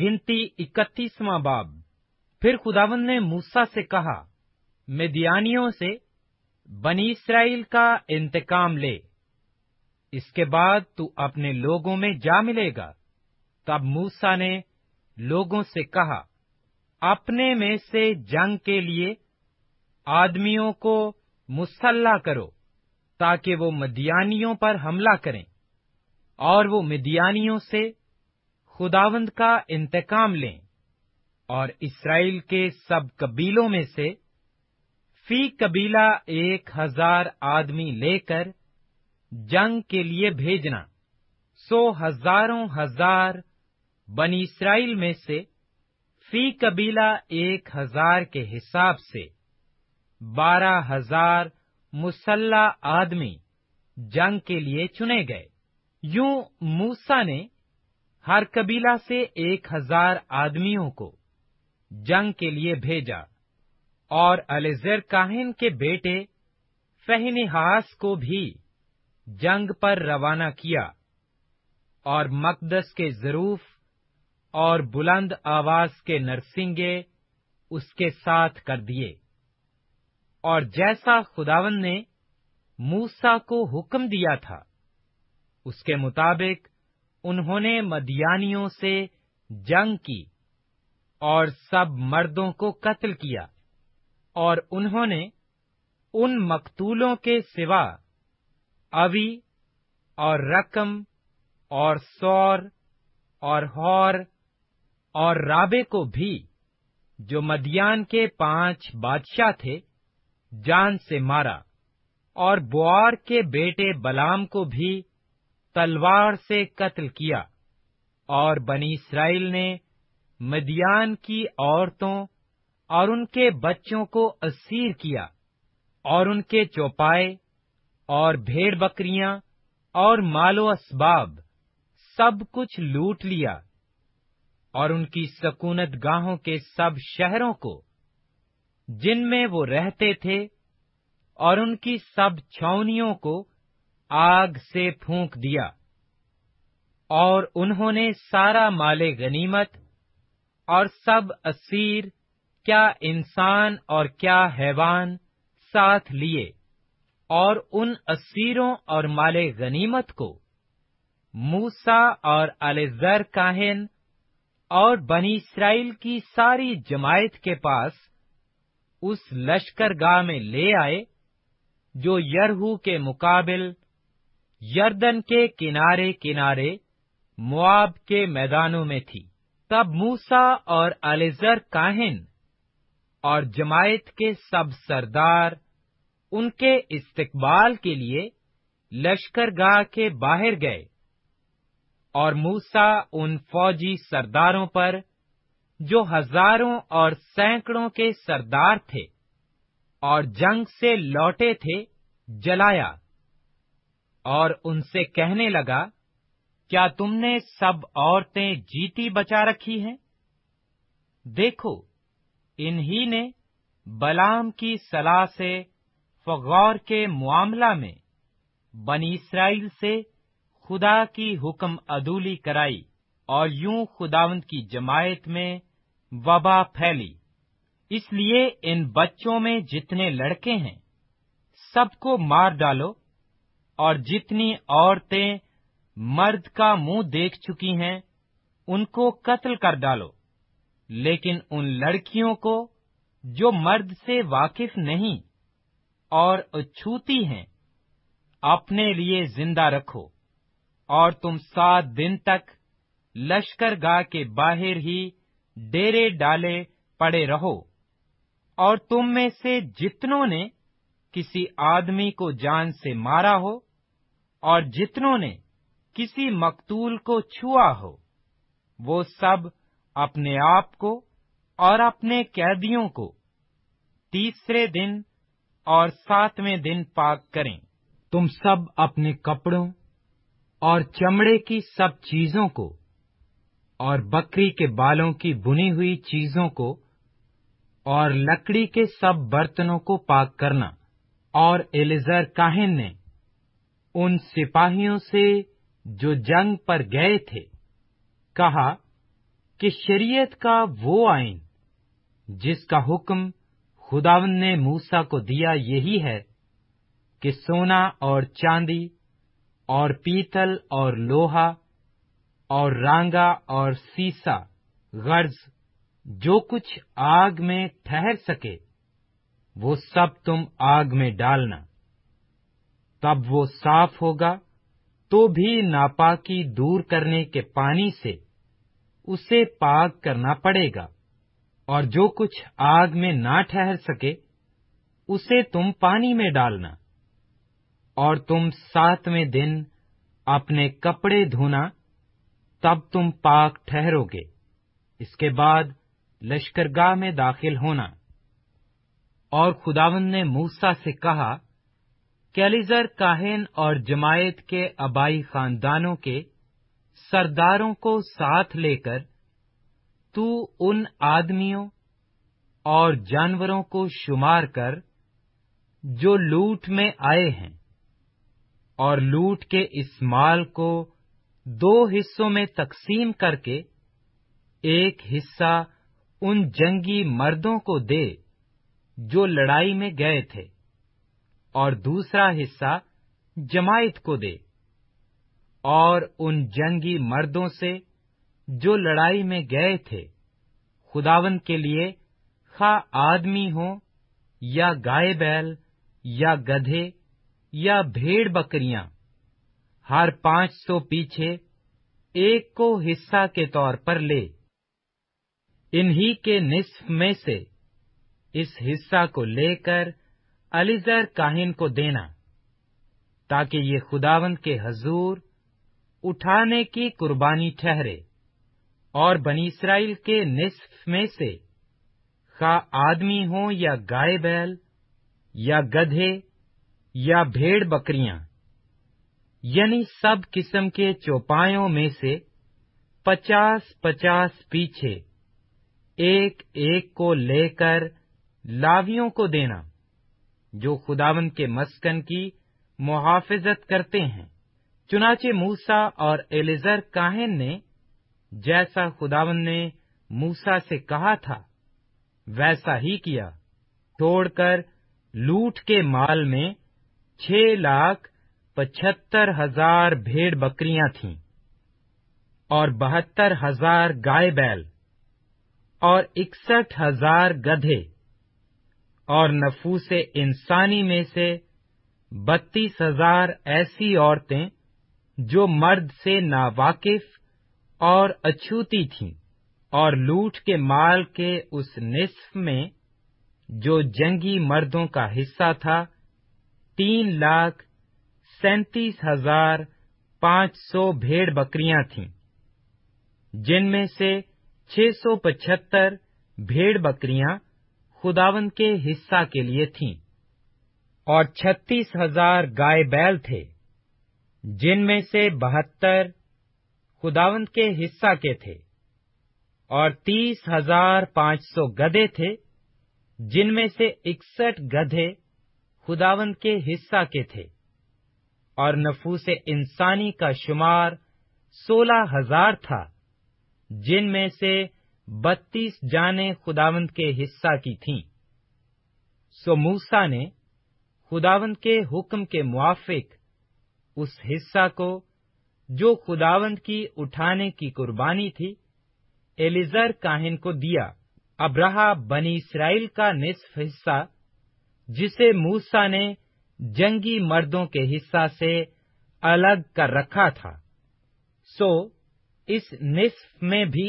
गिनती इकतीसवां बाब फिर खुदावन ने मूसा से कहा मेदियानियों से बनी इसराइल का इंतकाम ले इसके बाद तू अपने लोगों में जा मिलेगा तब मूसा ने लोगों से कहा अपने में से जंग के लिए आदमियों को मुसल्ला करो ताकि वो मदियानियों पर हमला करें और वो मिदियानियों से खुदावंद का इंतकाम लें और इसराइल के सब कबीलों में से फी कबीला एक हजार आदमी लेकर जंग के लिए भेजना सो हजारों हजार बनी इसराइल में से फी कबीला एक हजार के हिसाब से बारह हजार मुसल्ला आदमी जंग के लिए चुने गए यूं मूसा ने हर कबीला से एक हजार आदमियों को जंग के लिए भेजा और अलेजर काहिन के बेटे फहनिहास को भी जंग पर रवाना किया और मकदस के जरूफ और बुलंद आवाज के नरसिंगे उसके साथ कर दिए और जैसा खुदावन ने मूसा को हुक्म दिया था उसके मुताबिक उन्होंने मदियानियों से जंग की और सब मर्दों को कत्ल किया और उन्होंने उन मकतूलों के सिवा अवी और रकम और सौर और हौर और राबे को भी जो मदियान के पांच बादशाह थे जान से मारा और बुआर के बेटे बलाम को भी तलवार से कत्ल किया और बनी इसराइल ने मदियान की औरतों और उनके बच्चों को असीर किया और उनके चौपाए और भेड़ बकरियां और मालो असबाब सब कुछ लूट लिया और उनकी सकूनत गाहों के सब शहरों को जिनमें वो रहते थे और उनकी सब छौनियों को आग से फूंक दिया और उन्होंने सारा माले गनीमत और सब असीर क्या इंसान और क्या हैवान साथ लिए और उन असीरों और माले गनीमत को मूसा और अलेजर काहिन और बनी इसराइल की सारी जमायत के पास उस लश्करगाह में ले आए जो यरहू के मुकाबल यर्दन के किनारे किनारे मुआब के मैदानों में थी तब मूसा और अलेजर काहिन और जमायत के सब सरदार उनके इस्तकबाल के लिए लश्करगाह के बाहर गए और मूसा उन फौजी सरदारों पर जो हजारों और सैकड़ों के सरदार थे और जंग से लौटे थे जलाया और उनसे कहने लगा क्या तुमने सब औरतें जीती बचा रखी हैं देखो इन्हीं ने बलाम की सलाह से फगौर के मामला में बनी इसराइल से खुदा की हुक्म अदूली कराई और यूं खुदावंत की जमायत में वबा फैली इसलिए इन बच्चों में जितने लड़के हैं सबको मार डालो और जितनी औरतें मर्द का मुंह देख चुकी हैं उनको कत्ल कर डालो लेकिन उन लड़कियों को जो मर्द से वाकिफ नहीं और अछूती हैं अपने लिए जिंदा रखो और तुम सात दिन तक लश्कर गाह के बाहर ही डेरे डाले पड़े रहो और तुम में से जितनों ने किसी आदमी को जान से मारा हो और जितनों ने किसी मकतूल को छुआ हो वो सब अपने आप को और अपने कैदियों को तीसरे दिन और सातवें दिन पाक करें तुम सब अपने कपड़ों और चमड़े की सब चीजों को और बकरी के बालों की बुनी हुई चीजों को और लकड़ी के सब बर्तनों को पाक करना और एलिजर काहिन ने उन सिपाहियों से जो जंग पर गए थे कहा कि शरीयत का वो आइन जिसका हुक्म खुदावन ने मूसा को दिया यही है कि सोना और चांदी और पीतल और लोहा और रांगा और सीसा गर्ज जो कुछ आग में ठहर सके वो सब तुम आग में डालना तब वो साफ होगा तो भी नापाकी दूर करने के पानी से उसे पाक करना पड़ेगा और जो कुछ आग में ना ठहर सके उसे तुम पानी में डालना और तुम सातवें दिन अपने कपड़े धोना तब तुम पाक ठहरोगे इसके बाद लश्करगाह में दाखिल होना और खुदावन ने मूसा से कहा कैलिजर काहिन और जमायत के आबाई खानदानों के सरदारों को साथ लेकर तू उन आदमियों और जानवरों को शुमार कर जो लूट में आए हैं और लूट के इस माल को दो हिस्सों में तकसीम करके एक हिस्सा उन जंगी मर्दों को दे जो लड़ाई में गए थे और दूसरा हिस्सा जमायत को दे और उन जंगी मर्दों से जो लड़ाई में गए थे खुदावन के लिए खा आदमी हो या गाय बैल या गधे या भेड़ बकरियां हर पांच सौ पीछे एक को हिस्सा के तौर पर ले इन्हीं के निस्फ में से इस हिस्सा को लेकर अलीजर काहिन को देना ताकि ये खुदावंत के हजूर उठाने की कुर्बानी ठहरे और बनी इसराइल के निस्फ में से खा आदमी हो या गाय बैल या गधे या भेड़ बकरियां यानी सब किस्म के चौपायों में से पचास पचास पीछे एक एक को लेकर लावियों को देना जो खुदावन के मस्कन की मुहाफिजत करते हैं चुनाचे मूसा और एलेजर काहिन ने जैसा खुदावन ने मूसा से कहा था वैसा ही किया तोड़कर लूट के माल में छह लाख पचहत्तर हजार भेड़ बकरियां थीं और बहत्तर हजार गाय बैल और इकसठ हजार गधे और नफूसे इंसानी में से बत्तीस हजार ऐसी औरतें जो मर्द से नावाकिफ और अछूती थीं और लूट के माल के उस निस्फ में जो जंगी मर्दों का हिस्सा था तीन लाख सैतीस हजार पांच सौ भेड़ बकरियां थीं जिनमें से छह सौ पचहत्तर भेड़ बकरियां खुदावन के हिस्सा के लिए थीं और छत्तीस हजार गाय बैल थे जिनमें से बहत्तर खुदावंत के हिस्सा के थे और तीस हजार पांच सौ गधे थे जिनमें से इकसठ गधे खुदावंत के हिस्सा के थे और नफूस इंसानी का शुमार सोलह हजार था जिनमें से बत्तीस जाने खुदावंत के हिस्सा की थीं। सो मूसा ने खुदावंत के हुक्म के मुआफिक उस हिस्सा को जो खुदावंद की उठाने की कुर्बानी थी एलिजर काहिन को दिया अब रहा बनी इसराइल का निस्फ हिस्सा जिसे मूसा ने जंगी मर्दों के हिस्सा से अलग कर रखा था सो इस निस्फ में भी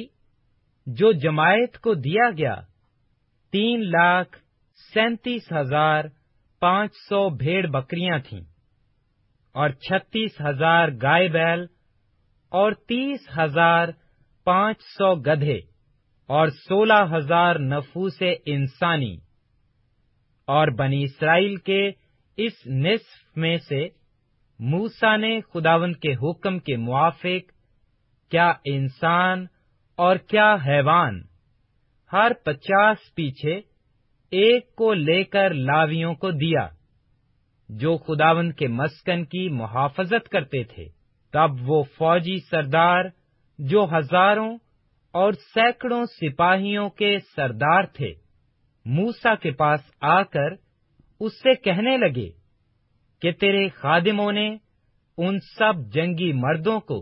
जो जमायत को दिया गया तीन लाख सैंतीस हजार पांच सौ भेड़ बकरियां थीं और छत्तीस हजार गाय बैल और तीस हजार पांच सौ गधे और सोलह हजार नफूस इंसानी और बनी इसराइल के इस निस्फ में से मूसा ने खुदावंद के हुक्म के मुआफिक क्या इंसान और क्या हैवान हर पचास पीछे एक को लेकर लावियों को दिया जो खुदावंद के मस्कन की मुहाफजत करते थे तब वो फौजी सरदार जो हजारों और सैकड़ों सिपाहियों के सरदार थे मूसा के पास आकर उससे कहने लगे कि तेरे खादिमों ने उन सब जंगी मर्दों को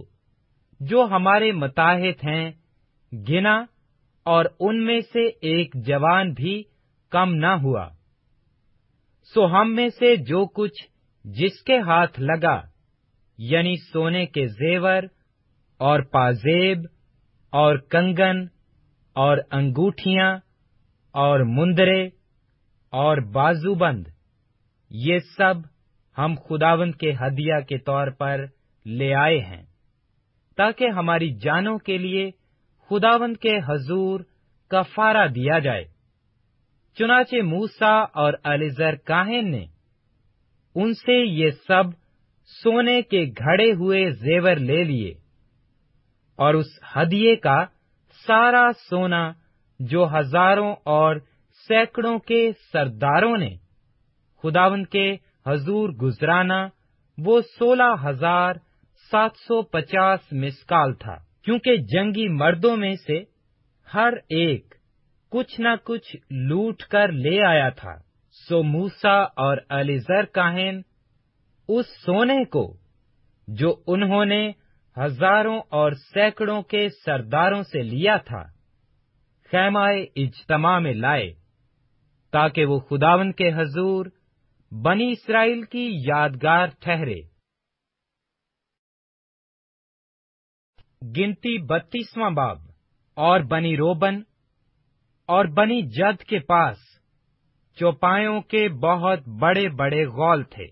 जो हमारे मताहत हैं गिना और उनमें से एक जवान भी कम न हुआ सो हम में से जो कुछ जिसके हाथ लगा यानी सोने के जेवर और पाजेब और कंगन और अंगूठिया और मुंदरे और बाजूबंद ये सब हम खुदावंद के हदिया के तौर पर ले आए हैं ताकि हमारी जानों के लिए खुदावंद के हजूर कफारा दिया जाए चुनाचे मूसा और अलीजर काहिन ने उनसे ये सब सोने के घड़े हुए जेवर ले लिए और उस हदिये का सारा सोना जो हजारों और सैकड़ों के सरदारों ने खुदावंत के हजूर गुजराना वो सोलह हजार सात सौ पचास मिसकाल था क्योंकि जंगी मर्दों में से हर एक कुछ न कुछ लूट कर ले आया था सो मूसा और अलीजर काहिन उस सोने को जो उन्होंने हजारों और सैकड़ों के सरदारों से लिया था खैमाए इजतमा में लाए ताकि वो खुदावन के हजूर बनी इसराइल की यादगार ठहरे गिनती बत्तीसवां बाब और बनी रोबन और बनी जद के पास चौपायों के बहुत बड़े बड़े गौल थे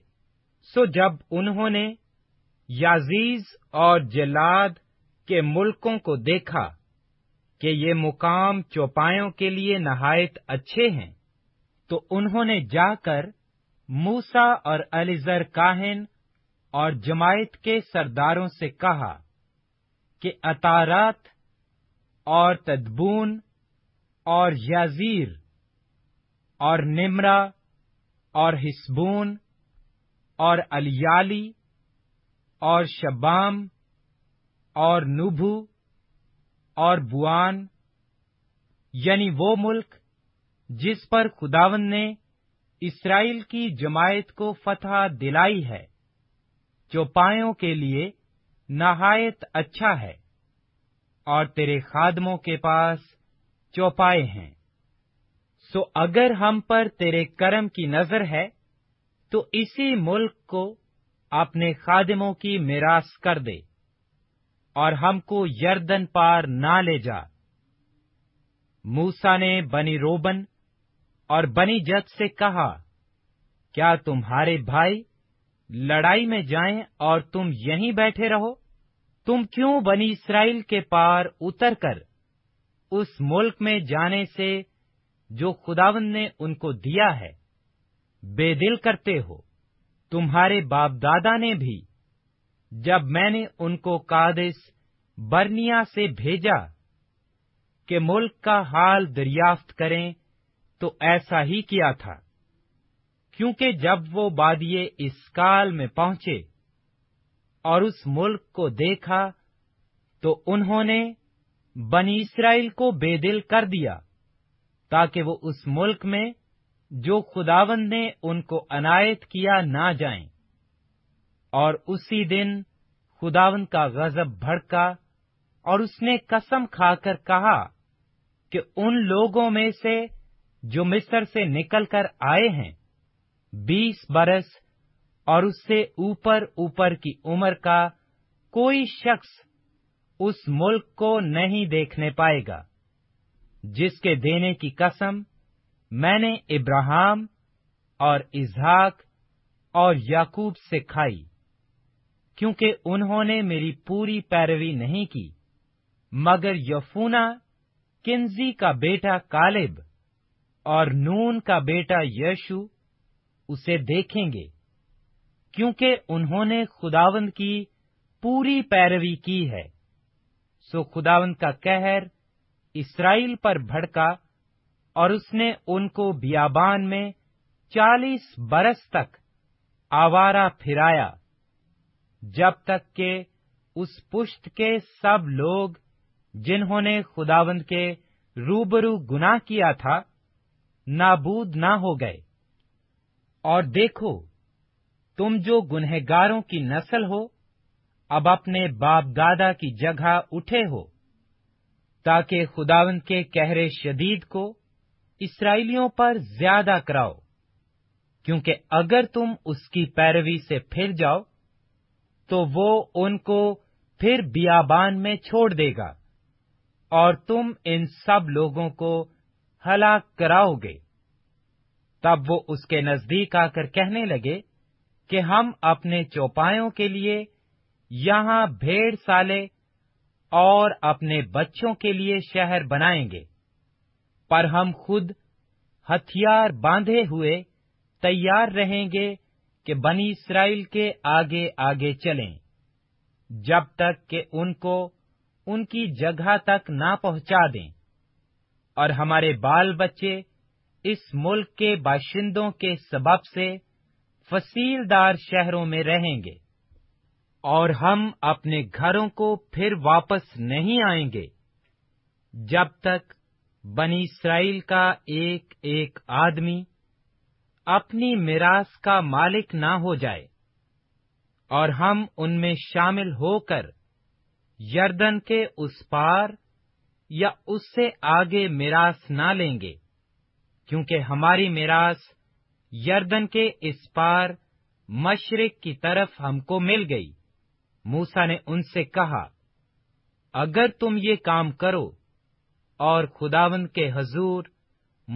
सो जब उन्होंने याजीज और जलाद के मुल्कों को देखा कि ये मुकाम चौपायों के लिए नहायत अच्छे हैं तो उन्होंने जाकर मूसा और अलीजर काहिन और जमायत के सरदारों से कहा कि अतारात और तदबून और याजीर और निमरा और हिस्बून और अलियाली और शबाम और नुभू और बुआन यानी वो मुल्क जिस पर खुदावन ने इसराइल की जमायत को फतह दिलाई है चौपायों के लिए नहायत अच्छा है और तेरे खादमों के पास चौपाए हैं सो अगर हम पर तेरे कर्म की नजर है तो इसी मुल्क को अपने खादिमों की मिरास कर दे और हमको यर्दन पार ना ले जा मूसा ने बनी रोबन और बनी जत से कहा क्या तुम्हारे भाई लड़ाई में जाएं और तुम यहीं बैठे रहो तुम क्यों बनी इसराइल के पार उतरकर उस मुल्क में जाने से जो खुदावन ने उनको दिया है बेदिल करते हो तुम्हारे बाप दादा ने भी जब मैंने उनको कादिस बर्निया से भेजा कि मुल्क का हाल दरियाफ्त करें तो ऐसा ही किया था क्योंकि जब वो बादिये इस काल में पहुंचे और उस मुल्क को देखा तो उन्होंने बनी इसराइल को बेदिल कर दिया ताकि वो उस मुल्क में जो खुदावन ने उनको अनायत किया ना जाएं और उसी दिन खुदावन का गजब भड़का और उसने कसम खाकर कहा कि उन लोगों में से जो मिस्र से निकलकर आए हैं बीस बरस और उससे ऊपर ऊपर की उम्र का कोई शख्स उस मुल्क को नहीं देखने पाएगा जिसके देने की कसम मैंने इब्राहिम और इजहाक और याकूब से खाई क्योंकि उन्होंने मेरी पूरी पैरवी नहीं की मगर यफूना किन्जी का बेटा कालिब और नून का बेटा यशु उसे देखेंगे क्योंकि उन्होंने खुदावंद की पूरी पैरवी की है सो खुदावन का कहर इसराइल पर भड़का और उसने उनको बियाबान में चालीस बरस तक आवारा फिराया जब तक के उस पुष्ट के सब लोग जिन्होंने खुदावंद के रूबरू गुनाह किया था नाबूद ना हो गए और देखो तुम जो गुनहगारों की नस्ल हो अब अपने बाप दादा की जगह उठे हो ताकि खुदावंत के कहरे शदीद को इसराइलियों पर ज्यादा कराओ क्योंकि अगर तुम उसकी पैरवी से फिर जाओ तो वो उनको फिर बियाबान में छोड़ देगा और तुम इन सब लोगों को हलाक कराओगे तब वो उसके नजदीक आकर कहने लगे कि हम अपने चौपायों के लिए यहाँ भेड़ साले और अपने बच्चों के लिए शहर बनाएंगे पर हम खुद हथियार बांधे हुए तैयार रहेंगे कि बनी इसराइल के आगे आगे चलें जब तक कि उनको उनकी जगह तक ना पहुंचा दें और हमारे बाल बच्चे इस मुल्क के बाशिंदों के सबब से फसीलदार शहरों में रहेंगे और हम अपने घरों को फिर वापस नहीं आएंगे जब तक बनी इसराइल का एक एक आदमी अपनी मिरास का मालिक ना हो जाए और हम उनमें शामिल होकर यर्दन के उस पार या उससे आगे मिरास ना लेंगे क्योंकि हमारी मिरास यर्दन के इस पार मशरक की तरफ हमको मिल गई मूसा ने उनसे कहा अगर तुम ये काम करो और खुदावन के हजूर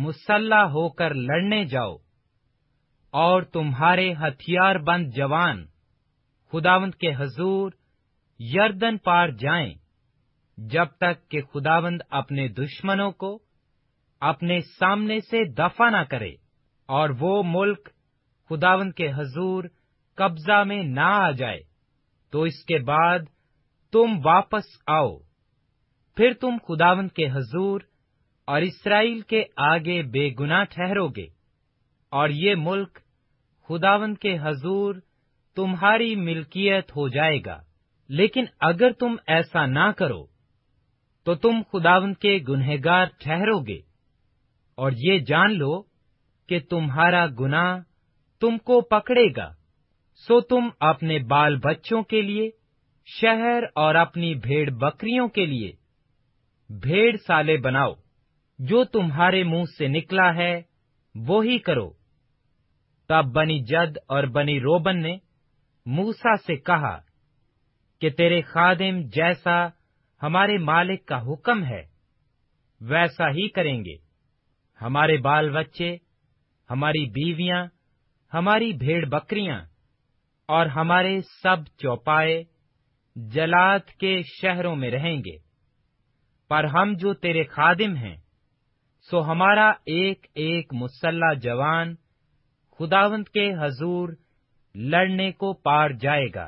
मुसल्ला होकर लड़ने जाओ और तुम्हारे हथियार बंद जवान खुदावंत के हजूर यर्दन पार जाएं, जब तक कि खुदावंद अपने दुश्मनों को अपने सामने से दफा ना करे और वो मुल्क खुदावंद के हजूर कब्जा में ना आ जाए तो इसके बाद तुम वापस आओ फिर तुम खुदावन के हजूर और इसराइल के आगे बेगुनाह ठहरोगे और ये मुल्क खुदावन के हजूर तुम्हारी मिल्कियत हो जाएगा लेकिन अगर तुम ऐसा ना करो तो तुम खुदावन के गुनहगार ठहरोगे और ये जान लो कि तुम्हारा गुनाह तुमको पकड़ेगा सो तुम अपने बाल बच्चों के लिए शहर और अपनी भेड़ बकरियों के लिए भेड़ साले बनाओ जो तुम्हारे मुंह से निकला है वो ही करो तब बनी जद और बनी रोबन ने मूसा से कहा कि तेरे खादिम जैसा हमारे मालिक का हुक्म है वैसा ही करेंगे हमारे बाल बच्चे हमारी बीवियां हमारी भेड़ बकरियां और हमारे सब चौपाए जलात के शहरों में रहेंगे पर हम जो तेरे खादिम हैं सो हमारा एक एक मुसल्ला जवान खुदावंत के हजूर लड़ने को पार जाएगा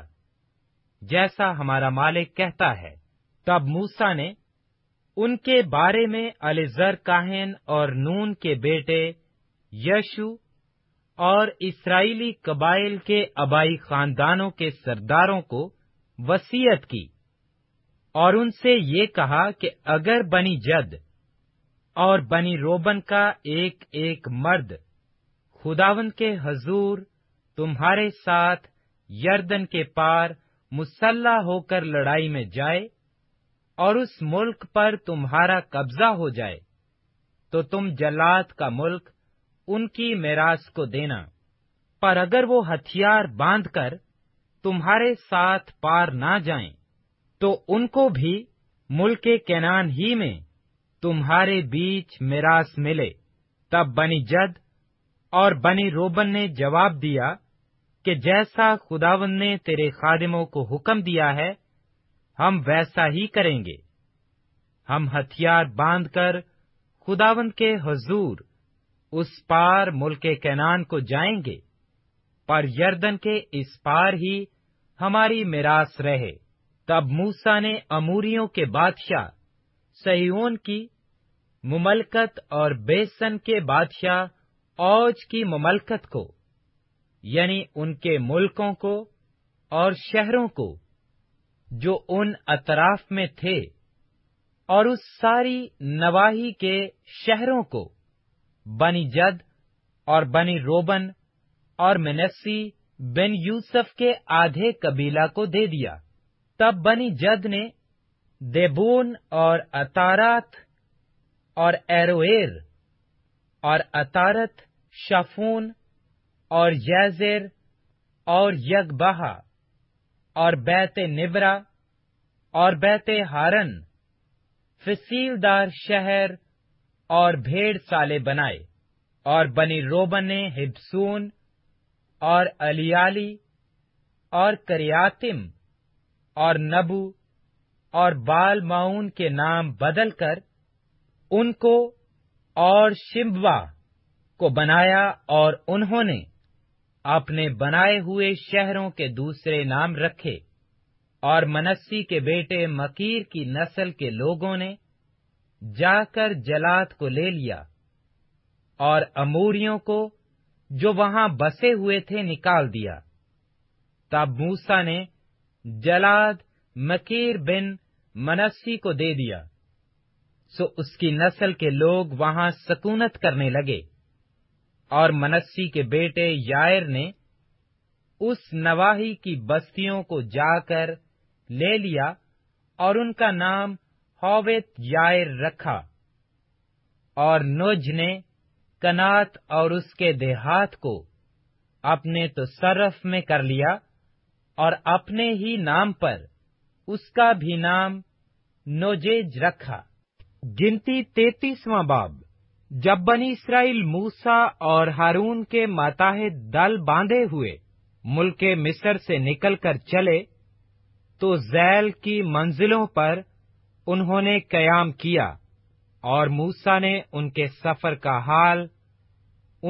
जैसा हमारा मालिक कहता है तब मूसा ने उनके बारे में अलेजर काहन और नून के बेटे यशु और इसराइली कबाइल के आबाई खानदानों के सरदारों को वसीयत की और उनसे ये कहा कि अगर बनी जद और बनी रोबन का एक एक मर्द खुदावन के हजूर तुम्हारे साथ यर्दन के पार मुसल्ला होकर लड़ाई में जाए और उस मुल्क पर तुम्हारा कब्जा हो जाए तो तुम जलात का मुल्क उनकी मेराज को देना पर अगर वो हथियार बांधकर तुम्हारे साथ पार ना जाएं, तो उनको भी मुल्क कैनान ही में तुम्हारे बीच मिरास मिले तब बनी जद और बनी रोबन ने जवाब दिया कि जैसा खुदावन ने तेरे खादिमों को हुक्म दिया है हम वैसा ही करेंगे हम हथियार बांधकर खुदावन के हजूर उस पार मुल्क कैनान को जाएंगे पर यर्दन के इस पार ही हमारी मिरास रहे तब मूसा ने अमूरियों के बादशाह सहयोन की मुमलकत और बेसन के बादशाह औज की मुमलकत को यानी उनके मुल्कों को और शहरों को जो उन अतराफ में थे और उस सारी नवाही के शहरों को बनी जद और बनी रोबन और मिनस्सी बिन यूसुफ के आधे कबीला को दे दिया तब बनी जद ने देबून और अतारात और एरोएर और अतारत शाफून और जैजेर और यगबहा और बैत निबरा और बैत हारन फिसीलदार शहर और भेड़ साले बनाए और बनी रोबन ने हिब्सून और अलियाली और करियातिम और नबू और बाल माउन के नाम बदलकर उनको और शिम्बा को बनाया और उन्होंने अपने बनाए हुए शहरों के दूसरे नाम रखे और मनस्सी के बेटे मकीर की नस्ल के लोगों ने जाकर जलात को ले लिया और अमूरियों को जो वहां बसे हुए थे निकाल दिया तब मूसा ने जलाद मकीर बिन मनस्सी को दे दिया सो उसकी नस्ल के लोग वहां सकूनत करने लगे और मनस्सी के बेटे यायर ने उस नवाही की बस्तियों को जाकर ले लिया और उनका नाम हौवे यायर रखा और नोज ने कनात और उसके देहात को अपने तो सरफ में कर लिया और अपने ही नाम पर उसका भी नाम नोजेज रखा गिनती तैतीसवां बाब जब बनी इसराइल मूसा और हारून के माताहे दल बांधे हुए मुल्के मिस्र से निकलकर चले तो जैल की मंजिलों पर उन्होंने कयाम किया और मूसा ने उनके सफर का हाल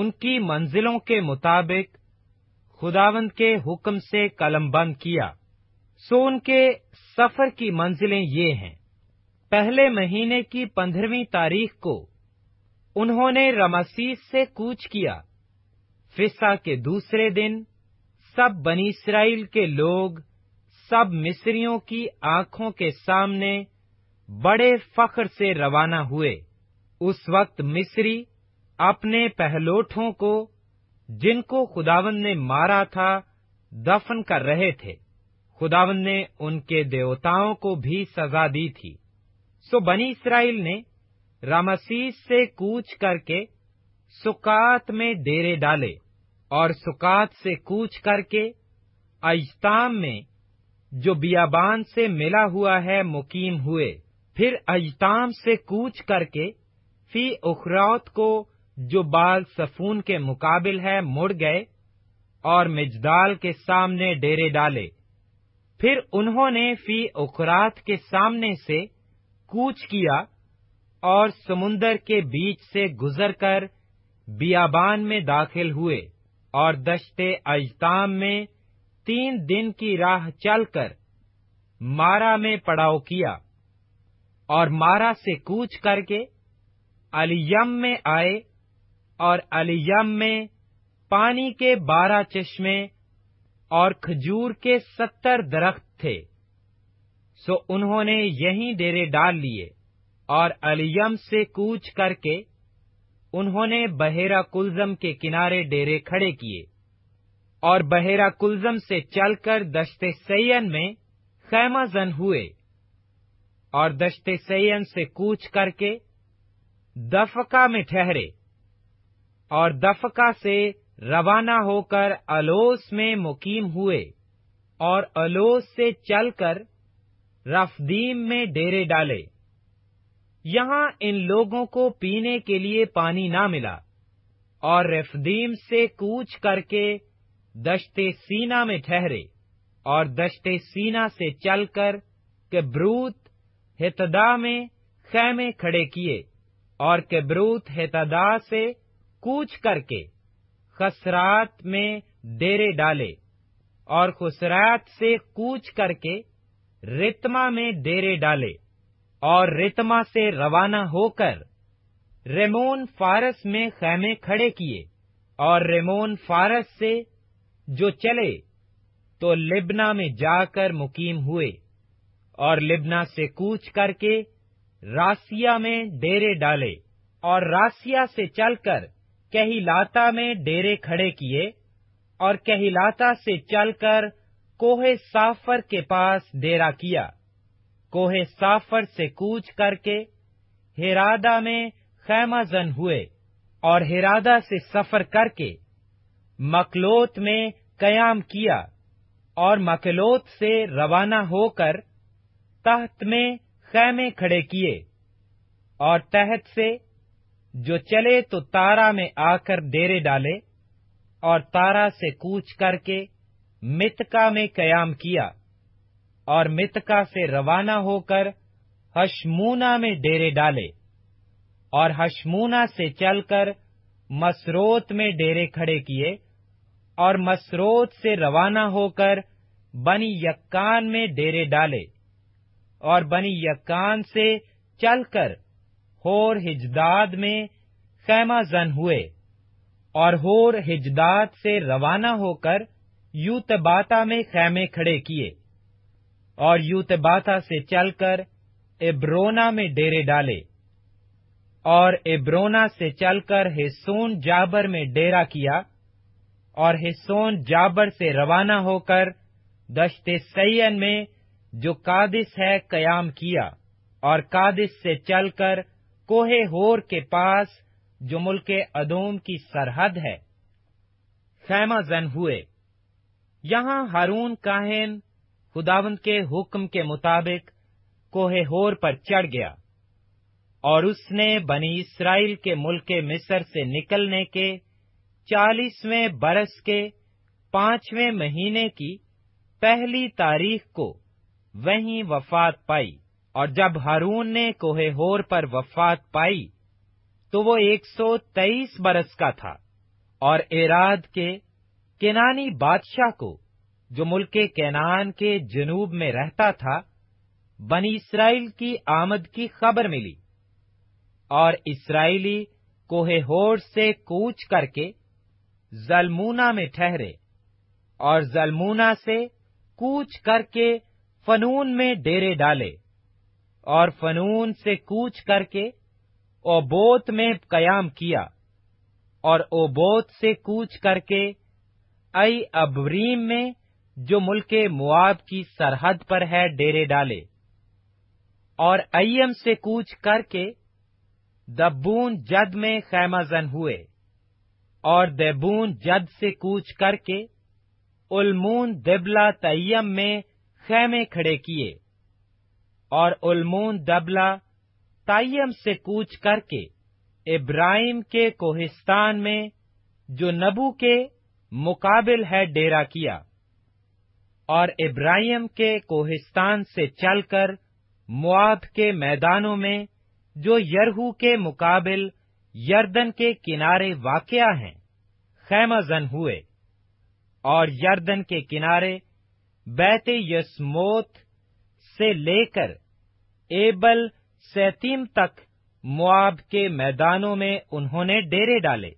उनकी मंजिलों के मुताबिक खुदावंद के हुक्म से कलम बंद किया सो उनके सफर की मंजिलें ये हैं पहले महीने की पंद्रहवीं तारीख को उन्होंने रमासीस से कूच किया फिसा के दूसरे दिन सब बनी इसराइल के लोग सब मिस्रियों की आंखों के सामने बड़े फख्र से रवाना हुए उस वक्त मिस्री अपने पहलोठों को जिनको खुदावन ने मारा था दफन कर रहे थे खुदावन ने उनके देवताओं को भी सजा दी थी सो बनी इसराइल ने रामसीस से कूच करके सुकात में डेरे डाले और सुकात से कूच करके अजताम में जो बियाबान से मिला हुआ है मुकीम हुए फिर अजताम से कूच करके फी उखरात को जो बाल सफून के मुकाबिल है मुड़ गए और मिजदाल के सामने डेरे डाले फिर उन्होंने फी उखरात के सामने से कूच किया और समुन्दर के बीच से गुजरकर बियाबान में दाखिल हुए और दशते अजताम में तीन दिन की राह चलकर मारा में पड़ाव किया और मारा से कूच करके अलियम में आए और अलियम में पानी के बारह चश्मे और खजूर के सत्तर दरख्त थे सो उन्होंने यही डेरे डाल लिए और अलियम से कूच करके उन्होंने बहेरा कुलजम के किनारे डेरे खड़े किए और बहेरा कुलजम से चलकर दस्ते सैयन में खैमाजन हुए और दश्ते सयन से कूच करके दफका में ठहरे और दफका से रवाना होकर अलोस में मुकीम हुए और अलोस से चलकर रफदीम में डेरे डाले यहाँ इन लोगों को पीने के लिए पानी ना मिला और रफदीम से कूच करके दश्ते सीना में ठहरे और दश्ते सीना से चलकर के ब्रूत हेतदा में खैमे खड़े किए और केब्रूत हेतदा से कूच करके खसरात में डेरे डाले और खुसरात से कूच करके रितमा में डेरे डाले और रितमा से रवाना होकर रेमोन फारस में खैमे खड़े किए और रेमोन फारस से जो चले तो लिबना में जाकर मुकीम हुए और लिबना से कूच करके रासिया में डेरे डाले और रासिया से चलकर कहिलाता में डेरे खड़े किए और कहिलाता से चलकर कोहे साफर के पास डेरा किया कोहे साफर से कूच करके हिरादा में खैमाजन हुए और हिरादा से सफर करके मकलोत में कयाम किया और मकलोत से रवाना होकर तहत में खैमे खड़े किए और तहत से जो चले तो तारा में आकर डेरे डाले और तारा से कूच करके मितका में कयाम किया और मितका से रवाना होकर हशमूना में डेरे डाले और हशमूना से चलकर मसरोत में डेरे खड़े किए और मसरोत से रवाना होकर बनी यक्कान में डेरे डाले और बनी यकान से चलकर होर हिजदाद में खैमा जन हुए और होर हिजदाद से रवाना होकर यूतबाता में खैमे खड़े किए और यूतबाता से चलकर एब्रोना में डेरे डाले और एब्रोना से चलकर हिस्सोन जाबर में डेरा किया और हिस्सोन जाबर से रवाना होकर दश्ते सैयन में जो कादिस है कयाम किया और कादिस से चलकर कोहे होर के पास जो मुल्क अदोम की सरहद है खैमा जन हुए यहाँ हारून काहिन खुदावंत के हुक्म के मुताबिक कोहे होर पर चढ़ गया और उसने बनी इसराइल के मुल्क मिस्र से निकलने के चालीसवें बरस के पांचवें महीने की पहली तारीख को वहीं वफात पाई और जब हारून ने कोहे होर पर वफात पाई तो वो 123 बरस का था और एराद के केनानी बादशाह को जो मुल्क केनान के जनूब में रहता था बनी इसराइल की आमद की खबर मिली और इसराइली कोहे होर से कूच करके जलमूना में ठहरे और जलमूना से कूच करके फनून में डेरे डाले और फनून से कूच करके ओबोत में कयाम किया और ओबोत से कूच करके ऐ अबरीम में जो मुल्के मुआब की सरहद पर है डेरे डाले और अयम से कूच करके दबून जद में खैमाजन हुए और देबून जद से कूच करके उलमून दिबला तयम में खेमे खड़े किए और उलमून दबला तयम से कूच करके इब्राहिम के कोहिस्तान में जो नबू के मुकाबिल है डेरा किया और इब्राहिम के कोहिस्तान से चलकर मुआब के मैदानों में जो यरहू के मुकाबिल यर्दन के किनारे वाकया हैं खैमाजन हुए और यर्दन के किनारे बैत यसमोत से लेकर एबल सैतीम तक मुआब के मैदानों में उन्होंने डेरे डाले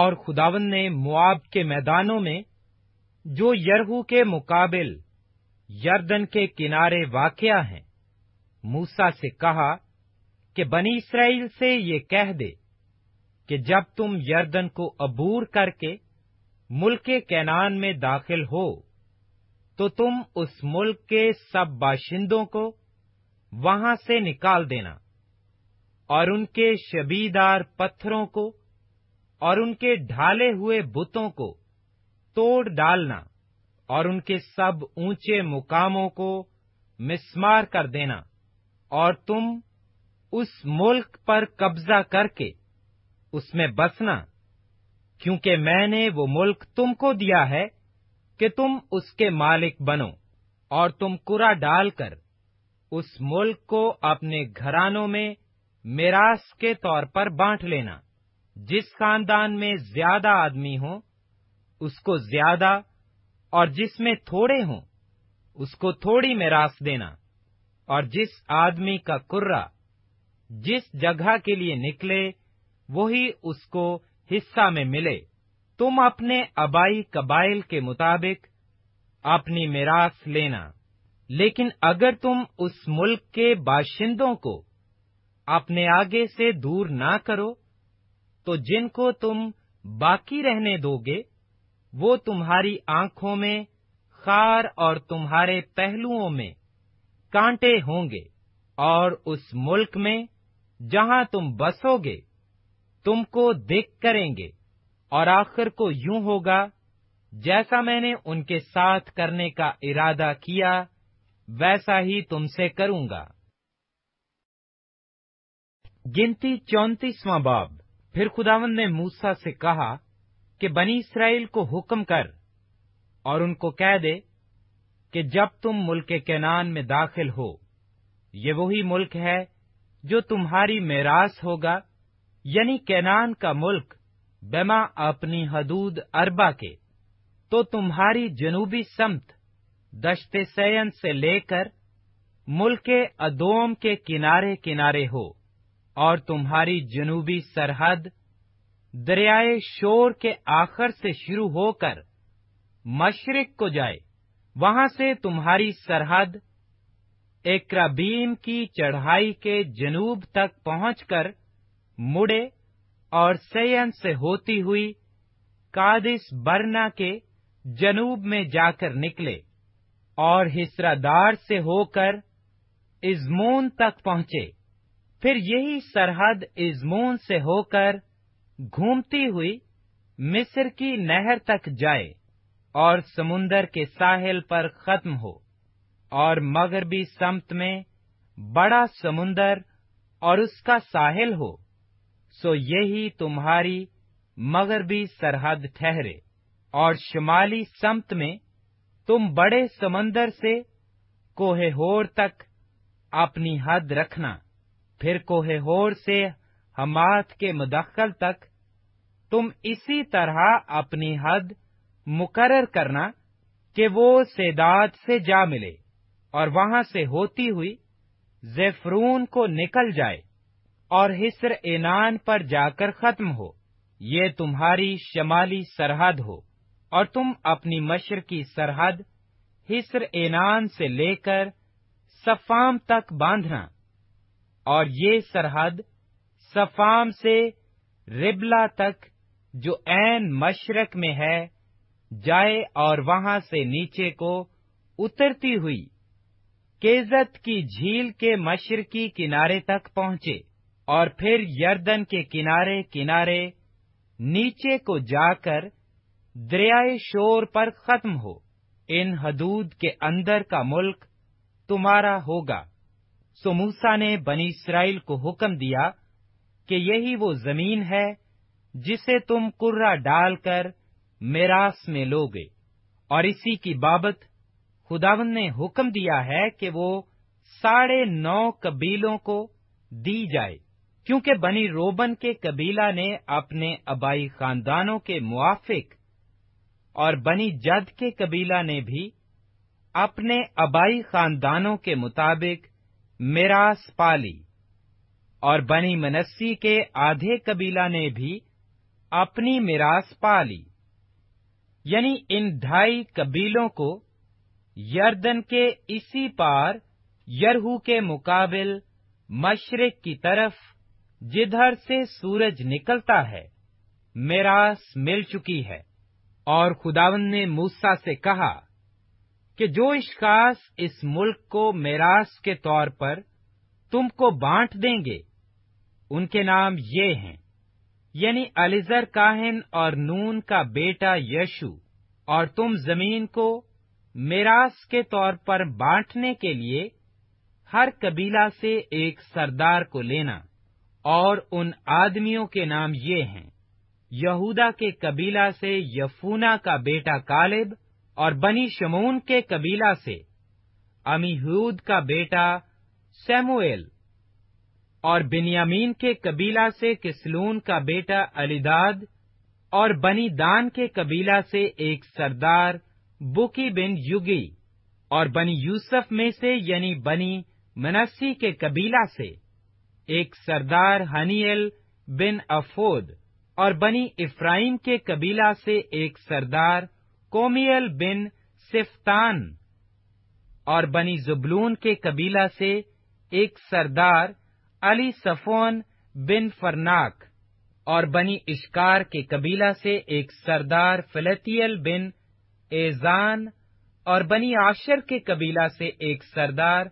और खुदावन ने मुआब के मैदानों में जो यरहू के मुकाबिल यर्दन के किनारे वाकया हैं मूसा से कहा कि बनी इसराइल से ये कह दे कि जब तुम यर्दन को अबूर करके मुल्के कैनान में दाखिल हो तो तुम उस मुल्क के सब बाशिंदों को वहां से निकाल देना और उनके शबीदार पत्थरों को और उनके ढाले हुए बुतों को तोड़ डालना और उनके सब ऊंचे मुकामों को मिसमार कर देना और तुम उस मुल्क पर कब्जा करके उसमें बसना क्योंकि मैंने वो मुल्क तुमको दिया है कि तुम उसके मालिक बनो और तुम कुरा डालकर उस मुल्क को अपने घरानों में मेरास के तौर पर बांट लेना जिस खानदान में ज्यादा आदमी हो उसको ज्यादा और जिसमें थोड़े हों उसको थोड़ी मेरास देना और जिस आदमी का कुर्रा जिस जगह के लिए निकले वही उसको हिस्सा में मिले तुम अपने अबाई कबाइल के मुताबिक अपनी मिरास लेना लेकिन अगर तुम उस मुल्क के बाशिंदों को अपने आगे से दूर ना करो तो जिनको तुम बाकी रहने दोगे वो तुम्हारी आंखों में खार और तुम्हारे पहलुओं में कांटे होंगे और उस मुल्क में जहां तुम बसोगे तुमको दिख करेंगे और आखिर को यूं होगा जैसा मैंने उनके साथ करने का इरादा किया वैसा ही तुमसे करूंगा गिनती चौतीसवा बाब फिर खुदावन ने मूसा से कहा कि बनी इसराइल को हुक्म कर और उनको कह दे कि जब तुम मुल्क कैनान में दाखिल हो ये वही मुल्क है जो तुम्हारी मेरास होगा यानी कैनान का मुल्क बेमा अपनी हदूद अरबा के तो तुम्हारी जनूबी समत दश्ते सैन से लेकर मुल्क अदोम के किनारे किनारे हो और तुम्हारी जनूबी सरहद दरियाए शोर के आखर से शुरू होकर मशरक को जाए वहां से तुम्हारी सरहद एकराबीम की चढ़ाई के जनूब तक पहुंचकर मुड़े और सयन से होती हुई कादिस बरना के जनूब में जाकर निकले और हिसरादार से होकर इजमोन तक पहुंचे फिर यही सरहद इजमोन से होकर घूमती हुई मिस्र की नहर तक जाए और समुन्दर के साहिल पर खत्म हो और मगरबी समत में बड़ा समुन्दर और उसका साहिल हो सो यही तुम्हारी मगरबी सरहद ठहरे और शुमाली समत में तुम बड़े समंदर से कोहेहोर तक अपनी हद रखना फिर कोहेहोर से हमात के मुदखल तक तुम इसी तरह अपनी हद मुकरर करना कि वो सेदात से जा मिले और वहां से होती हुई जेफरून को निकल जाए और हिस्र एनान पर जाकर खत्म हो ये तुम्हारी शमाली सरहद हो और तुम अपनी मशर की सरहद हिस्र एनान से लेकर सफाम तक बांधना और ये सरहद सफाम से रिबला तक जो एन मशरक में है जाए और वहां से नीचे को उतरती हुई केजत की झील के मशरकी किनारे तक पहुंचे और फिर यर्दन के किनारे किनारे नीचे को जाकर दरियाए शोर पर खत्म हो इन हदूद के अंदर का मुल्क तुम्हारा होगा सो ने बनी इसराइल को हुक्म दिया कि यही वो जमीन है जिसे तुम कुर्रा डालकर मेरास में लोगे और इसी की बाबत खुदावन ने हुक्म दिया है कि वो साढ़े नौ कबीलों को दी जाए क्योंकि बनी रोबन के कबीला ने अपने आबाई खानदानों के मुआफिक और बनी जद के कबीला ने भी अपने आबाई खानदानों के मुताबिक मिरास पाली और बनी मनस्सी के आधे कबीला ने भी अपनी मिरास पाली यानी इन ढाई कबीलों को यर्दन के इसी पार यरहू के मुकाबिल मशरक की तरफ जिधर से सूरज निकलता है मेरास मिल चुकी है और खुदावन ने मूसा से कहा कि जो इश्कास इस मुल्क को मेरास के तौर पर तुमको बांट देंगे उनके नाम ये हैं यानी अलिजर काहिन और नून का बेटा यशु और तुम जमीन को मेरास के तौर पर बांटने के लिए हर कबीला से एक सरदार को लेना और उन आदमियों के नाम ये हैं यहूदा के कबीला से यफूना का बेटा कालेब और बनी शमून के कबीला से अमीहूद का बेटा सैमुएल और बिन्यामीन के कबीला से किसलून का बेटा अलीदाद और बनी दान के कबीला से एक सरदार बुकी बिन युगी और बनी यूसुफ में से यानी बनी मनस्सी के कबीला से एक सरदार हनीएल बिन अफोद और बनी इफ्राइम के कबीला से एक सरदार कोमियल बिन सिफ्तान और बनी जुबलून के कबीला से एक सरदार अली सफोन बिन फरनाक और बनी इश्कार के कबीला से एक सरदार फिलतियल बिन एजान और बनी आशर के कबीला से एक सरदार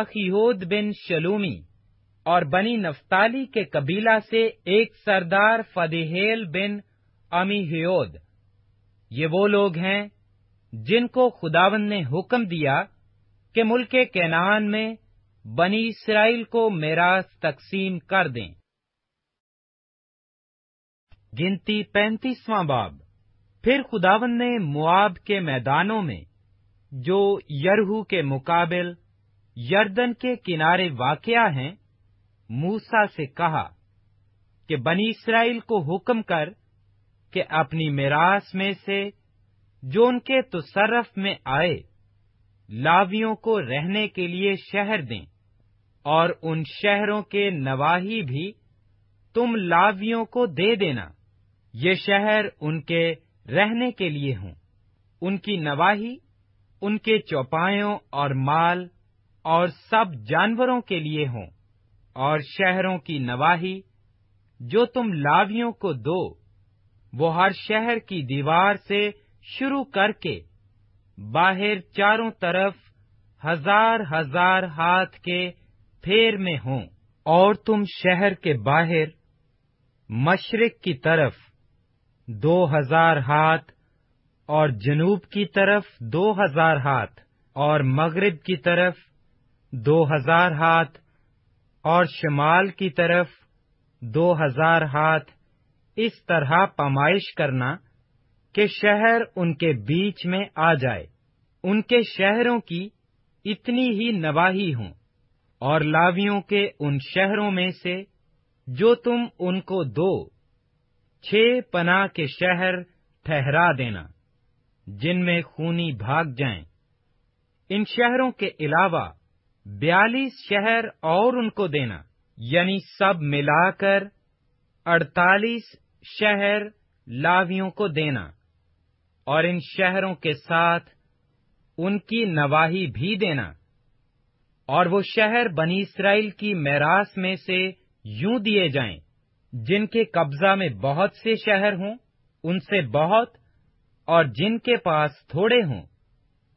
अखियोद बिन शलूमी और बनी नफ्ताली के कबीला से एक सरदार फदेहेल बिन अमीहयोद ये वो लोग हैं जिनको खुदावन ने हुक्म दिया कि मुल्क कैनान में बनी इसराइल को मेराज तकसीम कर दें गिनती पैंतीसवां बाब फिर खुदावन ने मुआब के मैदानों में जो यरहू के मुकाबल यर्दन के किनारे वाकया हैं मूसा से कहा कि बनी इसराइल को हुक्म कर कि अपनी मिरास में से जो उनके तसरफ में आए लावियों को रहने के लिए शहर दें और उन शहरों के नवाही भी तुम लावियों को दे देना ये शहर उनके रहने के लिए हों उनकी नवाही उनके चौपायों और माल और सब जानवरों के लिए हों और शहरों की नवाही जो तुम लावियों को दो वो हर शहर की दीवार से शुरू करके बाहर चारों तरफ हजार हजार हाथ के फेर में हों और तुम शहर के बाहर मशरक की तरफ दो हजार हाथ और जनूब की तरफ दो हजार हाथ और मगरिब की तरफ दो हजार हाथ और शमाल की तरफ दो हजार हाथ इस तरह पमाइश करना कि शहर उनके बीच में आ जाए उनके शहरों की इतनी ही नवाही हो और लावियों के उन शहरों में से जो तुम उनको दो छह पना के शहर ठहरा देना जिनमें खूनी भाग जाएं। इन शहरों के अलावा बयालीस शहर और उनको देना यानी सब मिलाकर अड़तालीस शहर लावियों को देना और इन शहरों के साथ उनकी नवाही भी देना और वो शहर बनी इसराइल की मैरास में से यूं दिए जाएं, जिनके कब्जा में बहुत से शहर हों उनसे बहुत और जिनके पास थोड़े हों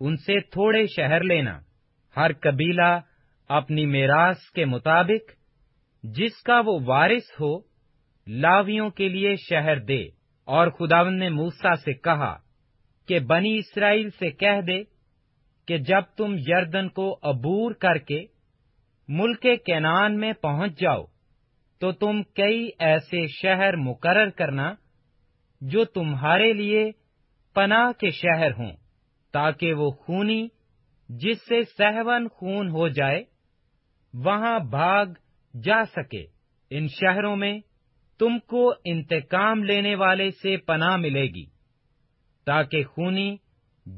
उनसे थोड़े शहर लेना हर कबीला अपनी मेरास के मुताबिक जिसका वो वारिस हो लावियों के लिए शहर दे और खुदावन ने मूसा से कहा कि बनी इसराइल से कह दे कि जब तुम यर्दन को अबूर करके मुल्क कैनान में पहुंच जाओ तो तुम कई ऐसे शहर मुकरर करना जो तुम्हारे लिए पनाह के शहर हों ताकि वो खूनी जिससे सहवन खून हो जाए वहां भाग जा सके इन शहरों में तुमको इंतकाम लेने वाले से पनाह मिलेगी ताकि खूनी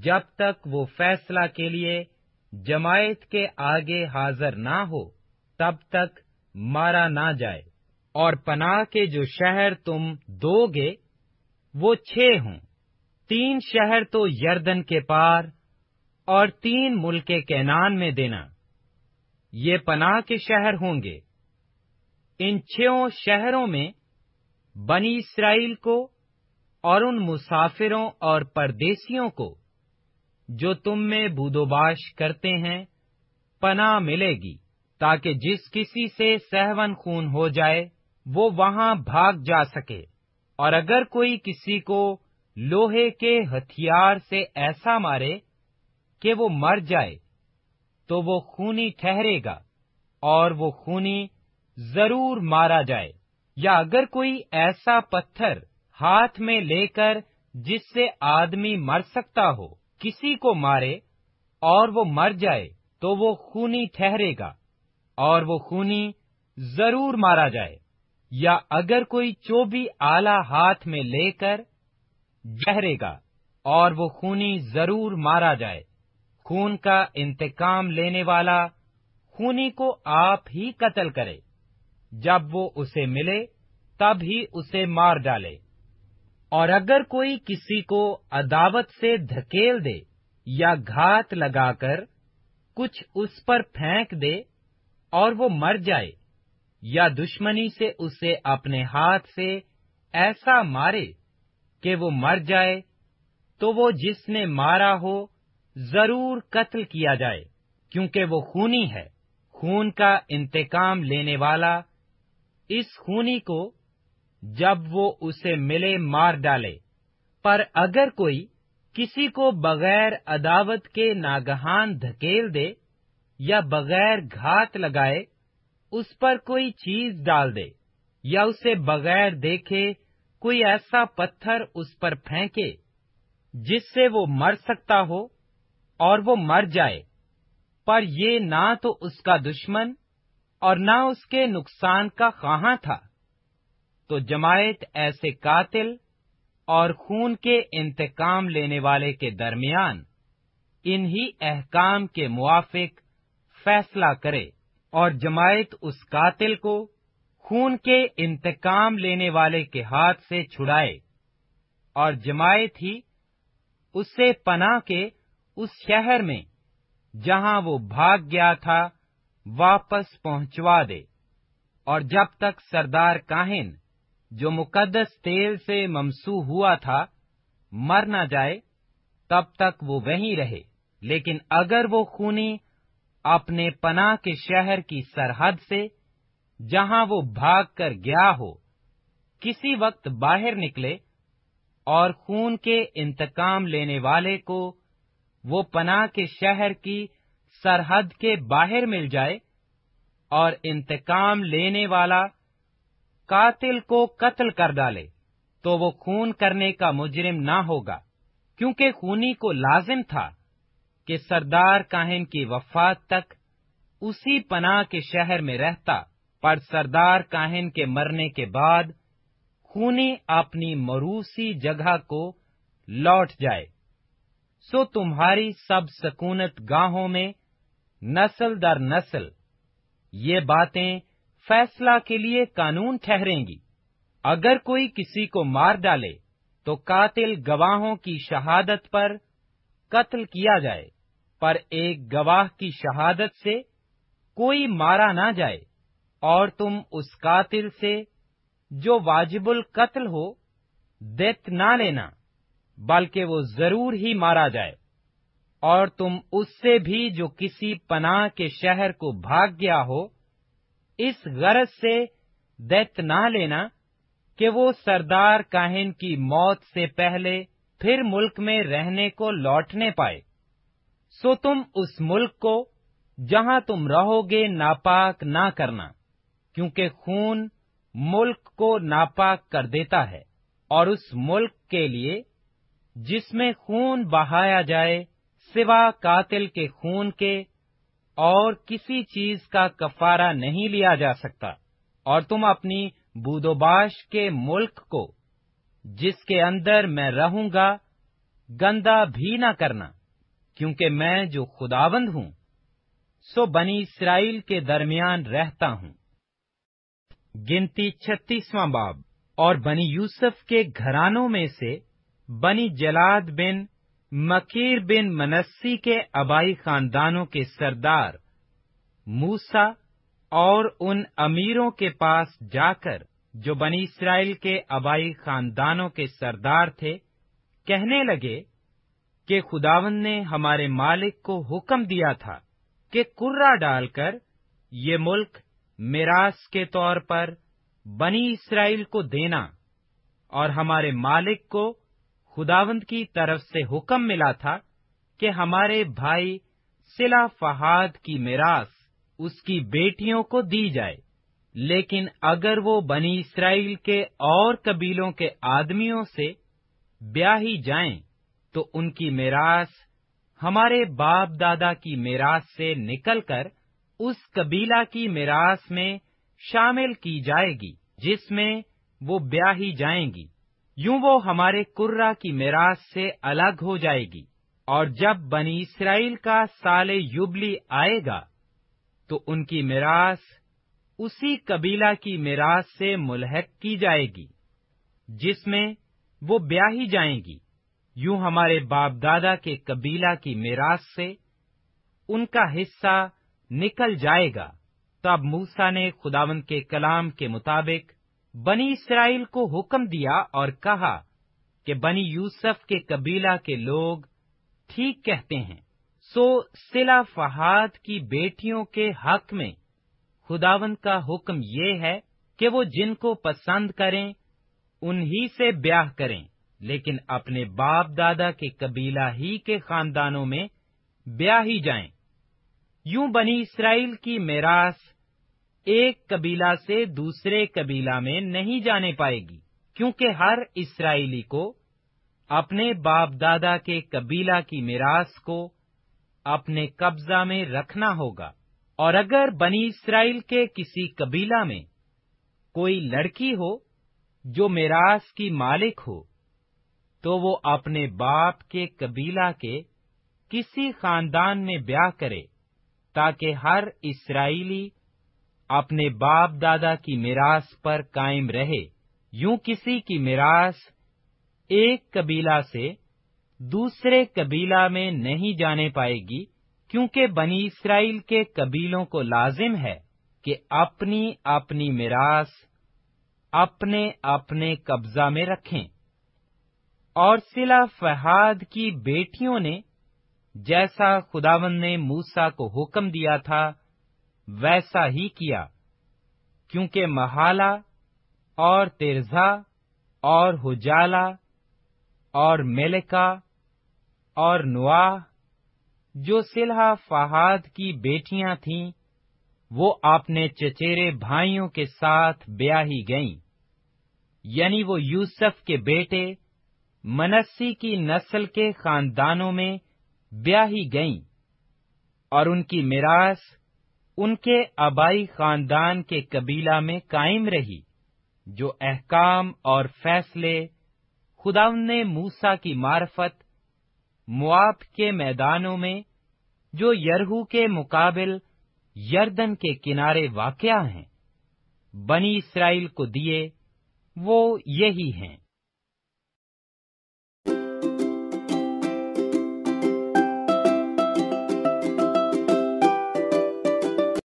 जब तक वो फैसला के लिए जमायत के आगे हाजिर ना हो तब तक मारा ना जाए और पनाह के जो शहर तुम दोगे वो छह हों तीन शहर तो यर्दन के पार और तीन मुल्क कैनान में देना ये पनाह के शहर होंगे इन छो शहरों में बनी इसराइल को और उन मुसाफिरों और परदेसियों को जो तुम में बूदोबाश करते हैं पनाह मिलेगी ताकि जिस किसी से सहवन खून हो जाए वो वहां भाग जा सके और अगर कोई किसी को लोहे के हथियार से ऐसा मारे कि वो मर जाए तो वो खूनी ठहरेगा और वो खूनी जरूर मारा जाए या अगर कोई ऐसा पत्थर हाथ में लेकर जिससे आदमी मर सकता हो किसी को मारे और वो मर जाए तो वो खूनी ठहरेगा और वो खूनी जरूर मारा जाए या अगर कोई चोबी आला हाथ में लेकर जहरेगा और वो खूनी जरूर मारा जाए खून का इंतकाम लेने वाला खूनी को आप ही कत्ल करे जब वो उसे मिले तब ही उसे मार डाले और अगर कोई किसी को अदावत से धकेल दे या घात लगाकर कुछ उस पर फेंक दे और वो मर जाए या दुश्मनी से उसे अपने हाथ से ऐसा मारे कि वो मर जाए तो वो जिसने मारा हो जरूर कत्ल किया जाए क्योंकि वो खूनी है खून का इंतकाम लेने वाला इस खूनी को जब वो उसे मिले मार डाले पर अगर कोई किसी को बगैर अदावत के नागहान धकेल दे या बगैर घात लगाए उस पर कोई चीज डाल दे या उसे बगैर देखे कोई ऐसा पत्थर उस पर फेंके जिससे वो मर सकता हो और वो मर जाए पर ये ना तो उसका दुश्मन और ना उसके नुकसान का खां था तो जमायत ऐसे कातिल और खून के इंतकाम लेने वाले के दरमियान इन्हीं अहकाम के मुआफिक फैसला करे और जमायत उस कातिल को खून के इंतकाम लेने वाले के हाथ से छुड़ाए और जमायत ही उससे पना के उस शहर में जहां वो भाग गया था वापस पहुंचवा दे और जब तक सरदार काहिन जो मुकद्दस तेल से ममसू हुआ था मर ना जाए तब तक वो वहीं रहे लेकिन अगर वो खूनी अपने पनाह के शहर की सरहद से जहां वो भाग कर गया हो किसी वक्त बाहर निकले और खून के इंतकाम लेने वाले को वो पनाह के शहर की सरहद के बाहर मिल जाए और इंतकाम लेने वाला कातिल को कत्ल कर डाले तो वो खून करने का मुजरिम ना होगा क्योंकि खूनी को लाजिम था कि सरदार काहिन की वफात तक उसी पनाह के शहर में रहता पर सरदार काहिन के मरने के बाद खूनी अपनी मरूसी जगह को लौट जाए सो तुम्हारी सब सकूनत गाहों में नस्ल दर नस्ल ये बातें फैसला के लिए कानून ठहरेंगी अगर कोई किसी को मार डाले तो कातिल गवाहों की शहादत पर कत्ल किया जाए पर एक गवाह की शहादत से कोई मारा ना जाए और तुम उस कातिल से जो वाजिबुल कत्ल हो देत ना लेना बल्कि वो जरूर ही मारा जाए और तुम उससे भी जो किसी पनाह के शहर को भाग गया हो इस गरज से दैत ना लेना कि वो सरदार काहिन की मौत से पहले फिर मुल्क में रहने को लौटने पाए सो तुम उस मुल्क को जहां तुम रहोगे नापाक ना करना क्योंकि खून मुल्क को नापाक कर देता है और उस मुल्क के लिए जिसमें खून बहाया जाए सिवा कातिल के खून के और किसी चीज का कफारा नहीं लिया जा सकता और तुम अपनी बूदोबाश के मुल्क को जिसके अंदर मैं रहूंगा गंदा भी ना करना क्योंकि मैं जो खुदाबंद हूं सो बनी इसराइल के दरमियान रहता हूं गिनती छत्तीसवां बाब और बनी यूसुफ के घरानों में से बनी जलाद बिन मकीर बिन मनस्सी के आबाई खानदानों के सरदार मूसा और उन अमीरों के पास जाकर जो बनी इसराइल के आबाई खानदानों के सरदार थे कहने लगे कि खुदावन ने हमारे मालिक को हुक्म दिया था कि कुर्रा डालकर ये मुल्क मिरास के तौर पर बनी इसराइल को देना और हमारे मालिक को खुदावंद की तरफ से हुक्म मिला था कि हमारे भाई सिला फहाद की मिरास उसकी बेटियों को दी जाए लेकिन अगर वो बनी इसराइल के और कबीलों के आदमियों से ब्याही जाएं, तो उनकी मिरास हमारे बाप दादा की मिरास से निकलकर उस कबीला की मिरास में शामिल की जाएगी जिसमें वो ब्याही जाएंगी यूं वो हमारे कुर्रा की मेराज से अलग हो जाएगी और जब बनी इसराइल का साले युबली आएगा तो उनकी मेराज उसी कबीला की मेराज से मुलहक की जाएगी जिसमें वो ब्याही जाएंगी यूं हमारे बाप दादा के कबीला की मेराज से उनका हिस्सा निकल जाएगा तब तो मूसा ने खुदावंत के कलाम के मुताबिक बनी इसराइल को हुक्म दिया और कहा कि बनी यूसुफ के कबीला के लोग ठीक कहते हैं सो सिला फहाद की बेटियों के हक में खुदावन का हुक्म ये है कि वो जिनको पसंद करें उन्हीं से ब्याह करें लेकिन अपने बाप दादा के कबीला ही के खानदानों में ब्याह ही जाएं। यूं बनी इसराइल की मेरास एक कबीला से दूसरे कबीला में नहीं जाने पाएगी क्योंकि हर इसराइली को अपने बाप दादा के कबीला की मिरास को अपने कब्जा में रखना होगा और अगर बनी इसराइल के किसी कबीला में कोई लड़की हो जो मिरास की मालिक हो तो वो अपने बाप के कबीला के किसी खानदान में ब्याह करे ताकि हर इसराइली अपने बाप दादा की मिरास पर कायम रहे यूं किसी की मिरास एक कबीला से दूसरे कबीला में नहीं जाने पाएगी क्योंकि बनी इसराइल के कबीलों को लाजिम है कि अपनी अपनी मिरास अपने अपने कब्जा में रखें और सिला फहाद की बेटियों ने जैसा खुदावन ने मूसा को हुक्म दिया था वैसा ही किया क्योंकि महाला और तिरझा और हुजाला और मेलेका और नुआह जो सिलहा फहाद की बेटियां थीं वो अपने चचेरे भाइयों के साथ ब्याही गईं यानी वो यूसुफ के बेटे मनस्सी की नस्ल के खानदानों में ब्याही गईं और उनकी मिरास उनके आबाई खानदान के कबीला में कायम रही जो अहकाम और फैसले खुदा ने मूसा की मार्फत मुआब के मैदानों में जो यरहू के मुकाबल यर्दन के किनारे वाकया हैं बनी इसराइल को दिए वो यही हैं